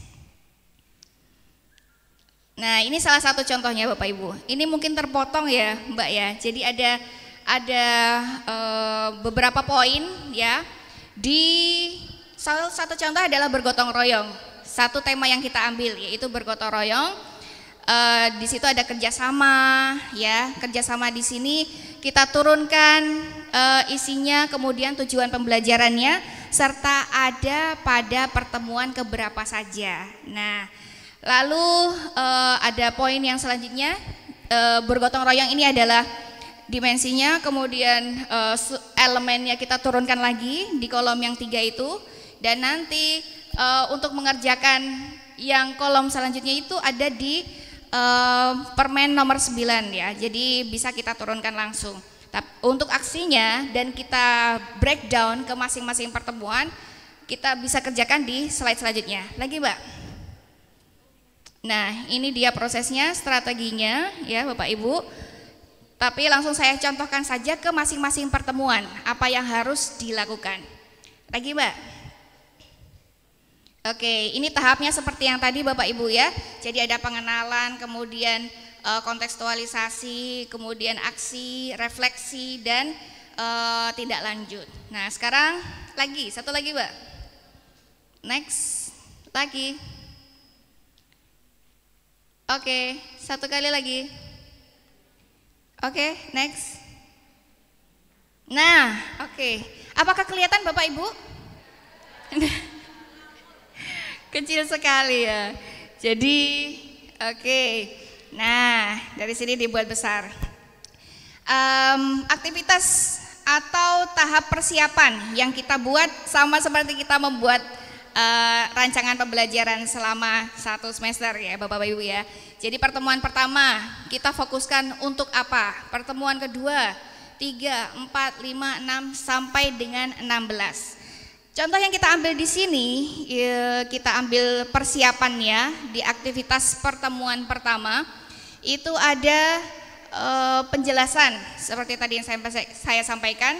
Nah, ini salah satu contohnya Bapak Ibu. Ini mungkin terpotong ya, Mbak ya. Jadi ada ada e, beberapa poin ya di salah satu contoh adalah bergotong royong. Satu tema yang kita ambil yaitu bergotong royong. E, di situ ada kerjasama, ya kerjasama di sini kita turunkan e, isinya, kemudian tujuan pembelajarannya, serta ada pada pertemuan keberapa saja. Nah, lalu e, ada poin yang selanjutnya e, bergotong royong ini adalah dimensinya, kemudian uh, elemennya kita turunkan lagi di kolom yang tiga itu, dan nanti uh, untuk mengerjakan yang kolom selanjutnya itu ada di uh, permen nomor 9 ya, jadi bisa kita turunkan langsung. Tapi, Untuk aksinya dan kita breakdown ke masing-masing pertemuan, kita bisa kerjakan di slide selanjutnya. Lagi Mbak. Nah ini dia prosesnya, strateginya ya Bapak Ibu. Tapi langsung saya contohkan saja ke masing-masing pertemuan apa yang harus dilakukan. Lagi Mbak. Oke, ini tahapnya seperti yang tadi Bapak Ibu ya. Jadi ada pengenalan, kemudian eh, kontekstualisasi, kemudian aksi, refleksi dan uh, tindak lanjut. Nah, sekarang lagi, satu lagi Mbak. Next, lagi. Oke, satu kali lagi. Oke, okay, next. Nah, oke. Okay. Apakah kelihatan Bapak Ibu? [LAUGHS] Kecil sekali ya. Jadi, oke. Okay. Nah, dari sini dibuat besar. Um, aktivitas atau tahap persiapan yang kita buat sama seperti kita membuat Eh, rancangan pembelajaran selama satu semester ya Bapak Ibu ya. Jadi pertemuan pertama kita fokuskan untuk apa? Pertemuan kedua, tiga, empat, lima, enam sampai dengan enam belas. Contoh yang kita ambil di sini, eh, kita ambil persiapannya di aktivitas pertemuan pertama, itu ada eh, penjelasan seperti tadi yang saya sampaikan,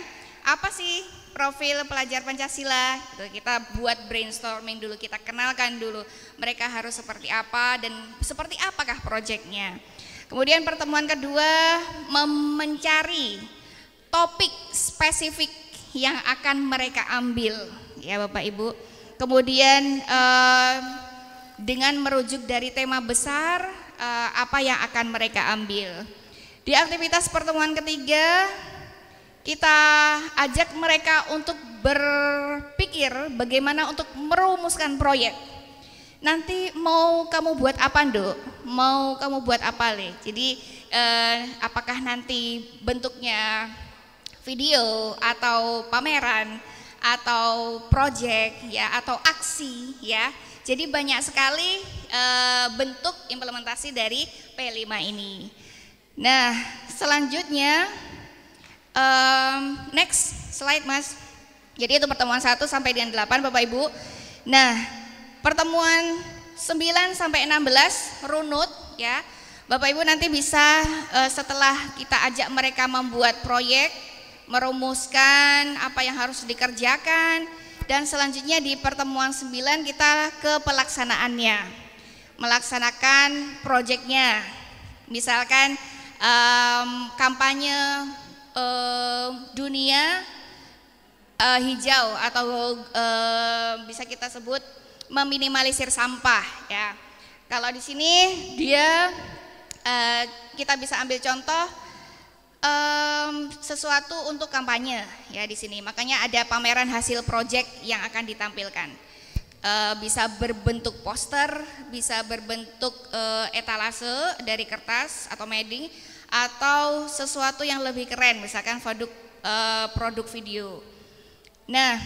apa sih profil pelajar Pancasila gitu. kita buat brainstorming dulu kita kenalkan dulu mereka harus seperti apa dan seperti apakah proyeknya kemudian pertemuan kedua mencari topik spesifik yang akan mereka ambil ya Bapak Ibu kemudian eh, dengan merujuk dari tema besar eh, apa yang akan mereka ambil di aktivitas pertemuan ketiga kita ajak mereka untuk berpikir bagaimana untuk merumuskan proyek. Nanti mau kamu buat apa, Dok? Mau kamu buat apa, Le? Jadi eh, apakah nanti bentuknya video atau pameran atau proyek ya atau aksi ya. Jadi banyak sekali eh, bentuk implementasi dari P5 ini. Nah, selanjutnya Um, next slide mas. Jadi itu pertemuan 1 sampai dengan 8 Bapak Ibu. Nah, pertemuan 9 sampai 16 runut ya. Bapak Ibu nanti bisa uh, setelah kita ajak mereka membuat proyek, merumuskan apa yang harus dikerjakan dan selanjutnya di pertemuan 9 kita ke pelaksanaannya. Melaksanakan proyeknya. Misalkan um, kampanye uh, dunia uh, hijau atau uh, bisa kita sebut meminimalisir sampah ya. Kalau di sini dia uh, kita bisa ambil contoh um, sesuatu untuk kampanye ya di sini. Makanya ada pameran hasil proyek yang akan ditampilkan. Uh, bisa berbentuk poster, bisa berbentuk uh, etalase dari kertas atau medi atau sesuatu yang lebih keren misalkan produk uh, produk video. Nah,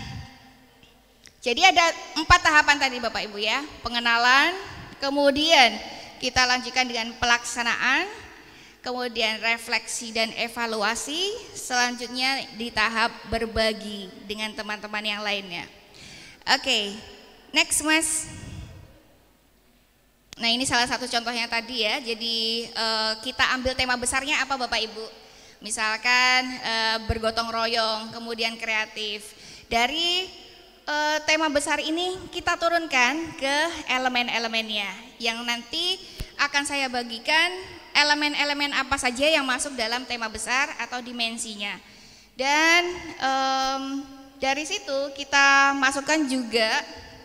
jadi ada empat tahapan tadi Bapak Ibu ya, pengenalan, kemudian kita lanjutkan dengan pelaksanaan, kemudian refleksi dan evaluasi, selanjutnya di tahap berbagi dengan teman-teman yang lainnya. Oke, okay, next Mas. Nah ini salah satu contohnya tadi ya, jadi uh, kita ambil tema besarnya apa Bapak Ibu? Misalkan uh, bergotong royong, kemudian kreatif. Dari uh, tema besar ini kita turunkan ke elemen-elemennya yang nanti akan saya bagikan elemen-elemen apa saja yang masuk dalam tema besar atau dimensinya. Dan um, dari situ kita masukkan juga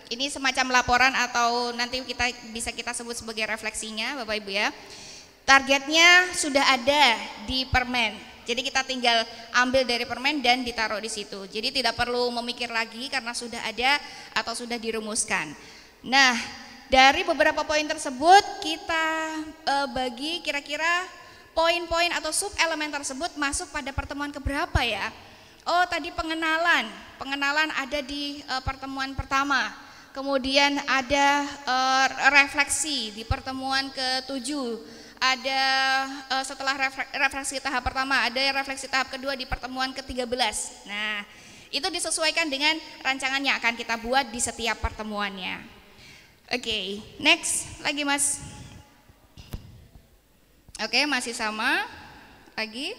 ini semacam laporan atau nanti kita bisa kita sebut sebagai refleksinya Bapak Ibu ya. Targetnya sudah ada di permen. Jadi kita tinggal ambil dari permen dan ditaruh di situ. Jadi tidak perlu memikir lagi karena sudah ada atau sudah dirumuskan. Nah, dari beberapa poin tersebut kita uh, bagi kira-kira poin-poin atau sub elemen tersebut masuk pada pertemuan keberapa ya? Oh, tadi pengenalan. Pengenalan ada di uh, pertemuan pertama kemudian ada uh, refleksi di pertemuan ke-7 ada uh, setelah refleksi tahap pertama, ada refleksi tahap kedua di pertemuan ke-13. Nah, itu disesuaikan dengan rancangannya akan kita buat di setiap pertemuannya. Oke, okay, next lagi Mas. Oke, okay, masih sama. Lagi.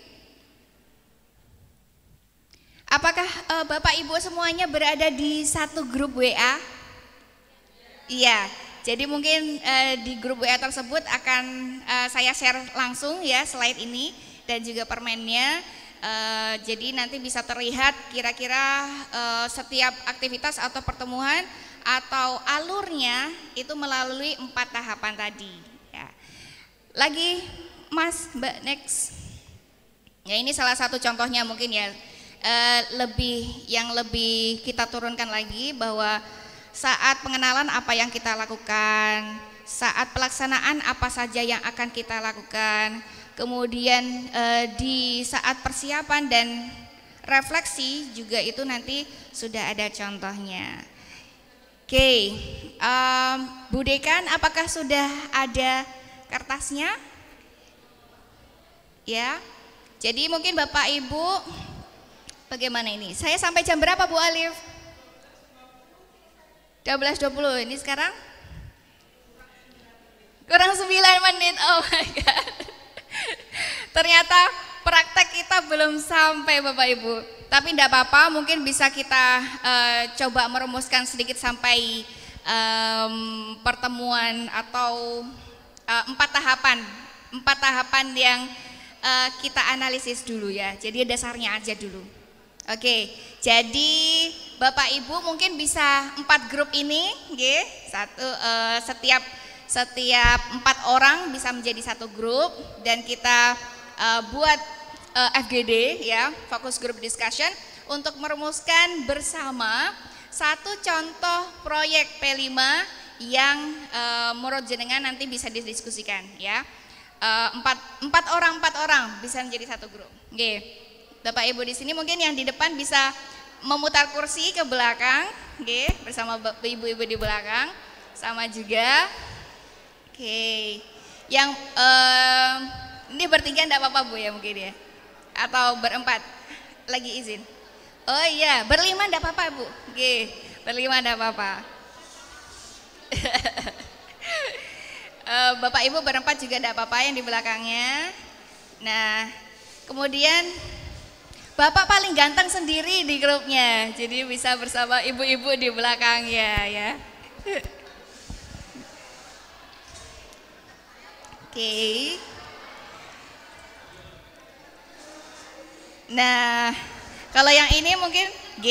Apakah uh, Bapak Ibu semuanya berada di satu grup WA? Iya, jadi mungkin uh, di grup WA tersebut akan uh, saya share langsung ya slide ini dan juga permennya. Uh, jadi nanti bisa terlihat kira-kira uh, setiap aktivitas atau pertemuan atau alurnya itu melalui empat tahapan tadi. Ya. Lagi Mas Mbak next. Ya ini salah satu contohnya mungkin ya uh, lebih yang lebih kita turunkan lagi bahwa saat pengenalan apa yang kita lakukan, saat pelaksanaan apa saja yang akan kita lakukan, kemudian eh, di saat persiapan dan refleksi juga itu nanti sudah ada contohnya. Oke, okay. um, Bu Dekan, apakah sudah ada kertasnya? Ya, jadi mungkin Bapak Ibu, bagaimana ini? Saya sampai jam berapa Bu Alif? 12.20 ini sekarang kurang 9 menit oh my god ternyata praktek kita belum sampai Bapak Ibu tapi tidak apa-apa mungkin bisa kita uh, coba merumuskan sedikit sampai um, pertemuan atau uh, empat tahapan empat tahapan yang uh, kita analisis dulu ya jadi dasarnya aja dulu oke jadi Bapak Ibu mungkin bisa empat grup ini, g? Satu eh, setiap setiap empat orang bisa menjadi satu grup dan kita eh, buat eh, FGD ya, fokus group discussion untuk merumuskan bersama satu contoh proyek P5 yang eh, menurut jenengan nanti bisa didiskusikan ya. Uh, empat, empat orang empat orang bisa menjadi satu grup. g? Bapak Ibu di sini mungkin yang di depan bisa memutar kursi ke belakang, oke, bersama ibu-ibu di belakang, sama juga. Oke, yang um, ini bertiga tidak apa-apa Bu ya mungkin ya, atau berempat, lagi izin. Oh iya, berlima tidak apa-apa Bu, oke, berlima tidak apa-apa. [LAUGHS] Eh, Bapak Ibu berempat juga tidak apa-apa yang di belakangnya. Nah, kemudian Bapak paling ganteng sendiri di grupnya, jadi bisa bersama ibu-ibu di belakang ya. ya. Oke. Okay. Nah, kalau yang ini mungkin G,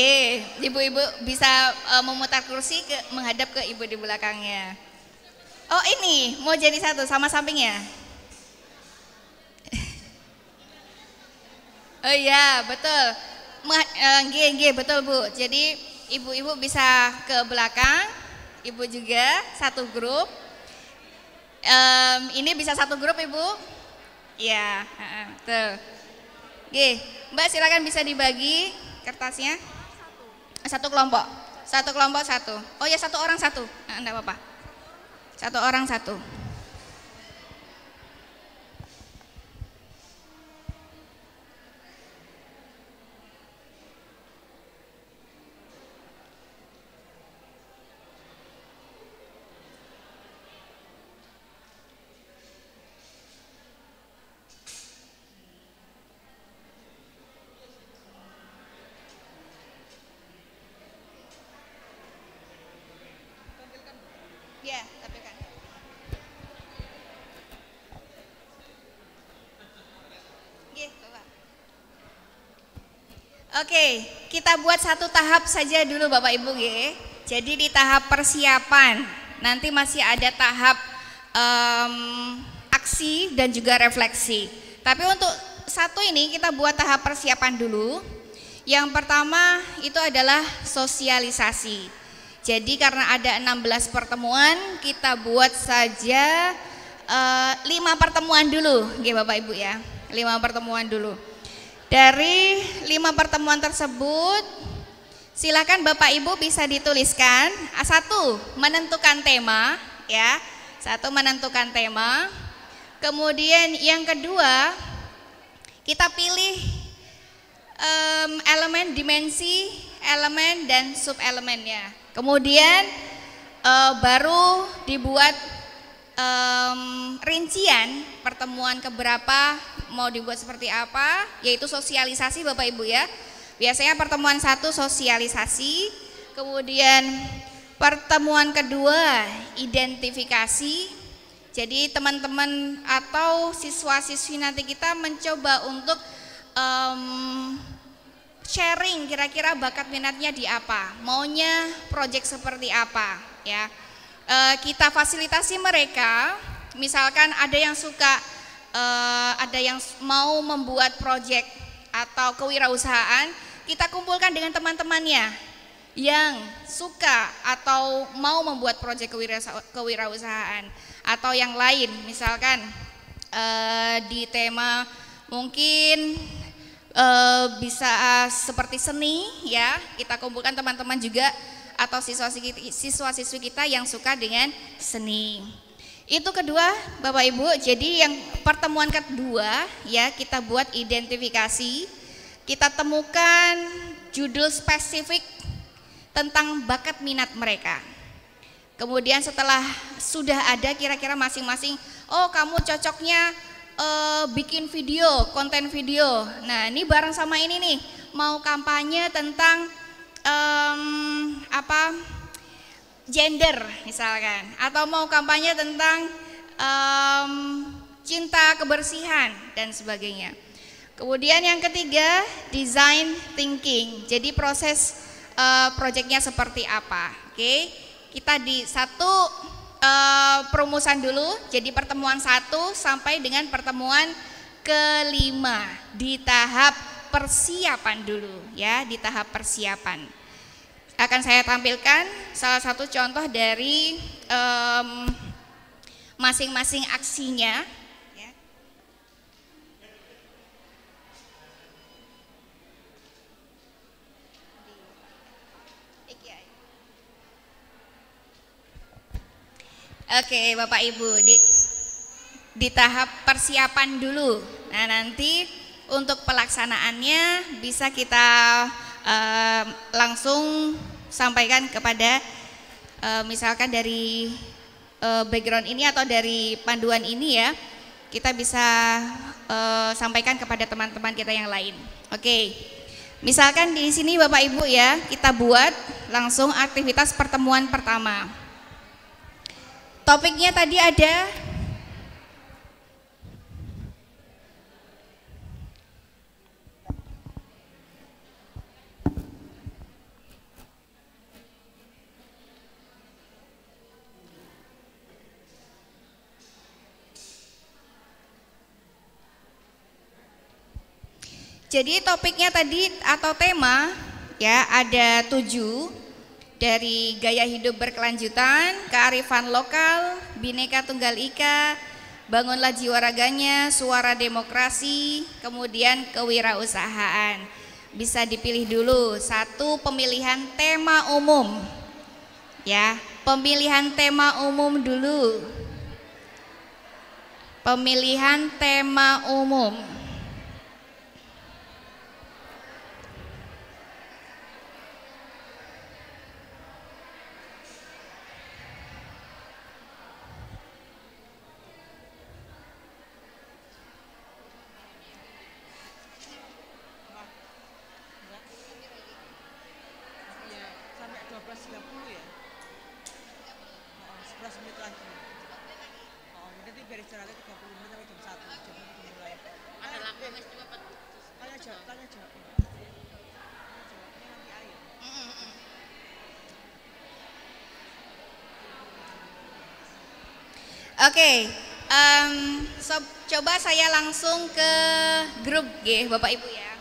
ibu-ibu bisa uh, memutar kursi ke, menghadap ke ibu di belakangnya. Oh ini, mau jadi satu sama sampingnya. Oh iya, betul. Nggih, nggih, eh, betul Bu. Jadi ibu-ibu bisa ke belakang, ibu juga satu grup. Um, ini bisa satu grup ibu? Iya, betul. Oke, Mbak silakan bisa dibagi kertasnya. Satu kelompok, satu kelompok satu. Oh ya satu orang satu, nah, apa-apa. Satu orang satu. Oke, kita buat satu tahap saja dulu Bapak Ibu G. Ya. Jadi di tahap persiapan, nanti masih ada tahap um, aksi dan juga refleksi. Tapi untuk satu ini kita buat tahap persiapan dulu. Yang pertama itu adalah sosialisasi. Jadi karena ada 16 pertemuan, kita buat saja uh, eh, 5 pertemuan dulu, Oke ya, Bapak Ibu ya. 5 pertemuan dulu. Dari lima pertemuan tersebut, silakan Bapak Ibu bisa dituliskan. Ah, satu, menentukan tema, ya. Satu, menentukan tema. Kemudian yang kedua, kita pilih um, elemen dimensi, elemen dan sub elemennya. Kemudian uh, baru dibuat um, rincian pertemuan keberapa mau dibuat seperti apa, yaitu sosialisasi Bapak Ibu ya. Biasanya pertemuan satu sosialisasi, kemudian pertemuan kedua identifikasi. Jadi teman-teman atau siswa-siswi nanti kita mencoba untuk um, sharing kira-kira bakat minatnya di apa, maunya proyek seperti apa ya uh, kita fasilitasi mereka, misalkan ada yang suka, uh, ada yang mau membuat proyek atau kewirausahaan, kita kumpulkan dengan teman-temannya yang suka atau mau membuat proyek kewirausahaan atau yang lain, misalkan uh, di tema mungkin uh, bisa seperti seni ya, kita kumpulkan teman-teman juga atau siswa-siswi kita yang suka dengan seni. Itu kedua Bapak Ibu, jadi yang pertemuan kedua ya kita buat identifikasi, kita temukan judul spesifik tentang bakat minat mereka. Kemudian setelah sudah ada kira-kira masing-masing, oh kamu cocoknya uh, bikin video, konten video. Nah ini bareng sama ini nih, mau kampanye tentang um, apa gender misalkan atau mau kampanye tentang um, cinta kebersihan dan sebagainya. Kemudian yang ketiga design thinking. Jadi proses uh, eh, proyeknya seperti apa? Oke. Okay? Kita di satu eh, perumusan dulu. Jadi pertemuan satu sampai dengan pertemuan kelima di tahap persiapan dulu ya, di tahap persiapan. Akan saya tampilkan salah satu contoh dari masing-masing um, aksinya ya. Oke, Bapak Ibu, di di tahap persiapan dulu. Nah, nanti untuk pelaksanaannya bisa kita uh, langsung sampaikan kepada uh, misalkan dari uh, background ini atau dari panduan ini ya kita bisa uh, sampaikan kepada teman-teman kita yang lain. Oke. Misalkan di sini Bapak Ibu ya, kita buat langsung aktivitas pertemuan pertama. Topiknya tadi ada Jadi topiknya tadi atau tema ya ada tujuh dari gaya hidup berkelanjutan, kearifan lokal, bineka tunggal ika, bangunlah jiwa raganya, suara demokrasi, kemudian kewirausahaan. Bisa dipilih dulu satu pemilihan tema umum. Ya, pemilihan tema umum dulu. Pemilihan tema umum. okay. um, so, coba saya langsung ke grup G, Bapak Ibu ya.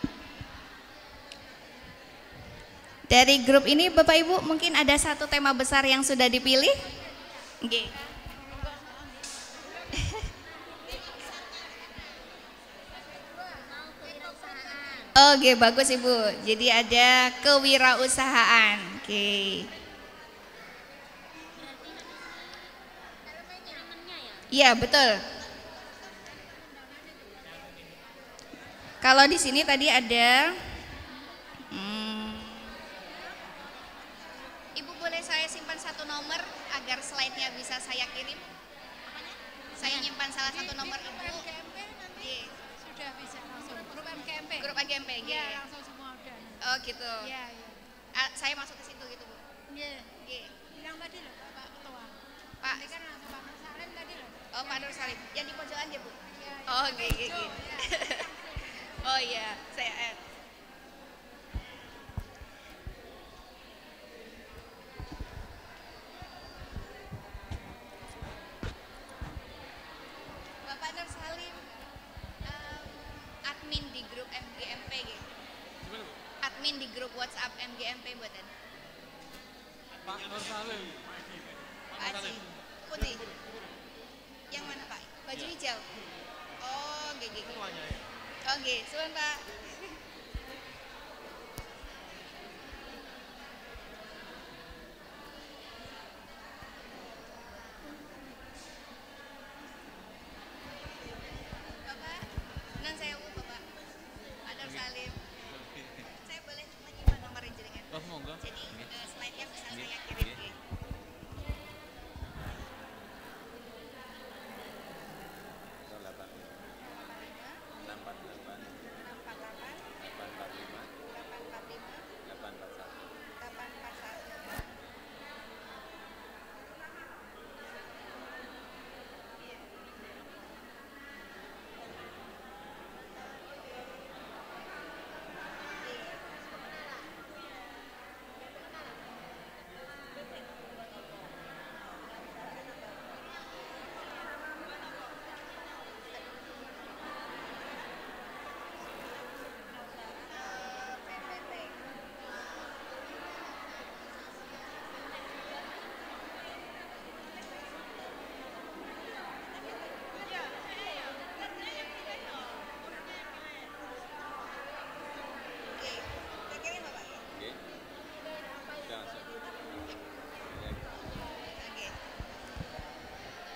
Dari grup ini Bapak Ibu mungkin ada satu tema besar yang sudah dipilih? G. Oke, oh, okay, bagus Ibu. Jadi ada kewirausahaan. Oke. Okay. Iya, betul. Kalau di sini tadi ada hmm, Ibu boleh saya simpan satu nomor agar slide-nya bisa saya kirim? Apanya? Saya nyimpan salah satu nomor di, di Ibu. nanti yeah. sudah bisa langsung. Grup MKMP. Grup MKMP. Iya, yeah. langsung semua udah. Oh, gitu. Iya, yeah, iya. Yeah. saya masuk ke situ gitu, Bu. Iya. Yeah. Yeah. Bilang tadi loh, Pak Ketua. Pak. ini kan langsung Pak Oh Pak Nur Salim, yang di pojok aja bu? Oh, ya, oh [LAUGHS] gini oh iya, saya add. Bapak Nur Salim, um, admin di grup MGMP ya? Admin di grup WhatsApp MGMP buat Pak Nur Salim. Pak Haji. Putih. Yang mana Pak? Baju ya. hijau? Oh, gigi. Gitu. Semuanya ya. Oke, okay, Pak.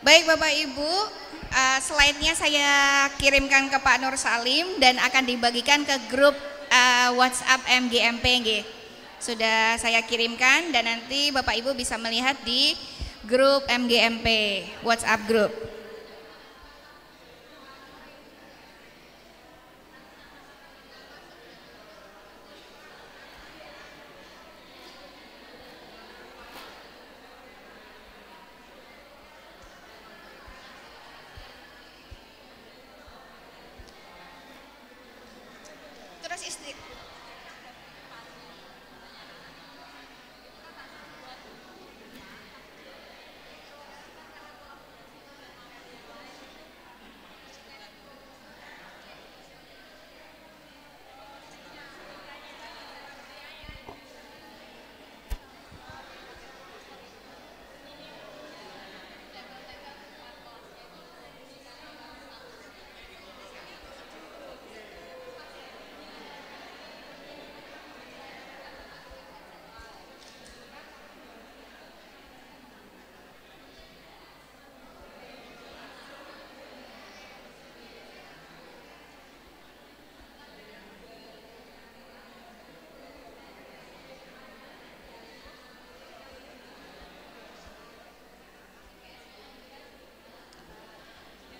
Baik Bapak Ibu, uh, eh, slide saya kirimkan ke Pak Nur Salim dan akan dibagikan ke grup uh, WhatsApp MGMP. Sudah saya kirimkan dan nanti Bapak Ibu bisa melihat di grup MGMP WhatsApp grup.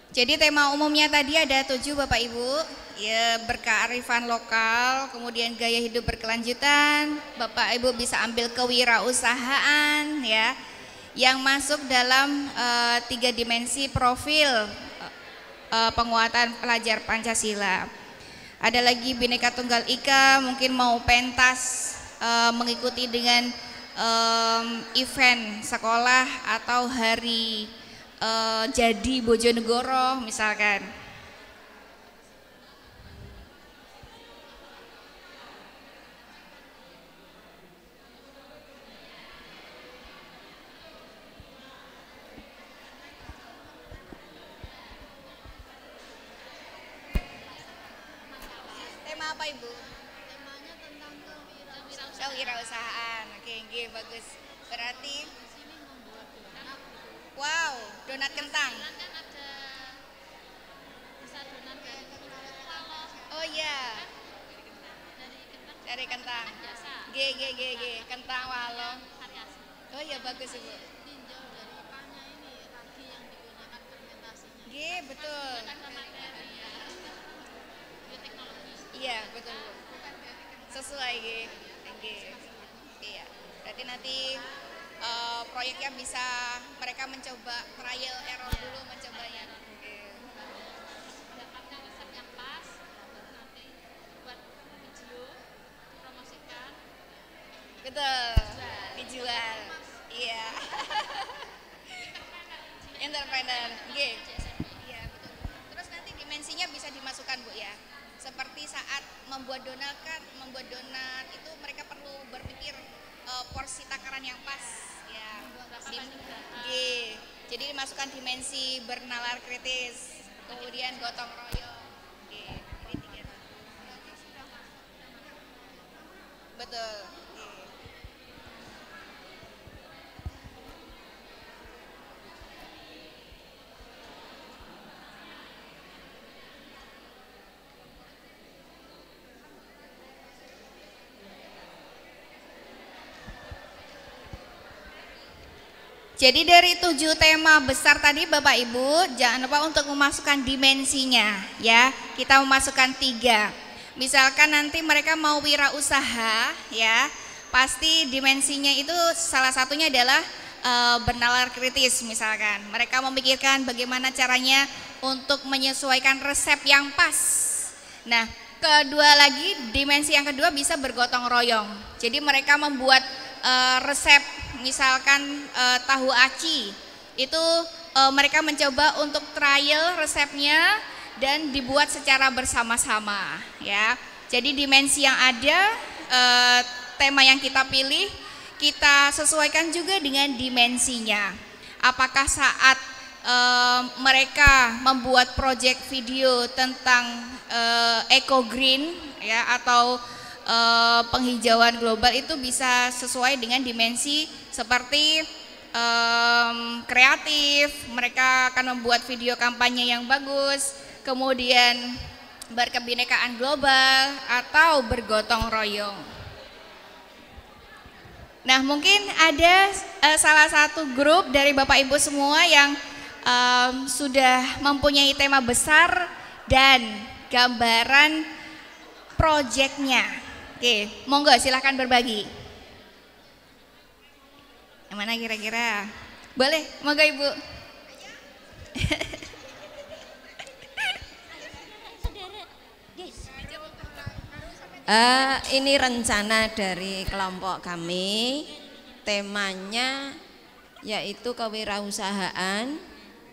Jadi tema umumnya tadi ada tujuh Bapak Ibu, ya berkearifan lokal, kemudian gaya hidup berkelanjutan, Bapak Ibu bisa ambil kewirausahaan ya, yang masuk dalam uh, tiga dimensi profil uh, penguatan pelajar Pancasila. Ada lagi bineka Tunggal Ika, mungkin mau pentas mengikuti dengan um, event sekolah atau hari uh, jadi Bojonegoro misalkan Jadi dari tujuh tema besar tadi Bapak Ibu jangan lupa untuk memasukkan dimensinya ya. Kita memasukkan tiga. Misalkan nanti mereka mau wirausaha ya, pasti dimensinya itu salah satunya adalah e, bernalar kritis misalkan. Mereka memikirkan bagaimana caranya untuk menyesuaikan resep yang pas. Nah, kedua lagi dimensi yang kedua bisa bergotong royong. Jadi mereka membuat e, resep misalkan uh, tahu aci. Itu uh, mereka mencoba untuk trial resepnya dan dibuat secara bersama-sama ya. Jadi dimensi yang ada uh, tema yang kita pilih kita sesuaikan juga dengan dimensinya. Apakah saat e, mereka membuat project video tentang e, eco green ya atau Uh, penghijauan global itu bisa sesuai dengan dimensi seperti um, kreatif, mereka akan membuat video kampanye yang bagus, kemudian berkebinekaan global atau bergotong royong. Nah, mungkin ada uh, salah satu grup dari Bapak Ibu semua yang um, sudah mempunyai tema besar dan gambaran proyeknya. Oke, monggo silahkan berbagi. Yang mana kira-kira? Boleh, moga Ibu. uh, ini rencana dari kelompok kami. Temanya yaitu kewirausahaan,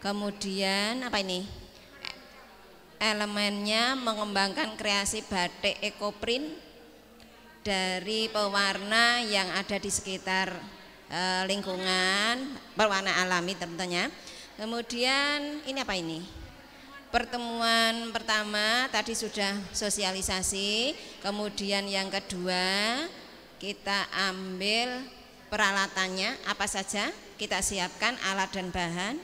kemudian apa ini? Elemennya mengembangkan kreasi batik ekoprint dari pewarna yang ada di sekitar Eh, lingkungan berwarna alami tentunya. Kemudian ini apa ini? Pertemuan pertama tadi sudah sosialisasi, kemudian yang kedua kita ambil peralatannya apa saja kita siapkan alat dan bahan.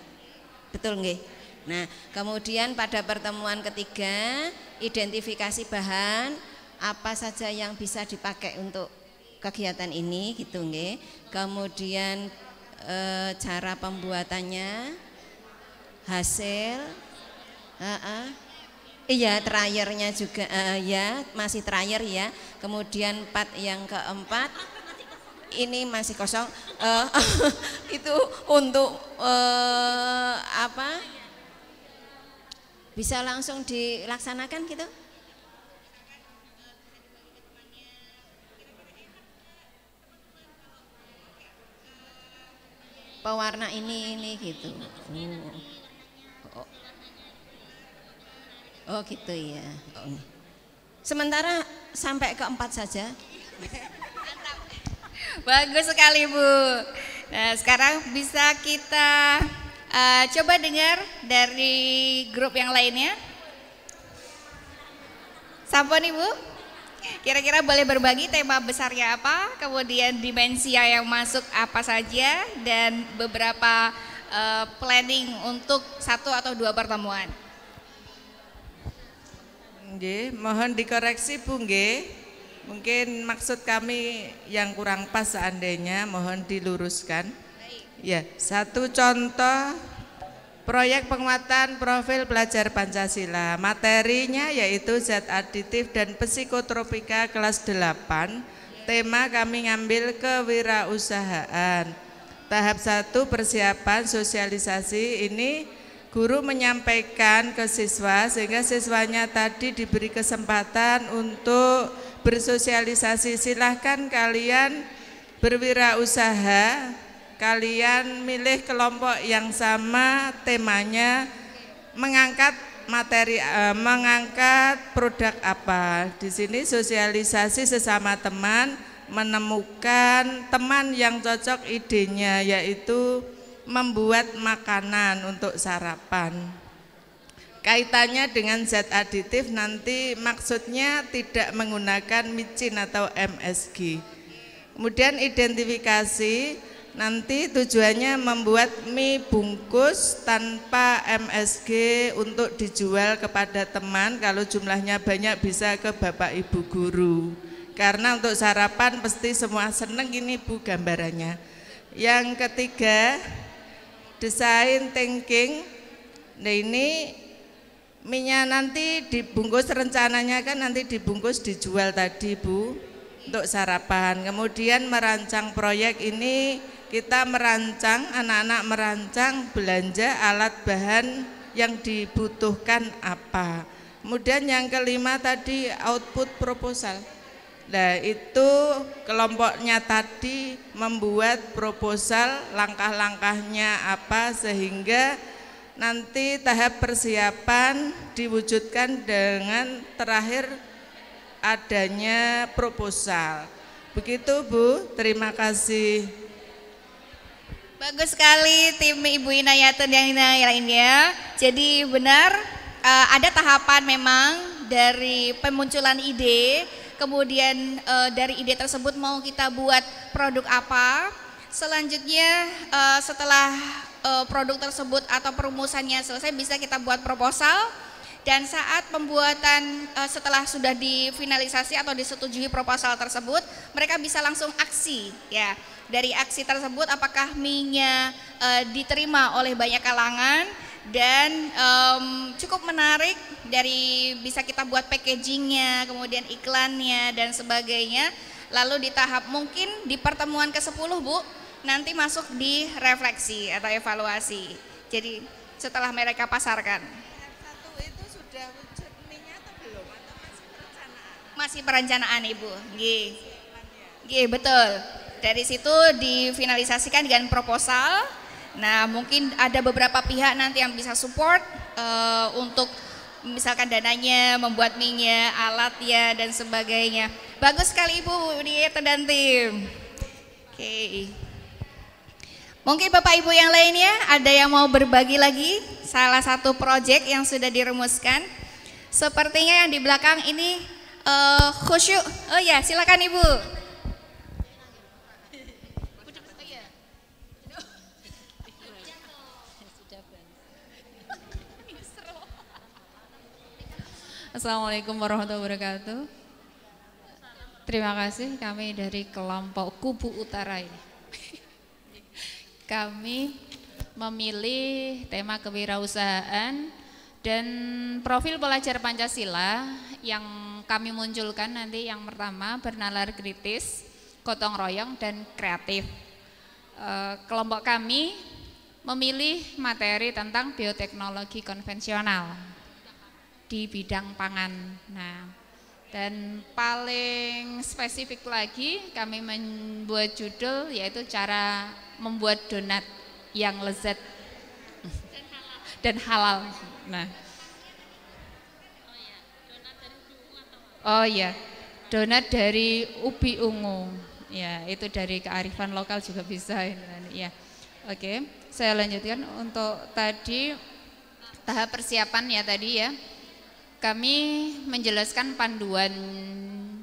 Betul nggih? Nah, kemudian pada pertemuan ketiga identifikasi bahan apa saja yang bisa dipakai untuk kegiatan ini gitu nge. Kemudian e, cara pembuatannya, hasil, uh, uh, iya trayernya juga uh, ya masih terakhir ya. Kemudian part yang keempat ini masih kosong. Uh, [LAUGHS] itu untuk uh, apa? Bisa langsung dilaksanakan gitu? pewarna ini ini gitu. Oh, oh. oh gitu ya. Oh. Sementara sampai ke empat saja. [LAUGHS] Bagus sekali Bu. Nah sekarang bisa kita uh, coba dengar dari grup yang lainnya. Sampun Ibu. Kira-kira boleh berbagi tema besarnya apa, kemudian dimensi yang masuk apa saja, dan beberapa uh, planning untuk satu atau dua pertemuan. G, mohon dikoreksi Bu G, Mungkin maksud kami yang kurang pas seandainya mohon diluruskan. Ya, satu contoh Proyek penguatan profil pelajar Pancasila Materinya yaitu zat aditif dan psikotropika kelas 8 Tema kami ngambil kewirausahaan Tahap 1 persiapan sosialisasi ini guru menyampaikan ke siswa sehingga siswanya tadi diberi kesempatan untuk bersosialisasi silahkan kalian berwirausaha kalian milih kelompok yang sama temanya mengangkat materi uh, mengangkat produk apa. Di sini sosialisasi sesama teman menemukan teman yang cocok idenya yaitu membuat makanan untuk sarapan. Kaitannya dengan zat aditif nanti maksudnya tidak menggunakan micin atau MSG. Kemudian identifikasi Nanti tujuannya membuat mie bungkus tanpa MSG untuk dijual kepada teman. Kalau jumlahnya banyak bisa ke Bapak Ibu guru. Karena untuk sarapan pasti semua seneng ini Bu gambarannya. Yang ketiga, desain thinking. Nah ini minyak nanti dibungkus rencananya kan nanti dibungkus dijual tadi Bu untuk sarapan. Kemudian merancang proyek ini kita merancang, anak-anak merancang belanja alat bahan yang dibutuhkan apa. Kemudian yang kelima tadi output proposal. Nah itu kelompoknya tadi membuat proposal langkah-langkahnya apa sehingga nanti tahap persiapan diwujudkan dengan terakhir adanya proposal. Begitu Bu, terima kasih. Bagus sekali tim Ibu Inayatun yang lainnya. Jadi benar uh, ada tahapan memang dari pemunculan ide, kemudian uh, dari ide tersebut mau kita buat produk apa. Selanjutnya uh, setelah uh, produk tersebut atau perumusannya selesai bisa kita buat proposal dan saat pembuatan uh, setelah sudah difinalisasi atau disetujui proposal tersebut, mereka bisa langsung aksi ya. Dari aksi tersebut apakah minyak uh, eh, diterima oleh banyak kalangan dan um, cukup menarik dari bisa kita buat packagingnya, kemudian iklannya dan sebagainya. Lalu di tahap mungkin di pertemuan ke-10 Bu, nanti masuk di refleksi atau evaluasi. Jadi setelah mereka pasarkan. Masih perencanaan Ibu. gih, betul. Dari situ difinalisasikan dengan proposal. Nah, mungkin ada beberapa pihak nanti yang bisa support uh, untuk misalkan dananya, membuat minyak, alat ya dan sebagainya. Bagus sekali Ibu ini dan tim. Oke. Okay. Mungkin Bapak Ibu yang lainnya ada yang mau berbagi lagi salah satu proyek yang sudah dirumuskan. Sepertinya yang di belakang ini uh, khusyuk. Oh ya, silakan Ibu. Assalamualaikum warahmatullahi wabarakatuh. Terima kasih kami dari kelompok Kubu Utara ini. Kami memilih tema kewirausahaan dan profil pelajar Pancasila yang kami munculkan nanti yang pertama bernalar kritis, gotong royong dan kreatif. E, kelompok kami memilih materi tentang bioteknologi konvensional di bidang pangan. Nah, dan paling spesifik lagi kami membuat judul yaitu cara membuat donat yang lezat dan halal. Dan halal. Nah, Oh iya, donat dari ubi ungu. Ya, itu dari kearifan lokal juga bisa. Ya, oke. Saya lanjutkan untuk tadi tahap persiapan ya tadi ya. Kami menjelaskan panduan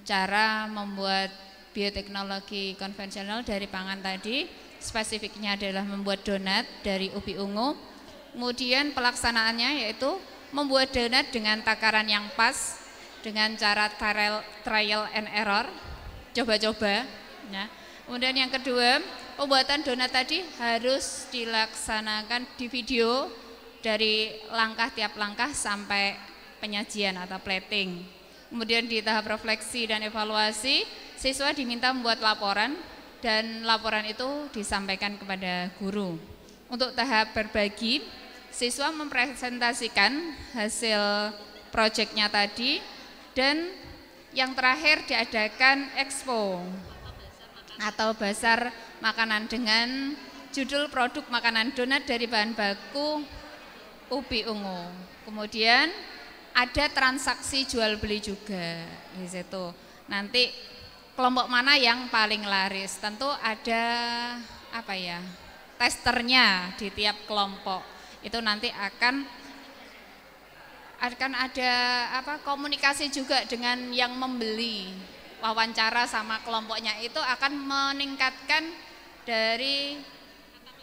cara membuat bioteknologi konvensional dari pangan tadi. Spesifiknya adalah membuat donat dari ubi ungu. Kemudian pelaksanaannya yaitu membuat donat dengan takaran yang pas dengan cara trial, trial and error, coba-coba. Ya. Kemudian yang kedua, pembuatan donat tadi harus dilaksanakan di video dari langkah tiap langkah sampai penyajian atau plating. Kemudian di tahap refleksi dan evaluasi, siswa diminta membuat laporan dan laporan itu disampaikan kepada guru. Untuk tahap berbagi, siswa mempresentasikan hasil proyeknya tadi dan yang terakhir diadakan expo atau basar makanan dengan judul produk makanan donat dari bahan baku ubi ungu. Kemudian ada transaksi jual beli juga di situ. Nanti kelompok mana yang paling laris? Tentu ada apa ya? Testernya di tiap kelompok. Itu nanti akan akan ada apa komunikasi juga dengan yang membeli wawancara sama kelompoknya itu akan meningkatkan dari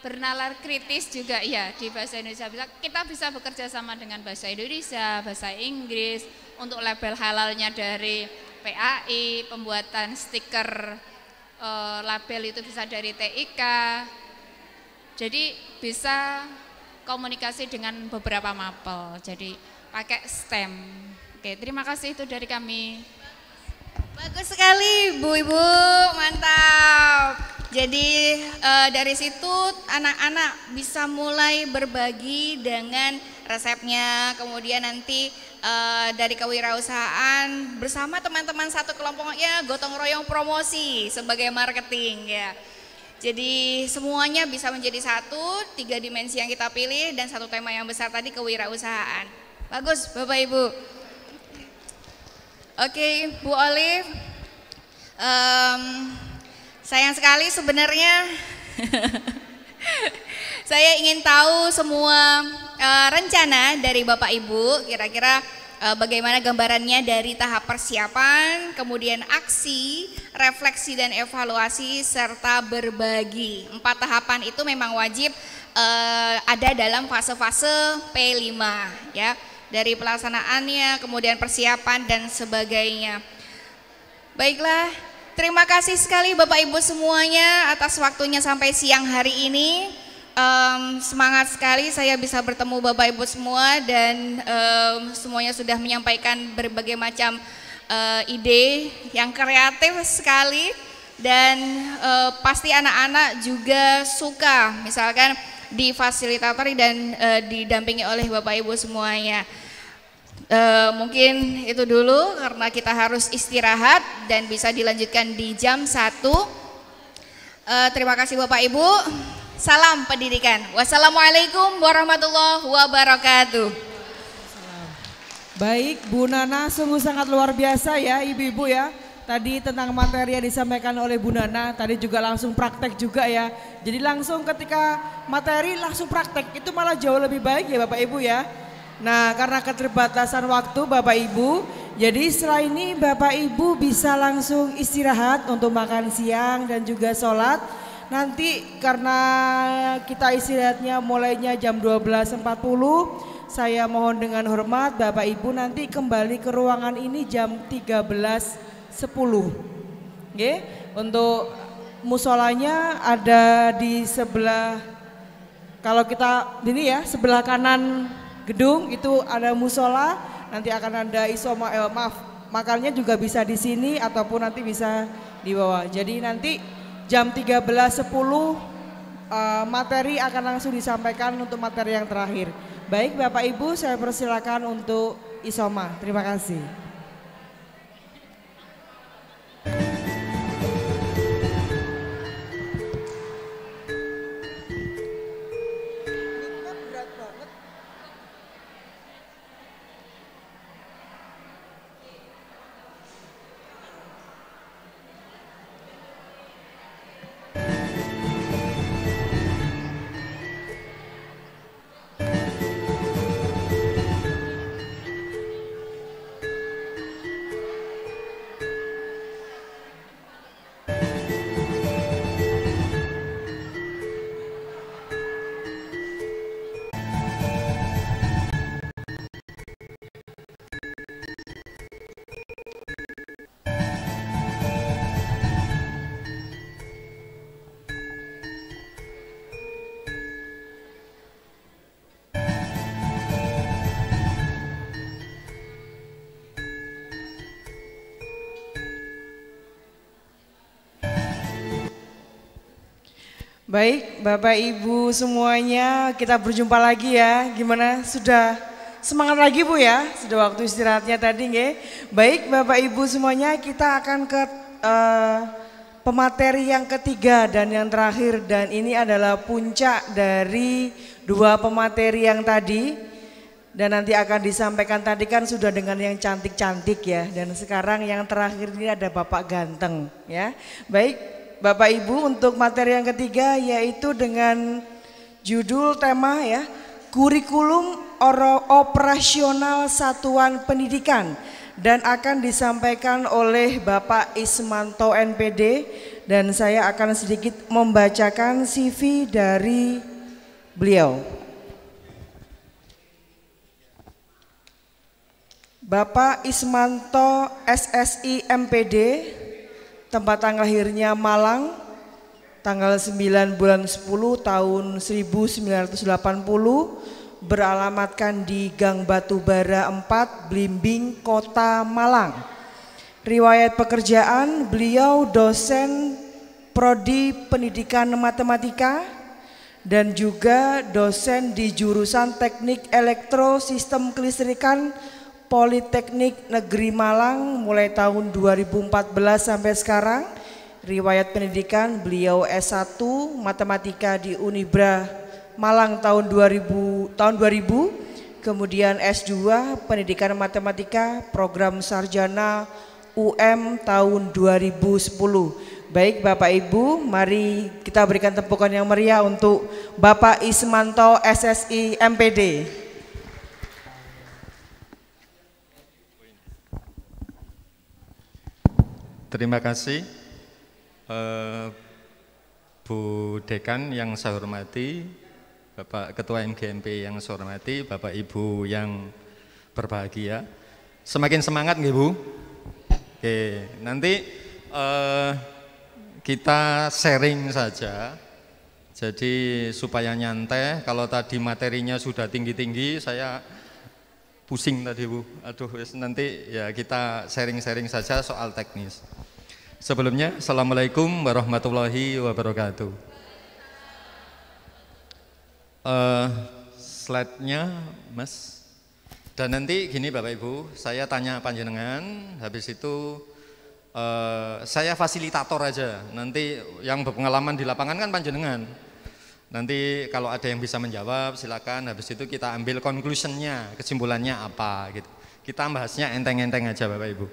bernalar kritis juga ya di bahasa Indonesia bisa kita bisa bekerja sama dengan bahasa Indonesia bahasa Inggris untuk label halalnya dari PAI pembuatan stiker eh, label itu bisa dari TIK jadi bisa komunikasi dengan beberapa mapel jadi pakai stem. Oke, terima kasih itu dari kami. Bagus sekali Bu Ibu, mantap. Jadi e, dari situ anak-anak bisa mulai berbagi dengan resepnya, kemudian nanti e, dari kewirausahaan bersama teman-teman satu kelompoknya gotong royong promosi sebagai marketing ya. Jadi semuanya bisa menjadi satu, tiga dimensi yang kita pilih dan satu tema yang besar tadi kewirausahaan. Bagus Bapak Ibu. Oke Bu Olive, um, sayang sekali sebenarnya [LAUGHS] saya ingin tahu semua uh, rencana dari Bapak Ibu kira-kira uh, bagaimana gambarannya dari tahap persiapan, kemudian aksi, refleksi dan evaluasi serta berbagi. Empat tahapan itu memang wajib uh, ada dalam fase-fase P5 ya dari pelaksanaannya, kemudian persiapan dan sebagainya. Baiklah, terima kasih sekali Bapak Ibu semuanya atas waktunya sampai siang hari ini. Um, semangat sekali saya bisa bertemu Bapak Ibu semua dan um, semuanya sudah menyampaikan berbagai macam uh, ide yang kreatif sekali dan uh, pasti anak-anak juga suka misalkan difasilitatori dan uh, didampingi oleh Bapak Ibu semuanya. Uh, mungkin itu dulu karena kita harus istirahat dan bisa dilanjutkan di jam 1. Uh, eh, terima kasih Bapak Ibu. Salam pendidikan. Wassalamualaikum warahmatullahi wabarakatuh. Baik, Bu Nana sungguh sangat luar biasa ya ibu-ibu ya. Tadi tentang materi yang disampaikan oleh Bu Nana, tadi juga langsung praktek juga ya. Jadi langsung ketika materi langsung praktek, itu malah jauh lebih baik ya Bapak Ibu ya. Nah karena keterbatasan waktu Bapak Ibu, jadi setelah ini Bapak Ibu bisa langsung istirahat untuk makan siang dan juga sholat. Nanti karena kita istirahatnya mulainya jam 12.40, saya mohon dengan hormat Bapak Ibu nanti kembali ke ruangan ini jam 13 10. oke? Untuk musolanya ada di sebelah kalau kita ini ya sebelah kanan gedung itu ada musola, nanti akan ada isoma eh, maaf, makannya juga bisa di sini ataupun nanti bisa di bawah. Jadi nanti jam 13.10 uh, eh, materi akan langsung disampaikan untuk materi yang terakhir. Baik Bapak Ibu, saya persilakan untuk Isoma. Terima kasih. Baik, Bapak Ibu semuanya, kita berjumpa lagi ya. Gimana? Sudah semangat lagi Bu ya? Sudah waktu istirahatnya tadi nggih. Baik, Bapak Ibu semuanya, kita akan ke uh, pemateri yang ketiga dan yang terakhir dan ini adalah puncak dari dua pemateri yang tadi dan nanti akan disampaikan tadi kan sudah dengan yang cantik-cantik ya dan sekarang yang terakhir ini ada Bapak ganteng ya. Baik, Bapak Ibu untuk materi yang ketiga yaitu dengan judul tema ya kurikulum operasional satuan pendidikan dan akan disampaikan oleh Bapak Ismanto NPD dan saya akan sedikit membacakan CV dari beliau. Bapak Ismanto SSI MPD Tempat tanggal lahirnya Malang tanggal 9 bulan 10 tahun 1980 beralamatkan di Gang Batubara Bara 4 Blimbing Kota Malang. Riwayat pekerjaan beliau dosen prodi pendidikan matematika dan juga dosen di jurusan teknik elektro sistem kelistrikan Politeknik Negeri Malang mulai tahun 2014 sampai sekarang. Riwayat pendidikan beliau S1 Matematika di Unibra Malang tahun 2000 tahun 2000, kemudian S2 Pendidikan Matematika Program Sarjana UM tahun 2010. Baik Bapak Ibu, mari kita berikan tepukan yang meriah untuk Bapak Ismanto SSI MPD. Terima kasih eh, Bu Dekan yang saya hormati, Bapak Ketua MGMP yang saya hormati, Bapak Ibu yang berbahagia. Semakin semangat nggih Bu. Oke, nanti eh, kita sharing saja. Jadi supaya nyantai, kalau tadi materinya sudah tinggi-tinggi, saya pusing tadi Bu. Aduh, nanti ya kita sharing-sharing saja soal teknis. Sebelumnya, Assalamualaikum warahmatullahi wabarakatuh. Uh, Slide-nya, Mas. Dan nanti gini Bapak Ibu, saya tanya panjenengan, habis itu uh, saya fasilitator aja. Nanti yang berpengalaman di lapangan kan panjenengan. Nanti kalau ada yang bisa menjawab silakan. Habis itu kita ambil conclusionnya, kesimpulannya apa gitu. Kita bahasnya enteng-enteng aja Bapak Ibu.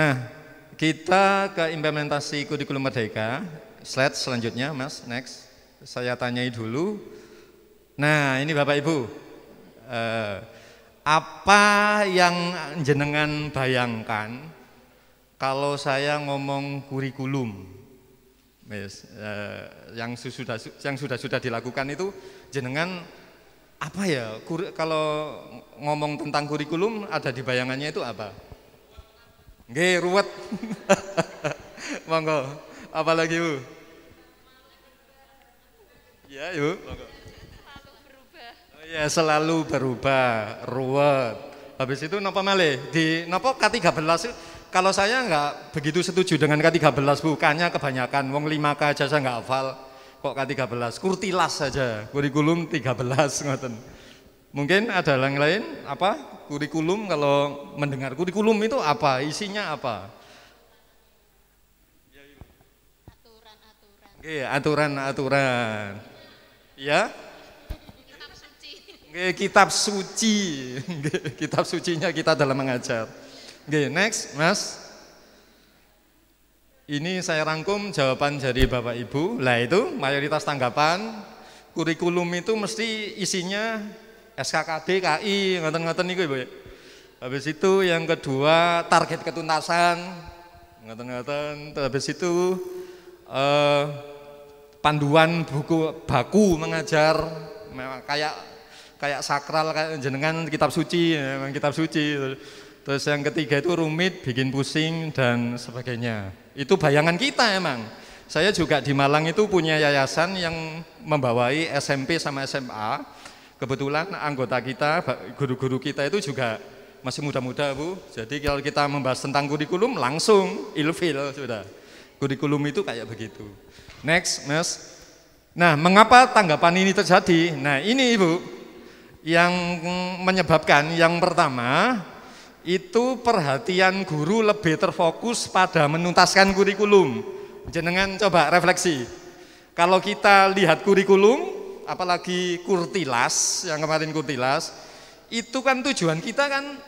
Nah, kita ke implementasi kurikulum merdeka. Slide selanjutnya, Mas, next. Saya tanyai dulu. Nah, ini Bapak Ibu. Eh, apa yang jenengan bayangkan kalau saya ngomong kurikulum? eh, yang sudah yang sudah sudah dilakukan itu jenengan apa ya kur, kalau ngomong tentang kurikulum ada di bayangannya itu apa? Nggih, ruwet. [LAUGHS] Monggo. Apalagi, Bu? Ya, yuk. monggo. Selalu berubah. Oh iya, selalu berubah, ruwet. Habis itu napa male? Di napa K13 kalau saya enggak begitu setuju dengan K13 bukannya kebanyakan wong 5K aja saya enggak hafal kok K13 kurtilas saja kurikulum 13 ngoten mungkin ada yang lain apa Kurikulum kalau mendengar kurikulum itu apa? Isinya apa? Aturan-aturan. Oke, aturan-aturan. Ya? Kitab suci. kitab suci. Oke, kitab sucinya kita dalam mengajar. Oke, next, Mas. Ini saya rangkum jawaban dari Bapak Ibu. Lah itu mayoritas tanggapan kurikulum itu mesti isinya SKKD KI ngoten-ngoten niku Ibu. Habis itu yang kedua target ketuntasan ngoten-ngoten habis itu eh, panduan buku baku mengajar memang kayak kayak sakral kayak jenengan kitab suci ya, memang kitab suci terus yang ketiga itu rumit bikin pusing dan sebagainya itu bayangan kita emang saya juga di Malang itu punya yayasan yang membawai SMP sama SMA Kebetulan anggota kita, guru-guru kita itu juga masih muda-muda Bu. Jadi kalau kita membahas tentang kurikulum langsung ilfil sudah. Kurikulum itu kayak begitu. Next, Mas. Nah, mengapa tanggapan ini terjadi? Nah, ini Ibu yang menyebabkan yang pertama itu perhatian guru lebih terfokus pada menuntaskan kurikulum. Jenengan coba refleksi. Kalau kita lihat kurikulum, apalagi kurtilas yang kemarin kurtilas itu kan tujuan kita kan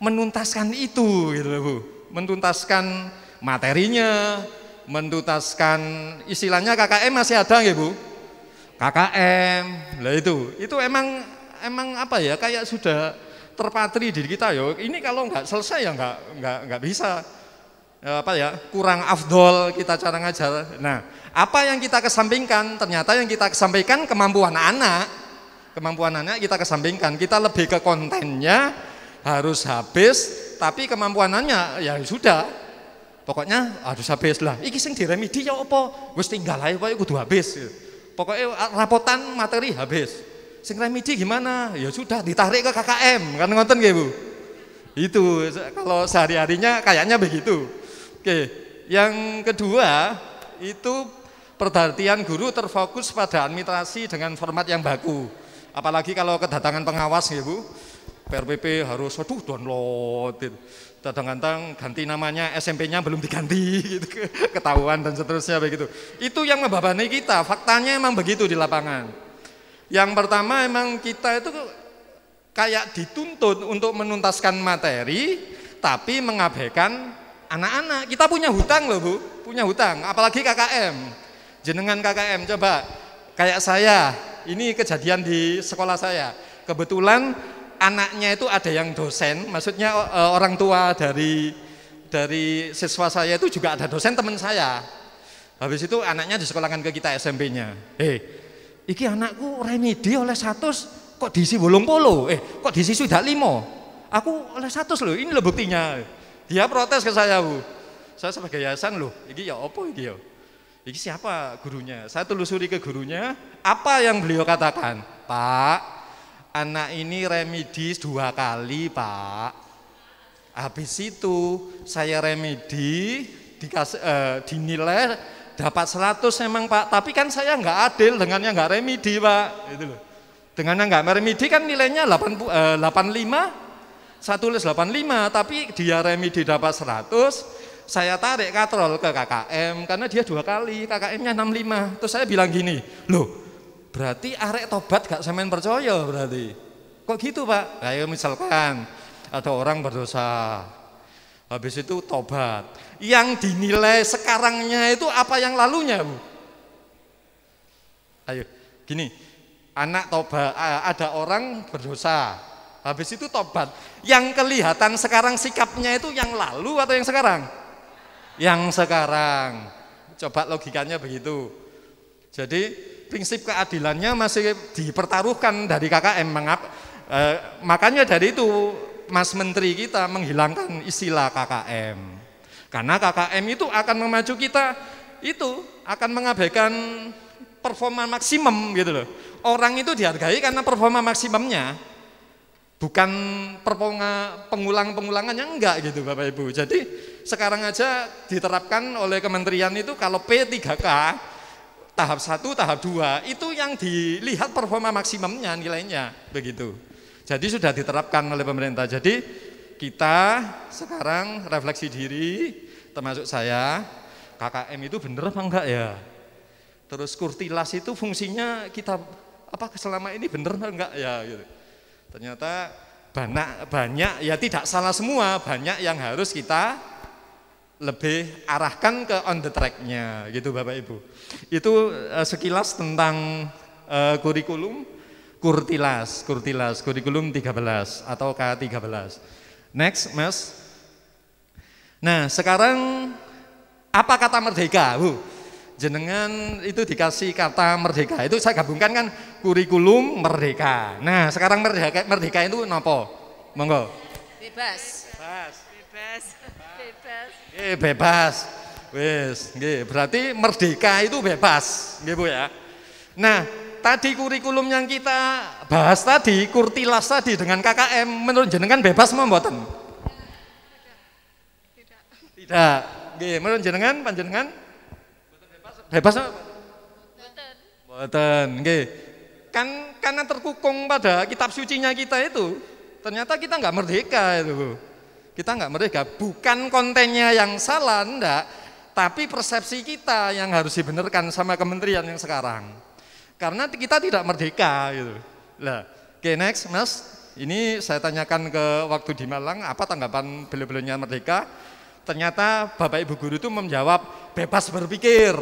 menuntaskan itu gitu Bu. Menuntaskan materinya, menuntaskan istilahnya KKM masih ada nggih Bu? KKM. Lah itu, itu emang emang apa ya kayak sudah terpatri diri kita ya. Ini kalau nggak selesai ya nggak nggak nggak bisa Eh, apa ya kurang afdol kita cara ngajar. Nah, apa yang kita kesampingkan? Ternyata yang kita kesampingkan kemampuan anak, kemampuan anak kita kesampingkan. Kita lebih ke kontennya harus habis, tapi kemampuanannya ya sudah. Pokoknya harus habis lah. Iki sing diremedi ya apa? Wis tinggal ae wae kudu habis. Pokoknya rapotan materi habis. Sing remedi gimana? Ya sudah ditarik ke KKM kan ngonten nggih Bu. Itu kalau sehari-harinya kayaknya begitu. Oke, yang kedua itu perhatian guru terfokus pada administrasi dengan format yang baku. Apalagi kalau kedatangan pengawas ya Bu, PRPP harus aduh download gitu. Kadang-kadang ganti namanya SMP-nya belum diganti [LAUGHS] gitu. ketahuan dan seterusnya begitu. Itu yang membebani kita, faktanya emang begitu di lapangan. Yang pertama emang kita itu kayak dituntut untuk menuntaskan materi tapi mengabaikan Anak-anak, kita punya hutang loh Bu, punya hutang, apalagi KKM. Jenengan KKM, coba kayak saya, ini kejadian di sekolah saya. Kebetulan anaknya itu ada yang dosen, maksudnya e, orang tua dari dari siswa saya itu juga ada dosen teman saya. Habis itu anaknya di disekolahkan ke kita SMP-nya. Eh, iki anakku remedi oleh satu kok diisi bolong polo, eh kok diisi sudah limo. Aku oleh satu loh, ini loh buktinya. Dia protes ke saya, Bu. Saya sebagai yayasan loh, ini ya opo ini ya? Ini siapa gurunya? Saya telusuri ke gurunya, apa yang beliau katakan? Pak, anak ini remedis dua kali, Pak. Habis itu saya remedi, dikas eh, dinilai dapat 100 emang Pak, tapi kan saya nggak adil dengan yang nggak remedi Pak. Itu loh. Dengan yang nggak remedi kan nilainya 80, eh, 85, saya tulis 85, tapi dia remi didapat 100, saya tarik katrol ke KKM karena dia dua kali, KKM-nya 65. Terus saya bilang gini, "Loh, berarti arek tobat gak semen percaya berarti." Kok gitu, Pak? Kayak misalkan ada orang berdosa, habis itu tobat. Yang dinilai sekarangnya itu apa yang lalunya, Bu? Ayo, gini, anak tobat, ada orang berdosa habis itu tobat. Yang kelihatan sekarang sikapnya itu yang lalu atau yang sekarang? Yang sekarang. Coba logikanya begitu. Jadi prinsip keadilannya masih dipertaruhkan dari KKM. Mengap, eh, makanya dari itu Mas Menteri kita menghilangkan istilah KKM. Karena KKM itu akan memacu kita itu akan mengabaikan performa maksimum gitu loh. Orang itu dihargai karena performa maksimumnya, bukan pengulang yang enggak gitu Bapak Ibu. Jadi sekarang aja diterapkan oleh kementerian itu kalau P3K tahap 1, tahap 2 itu yang dilihat performa maksimumnya nilainya begitu. Jadi sudah diterapkan oleh pemerintah. Jadi kita sekarang refleksi diri termasuk saya KKM itu bener apa enggak ya? Terus kurtilas itu fungsinya kita apa selama ini bener apa enggak ya gitu Ternyata banyak, banyak ya tidak salah semua, banyak yang harus kita lebih arahkan ke on the tracknya, gitu Bapak Ibu. Itu uh, sekilas tentang uh, kurikulum kurtilas, kurtilas, kurikulum 13 atau K13. Next, Mas. Nah, sekarang apa kata merdeka? Bu, jenengan itu dikasih kata merdeka. Itu saya gabungkan kan kurikulum merdeka. Nah, sekarang merdeka merdeka itu nopo? Monggo. Bebas. Bebas. Bebas. Bebas. Bebas. bebas. Wes. nggih, berarti merdeka itu bebas, nggih Bu ya. Nah, tadi kurikulum yang kita bahas tadi, kurtilas tadi dengan KKM menurut jenengan bebas mau mboten? Tidak. Tidak. Nggih, menurut jenengan panjenengan bebas bebas apa? Mboten. Mboten, nggih. Kan karena terkukung pada kitab sucinya kita itu, ternyata kita nggak merdeka itu. Kita nggak merdeka, bukan kontennya yang salah, enggak, tapi persepsi kita yang harus dibenarkan sama kementerian yang sekarang. Karena kita tidak merdeka gitu. Lah, oke okay, next Mas, ini saya tanyakan ke waktu di Malang apa tanggapan beliau-beliaunya merdeka? Ternyata Bapak Ibu guru itu menjawab bebas berpikir,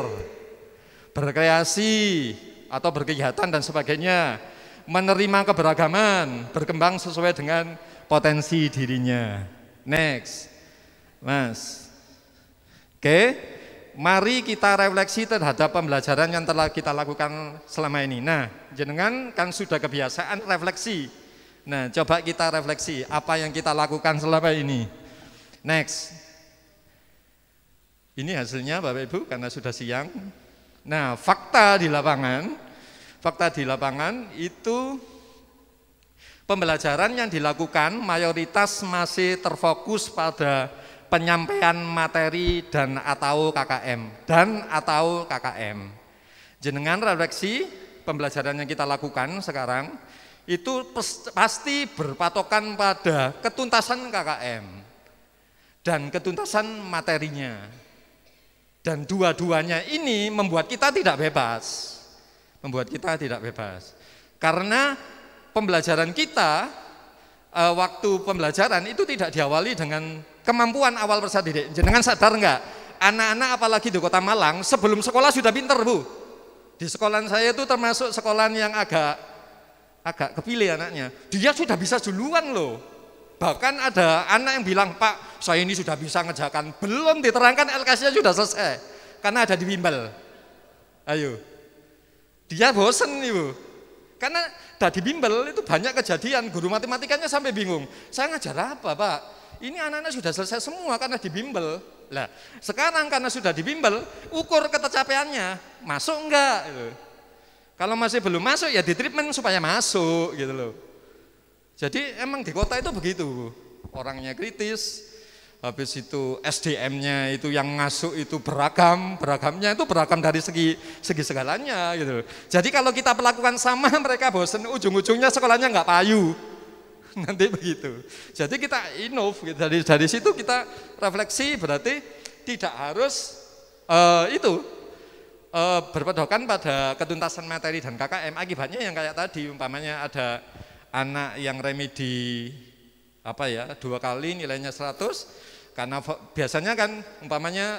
berkreasi, atau berkegiatan dan sebagainya, menerima keberagaman, berkembang sesuai dengan potensi dirinya. Next, Mas. Oke, mari kita refleksi terhadap pembelajaran yang telah kita lakukan selama ini. Nah, jenengan kan sudah kebiasaan refleksi. Nah, coba kita refleksi apa yang kita lakukan selama ini. Next. Ini hasilnya Bapak Ibu karena sudah siang. Nah, fakta di lapangan, fakta di lapangan itu pembelajaran yang dilakukan mayoritas masih terfokus pada penyampaian materi dan atau KKM dan atau KKM. Jenengan refleksi pembelajaran yang kita lakukan sekarang itu pasti berpatokan pada ketuntasan KKM dan ketuntasan materinya. Dan dua-duanya ini membuat kita tidak bebas. Membuat kita tidak bebas. Karena pembelajaran kita e, waktu pembelajaran itu tidak diawali dengan kemampuan awal peserta didik. sadar enggak? Anak-anak apalagi di Kota Malang sebelum sekolah sudah pinter, Bu. Di sekolah saya itu termasuk sekolah yang agak agak kepilih anaknya. Dia sudah bisa duluan loh Bahkan ada anak yang bilang, Pak, saya ini sudah bisa ngejakan. Belum diterangkan LKS-nya sudah selesai. Karena ada di bimbel. Ayo. Dia bosen, Ibu. Karena dari bimbel itu banyak kejadian. Guru matematikanya sampai bingung. Saya ngajar apa, Pak? Ini anak-anak sudah selesai semua karena di bimbel. Lah, sekarang karena sudah di bimbel, ukur ketercapaiannya. Masuk enggak? Gitu. Kalau masih belum masuk ya di treatment supaya masuk gitu loh. Jadi emang di kota itu begitu. Orangnya kritis, habis itu SDM-nya itu yang masuk itu beragam, beragamnya itu beragam dari segi segi segalanya gitu. Jadi kalau kita perlakukan sama [LAUGHS] mereka bosen, ujung-ujungnya sekolahnya nggak payu. [LAUGHS] Nanti begitu. Jadi kita inov gitu. dari dari situ kita refleksi berarti tidak harus uh, itu uh, berpedokan pada ketuntasan materi dan KKM akibatnya yang kayak tadi umpamanya ada anak yang remedi apa ya dua kali nilainya 100 karena biasanya kan umpamanya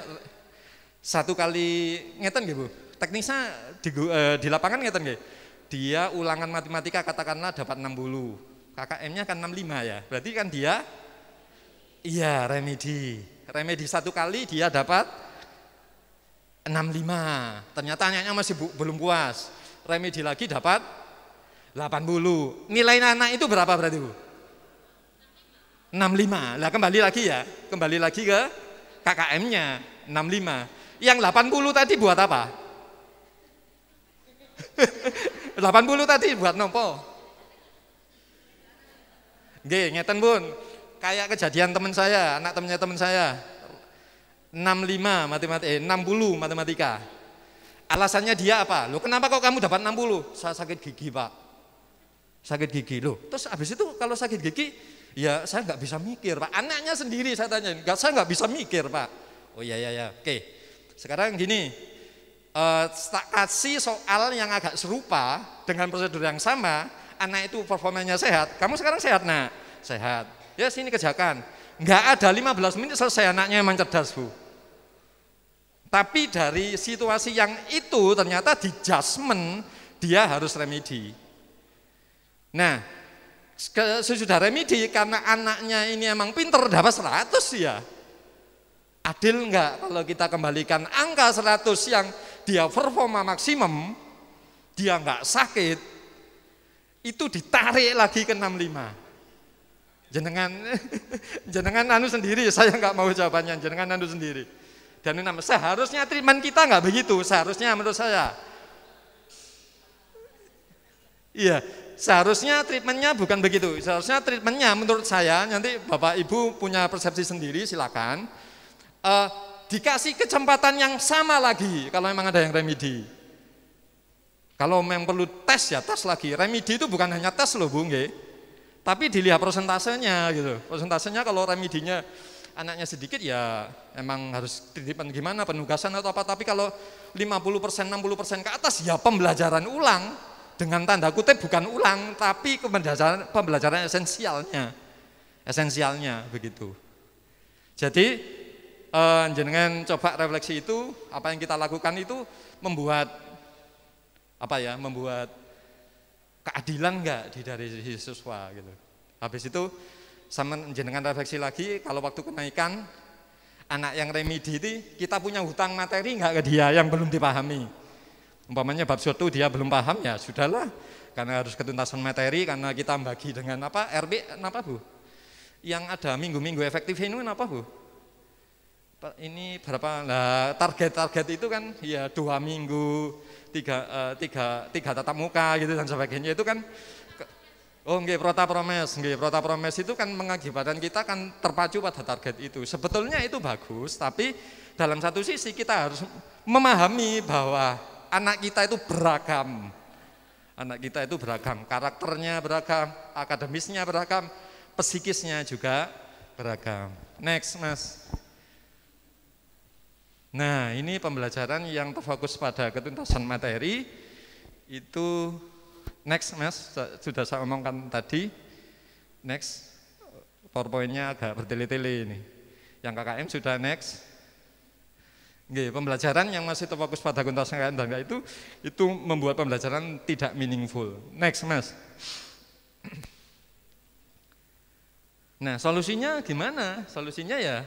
satu kali ngeten gitu teknisnya di, eh, di lapangan ngeten gitu dia ulangan matematika katakanlah dapat 60 KKM-nya kan 65 ya berarti kan dia iya remedi remedi satu kali dia dapat 65 ternyata anaknya masih bu, belum puas remedi lagi dapat 80. Nilai anak itu berapa berarti Bu? 65. Lah kembali lagi ya, kembali lagi ke KKM-nya 65. Yang 80 tadi buat apa? 80 [LAUGHS] tadi buat nopo? Nggih, ngeten pun. Kayak kejadian teman saya, anak temannya teman saya. 65 matematika, eh, 60 matematika. Alasannya dia apa? Lu kenapa kok kamu dapat 60? Saya sakit gigi, Pak sakit gigi loh. Terus habis itu kalau sakit gigi, ya saya nggak bisa mikir pak. Anaknya sendiri saya tanya, nggak saya nggak bisa mikir pak. Oh iya iya iya, oke. Sekarang gini, eh, tak kasih soal yang agak serupa dengan prosedur yang sama. Anak itu performanya sehat. Kamu sekarang sehat nak? Sehat. Ya sini kerjakan. Nggak ada 15 menit selesai anaknya emang cerdas bu. Tapi dari situasi yang itu ternyata di adjustment dia harus remedi. Nah, sesudah remedi karena anaknya ini emang pinter dapat 100 ya. Adil enggak kalau kita kembalikan angka 100 yang dia performa maksimum, dia enggak sakit, itu ditarik lagi ke 65. Jenengan [LAUGHS] jenengan anu sendiri, saya enggak mau jawabannya, jenengan anu sendiri. Dan ini namanya seharusnya treatment kita enggak begitu, seharusnya menurut saya. Iya, Seharusnya treatmentnya bukan begitu. Seharusnya treatmentnya menurut saya nanti Bapak Ibu punya persepsi sendiri silakan. Eh, dikasih kecepatan yang sama lagi kalau memang ada yang remedi. Kalau memang perlu tes ya tes lagi. Remedi itu bukan hanya tes loh Bung Tapi dilihat persentasenya gitu. Persentasenya kalau remedinya anaknya sedikit ya emang harus titipan gimana penugasan atau apa tapi kalau 50% 60% ke atas ya pembelajaran ulang dengan tanda kutip bukan ulang tapi pembelajaran pembelajaran esensialnya esensialnya begitu jadi eh, jenengan coba refleksi itu apa yang kita lakukan itu membuat apa ya membuat keadilan enggak di dari siswa gitu habis itu sama jenengan refleksi lagi kalau waktu kenaikan anak yang remedi itu kita punya hutang materi enggak ke dia yang belum dipahami Umpamanya bab satu dia belum paham ya sudahlah karena harus ketuntasan materi karena kita bagi dengan apa RB apa Bu? Yang ada minggu-minggu efektif ini apa Bu? Ini berapa? Nah, target-target itu kan ya dua minggu, tiga, uh, tiga, tiga tatap muka gitu dan sebagainya itu kan Oh nggih prota promes, nggih prota promes itu kan mengakibatkan kita kan terpacu pada target itu. Sebetulnya itu bagus, tapi dalam satu sisi kita harus memahami bahwa anak kita itu beragam. Anak kita itu beragam, karakternya beragam, akademisnya beragam, psikisnya juga beragam. Next, Mas. Nah, ini pembelajaran yang terfokus pada ketuntasan materi itu next, Mas. Sudah saya omongkan tadi. Next. PowerPoint-nya agak bertele-tele ini. Yang KKM sudah next. Nggih, pembelajaran yang masih terfokus pada gonta-ganti dan itu itu membuat pembelajaran tidak meaningful. Next, Mas. Nah, solusinya gimana? Solusinya ya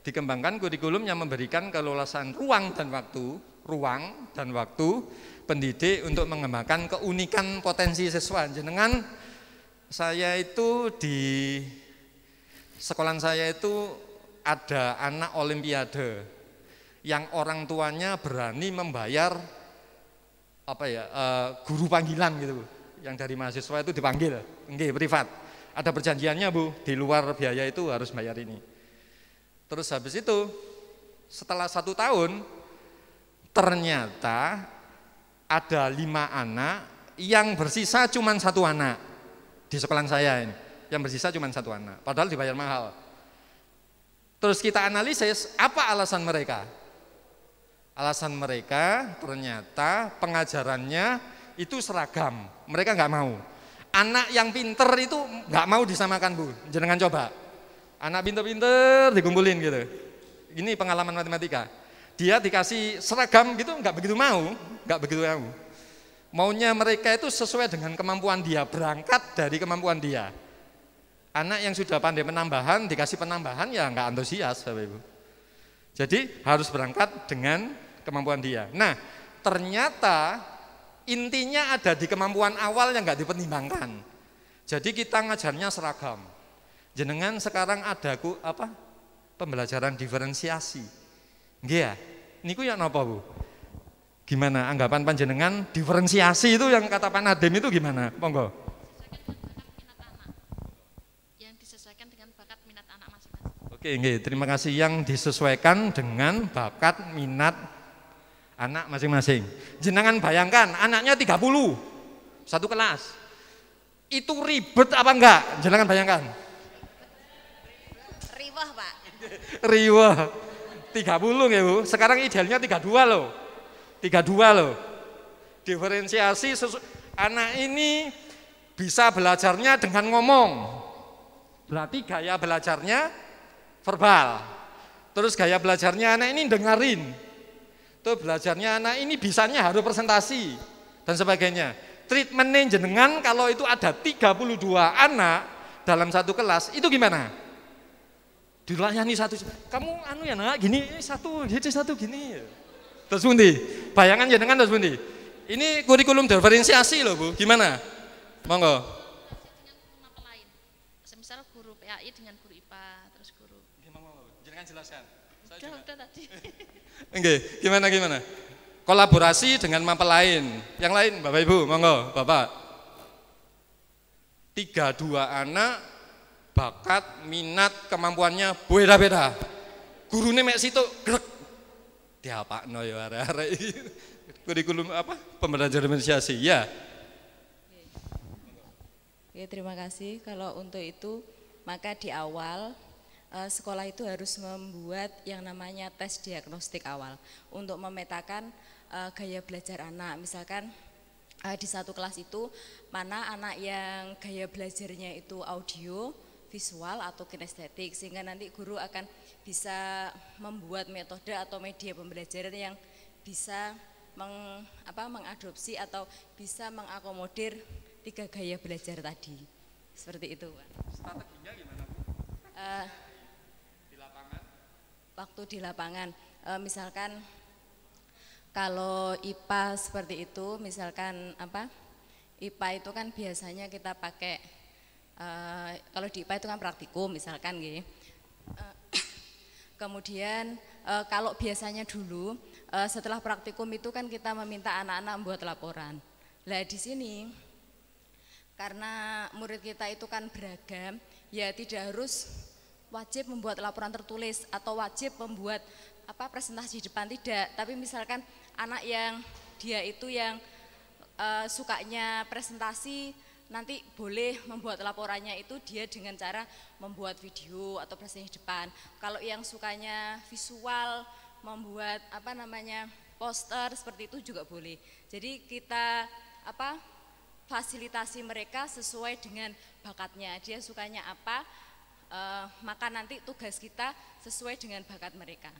dikembangkan kurikulum yang memberikan kelulusan ruang dan waktu, ruang dan waktu pendidik untuk mengembangkan keunikan potensi siswa. Jenengan saya itu di sekolah saya itu ada anak olimpiade yang orang tuanya berani membayar apa ya uh, guru panggilan gitu yang dari mahasiswa itu dipanggil, enggak privat. Ada perjanjiannya bu, di luar biaya itu harus bayar ini. Terus habis itu setelah satu tahun ternyata ada lima anak yang bersisa cuma satu anak di sekolah saya ini yang bersisa cuma satu anak padahal dibayar mahal terus kita analisis apa alasan mereka Alasan mereka ternyata pengajarannya itu seragam. Mereka nggak mau. Anak yang pinter itu nggak mau disamakan bu. Jangan coba. Anak pinter-pinter dikumpulin gitu. Ini pengalaman matematika. Dia dikasih seragam gitu nggak begitu mau, nggak begitu mau. Maunya mereka itu sesuai dengan kemampuan dia, berangkat dari kemampuan dia. Anak yang sudah pandai penambahan dikasih penambahan ya nggak antusias Bapak Ibu. Jadi harus berangkat dengan kemampuan dia. Nah, ternyata intinya ada di kemampuan awal yang nggak dipertimbangkan. Jadi kita ngajarnya seragam. Jenengan sekarang ada ku apa? Pembelajaran diferensiasi. Iya. Niku ya apa Bu? Gimana anggapan panjenengan diferensiasi itu yang kata Pak Nadim itu gimana? Monggo. Oke, okay. terima kasih yang disesuaikan dengan bakat minat anak masing-masing. Jenengan bayangkan anaknya 30 satu kelas. Itu ribet apa enggak? Jenengan bayangkan. Riwah, Pak. Riwah. 30 ya, Bu. Sekarang idealnya 32 loh. 32 loh. Diferensiasi anak ini bisa belajarnya dengan ngomong. Berarti gaya belajarnya verbal. Terus gaya belajarnya anak ini dengerin. Tuh belajarnya anak ini bisanya harus presentasi dan sebagainya. Treatmentnya jenengan kalau itu ada 32 anak dalam satu kelas itu gimana? Dilayani satu, kamu anu ya nak gini eh, satu, jadi eh, satu gini. Terus bundi, bayangan jenengan terus bundi. Ini kurikulum diferensiasi loh bu, gimana? Monggo. Misal guru PAI dengan guru IPA, terus guru. Gimana Jenengan jelaskan. Saya udah, juga. udah tadi. [LAUGHS] Oke, gimana gimana? Kolaborasi dengan mapel lain. Yang lain Bapak Ibu, monggo Bapak. Tiga dua anak bakat, minat, kemampuannya beda-beda. guru mek situ grek. Diapakno ya arek-arek Kurikulum apa? Pembelajaran inisiasi. Ya. Oke, terima kasih. Kalau untuk itu maka di awal Eh, sekolah itu harus membuat yang namanya tes diagnostik awal untuk memetakan uh, gaya belajar anak. Misalkan uh, di satu kelas itu mana anak yang gaya belajarnya itu audio, visual atau kinestetik sehingga nanti guru akan bisa membuat metode atau media pembelajaran yang bisa meng, apa, mengadopsi atau bisa mengakomodir tiga gaya belajar tadi seperti itu strateginya gimana Uh, waktu di lapangan. E, misalkan kalau IPA seperti itu, misalkan apa? IPA itu kan biasanya kita pakai e, kalau di IPA itu kan praktikum misalkan gitu. E, [COUGHS] kemudian e, kalau biasanya dulu e, setelah praktikum itu kan kita meminta anak-anak membuat laporan. Lah di sini karena murid kita itu kan beragam, ya tidak harus wajib membuat laporan tertulis atau wajib membuat apa presentasi di depan tidak, tapi misalkan anak yang dia itu yang e, sukanya presentasi nanti boleh membuat laporannya itu dia dengan cara membuat video atau presentasi di depan. Kalau yang sukanya visual, membuat apa namanya poster seperti itu juga boleh. Jadi kita apa fasilitasi mereka sesuai dengan bakatnya. Dia sukanya apa, uh, maka nanti tugas kita sesuai dengan bakat mereka.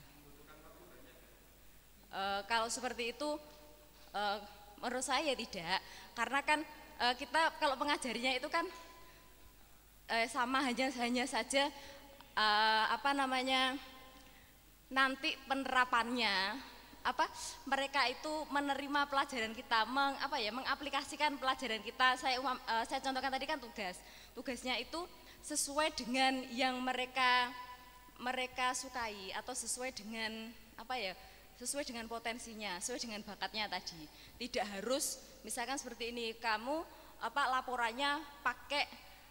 Uh, kalau seperti itu, uh, menurut saya tidak, karena kan uh, kita kalau mengajarinya itu kan uh, sama hanya hanya saja uh, apa namanya nanti penerapannya apa mereka itu menerima pelajaran kita meng apa ya mengaplikasikan pelajaran kita saya uh, saya contohkan tadi kan tugas tugasnya itu sesuai dengan yang mereka mereka sukai atau sesuai dengan apa ya sesuai dengan potensinya sesuai dengan bakatnya tadi tidak harus misalkan seperti ini kamu apa laporannya pakai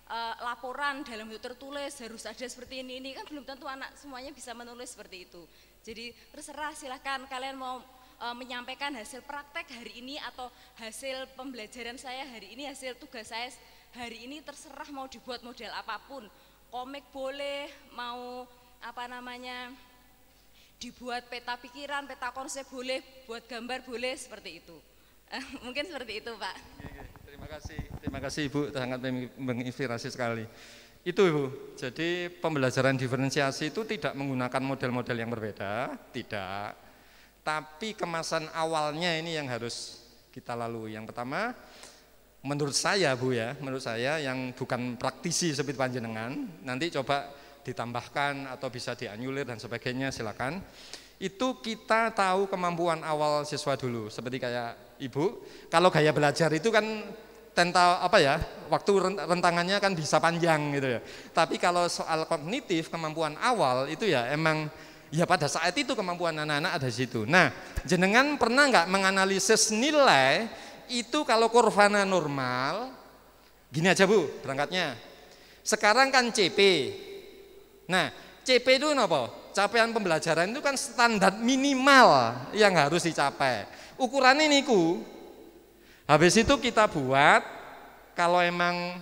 e, laporan dalam bentuk tertulis harus ada seperti ini ini kan belum tentu anak semuanya bisa menulis seperti itu jadi terserah silahkan kalian mau e, menyampaikan hasil praktek hari ini atau hasil pembelajaran saya hari ini hasil tugas saya hari ini terserah mau dibuat model apapun komik boleh mau apa namanya dibuat peta pikiran peta konsep boleh buat gambar boleh seperti itu eh, [LAUGHS] mungkin seperti itu pak terima kasih terima kasih ibu sangat menginspirasi sekali itu ibu jadi pembelajaran diferensiasi itu tidak menggunakan model-model yang berbeda tidak tapi kemasan awalnya ini yang harus kita lalui yang pertama menurut saya Bu ya, menurut saya yang bukan praktisi seperti panjenengan, nanti coba ditambahkan atau bisa dianyulir dan sebagainya silakan. Itu kita tahu kemampuan awal siswa dulu, seperti kayak Ibu, kalau gaya belajar itu kan tenta apa ya waktu rentangannya kan bisa panjang gitu ya tapi kalau soal kognitif kemampuan awal itu ya emang ya pada saat itu kemampuan anak-anak ada di situ nah jenengan pernah nggak menganalisis nilai itu kalau kurvana normal, gini aja Bu berangkatnya. Sekarang kan CP. Nah, CP itu apa? Capaian pembelajaran itu kan standar minimal yang harus dicapai. ukuran ini ku Habis itu kita buat kalau emang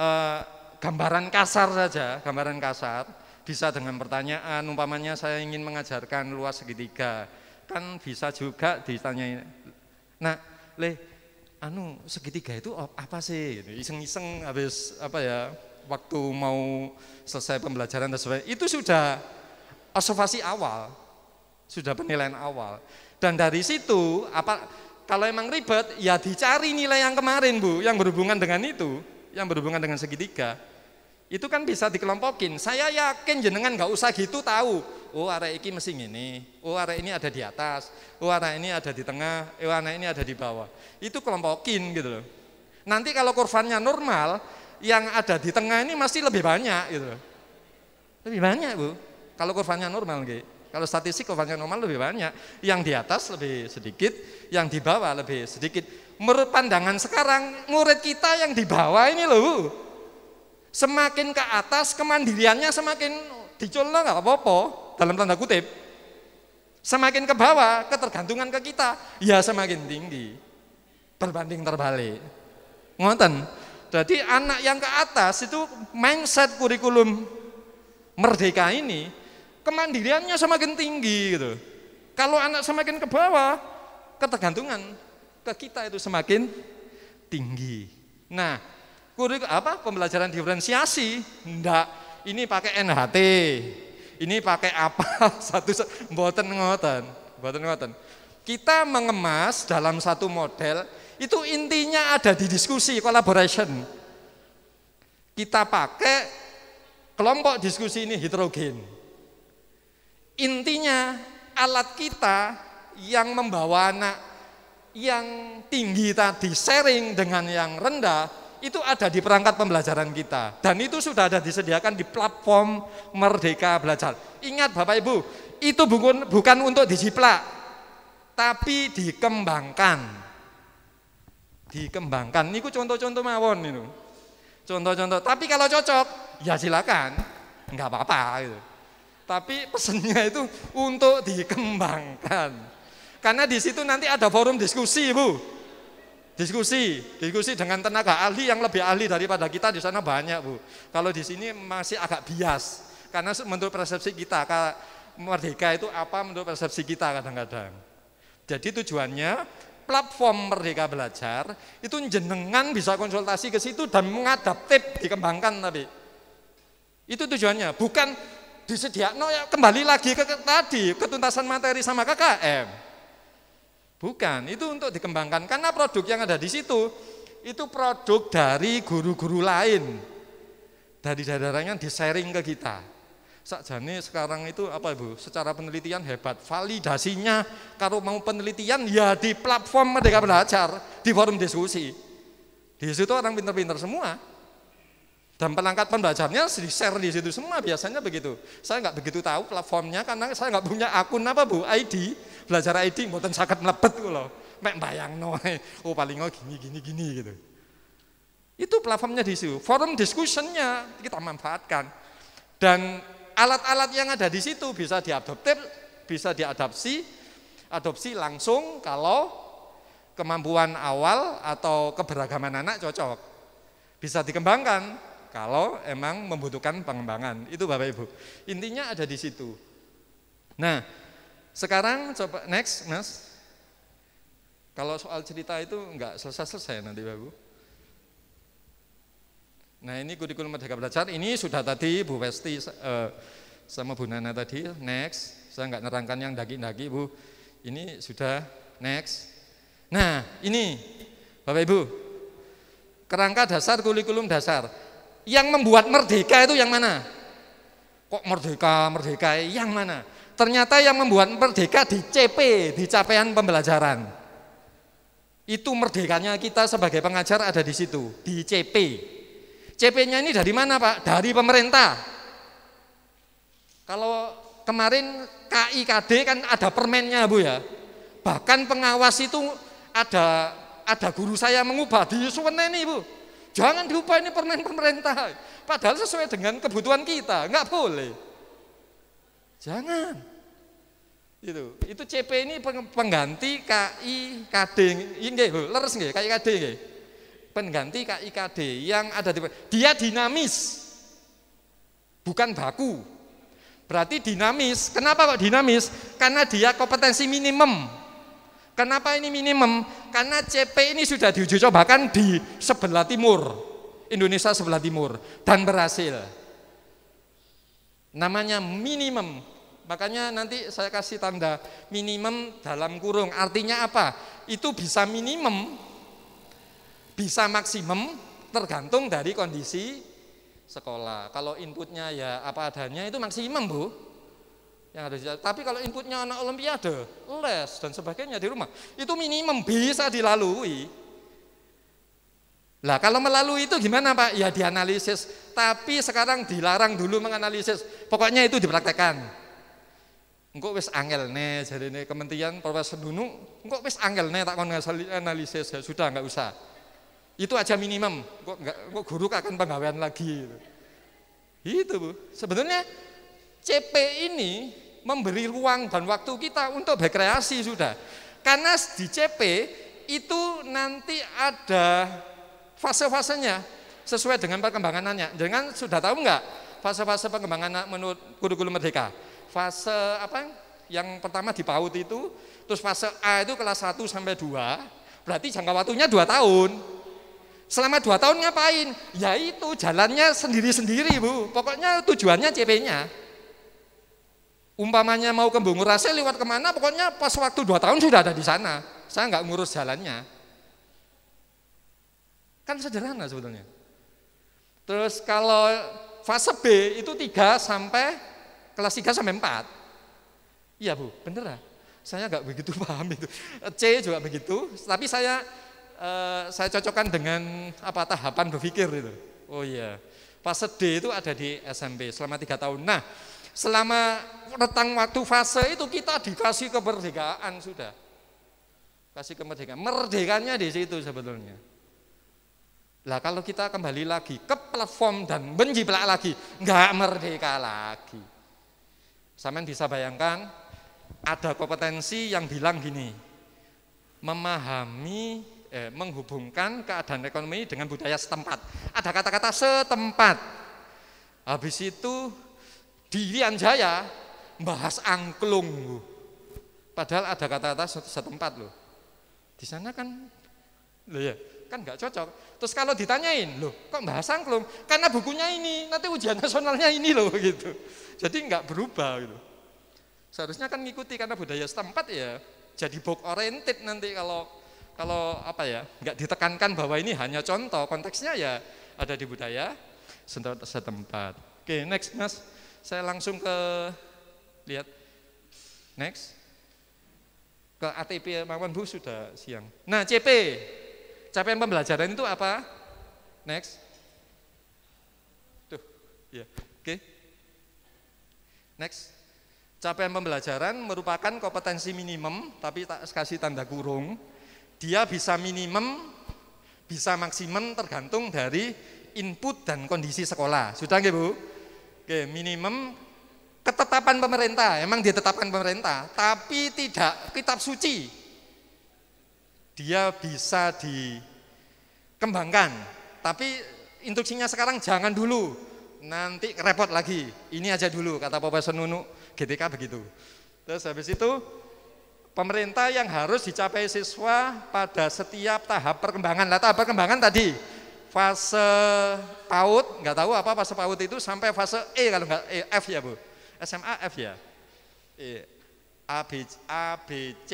eh, gambaran kasar saja, gambaran kasar bisa dengan pertanyaan umpamanya saya ingin mengajarkan luas segitiga kan bisa juga ditanya. Nah, leh anu segitiga itu apa sih? Iseng-iseng habis apa ya waktu mau selesai pembelajaran dan sebagainya itu sudah observasi awal, sudah penilaian awal. Dan dari situ apa kalau emang ribet ya dicari nilai yang kemarin bu, yang berhubungan dengan itu, yang berhubungan dengan segitiga. Itu kan bisa dikelompokin. Saya yakin jenengan nggak usah gitu tahu oh arah iki mesti ini, oh arah ini ada di atas, oh arah ini ada di tengah, oh arah ini ada di bawah. Itu kelompokin gitu loh. Nanti kalau kurvanya normal, yang ada di tengah ini masih lebih banyak gitu loh. Lebih banyak Bu. Kalau kurvanya normal gitu. Kalau statistik kurvanya normal lebih banyak, yang di atas lebih sedikit, yang di bawah lebih sedikit. Menurut pandangan sekarang, murid kita yang di bawah ini loh, semakin ke atas kemandiriannya semakin dicolong nggak apa-apa dalam tanda kutip, semakin ke bawah ketergantungan ke kita, ya semakin tinggi. Berbanding terbalik. Ngoten. Jadi anak yang ke atas itu mindset kurikulum merdeka ini kemandiriannya semakin tinggi gitu. Kalau anak semakin ke bawah, ketergantungan ke kita itu semakin tinggi. Nah, kurik apa pembelajaran diferensiasi? Enggak, ini pakai NHT, ini pakai apa [LAUGHS] satu boten ngoten, boten ngoten. Kita mengemas dalam satu model itu intinya ada di diskusi collaboration. Kita pakai kelompok diskusi ini heterogen. Intinya alat kita yang membawa anak yang tinggi tadi sharing dengan yang rendah itu ada di perangkat pembelajaran kita dan itu sudah ada disediakan di platform Merdeka Belajar. Ingat Bapak Ibu, itu bukan bukan untuk dijiplak tapi dikembangkan. Dikembangkan. Ini contoh-contoh mawon itu. Contoh-contoh. Tapi kalau cocok, ya silakan. Enggak apa-apa gitu. Tapi pesennya itu untuk dikembangkan. Karena di situ nanti ada forum diskusi, Bu Diskusi, diskusi dengan tenaga ahli yang lebih ahli daripada kita di sana banyak, Bu. Kalau di sini masih agak bias karena menurut persepsi kita merdeka itu apa menurut persepsi kita kadang-kadang. Jadi tujuannya platform Merdeka Belajar itu jenengan bisa konsultasi ke situ dan mengadaptif dikembangkan tapi itu tujuannya bukan disediakan no, ya kembali lagi ke, ke tadi ketuntasan materi sama KKM Bukan, itu untuk dikembangkan karena produk yang ada di situ itu produk dari guru-guru lain. Dari dadaranya di-sharing ke kita. Sakjane sekarang itu apa Ibu? Secara penelitian hebat, validasinya kalau mau penelitian ya di platform Merdeka Belajar, di forum diskusi. Di situ orang pinter-pinter semua. Dan penangkat pembelajarannya di-share di situ semua biasanya begitu. Saya nggak begitu tahu platformnya karena saya nggak punya akun apa bu, ID. Belajar ID, mboten sakit melepet loh. Mek bayang no, oh paling oh gini gini gini gitu. Itu platformnya di situ. Forum diskusinya kita manfaatkan. Dan alat-alat yang ada di situ bisa diadoptir, bisa diadopsi, adopsi langsung kalau kemampuan awal atau keberagaman anak cocok. Bisa dikembangkan, kalau emang membutuhkan pengembangan. Itu Bapak Ibu. Intinya ada di situ. Nah, sekarang coba next, Mas. Kalau soal cerita itu enggak selesai-selesai nanti Bapak Ibu. Nah ini kurikulum Merdeka Belajar, ini sudah tadi Bu Westi eh, sama Bu Nana tadi, next. Saya enggak nerangkan yang daging-daging Bu, ini sudah next. Nah ini Bapak Ibu, kerangka dasar kurikulum dasar. Yang membuat merdeka itu yang mana? Kok merdeka, merdeka, yang mana? Ternyata yang membuat merdeka di CP, di capaian pembelajaran. Itu merdekanya kita sebagai pengajar ada di situ, di CP. CP-nya ini dari mana Pak? Dari pemerintah. Kalau kemarin KIKD kan ada permennya Bu ya. Bahkan pengawas itu ada ada guru saya mengubah di Suwene ini Bu Jangan lupa ini permen pemerintah. Padahal sesuai dengan kebutuhan kita, nggak boleh. Jangan. Itu, itu CP ini pengganti KI KD, ini leres nggih, KI KD nggih. Pengganti KI KD yang ada di dia dinamis. Bukan baku. Berarti dinamis. Kenapa kok dinamis? Karena dia kompetensi minimum. Kenapa ini minimum? Karena CP ini sudah diuji coba bahkan di sebelah timur, Indonesia sebelah timur, dan berhasil. Namanya minimum, makanya nanti saya kasih tanda minimum dalam kurung. Artinya apa? Itu bisa minimum, bisa maksimum, tergantung dari kondisi sekolah. Kalau inputnya ya apa adanya itu maksimum bu yang harus Tapi kalau inputnya anak olimpiade, les dan sebagainya di rumah, itu minimum bisa dilalui. Lah kalau melalui itu gimana Pak? Ya dianalisis, tapi sekarang dilarang dulu menganalisis. Pokoknya itu dipraktekkan. Engkau wis angel nih, jadi nih kementerian Profesor Dunu, engkau wis angel nih, tak ngasal analisis ya sudah nggak usah. Itu aja minimum. Engkau, guru akan penggawean lagi. Itu gitu, bu. Sebenarnya CP ini memberi ruang dan waktu kita untuk berkreasi sudah. Karena di CP itu nanti ada fase-fasenya sesuai dengan perkembanganannya. Jangan sudah tahu enggak fase-fase perkembangan anak menurut kurikulum merdeka? Fase apa? Yang pertama di PAUD itu, terus fase A itu kelas 1 sampai 2, berarti jangka waktunya 2 tahun. Selama 2 tahun ngapain? Ya itu jalannya sendiri-sendiri, Bu. Pokoknya tujuannya CP-nya. Umpamanya mau ke Bungurasi lewat kemana, pokoknya pas waktu dua tahun sudah ada di sana. Saya nggak ngurus jalannya. Kan sederhana sebetulnya. Terus kalau fase B itu 3 sampai kelas 3 sampai 4. Iya Bu, bener lah Saya nggak begitu [LAUGHS] paham itu. C juga begitu, tapi saya eh, saya cocokkan dengan apa tahapan berpikir itu. Oh iya. Fase D itu ada di SMP selama tiga tahun. Nah, Selama rentang waktu fase itu kita dikasih kemerdekaan sudah. Kasih kemerdekaan. Merdekanya di situ sebetulnya. Lah kalau kita kembali lagi ke platform dan menjiplak lagi, nggak merdeka lagi. Saman bisa bayangkan ada kompetensi yang bilang gini, memahami eh, menghubungkan keadaan ekonomi dengan budaya setempat. Ada kata-kata setempat. Habis itu di Irian Jaya bahas angklung. Padahal ada kata-kata setempat loh. Di sana kan loh ya, kan nggak cocok. Terus kalau ditanyain, loh kok bahas angklung? Karena bukunya ini, nanti ujian nasionalnya ini loh [LAUGHS] gitu. Jadi nggak berubah gitu. Seharusnya kan ngikuti karena budaya setempat ya jadi book oriented nanti kalau kalau apa ya nggak ditekankan bahwa ini hanya contoh konteksnya ya ada di budaya setempat. Oke next mas saya langsung ke lihat next ke ATP Mawan Bu sudah siang. Nah CP capaian pembelajaran itu apa? Next. Tuh, ya, yeah. oke. Okay. Next. Capaian pembelajaran merupakan kompetensi minimum, tapi tak kasih tanda kurung. Dia bisa minimum, bisa maksimum tergantung dari input dan kondisi sekolah. Sudah nggih, Bu? Oke, minimum ketetapan pemerintah, emang ditetapkan pemerintah, tapi tidak kitab suci. Dia bisa dikembangkan, tapi instruksinya sekarang jangan dulu, nanti repot lagi, ini aja dulu, kata Bapak Senunu, GTK begitu. Terus habis itu, pemerintah yang harus dicapai siswa pada setiap tahap perkembangan. Nah, tahap perkembangan tadi, fase PAUD, nggak tahu apa fase PAUD itu sampai fase E kalau nggak e, F ya Bu. SMA F ya. E, A, B, A, B, C,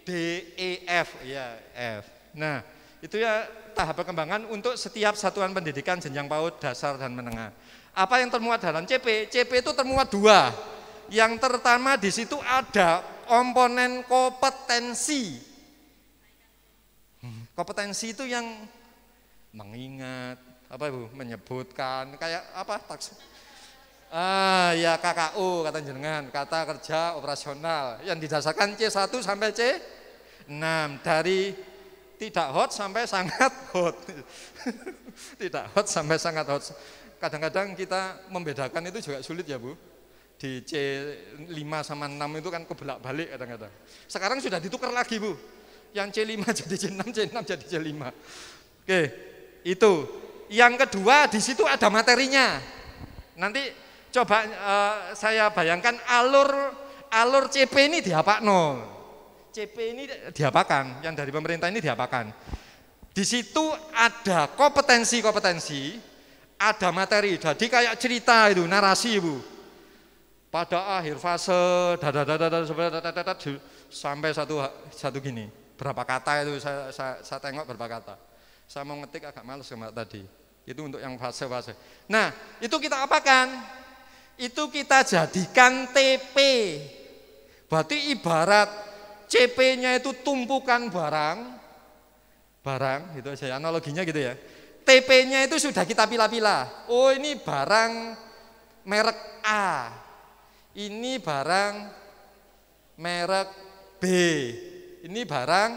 D, E, F ya F. Nah itu ya tahap perkembangan untuk setiap satuan pendidikan jenjang PAUD dasar dan menengah. Apa yang termuat dalam CP? CP itu termuat dua. Yang pertama di situ ada komponen kompetensi. Hmm, kompetensi itu yang mengingat apa ibu menyebutkan kayak apa taks ah ya KKU kata jenengan kata kerja operasional yang didasarkan C1 sampai C6 dari tidak hot sampai sangat [LAUGHS] hot tidak hot sampai sangat hot kadang-kadang kita membedakan itu juga sulit ya Bu di C5 sama 6 itu kan kebelak balik kadang-kadang sekarang sudah ditukar lagi Bu yang C5 [LAUGHS] jadi C6 C6 jadi C5 oke itu. Yang kedua di situ ada materinya. Nanti coba uh, saya bayangkan alur alur CP ini no. CP ini diapakan? Yang dari pemerintah ini diapakan? Di situ ada kompetensi-kompetensi, ada materi. Jadi kayak cerita itu, narasi ibu Pada akhir fase sampai satu satu gini. Berapa kata itu saya, saya, saya tengok berapa kata. Saya mau ngetik agak males sama tadi. Itu untuk yang fase-fase. Nah, itu kita apakan? Itu kita jadikan TP. Berarti ibarat CP-nya itu tumpukan barang. Barang, Itu saya analoginya gitu ya. TP-nya itu sudah kita pila-pila. Oh, ini barang merek A. Ini barang merek B. Ini barang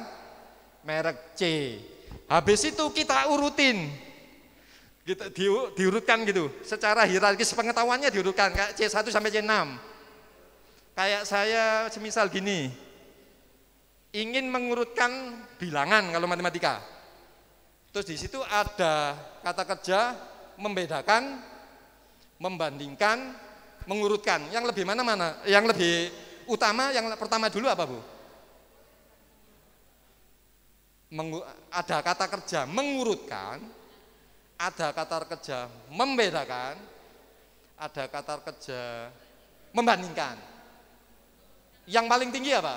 merek C. Habis itu kita urutin. Kita di, diurutkan gitu. Secara hierarkis pengetahuannya diurutkan kayak C1 sampai C6. Kayak saya semisal gini. Ingin mengurutkan bilangan kalau matematika. Terus di situ ada kata kerja membedakan, membandingkan, mengurutkan. Yang lebih mana mana? Yang lebih utama yang pertama dulu apa, Bu? ada kata kerja mengurutkan, ada kata kerja membedakan, ada kata kerja membandingkan. Yang paling tinggi apa?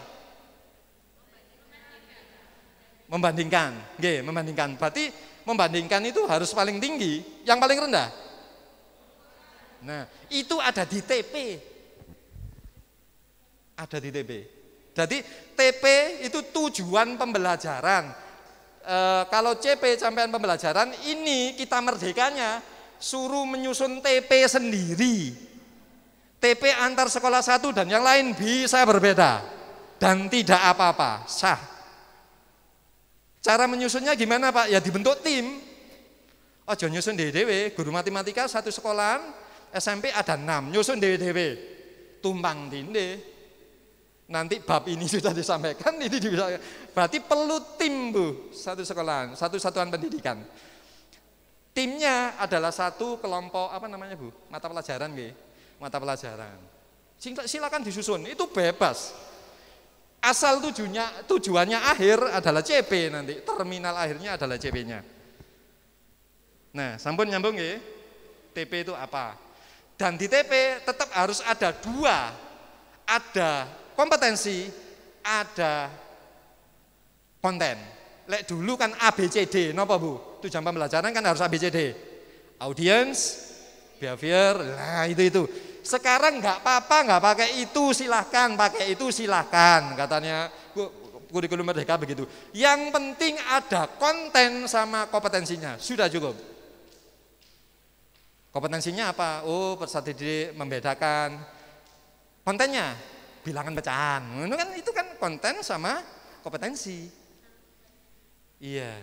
Membandingkan. Oke, membandingkan. Berarti membandingkan itu harus paling tinggi, yang paling rendah. Nah, itu ada di TP. Ada di TP. Jadi TP itu tujuan pembelajaran. E, kalau CP campaian pembelajaran ini kita merdekanya suruh menyusun TP sendiri. TP antar sekolah satu dan yang lain bisa berbeda dan tidak apa-apa, sah. Cara menyusunnya gimana Pak? Ya dibentuk tim. Oh John nyusun Ddw guru matematika satu sekolahan SMP ada enam, nyusun Ddw Tumpang tindih nanti bab ini [LAUGHS] sudah disampaikan ini bisa berarti perlu tim bu satu sekolah satu satuan pendidikan timnya adalah satu kelompok apa namanya bu mata pelajaran gih mata pelajaran silakan disusun itu bebas asal tujuannya tujuannya akhir adalah CP nanti terminal akhirnya adalah CP-nya nah sampun nyambung gih TP itu apa dan di TP tetap harus ada dua ada kompetensi, ada konten. Lek dulu kan A B D, nopo Bu? Itu jam pembelajaran kan harus A B D, Audience, behavior, nah itu itu. Sekarang nggak apa-apa, nggak pakai itu silahkan, pakai itu silahkan katanya kurikulum merdeka begitu. Yang penting ada konten sama kompetensinya, sudah cukup. Kompetensinya apa? Oh, peserta didik membedakan kontennya bilangan pecahan. Itu kan itu kan konten sama kompetensi. Iya.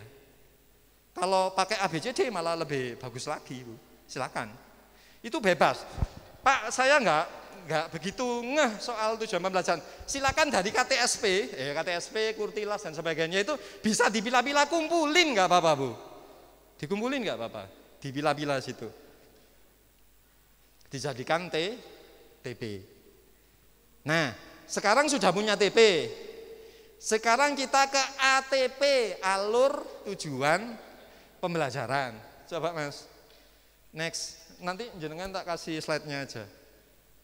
Kalau pakai ABCD malah lebih bagus lagi, Bu. Silakan. Itu bebas. Pak, saya enggak enggak begitu ngeh soal tujuan pembelajaran. Silakan dari KTSP, eh, KTSP, Kurtilas dan sebagainya itu bisa dipilah-pilah kumpulin enggak apa-apa, Bu. Dikumpulin enggak apa-apa. Dipilah-pilah situ. Dijadikan T, TB. Nah, sekarang sudah punya TP. Sekarang kita ke ATP, alur tujuan pembelajaran. Coba Mas. Next, nanti jenengan tak kasih slide-nya aja.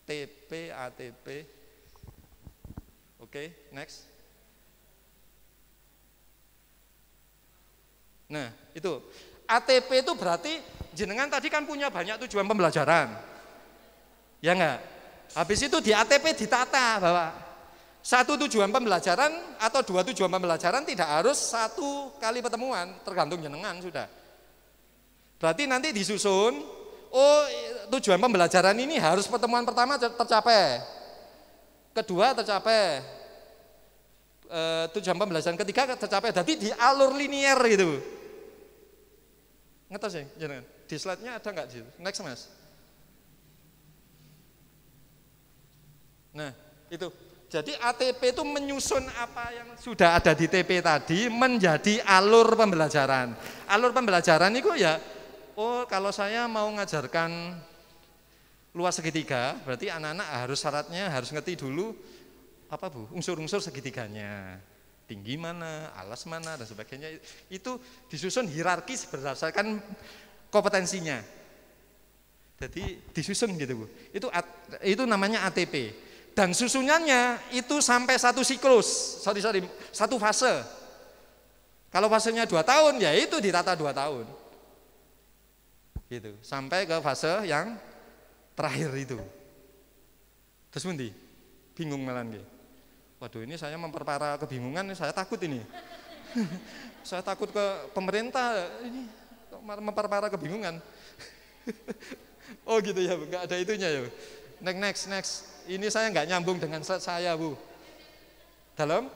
TP, ATP. Oke, okay, next. Nah, itu. ATP itu berarti jenengan tadi kan punya banyak tujuan pembelajaran. Ya enggak? Habis itu di ATP ditata bahwa satu tujuan pembelajaran atau dua tujuan pembelajaran tidak harus satu kali pertemuan, tergantung jenengan sudah. Berarti nanti disusun, oh tujuan pembelajaran ini harus pertemuan pertama tercapai, kedua tercapai, e, tujuan pembelajaran ketiga tercapai, jadi di alur linier gitu. Ngetes ya, jenengan? Di slide-nya ada nggak? Next mas. Nah, itu. Jadi ATP itu menyusun apa yang sudah ada di TP tadi menjadi alur pembelajaran. Alur pembelajaran itu ya, oh kalau saya mau ngajarkan luas segitiga, berarti anak-anak harus syaratnya harus ngerti dulu apa bu, unsur-unsur segitiganya tinggi mana, alas mana, dan sebagainya. Itu disusun hierarkis berdasarkan kompetensinya. Jadi disusun gitu Bu. Itu itu namanya ATP dan susunannya itu sampai satu siklus, sorry sorry, satu fase. Kalau fasenya dua tahun, ya itu ditata dua tahun. Gitu, sampai ke fase yang terakhir itu. Terus nanti bingung malah Waduh ini saya memperparah kebingungan, saya takut ini. [LAUGHS] saya takut ke pemerintah, ini memperparah kebingungan. [LAUGHS] oh gitu ya, enggak ada itunya ya next, next. next. Ini saya nggak nyambung dengan slide saya, Bu. Dalam?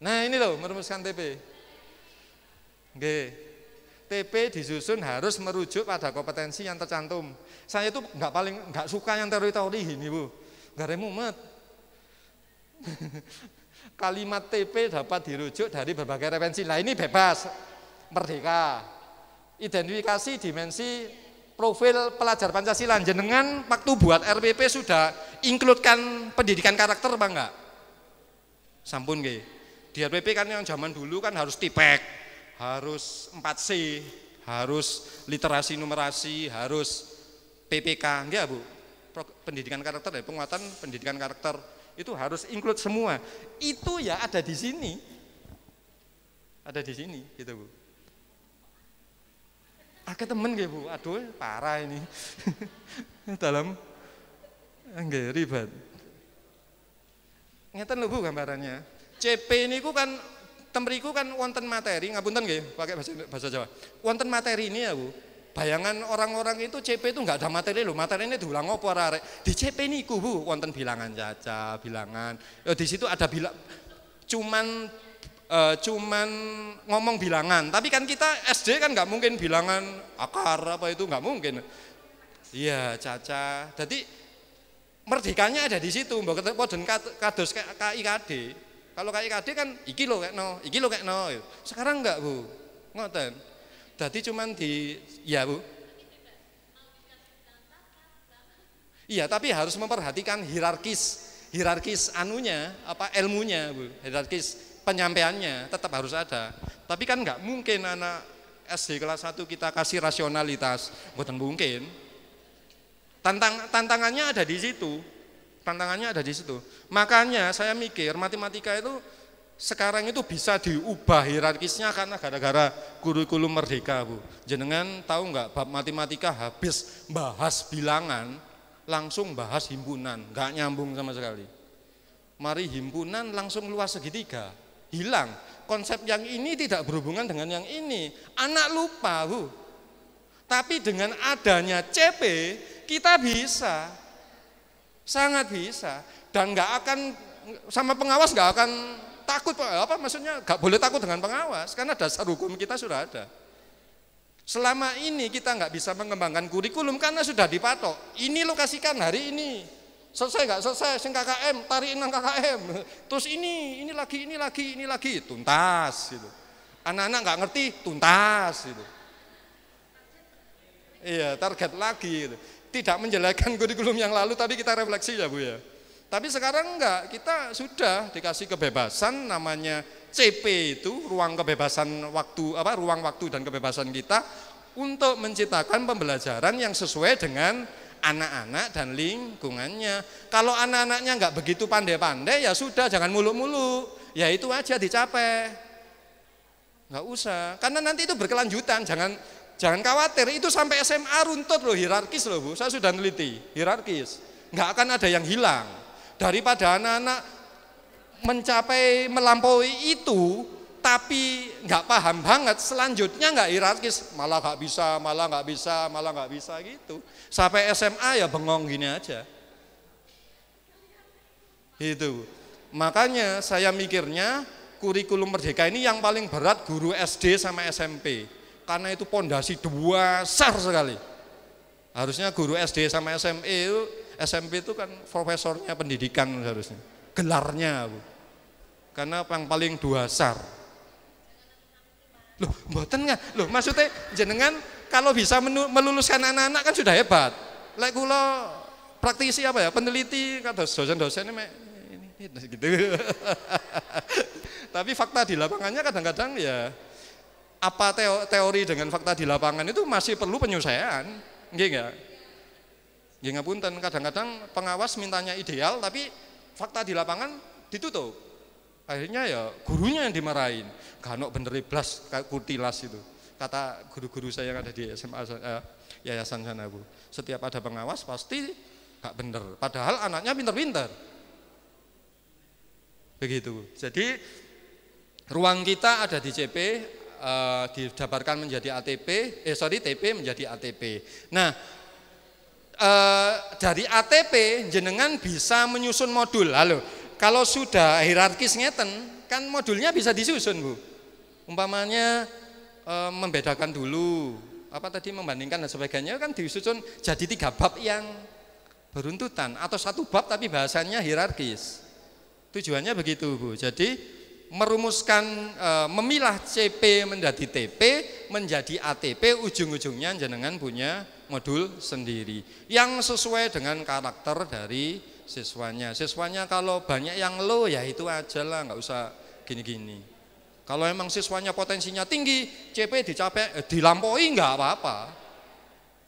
Nah ini loh, merumuskan TP. G. TP disusun harus merujuk pada kompetensi yang tercantum. Saya itu nggak paling nggak suka yang teori-teori ini, Bu. Gak mumet. [LAUGHS] Kalimat TP dapat dirujuk dari berbagai referensi. Nah ini bebas, merdeka. Identifikasi dimensi profil pelajar Pancasila jenengan waktu buat RPP sudah includekan pendidikan karakter bangga. enggak? Sampun nggih. Di RPP kan yang zaman dulu kan harus tipek, harus 4C, harus literasi numerasi, harus PPK, enggak Bu? Pendidikan karakter dari ya, penguatan pendidikan karakter itu harus include semua. Itu ya ada di sini. Ada di sini gitu Bu. Pakai temen nggih Bu. Aduh, parah ini. [LAUGHS] Dalam eh, nggih ribet. Ngeten lho Bu gambarannya. CP ini niku kan temriku kan wonten materi, ngapunten nggih, pakai bahasa bahasa Jawa. Wonten materi ini ya Bu. Bayangan orang-orang itu CP itu nggak ada materi loh, materi ini diulang apa arek. Di CP niku Bu, wonten bilangan caca, bilangan. Ya, di situ ada bila cuman uh, cuman ngomong bilangan. Tapi kan kita SD kan nggak mungkin bilangan akar apa itu nggak mungkin. Iya caca. Jadi merdekanya ada di situ. Mbak Boden, kados KIKD. Kalau KIKD kan iki lo kayak no, iki lo kayak no. Sekarang nggak bu, ngoten. Jadi cuman di, ya bu. Iya, tapi harus memperhatikan hierarkis, hierarkis anunya, apa ilmunya, bu, hierarkis penyampaiannya tetap harus ada. Tapi kan nggak mungkin anak SD kelas 1 kita kasih rasionalitas, bukan mungkin. Tantang, tantangannya ada di situ, tantangannya ada di situ. Makanya saya mikir matematika itu sekarang itu bisa diubah hierarkisnya karena gara-gara kurikulum merdeka bu jenengan tahu nggak bab matematika habis bahas bilangan langsung bahas himpunan nggak nyambung sama sekali mari himpunan langsung luas segitiga hilang. Konsep yang ini tidak berhubungan dengan yang ini. Anak lupa, Bu. Tapi dengan adanya CP, kita bisa. Sangat bisa. Dan nggak akan, sama pengawas nggak akan takut. Apa maksudnya? Nggak boleh takut dengan pengawas. Karena dasar hukum kita sudah ada. Selama ini kita nggak bisa mengembangkan kurikulum karena sudah dipatok. Ini lokasikan hari ini, Selesai nggak selesai, sing KKM, tariin nang KKM. Terus ini, ini lagi, ini lagi, ini lagi, tuntas gitu. Anak-anak nggak ngerti, tuntas gitu. Iya, target lagi. Gitu. Tidak menjelekkan kurikulum yang lalu tapi kita refleksi ya Bu ya. Tapi sekarang enggak, kita sudah dikasih kebebasan namanya CP itu ruang kebebasan waktu apa ruang waktu dan kebebasan kita untuk menciptakan pembelajaran yang sesuai dengan anak-anak dan lingkungannya. Kalau anak-anaknya nggak begitu pandai-pandai ya sudah jangan mulu-mulu. Ya itu aja dicapai. Nggak usah. Karena nanti itu berkelanjutan. Jangan jangan khawatir. Itu sampai SMA runtut loh hierarkis loh bu. Saya sudah teliti, hierarkis. Nggak akan ada yang hilang. Daripada anak-anak mencapai melampaui itu tapi nggak paham banget selanjutnya nggak hierarkis malah nggak bisa malah nggak bisa malah nggak bisa gitu sampai SMA ya bengong gini aja itu makanya saya mikirnya kurikulum merdeka ini yang paling berat guru SD sama SMP karena itu pondasi dua besar sekali harusnya guru SD sama SMP e itu SMP itu kan profesornya pendidikan harusnya gelarnya karena yang paling dua besar Loh, mboten nggak? Loh, maksudnya jenengan kalau bisa meluluskan anak-anak kan sudah hebat. Lek kula praktisi apa ya, peneliti kata dosen-dosen ini, ini gitu. [LAUGHS] Tapi fakta di lapangannya kadang-kadang ya apa teori dengan fakta di lapangan itu masih perlu penyelesaian, nggih enggak? Nggih ngapunten, kadang-kadang pengawas mintanya ideal tapi fakta di lapangan ditutup. Akhirnya ya gurunya yang dimarahin. gano bener blas kutilas itu. Kata guru-guru saya yang ada di SMA eh, yayasan sana Bu. Setiap ada pengawas pasti gak bener. Padahal anaknya pinter-pinter. Begitu. Jadi ruang kita ada di CP, eh, menjadi ATP, eh sorry TP menjadi ATP. Nah, eh, dari ATP jenengan bisa menyusun modul. Halo, kalau sudah hierarkis ngeten, kan modulnya bisa disusun, Bu. Umpamanya e, membedakan dulu, apa tadi membandingkan dan sebagainya kan disusun jadi tiga bab yang beruntutan atau satu bab tapi bahasanya hierarkis. Tujuannya begitu, Bu. Jadi merumuskan e, memilah CP menjadi TP menjadi ATP ujung-ujungnya jenengan punya modul sendiri yang sesuai dengan karakter dari siswanya. Siswanya kalau banyak yang lo ya itu aja lah, nggak usah gini-gini. Kalau emang siswanya potensinya tinggi, CP dicapai, eh, dilampaui nggak apa-apa.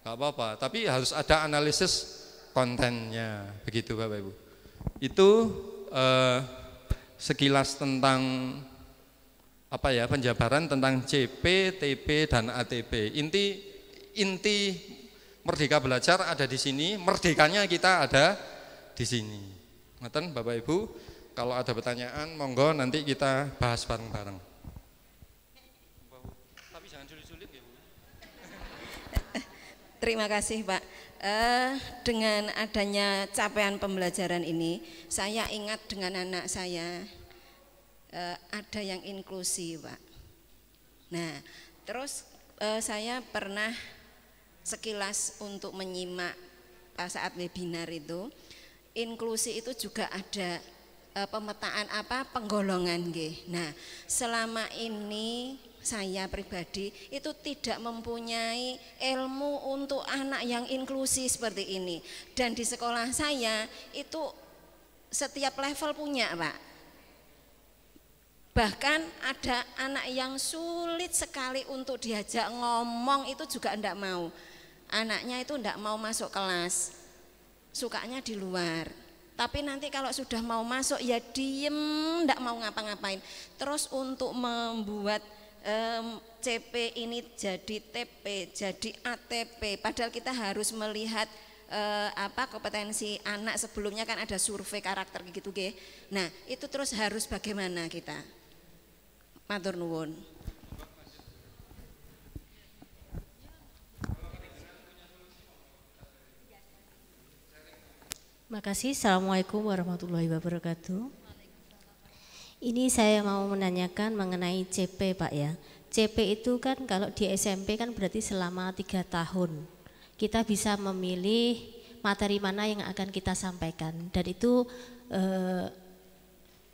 Nggak apa-apa, tapi harus ada analisis kontennya. Begitu Bapak Ibu. Itu eh, sekilas tentang apa ya penjabaran tentang CP, TP dan ATP. Inti inti Merdeka Belajar ada di sini, merdekanya kita ada di sini. Ngeten Bapak Ibu, kalau ada pertanyaan monggo nanti kita bahas bareng-bareng. Tapi jangan sulit-sulit ya Bu. [LAUGHS] Terima kasih Pak. Uh, dengan adanya capaian pembelajaran ini, saya ingat dengan anak saya uh, ada yang inklusi Pak. Nah, terus uh, saya pernah sekilas untuk menyimak saat webinar itu inklusi itu juga ada e, pemetaan apa penggolongan g. Nah, selama ini saya pribadi itu tidak mempunyai ilmu untuk anak yang inklusi seperti ini. Dan di sekolah saya itu setiap level punya, Pak. Bahkan ada anak yang sulit sekali untuk diajak ngomong itu juga enggak mau. Anaknya itu enggak mau masuk kelas sukanya di luar. Tapi nanti kalau sudah mau masuk ya diem, tidak mau ngapa-ngapain. Terus untuk membuat um, CP ini jadi TP, jadi ATP. Padahal kita harus melihat eh, apa kompetensi anak sebelumnya kan ada survei karakter gitu ge. Nah, itu terus harus bagaimana kita? Matur nuwun. Terima kasih. Assalamualaikum warahmatullahi wabarakatuh. Ini saya mau menanyakan mengenai CP Pak ya. CP itu kan kalau di SMP kan berarti selama tiga tahun. Kita bisa memilih materi mana yang akan kita sampaikan dan itu e,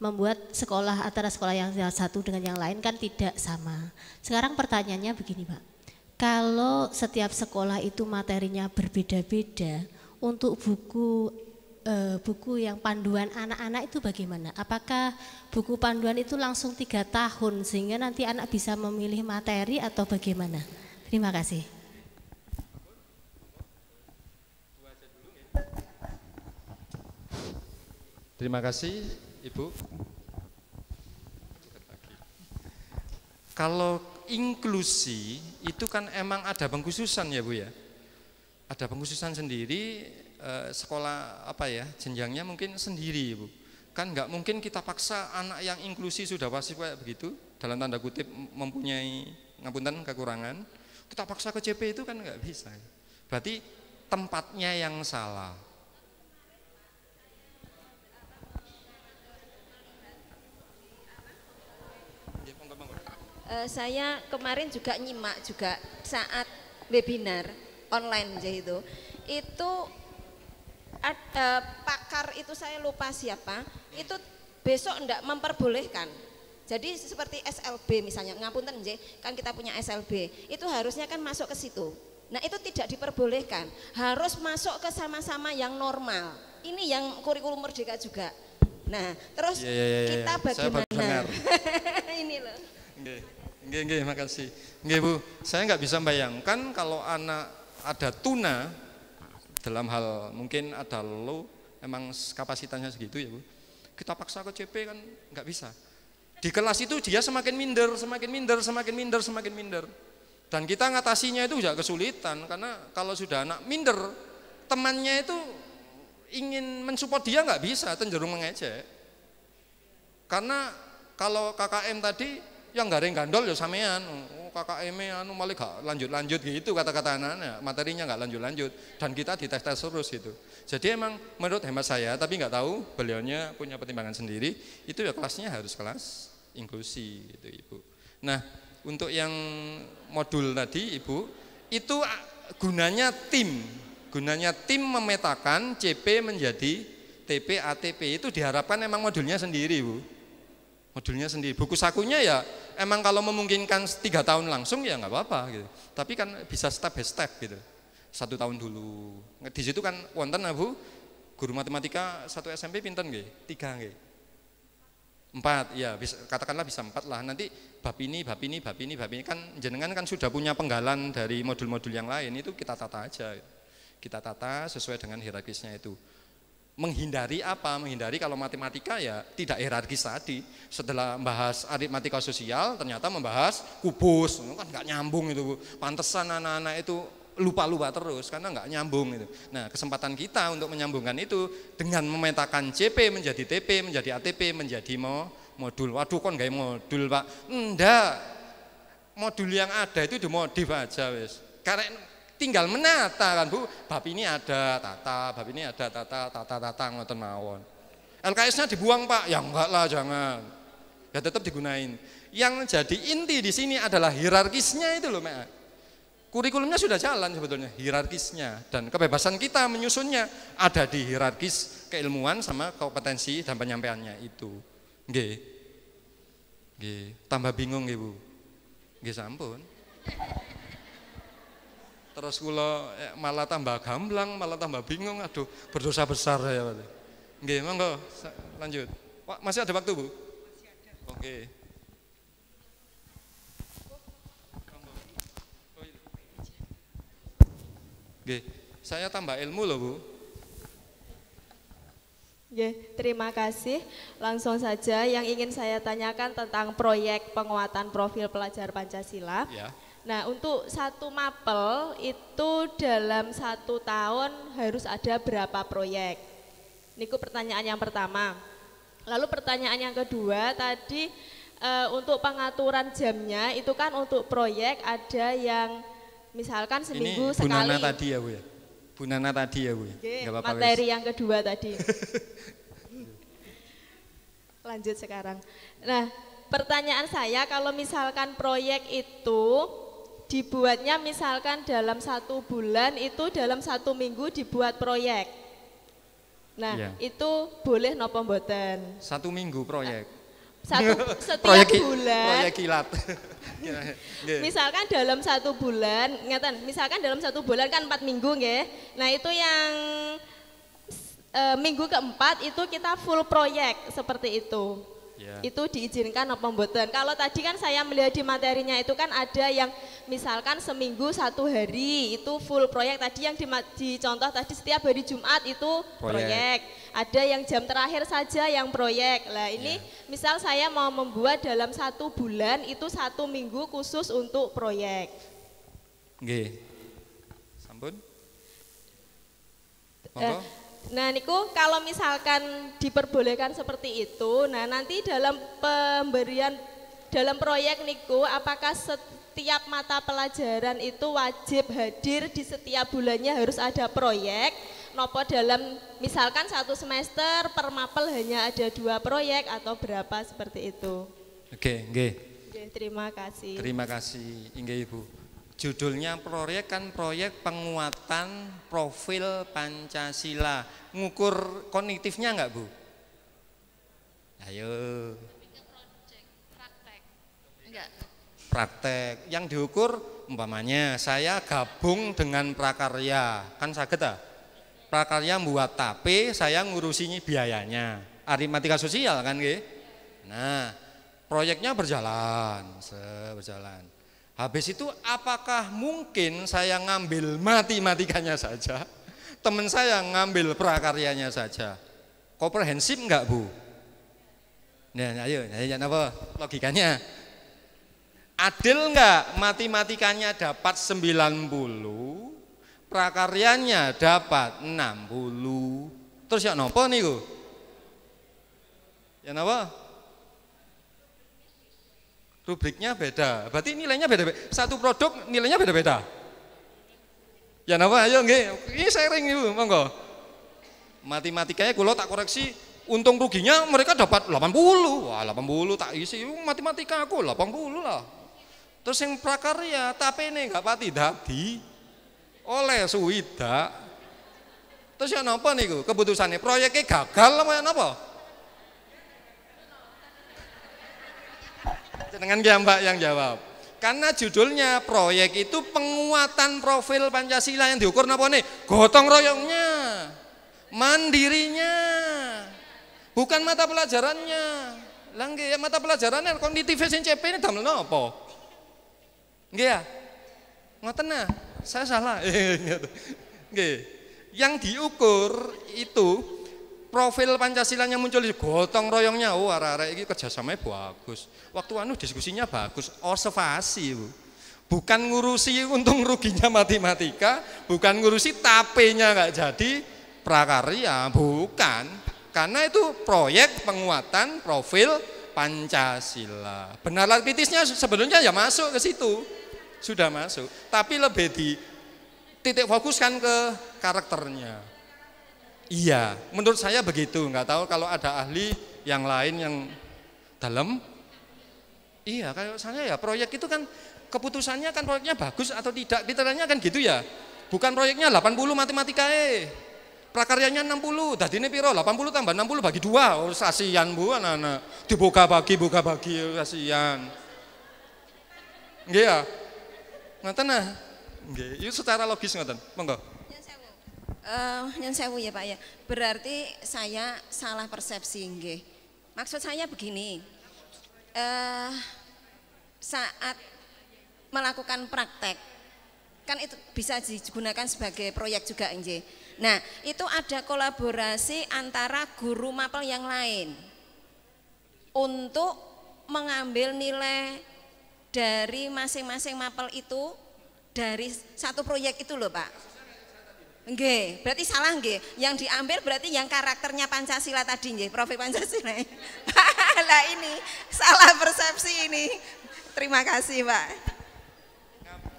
membuat sekolah antara sekolah yang satu dengan yang lain kan tidak sama. Sekarang pertanyaannya begini Pak, kalau setiap sekolah itu materinya berbeda-beda, untuk buku e, buku yang panduan anak-anak itu bagaimana? Apakah buku panduan itu langsung tiga tahun sehingga nanti anak bisa memilih materi atau bagaimana? Terima kasih. Terima kasih, Ibu. Kalau inklusi itu kan emang ada pengkhususan ya Bu ya. Ada pengkhususan sendiri eh, sekolah apa ya jenjangnya mungkin sendiri ibu kan nggak mungkin kita paksa anak yang inklusi sudah pasti kayak begitu dalam tanda kutip mempunyai ngapunten kekurangan kita paksa ke CP itu kan nggak bisa berarti tempatnya yang salah Uh, saya kemarin juga nyimak juga saat webinar online aja itu itu ad, e, pakar itu saya lupa siapa, itu besok enggak memperbolehkan. Jadi seperti SLB misalnya, ngapunten tenje kan kita punya SLB. Itu harusnya kan masuk ke situ. Nah, itu tidak diperbolehkan. Harus masuk ke sama-sama yang normal. Ini yang kurikulum merdeka juga. Nah, terus yeah, yeah, yeah, iya, kita iya. bagaimana? [LAUGHS] Ini loh. Nggih. Nggih, nggih, makasih. Nggih, Bu. Saya nggak bisa bayangkan kalau anak ada tuna dalam hal mungkin ada lo emang kapasitasnya segitu ya bu kita paksa ke CP kan nggak bisa di kelas itu dia semakin minder semakin minder semakin minder semakin minder dan kita ngatasinya itu juga kesulitan karena kalau sudah anak minder temannya itu ingin mensupport dia nggak bisa cenderung mengejek karena kalau KKM tadi yang garing gandol ya samian KKM anu malah gak lanjut-lanjut gitu kata-kata anak-anak materinya nggak lanjut-lanjut dan kita dites-tes terus gitu jadi emang menurut hemat saya tapi nggak tahu beliaunya punya pertimbangan sendiri itu ya kelasnya harus kelas inklusi gitu ibu nah untuk yang modul tadi ibu itu ah, gunanya tim gunanya tim memetakan CP menjadi TP ATP itu diharapkan emang modulnya sendiri ibu modulnya sendiri. Buku sakunya ya emang kalau memungkinkan tiga tahun langsung ya nggak apa-apa gitu. Tapi kan bisa step by step gitu. Satu tahun dulu. Di situ kan wonten Abu nah, guru matematika satu SMP pinten nggih? Tiga nggih. Empat, ya bisa, katakanlah bisa empat lah. Nanti bab ini, bab ini, bab ini, bab ini kan jenengan kan sudah punya penggalan dari modul-modul yang lain itu kita tata aja. Kita tata sesuai dengan hierarkisnya itu menghindari apa? Menghindari kalau matematika ya tidak hierarkis tadi. Setelah membahas aritmatika sosial, ternyata membahas kubus, kan nggak nyambung itu. Pantesan anak-anak itu lupa-lupa terus karena nggak nyambung itu. Nah kesempatan kita untuk menyambungkan itu dengan memetakan CP menjadi TP, menjadi ATP, menjadi mo modul. Waduh kon nggak modul pak? Enggak. Modul yang ada itu dimodif aja wes. Karena tinggal menata kan Bu. Bab ini ada tata, bab ini ada tata, tata tata ngoten mawon. LKS-nya dibuang Pak. Ya enggak lah jangan. Ya tetap digunain. Yang jadi inti di sini adalah hierarkisnya itu loh, Mak. Kurikulumnya sudah jalan sebetulnya, hierarkisnya dan kebebasan kita menyusunnya ada di hierarkis keilmuan sama kompetensi dan penyampaiannya itu. g g tambah bingung Ibu. g sampun terus kula eh, malah tambah gamblang, malah tambah bingung, aduh berdosa besar ya berarti. Nggih, monggo lanjut. Pak, masih ada waktu, Bu? Masih ada. Oke. Nggih, saya tambah ilmu loh, Bu. Ya, terima kasih. Langsung saja yang ingin saya tanyakan tentang proyek penguatan profil pelajar Pancasila. Ya Nah, untuk satu mapel itu dalam satu tahun harus ada berapa proyek? ku pertanyaan yang pertama. Lalu pertanyaan yang kedua tadi e, untuk pengaturan jamnya itu kan untuk proyek ada yang misalkan seminggu Ini sekali. Ini tadi ya Bu ya. Bu Nana tadi ya Bu. Ya. Oke, apa -apa materi wis. yang kedua tadi. [LAUGHS] Lanjut sekarang. Nah, pertanyaan saya kalau misalkan proyek itu dibuatnya misalkan dalam satu bulan itu dalam satu minggu dibuat proyek. Nah, yeah. itu boleh no pembuatan. Satu minggu proyek. Ah, satu [LAUGHS] setiap proyek, bulan. Proyek kilat. [LAUGHS] Iya, iya. misalkan dalam satu bulan, ngeten, misalkan dalam satu bulan kan empat minggu ya. Nah, itu yang e, minggu keempat itu kita full proyek seperti itu yeah. itu diizinkan apa mboten. Kalau tadi kan saya melihat di materinya itu kan ada yang misalkan seminggu satu hari itu full proyek tadi yang dicontoh tadi setiap hari Jumat itu proyek. proyek. Ada yang jam terakhir saja yang proyek. Lah ini yeah. misal saya mau membuat dalam satu bulan itu satu minggu khusus untuk proyek. Nggih. Sampun? Eh, Nah, niku kalau misalkan diperbolehkan seperti itu, nah nanti dalam pemberian dalam proyek niku apakah setiap mata pelajaran itu wajib hadir di setiap bulannya harus ada proyek? Nopo dalam misalkan satu semester per mapel hanya ada dua proyek atau berapa seperti itu? Oke, okay, Terima kasih. Terima kasih, Inge Ibu. Judulnya proyek kan proyek penguatan profil Pancasila. Ngukur kognitifnya enggak, Bu? Ayo. Praktek. Yang diukur umpamanya saya gabung dengan prakarya. Kan sakit ah? Prakarya buat tape, saya ngurusinya biayanya. Aritmatika sosial kan nggih. Nah, proyeknya berjalan, berjalan. Habis itu apakah mungkin saya ngambil mati-matikannya saja? Teman saya ngambil prakaryanya saja. Komprehensif enggak, Bu? Nah, nah ayo, ayo nah, iya, apa logikanya? Adil enggak matematikanya dapat 90, prakaryanya dapat 60. Terus ya nopo bu? Ya napa? Rubriknya beda. Berarti nilainya beda-beda. Satu produk nilainya beda-beda. Ya napa ayo nggih. Ini sharing Ibu, monggo. Matematikanya kalau tak koreksi untung ruginya mereka dapat 80. Wah, 80 tak isi matematika aku 80 lah. Terus yang prakarya tapi ini nggak pati dadi oleh suwida. Terus ya napa niku? Keputusannya proyeknya gagal apa ya napa? Dengan ya Mbak yang jawab. Karena judulnya proyek itu penguatan profil Pancasila yang diukur napa nih? Gotong royongnya, mandirinya, bukan mata pelajarannya. Langge ya mata pelajarannya kognitif SNCP ini tamu nopo Nge ya? Ngoten ah? saya salah. [LAUGHS] Nge. Yang diukur itu profil Pancasila yang muncul di gotong royongnya oh arah-arah ini kerjasamanya bagus waktu anu diskusinya bagus observasi bu. bukan ngurusi untung ruginya matematika bukan ngurusi tapenya nggak jadi prakarya bukan karena itu proyek penguatan profil Pancasila benar kritisnya sebenarnya ya masuk ke situ sudah masuk tapi lebih di titik fokuskan ke karakternya Iya, menurut saya begitu. Nggak tahu kalau ada ahli yang lain yang dalam. Iya, kayak saya ya proyek itu kan keputusannya kan proyeknya bagus atau tidak diteranya kan gitu ya. Bukan proyeknya 80 matematika eh. Prakaryanya 60, ini piro? 80 tambah 60 bagi 2. Oh, kasihan Bu anak-anak. Dibuka bagi, buka bagi, kasihan. Oh, Nggih ya. Ngoten nah. Nggih, secara logis ngoten. Monggo. Eh, yang saya ya Pak ya, berarti saya salah persepsi nggih. Maksud saya begini, eh, saat melakukan praktek kan itu bisa digunakan sebagai proyek juga nggih. Nah, itu ada kolaborasi antara guru mapel yang lain untuk mengambil nilai dari masing-masing mapel itu dari satu proyek itu loh Pak. Nggih, berarti salah nggih. Yang diambil berarti yang karakternya Pancasila tadi nggih, Prof Pancasila. [LAUGHS] lah ini salah persepsi ini. Terima kasih, Pak.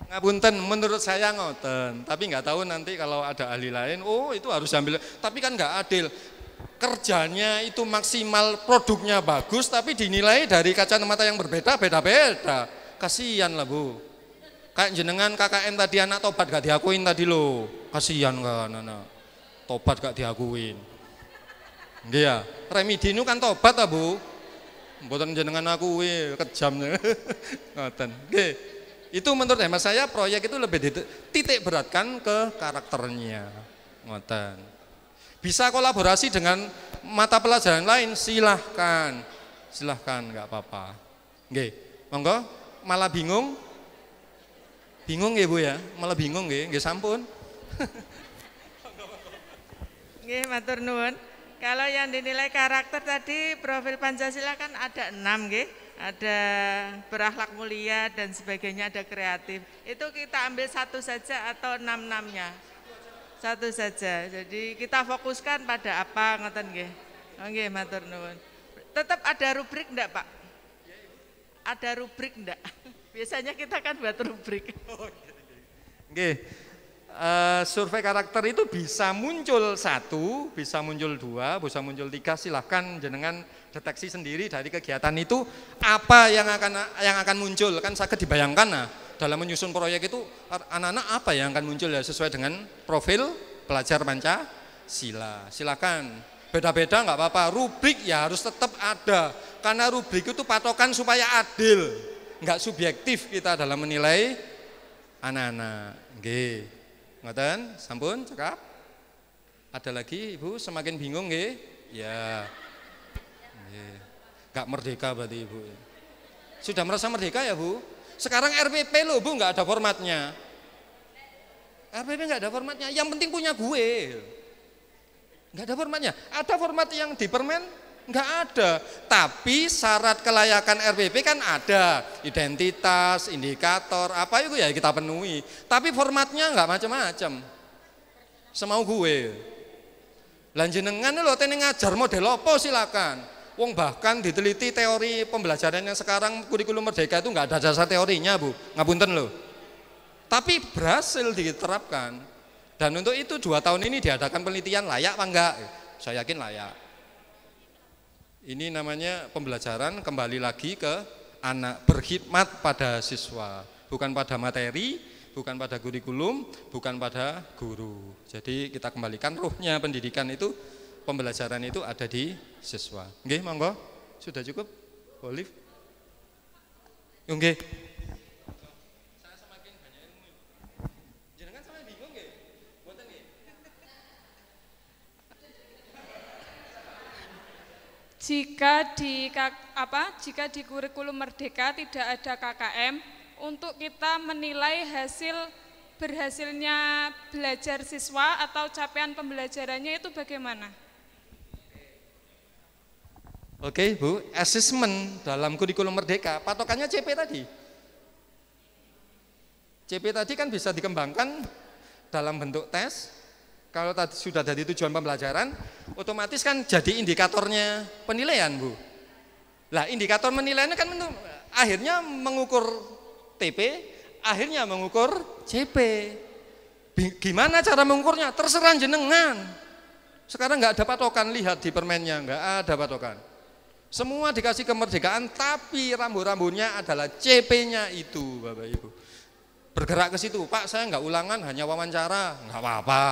Ngapunten, menurut saya ngoten, tapi nggak tahu nanti kalau ada ahli lain, oh itu harus diambil. tapi kan nggak adil. Kerjanya itu maksimal, produknya bagus, tapi dinilai dari kacamata yang berbeda, beda-beda. Kasihan lah bu. Kayak jenengan KKN tadi anak tobat gak diakuin tadi loh kasihan kan Nana tobat gak diakuin iya remedi nu kan tobat ta Bu buatan jenengan aku kejamnya [LAUGHS] ngoten nggih itu menurut hemat saya proyek itu lebih titik beratkan ke karakternya ngoten bisa kolaborasi dengan mata pelajaran lain silahkan silahkan nggak apa-apa nggih monggo malah bingung bingung ya bu ya malah bingung nggih nggih sampun Nggih, matur nuwun. Kalau yang dinilai karakter tadi profil Pancasila kan ada enam, gih. Ada berakhlak mulia dan sebagainya, ada kreatif. Itu kita ambil satu saja atau enam-enamnya? Satu saja. Jadi kita fokuskan pada apa ngeten gih. Oke, oh, matur nuwun. Tetap ada rubrik enggak, Pak? Ada rubrik enggak? [LAUGHS] Biasanya kita kan buat rubrik. Oke. Eh, survei karakter itu bisa muncul satu, bisa muncul dua, bisa muncul tiga. Silahkan jenengan deteksi sendiri dari kegiatan itu apa yang akan yang akan muncul kan sakit dibayangkan nah dalam menyusun proyek itu anak-anak apa yang akan muncul ya sesuai dengan profil pelajar sila Silakan. Beda-beda nggak apa-apa. Rubrik ya harus tetap ada karena rubrik itu patokan supaya adil, nggak subjektif kita dalam menilai anak-anak. Gitu. Ngoten, sampun cekap. Ada lagi Ibu semakin bingung nggih? Ya. Nggih. Enggak merdeka berarti Ibu. Sudah merasa merdeka ya, Bu? Sekarang RPP lo Bu enggak ada formatnya. RPP enggak ada formatnya. Yang penting punya gue. Enggak ada formatnya. Ada format yang di permen Enggak ada. Tapi syarat kelayakan RPP kan ada. Identitas, indikator, apa itu ya kita penuhi. Tapi formatnya enggak macam-macam. Semau gue. Lanjenengan lo tene ngajar model apa silakan. Wong bahkan diteliti teori pembelajaran yang sekarang kurikulum merdeka itu enggak ada dasar teorinya, Bu. Ngapunten lo Tapi berhasil diterapkan. Dan untuk itu dua tahun ini diadakan penelitian layak apa enggak? Saya yakin layak. Ini namanya pembelajaran kembali lagi ke anak berkhidmat pada siswa, bukan pada materi, bukan pada kurikulum, bukan pada guru. Jadi kita kembalikan ruhnya pendidikan itu pembelajaran itu ada di siswa. Oke, monggo. Sudah cukup? Boleh? Oke. Jika di apa? Jika di kurikulum merdeka tidak ada KKM, untuk kita menilai hasil berhasilnya belajar siswa atau capaian pembelajarannya itu bagaimana? Oke, Bu, asesmen dalam kurikulum merdeka patokannya CP tadi. CP tadi kan bisa dikembangkan dalam bentuk tes, kalau tadi sudah jadi tujuan pembelajaran, otomatis kan jadi indikatornya penilaian, Bu. Lah, indikator penilaiannya kan akhirnya mengukur TP, akhirnya mengukur CP. Gimana cara mengukurnya? Terserah jenengan. Sekarang nggak ada patokan, lihat di permennya nggak ada patokan. Semua dikasih kemerdekaan, tapi rambu-rambunya adalah CP-nya itu, Bapak Ibu. Bergerak ke situ, Pak saya enggak ulangan, hanya wawancara, Enggak apa-apa.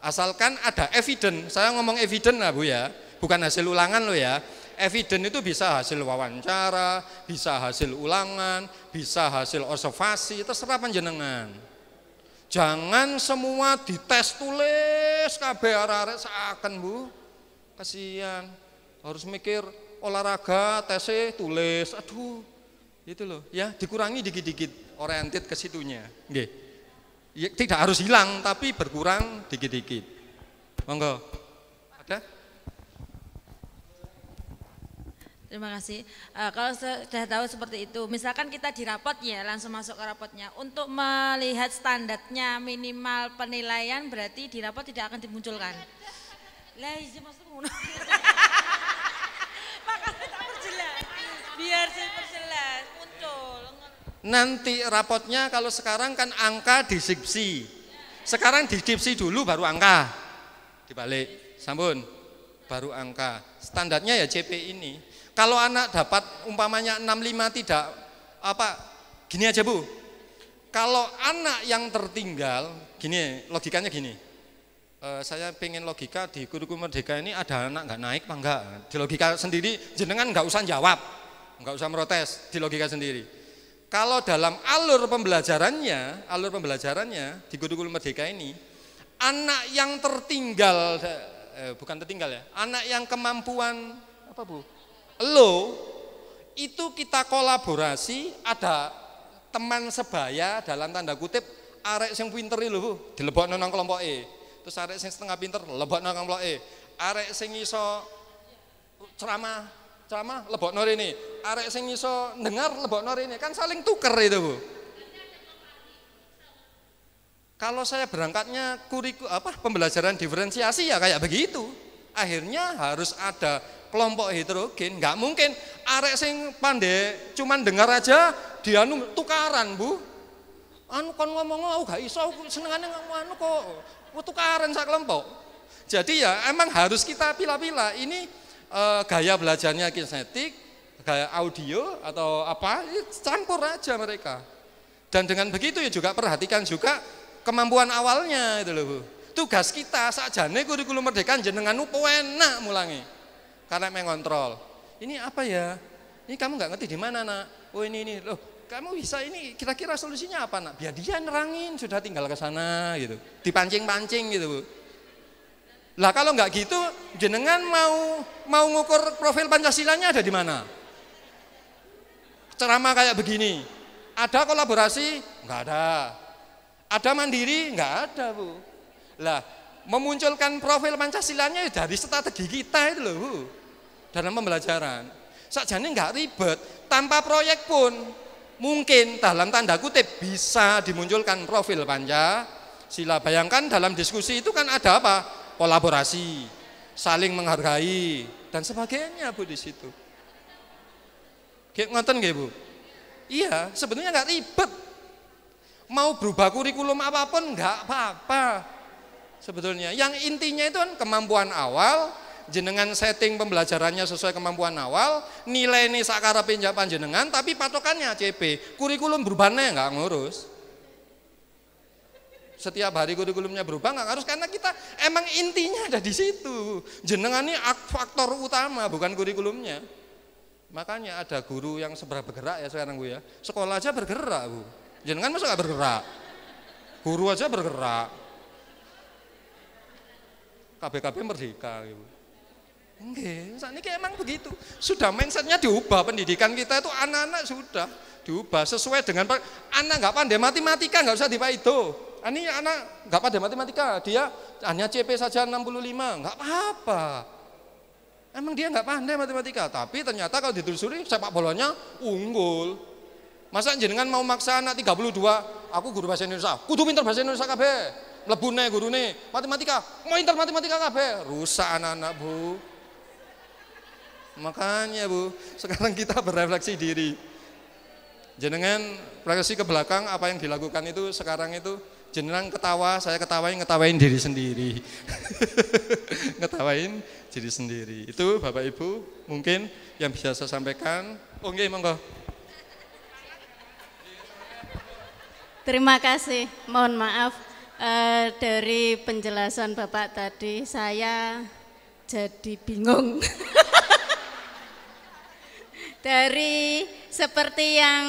Asalkan ada evidence, saya ngomong evidence lah Bu ya, bukan hasil ulangan lo ya. Evidence itu bisa hasil wawancara, bisa hasil ulangan, bisa hasil observasi, terserah panjenengan. Jangan semua dites tulis kabeh arek seakan Bu. Kasihan. Harus mikir olahraga, tes tulis. Aduh. Itu loh, ya dikurangi dikit-dikit oriented ke situnya. Nggih ya, tidak harus hilang tapi berkurang dikit-dikit. Monggo. Ada? Terima kasih. Uh, kalau sudah tahu seperti itu, misalkan kita di rapotnya, langsung masuk ke rapotnya. Untuk melihat standarnya minimal penilaian berarti di rapot tidak akan dimunculkan. Lah, iya maksudnya [LAUGHS] Makanya tak Biar saya Nanti rapotnya kalau sekarang kan angka disipsi. Sekarang disipsi dulu baru angka. Dibalik. Sambun. Baru angka. Standarnya ya CP ini. Kalau anak dapat umpamanya 65 tidak apa gini aja Bu. Kalau anak yang tertinggal gini logikanya gini. E, saya pengen logika di kurikulum merdeka ini ada anak nggak naik apa enggak. Di logika sendiri jenengan nggak usah jawab, nggak usah merotes di logika sendiri kalau dalam alur pembelajarannya, alur pembelajarannya di kurikulum merdeka ini, anak yang tertinggal eh, bukan tertinggal ya, anak yang kemampuan apa Bu? Lo itu kita kolaborasi ada teman sebaya dalam tanda kutip arek yang pinter lho Bu, dilebok nang kelompok E. Terus arek yang setengah pinter lebok nang kelompok E. Arek yang iso ceramah sama lebok nori ini arek sing iso dengar lebok nori ini kan saling tuker itu bu kalau saya berangkatnya kuriku apa pembelajaran diferensiasi ya kayak begitu akhirnya harus ada kelompok heterogen nggak mungkin arek sing pandai cuman dengar aja dia nu tukaran bu anu kon ngomong oh, ngau gak iso senengannya ngomong anu kok oh, tukaran sak kelompok jadi ya emang harus kita pila-pila ini eh, gaya belajarnya kinestetik, gaya audio atau apa, campur aja mereka. Dan dengan begitu ya juga perhatikan juga kemampuan awalnya itu loh Tugas kita sakjane kurikulum merdeka jenengan penak mulangi. Karena mengontrol. Ini apa ya? Ini kamu nggak ngerti di mana nak? Oh ini ini loh kamu bisa ini kira-kira solusinya apa nak? Biar dia nerangin sudah tinggal ke sana gitu. Dipancing-pancing gitu Bu. Lah kalau nggak gitu, jenengan mau mau ngukur profil Pancasilanya ada di mana? Ceramah kayak begini, ada kolaborasi? Nggak ada. Ada mandiri? Nggak ada, Bu. Lah, memunculkan profil Pancasilanya ya dari strategi kita itu loh, Bu. Dalam pembelajaran. sajane nggak ribet, tanpa proyek pun mungkin dalam tanda kutip bisa dimunculkan profil Pancasila. Bayangkan dalam diskusi itu kan ada apa? kolaborasi, saling menghargai dan sebagainya Bu di situ. Kayak ngonten gak Bu? Iya, sebenarnya nggak ribet. Mau berubah kurikulum apapun nggak apa-apa. Sebetulnya yang intinya itu kan kemampuan awal, jenengan setting pembelajarannya sesuai kemampuan awal, nilai ini sakara pinjaman jenengan, tapi patokannya CP, kurikulum berubahnya nggak ngurus setiap hari kurikulumnya berubah nggak harus karena kita emang intinya ada di situ. Jenengan ini faktor utama bukan kurikulumnya. Makanya ada guru yang seberapa bergerak ya sekarang gue ya. Sekolah aja bergerak bu. Jenengan masa nggak bergerak? Guru aja bergerak. KBKB merdeka gitu. Enggak, saat ini emang begitu. Sudah mindsetnya diubah pendidikan kita itu anak-anak sudah diubah sesuai dengan anak nggak pandai matematika nggak usah dipakai itu ini anak nggak pada matematika, dia hanya CP saja 65, nggak apa-apa. Emang dia nggak pandai matematika, tapi ternyata kalau ditelusuri sepak bolanya unggul. Masa jenengan mau maksa anak 32, aku guru bahasa Indonesia, kudu pinter bahasa Indonesia lebune guru nih, matematika, mau pinter matematika kabeh, rusak anak-anak, Bu. Makanya, Bu, sekarang kita berefleksi diri. Jenengan refleksi ke belakang apa yang dilakukan itu sekarang itu jenengan ketawa, saya ketawain, ngetawain diri sendiri. [LAUGHS] ngetawain diri sendiri. Itu Bapak Ibu mungkin yang bisa saya sampaikan. Oke, oh, monggo. Terima kasih. Mohon maaf eh, dari penjelasan Bapak tadi saya jadi bingung. [LAUGHS] Dari seperti yang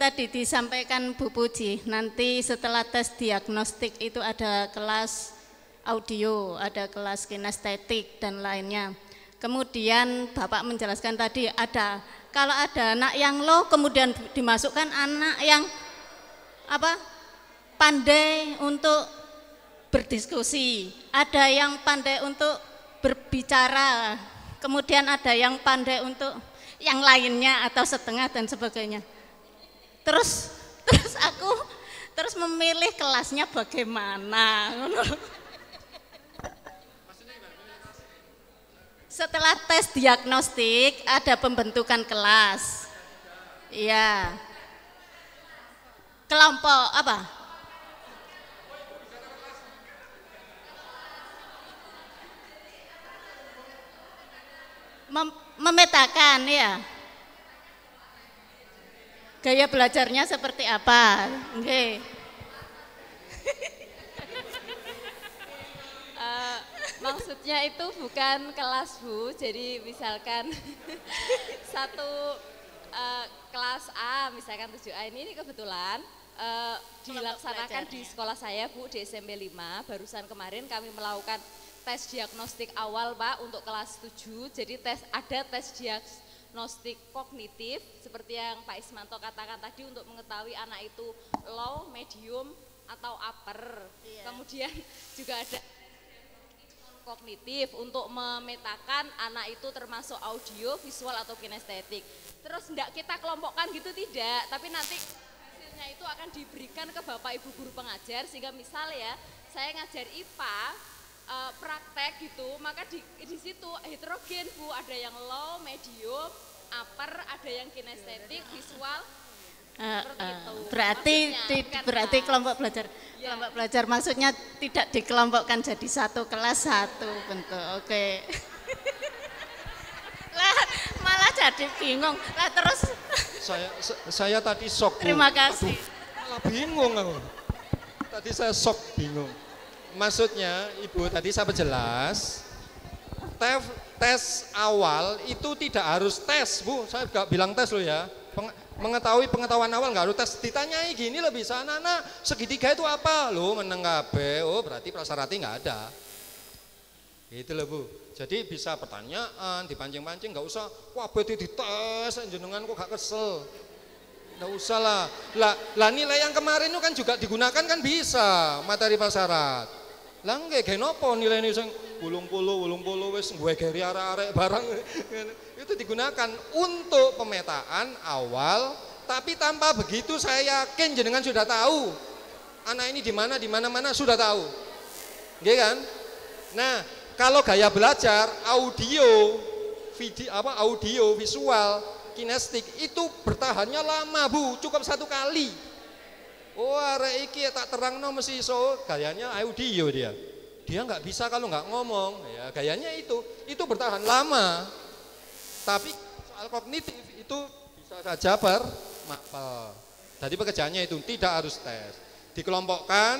tadi disampaikan Bu Puji, nanti setelah tes diagnostik itu ada kelas audio, ada kelas kinestetik dan lainnya. Kemudian Bapak menjelaskan tadi ada kalau ada anak yang low kemudian dimasukkan anak yang apa? pandai untuk berdiskusi, ada yang pandai untuk berbicara, kemudian ada yang pandai untuk yang lainnya atau setengah dan sebagainya. Terus [LAUGHS] terus aku terus memilih kelasnya bagaimana. Setelah tes diagnostik ada pembentukan kelas. Iya. Kelompok apa? Mem memetakan ya. Gaya belajarnya seperti apa? Nggih. uh, [LAUGHS] maksudnya itu bukan kelas Bu, jadi misalkan [LAUGHS] satu uh, kelas A misalkan 7A ini, ini kebetulan uh, dilaksanakan di sekolah saya Bu di SMP 5 barusan kemarin kami melakukan tes diagnostik awal Pak untuk kelas 7. Jadi tes ada tes diagnostik kognitif seperti yang Pak Ismanto katakan tadi untuk mengetahui anak itu low, medium atau upper. Iya. Kemudian [LAUGHS] juga ada kognitif untuk memetakan anak itu termasuk audio, visual atau kinestetik. Terus enggak kita kelompokkan gitu tidak, tapi nanti hasilnya itu akan diberikan ke Bapak Ibu guru pengajar sehingga misalnya ya, saya ngajar IPA uh, praktek gitu, maka di, di situ heterogen bu, ada yang low, medium, upper, ada yang kinestetik, iya, iya, iya. visual. Uh, uh, berarti di, kan, berarti kelompok belajar yeah. kelompok belajar maksudnya tidak dikelompokkan jadi satu kelas satu bentuk oke okay. [LAUGHS] lah malah jadi bingung lah terus [LAUGHS] saya saya tadi sok terima kasih Aduh, malah bingung aku tadi saya sok bingung maksudnya Ibu tadi saya jelas tes, tes awal itu tidak harus tes Bu saya nggak bilang tes lo ya Peng, mengetahui pengetahuan awal nggak harus tes ditanyai gini lebih bisa anak segitiga itu apa lo meneng oh berarti prasarati nggak ada itu loh Bu jadi bisa pertanyaan dipancing-pancing nggak usah wah berarti dites jenengan kok gak kesel Nggak usah lah. Lah, nilai yang kemarin itu kan juga digunakan kan bisa materi prasyarat. Lah nggih gen nilai nilainya sing bulung 80 wes gue keri arek arah barang [LAUGHS] itu digunakan untuk pemetaan awal tapi tanpa begitu saya yakin jenengan sudah tahu anak ini di mana di mana-mana sudah tahu. gitu kan? Nah, kalau gaya belajar audio video apa audio visual kinestik itu bertahannya lama Bu, cukup satu kali Oh arek iki tak terang no mesti so gayanya audio dia. Dia nggak bisa kalau nggak ngomong. Ya gayanya itu itu bertahan lama. Tapi soal kognitif itu bisa saja mapel Jadi pekerjaannya itu tidak harus tes. Dikelompokkan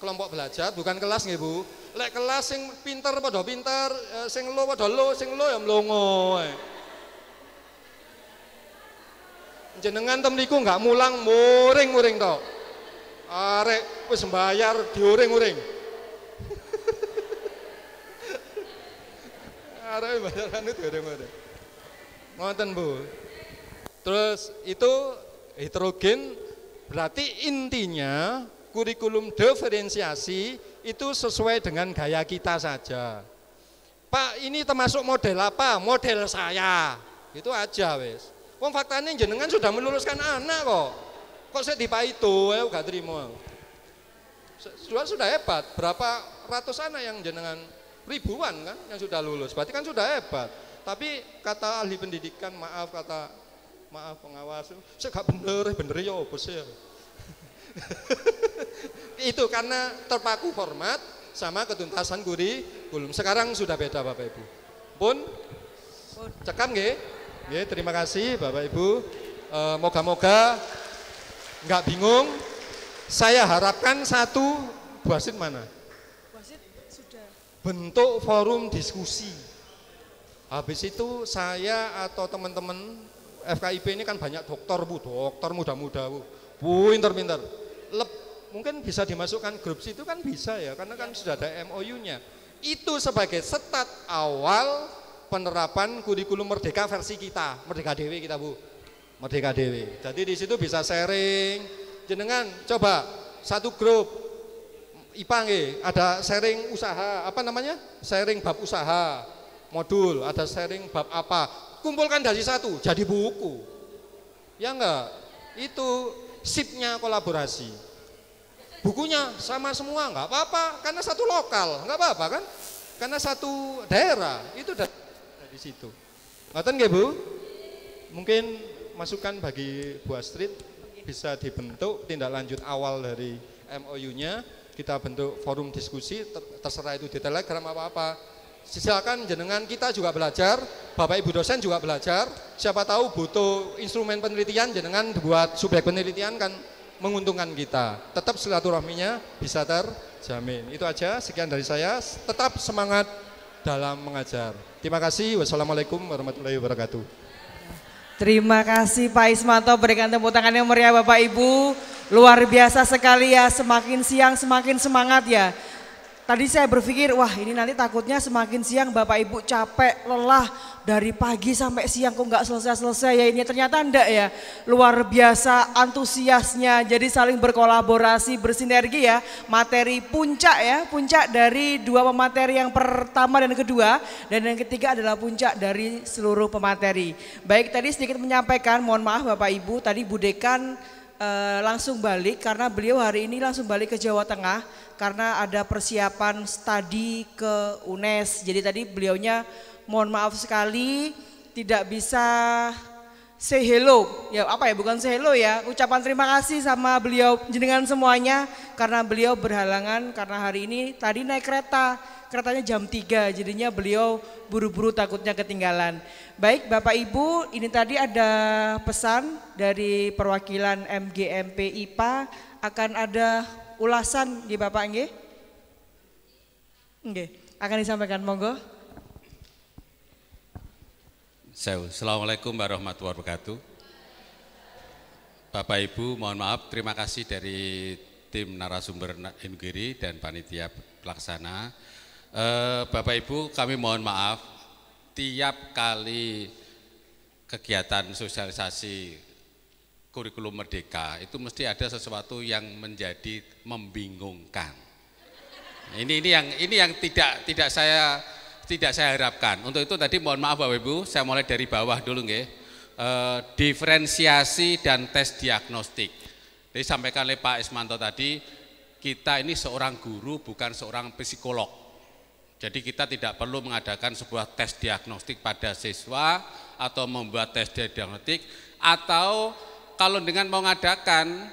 kelompok belajar bukan kelas nggih Bu. Lek kelas sing pinter padha pinter, e, sing lo padha lo, sing lo ya mlongo jenengan temliku nggak mulang muring muring tau Arek wis mbayar diuring-uring. Arek mbayar anu diuring-uring. Ngoten, Bu. Terus itu heterogen berarti intinya kurikulum diferensiasi itu sesuai dengan gaya kita saja. Pak, ini termasuk model apa? Model saya. Itu aja wes. Wong faktanya jenengan sudah meluluskan anak kok kok saya dipa itu ya gak terima sudah sudah hebat berapa ratus anak yang jenengan ribuan kan yang sudah lulus berarti kan sudah hebat tapi kata ahli pendidikan maaf kata maaf pengawas saya gak bener bener ya besar. [LAUGHS] itu karena terpaku format sama ketuntasan guri belum. sekarang sudah beda bapak ibu pun cekam Ya, terima kasih bapak ibu eh, moga-moga Enggak bingung? Saya harapkan satu wasit mana? Wasit sudah. Bentuk forum diskusi. Habis itu saya atau teman-teman FKIP ini kan banyak dokter bu, dokter muda-muda bu, bu pinter-pinter. mungkin bisa dimasukkan grup situ kan bisa ya, karena kan ya. sudah ada MOU-nya. Itu sebagai setat awal penerapan kurikulum merdeka versi kita, merdeka dewi kita bu. Merdeka Dewi. Jadi di situ bisa sharing. Jenengan coba satu grup IPA ada sharing usaha, apa namanya? Sharing bab usaha, modul, ada sharing bab apa. Kumpulkan dari satu, jadi buku. Ya enggak? Itu sipnya kolaborasi. Bukunya sama semua, enggak apa-apa, karena satu lokal, enggak apa-apa kan? Karena satu daerah, itu dari situ. ngatain enggak Bu? Mungkin masukan bagi Bu Astrid bisa dibentuk tindak lanjut awal dari MOU-nya kita bentuk forum diskusi terserah itu di telegram apa-apa silakan jenengan kita juga belajar Bapak Ibu dosen juga belajar siapa tahu butuh instrumen penelitian jenengan buat subjek penelitian kan menguntungkan kita tetap silaturahminya bisa terjamin itu aja sekian dari saya tetap semangat dalam mengajar terima kasih wassalamualaikum warahmatullahi wabarakatuh Terima kasih Pak Ismanto berikan tepuk tangan yang meriah Bapak Ibu. Luar biasa sekali ya, semakin siang semakin semangat ya. Tadi saya berpikir, wah ini nanti takutnya semakin siang Bapak Ibu capek, lelah dari pagi sampai siang kok nggak selesai-selesai ya ini. Ternyata enggak ya, luar biasa antusiasnya. Jadi saling berkolaborasi, bersinergi ya. Materi puncak ya, puncak dari dua pemateri yang pertama dan kedua. Dan yang ketiga adalah puncak dari seluruh pemateri. Baik tadi sedikit menyampaikan, mohon maaf Bapak Ibu, tadi Budekan Eh, langsung balik karena beliau hari ini langsung balik ke Jawa Tengah karena ada persiapan studi ke UNES. Jadi tadi beliaunya mohon maaf sekali tidak bisa say hello. Ya apa ya bukan say hello ya, ucapan terima kasih sama beliau jenengan semuanya karena beliau berhalangan karena hari ini tadi naik kereta keretanya jam 3 jadinya beliau buru-buru takutnya ketinggalan. Baik Bapak Ibu ini tadi ada pesan dari perwakilan MGMP IPA akan ada ulasan di Bapak Nge. Nge. akan disampaikan monggo. Assalamualaikum warahmatullahi wabarakatuh. Bapak Ibu mohon maaf terima kasih dari tim narasumber Imgiri dan panitia pelaksana Eh, Bapak Ibu kami mohon maaf tiap kali kegiatan sosialisasi kurikulum merdeka itu mesti ada sesuatu yang menjadi membingungkan. Ini ini yang ini yang tidak tidak saya tidak saya harapkan. Untuk itu tadi mohon maaf Bapak Ibu, saya mulai dari bawah dulu nggih. E, diferensiasi dan tes diagnostik. Jadi sampaikan oleh Pak Ismanto tadi, kita ini seorang guru bukan seorang psikolog. Jadi kita tidak perlu mengadakan sebuah tes diagnostik pada siswa atau membuat tes diagnostik atau kalau dengan mengadakan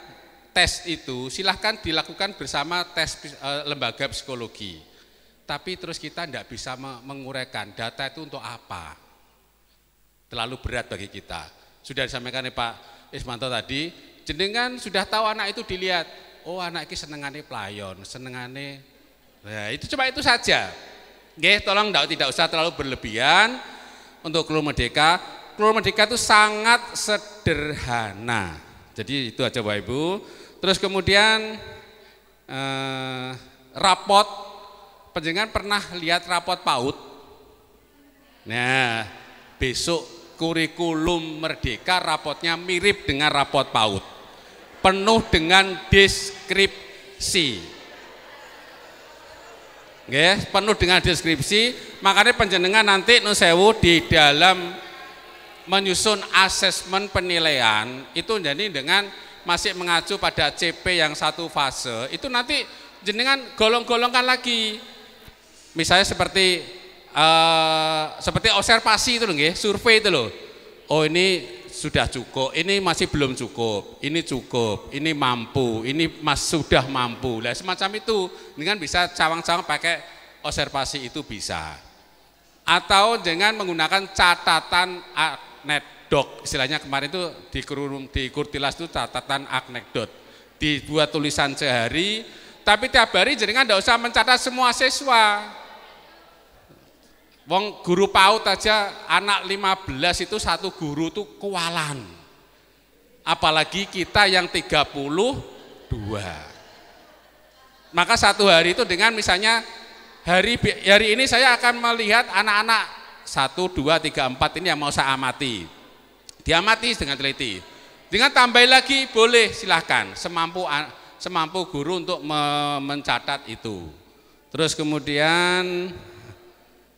tes itu silahkan dilakukan bersama tes eh, lembaga psikologi. Tapi terus kita tidak bisa menguraikan data itu untuk apa. Terlalu berat bagi kita. Sudah disampaikan oleh Pak Ismanto tadi, jenengan sudah tahu anak itu dilihat, oh anak ini senengannya pelayon, senengannya nah itu cuma itu saja. Oke, tolong tidak usah terlalu berlebihan untuk Kelur Merdeka. Kelur Merdeka itu sangat sederhana. Jadi itu aja Bapak Ibu. Terus kemudian eh, rapot penjengan pernah lihat rapot PAUD? Nah, besok kurikulum merdeka rapotnya mirip dengan rapot PAUD. Penuh dengan deskripsi. Nggih, penuh dengan deskripsi, makanya penjenengan nanti nu di dalam menyusun asesmen penilaian itu jadi dengan masih mengacu pada CP yang satu fase itu nanti jenengan golong-golongkan lagi misalnya seperti uh, seperti observasi itu loh survei itu loh. Oh ini sudah cukup, ini masih belum cukup, ini cukup, ini mampu, ini mas sudah mampu. Lah semacam itu, ini kan bisa cawang-cawang pakai observasi itu bisa. Atau dengan menggunakan catatan anekdot, istilahnya kemarin itu di, kurum, di kurtilas itu catatan anekdot. Dibuat tulisan sehari, tapi tiap hari kan tidak usah mencatat semua siswa, Wong guru PAUD aja anak 15 itu satu guru tuh kewalan, Apalagi kita yang 32. Maka satu hari itu dengan misalnya hari hari ini saya akan melihat anak-anak satu, dua, tiga, empat ini yang mau saya amati. Diamati dengan teliti. Dengan tambah lagi boleh silahkan semampu semampu guru untuk mencatat itu. Terus kemudian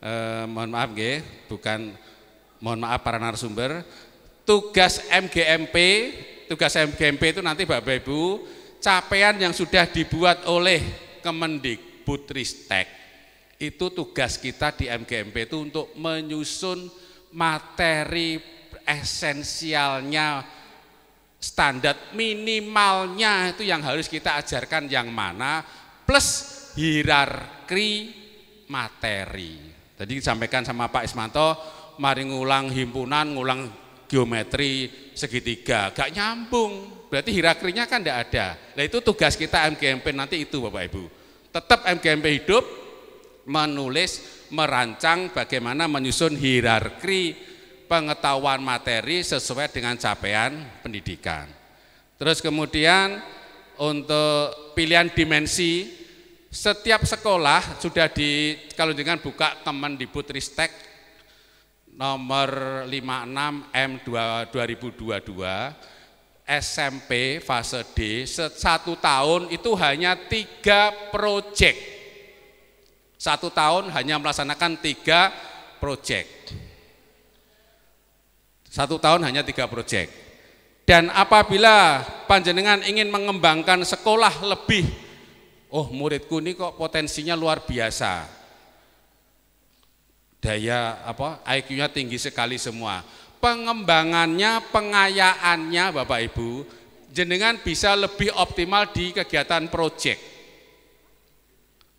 Eh, mohon maaf g, bukan mohon maaf para narasumber, tugas MGMP, tugas MGMP itu nanti Bapak Ibu, capaian yang sudah dibuat oleh Kemendik Putristek, Itu tugas kita di MGMP itu untuk menyusun materi esensialnya standar minimalnya itu yang harus kita ajarkan yang mana plus hierarki materi. Jadi disampaikan sama Pak Ismanto, mari ngulang himpunan, ngulang geometri segitiga, gak nyambung. Berarti hirakrinya kan tidak ada. Nah itu tugas kita MGMP nanti itu Bapak Ibu. Tetap MGMP hidup, menulis, merancang bagaimana menyusun hierarki pengetahuan materi sesuai dengan capaian pendidikan. Terus kemudian untuk pilihan dimensi setiap sekolah sudah di kalau dengan buka teman di Putristek nomor 56 M2 2022 SMP fase D satu tahun itu hanya tiga proyek satu tahun hanya melaksanakan tiga proyek satu tahun hanya tiga proyek dan apabila panjenengan ingin mengembangkan sekolah lebih oh muridku ini kok potensinya luar biasa daya apa IQ-nya tinggi sekali semua pengembangannya pengayaannya Bapak Ibu jenengan bisa lebih optimal di kegiatan proyek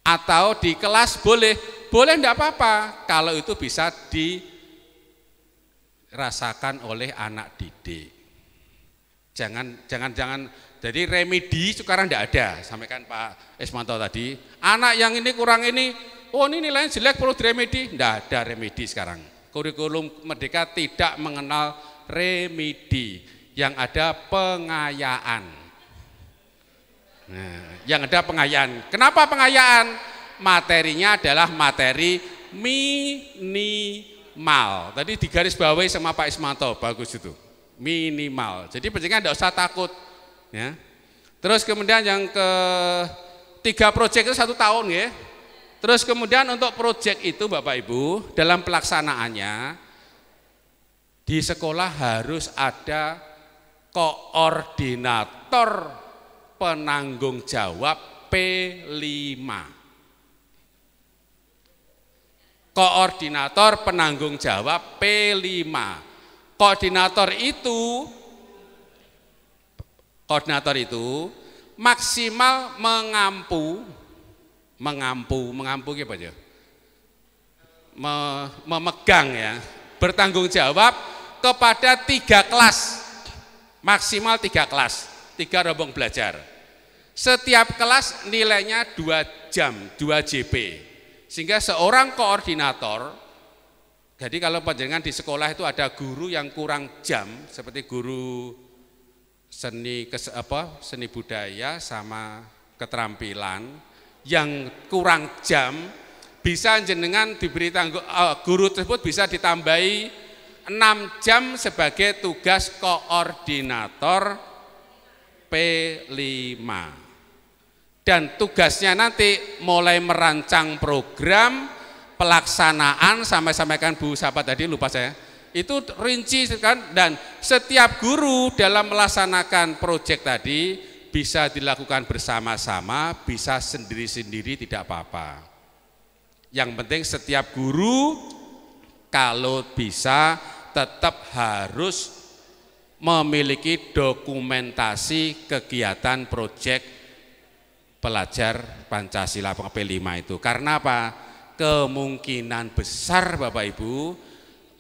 atau di kelas boleh boleh enggak apa-apa kalau itu bisa dirasakan oleh anak didik jangan jangan jangan jadi remedi sekarang tidak ada, sampaikan Pak Ismanto tadi. Anak yang ini kurang ini, oh ini nilainya jelek perlu remedi? tidak ada remedi sekarang. Kurikulum Merdeka tidak mengenal remedi, yang ada pengayaan. Nah, yang ada pengayaan. Kenapa pengayaan? Materinya adalah materi minimal. Tadi digaris bawahi sama Pak Ismanto, bagus itu. Minimal. Jadi pentingnya tidak usah takut Ya. Terus kemudian yang ke tiga proyek itu satu tahun ya. Terus kemudian untuk proyek itu Bapak Ibu dalam pelaksanaannya di sekolah harus ada koordinator penanggung jawab P5. Koordinator penanggung jawab P5. Koordinator itu koordinator itu maksimal mengampu mengampu mengampu apa ya memegang ya bertanggung jawab kepada tiga kelas maksimal tiga kelas tiga rombong belajar setiap kelas nilainya dua jam dua JP sehingga seorang koordinator jadi kalau panjenengan di sekolah itu ada guru yang kurang jam seperti guru seni kes, apa seni budaya sama keterampilan yang kurang jam bisa jenengan diberi tanggung eh, guru tersebut bisa ditambahi 6 jam sebagai tugas koordinator P5 dan tugasnya nanti mulai merancang program pelaksanaan sampai sampaikan Bu sahabat tadi lupa saya itu rinci kan dan setiap guru dalam melaksanakan proyek tadi bisa dilakukan bersama-sama, bisa sendiri-sendiri tidak apa-apa. Yang penting setiap guru kalau bisa tetap harus memiliki dokumentasi kegiatan proyek pelajar Pancasila P5 itu. Karena apa? Kemungkinan besar Bapak Ibu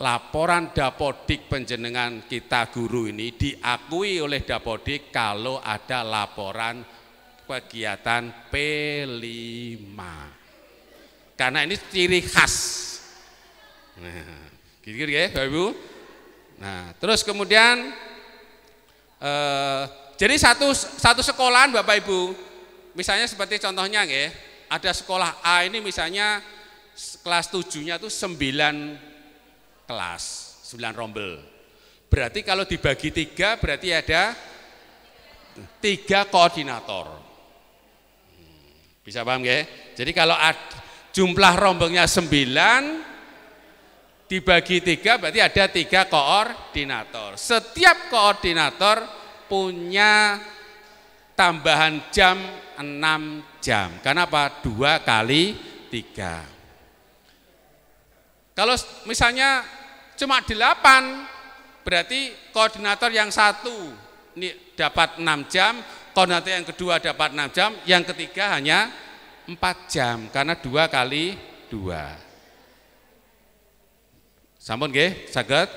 laporan Dapodik penjenengan kita guru ini diakui oleh Dapodik kalau ada laporan kegiatan P5 karena ini ciri khas nah, gitu ya Bapak Ibu nah terus kemudian eh, jadi satu satu sekolahan Bapak Ibu misalnya seperti contohnya ya ada sekolah A ini misalnya kelas tujuhnya itu sembilan kelas, 9 rombel. Berarti kalau dibagi tiga berarti ada tiga koordinator. Bisa paham ya? Jadi kalau jumlah rombongnya sembilan, dibagi tiga berarti ada tiga koordinator. Setiap koordinator punya tambahan jam 6 jam. Karena apa? Dua kali tiga. Kalau misalnya cuma delapan berarti koordinator yang satu ini dapat enam jam koordinator yang kedua dapat enam jam yang ketiga hanya empat jam karena dua kali dua sampun nggih saged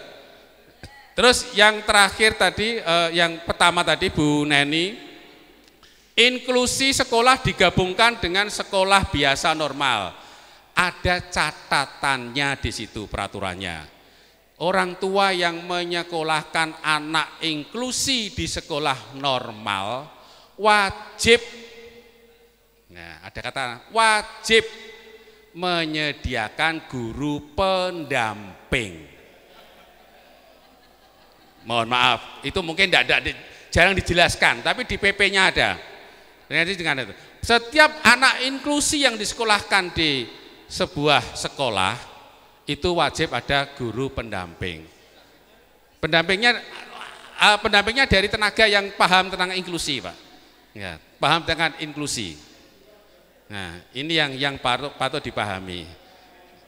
terus yang terakhir tadi eh, yang pertama tadi Bu Neni inklusi sekolah digabungkan dengan sekolah biasa normal ada catatannya di situ peraturannya Orang tua yang menyekolahkan anak inklusi di sekolah normal wajib Nah, ada kata wajib menyediakan guru pendamping. Mohon maaf, itu mungkin tidak, tidak jarang dijelaskan, tapi di PP-nya ada. Nanti dengan itu. Setiap anak inklusi yang disekolahkan di sebuah sekolah itu wajib ada guru pendamping. Pendampingnya eh, pendampingnya dari tenaga yang paham tentang inklusi, Pak. Ya, paham dengan inklusi. Nah, ini yang yang patut, patut dipahami.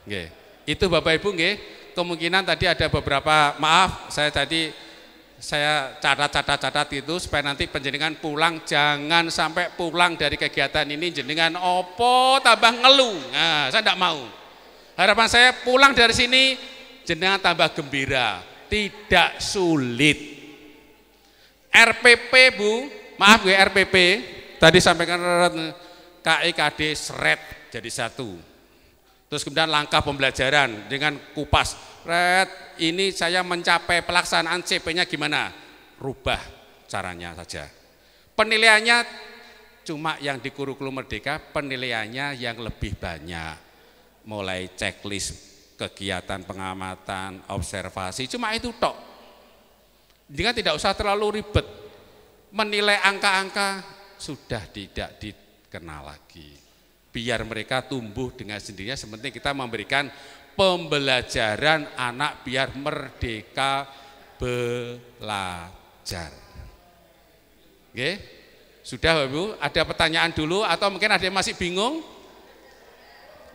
Oke. Itu Bapak Ibu nggih, kemungkinan tadi ada beberapa maaf saya tadi saya catat-catat-catat itu supaya nanti penjenengan pulang jangan sampai pulang dari kegiatan ini jenengan opo tambah ngeluh. Nah, saya tidak mau. Harapan saya pulang dari sini jenengan tambah gembira, tidak sulit. RPP Bu, maaf gue RPP, tadi sampaikan KIKD seret jadi satu. Terus kemudian langkah pembelajaran dengan kupas. Red, ini saya mencapai pelaksanaan CP-nya gimana? Rubah caranya saja. Penilaiannya cuma yang di kurikulum merdeka penilaiannya yang lebih banyak mulai checklist kegiatan pengamatan, observasi, cuma itu tok. Jika tidak usah terlalu ribet, menilai angka-angka sudah tidak dikenal lagi. Biar mereka tumbuh dengan sendirinya, sementing kita memberikan pembelajaran anak biar merdeka belajar. Oke? Sudah Bapak Ibu, ada pertanyaan dulu atau mungkin ada yang masih bingung?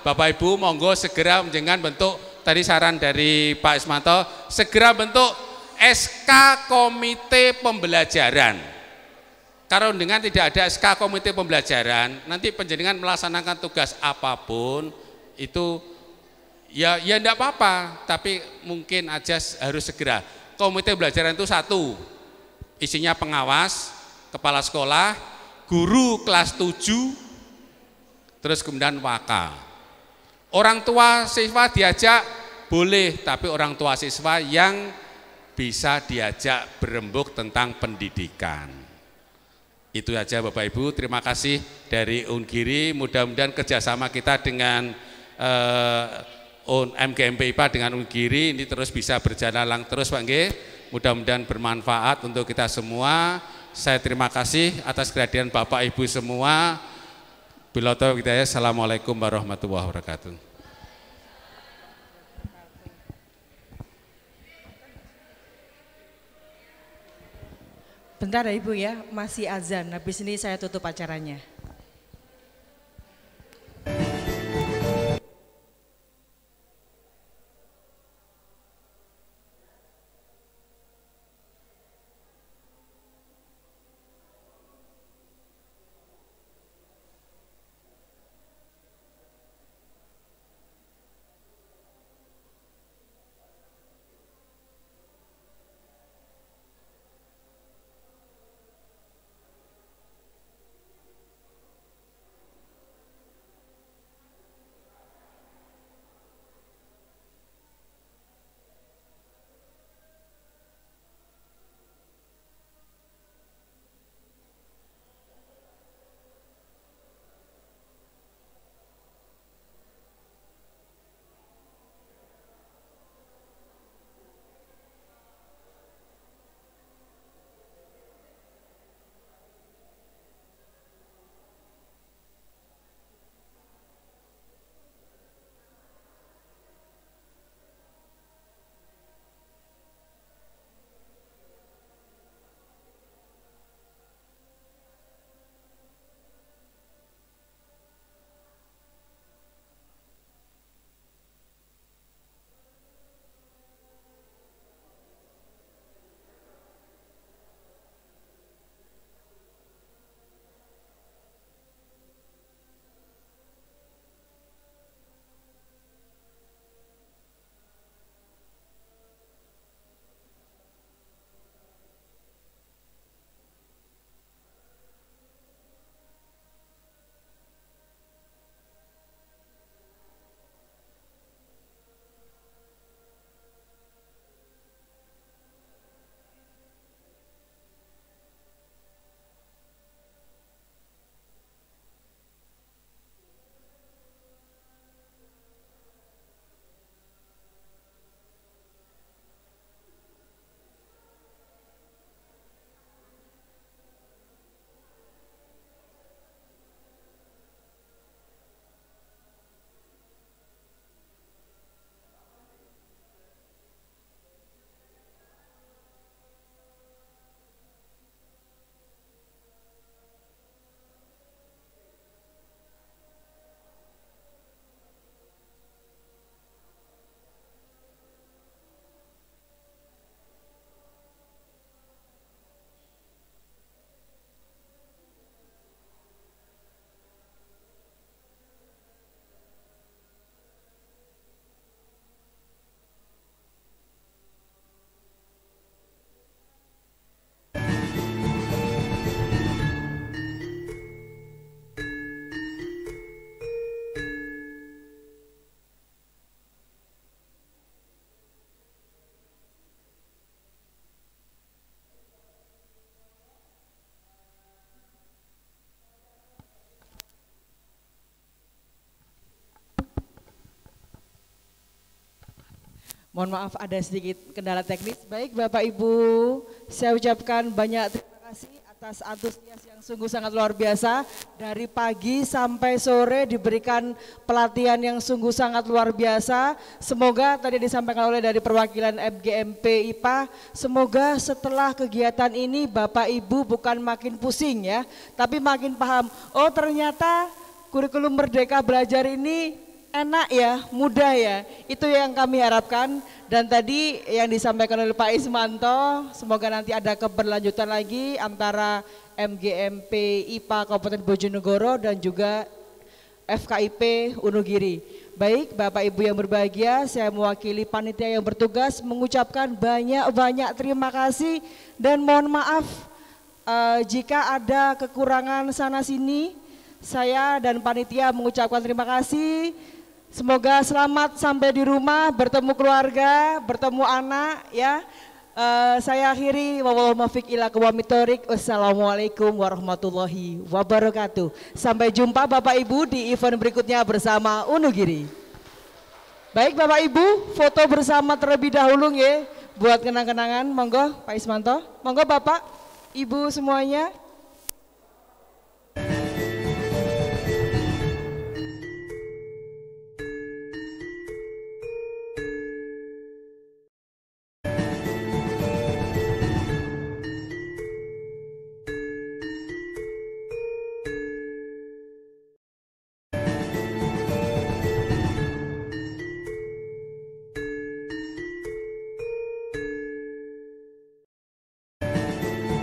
Bapak Ibu monggo segera menjengan bentuk tadi saran dari Pak Ismanto segera bentuk SK Komite Pembelajaran. Karena dengan tidak ada SK Komite Pembelajaran, nanti penjenengan melaksanakan tugas apapun itu ya ya enggak apa-apa, tapi mungkin aja harus segera. Komite Pembelajaran itu satu, isinya pengawas, kepala sekolah, guru kelas 7, terus kemudian wakal. Orang tua siswa diajak boleh, tapi orang tua siswa yang bisa diajak berembuk tentang pendidikan. Itu saja Bapak Ibu, terima kasih dari Ungiri. Mudah-mudahan kerjasama kita dengan eh, MGMP IPA dengan Ungiri ini terus bisa berjalan lang terus Pak Nge. Mudah-mudahan bermanfaat untuk kita semua. Saya terima kasih atas kehadiran Bapak Ibu semua. Bila tahu kita ya, Assalamualaikum warahmatullahi wabarakatuh. Bentar ya Ibu ya, masih azan. Habis ini saya tutup acaranya. Mohon maaf ada sedikit kendala teknis. Baik Bapak Ibu, saya ucapkan banyak terima kasih atas antusias yang sungguh sangat luar biasa. Dari pagi sampai sore diberikan pelatihan yang sungguh sangat luar biasa. Semoga tadi disampaikan oleh dari perwakilan FGMP IPA, semoga setelah kegiatan ini Bapak Ibu bukan makin pusing ya, tapi makin paham. Oh ternyata kurikulum Merdeka Belajar ini enak ya, mudah ya. Itu yang kami harapkan. Dan tadi yang disampaikan oleh Pak Ismanto, semoga nanti ada keberlanjutan lagi antara MGMP IPA Kabupaten Bojonegoro dan juga FKIP Unugiri. Baik, Bapak Ibu yang berbahagia, saya mewakili panitia yang bertugas mengucapkan banyak-banyak terima kasih dan mohon maaf uh, jika ada kekurangan sana sini. Saya dan panitia mengucapkan terima kasih. Semoga selamat sampai di rumah, bertemu keluarga, bertemu anak ya. Uh, saya akhiri ila Wassalamualaikum warahmatullahi wabarakatuh. Sampai jumpa Bapak Ibu di event berikutnya bersama Unugiri. Baik Bapak Ibu, foto bersama terlebih dahulu ya buat kenang-kenangan. Monggo Pak Ismanto, monggo Bapak, Ibu semuanya.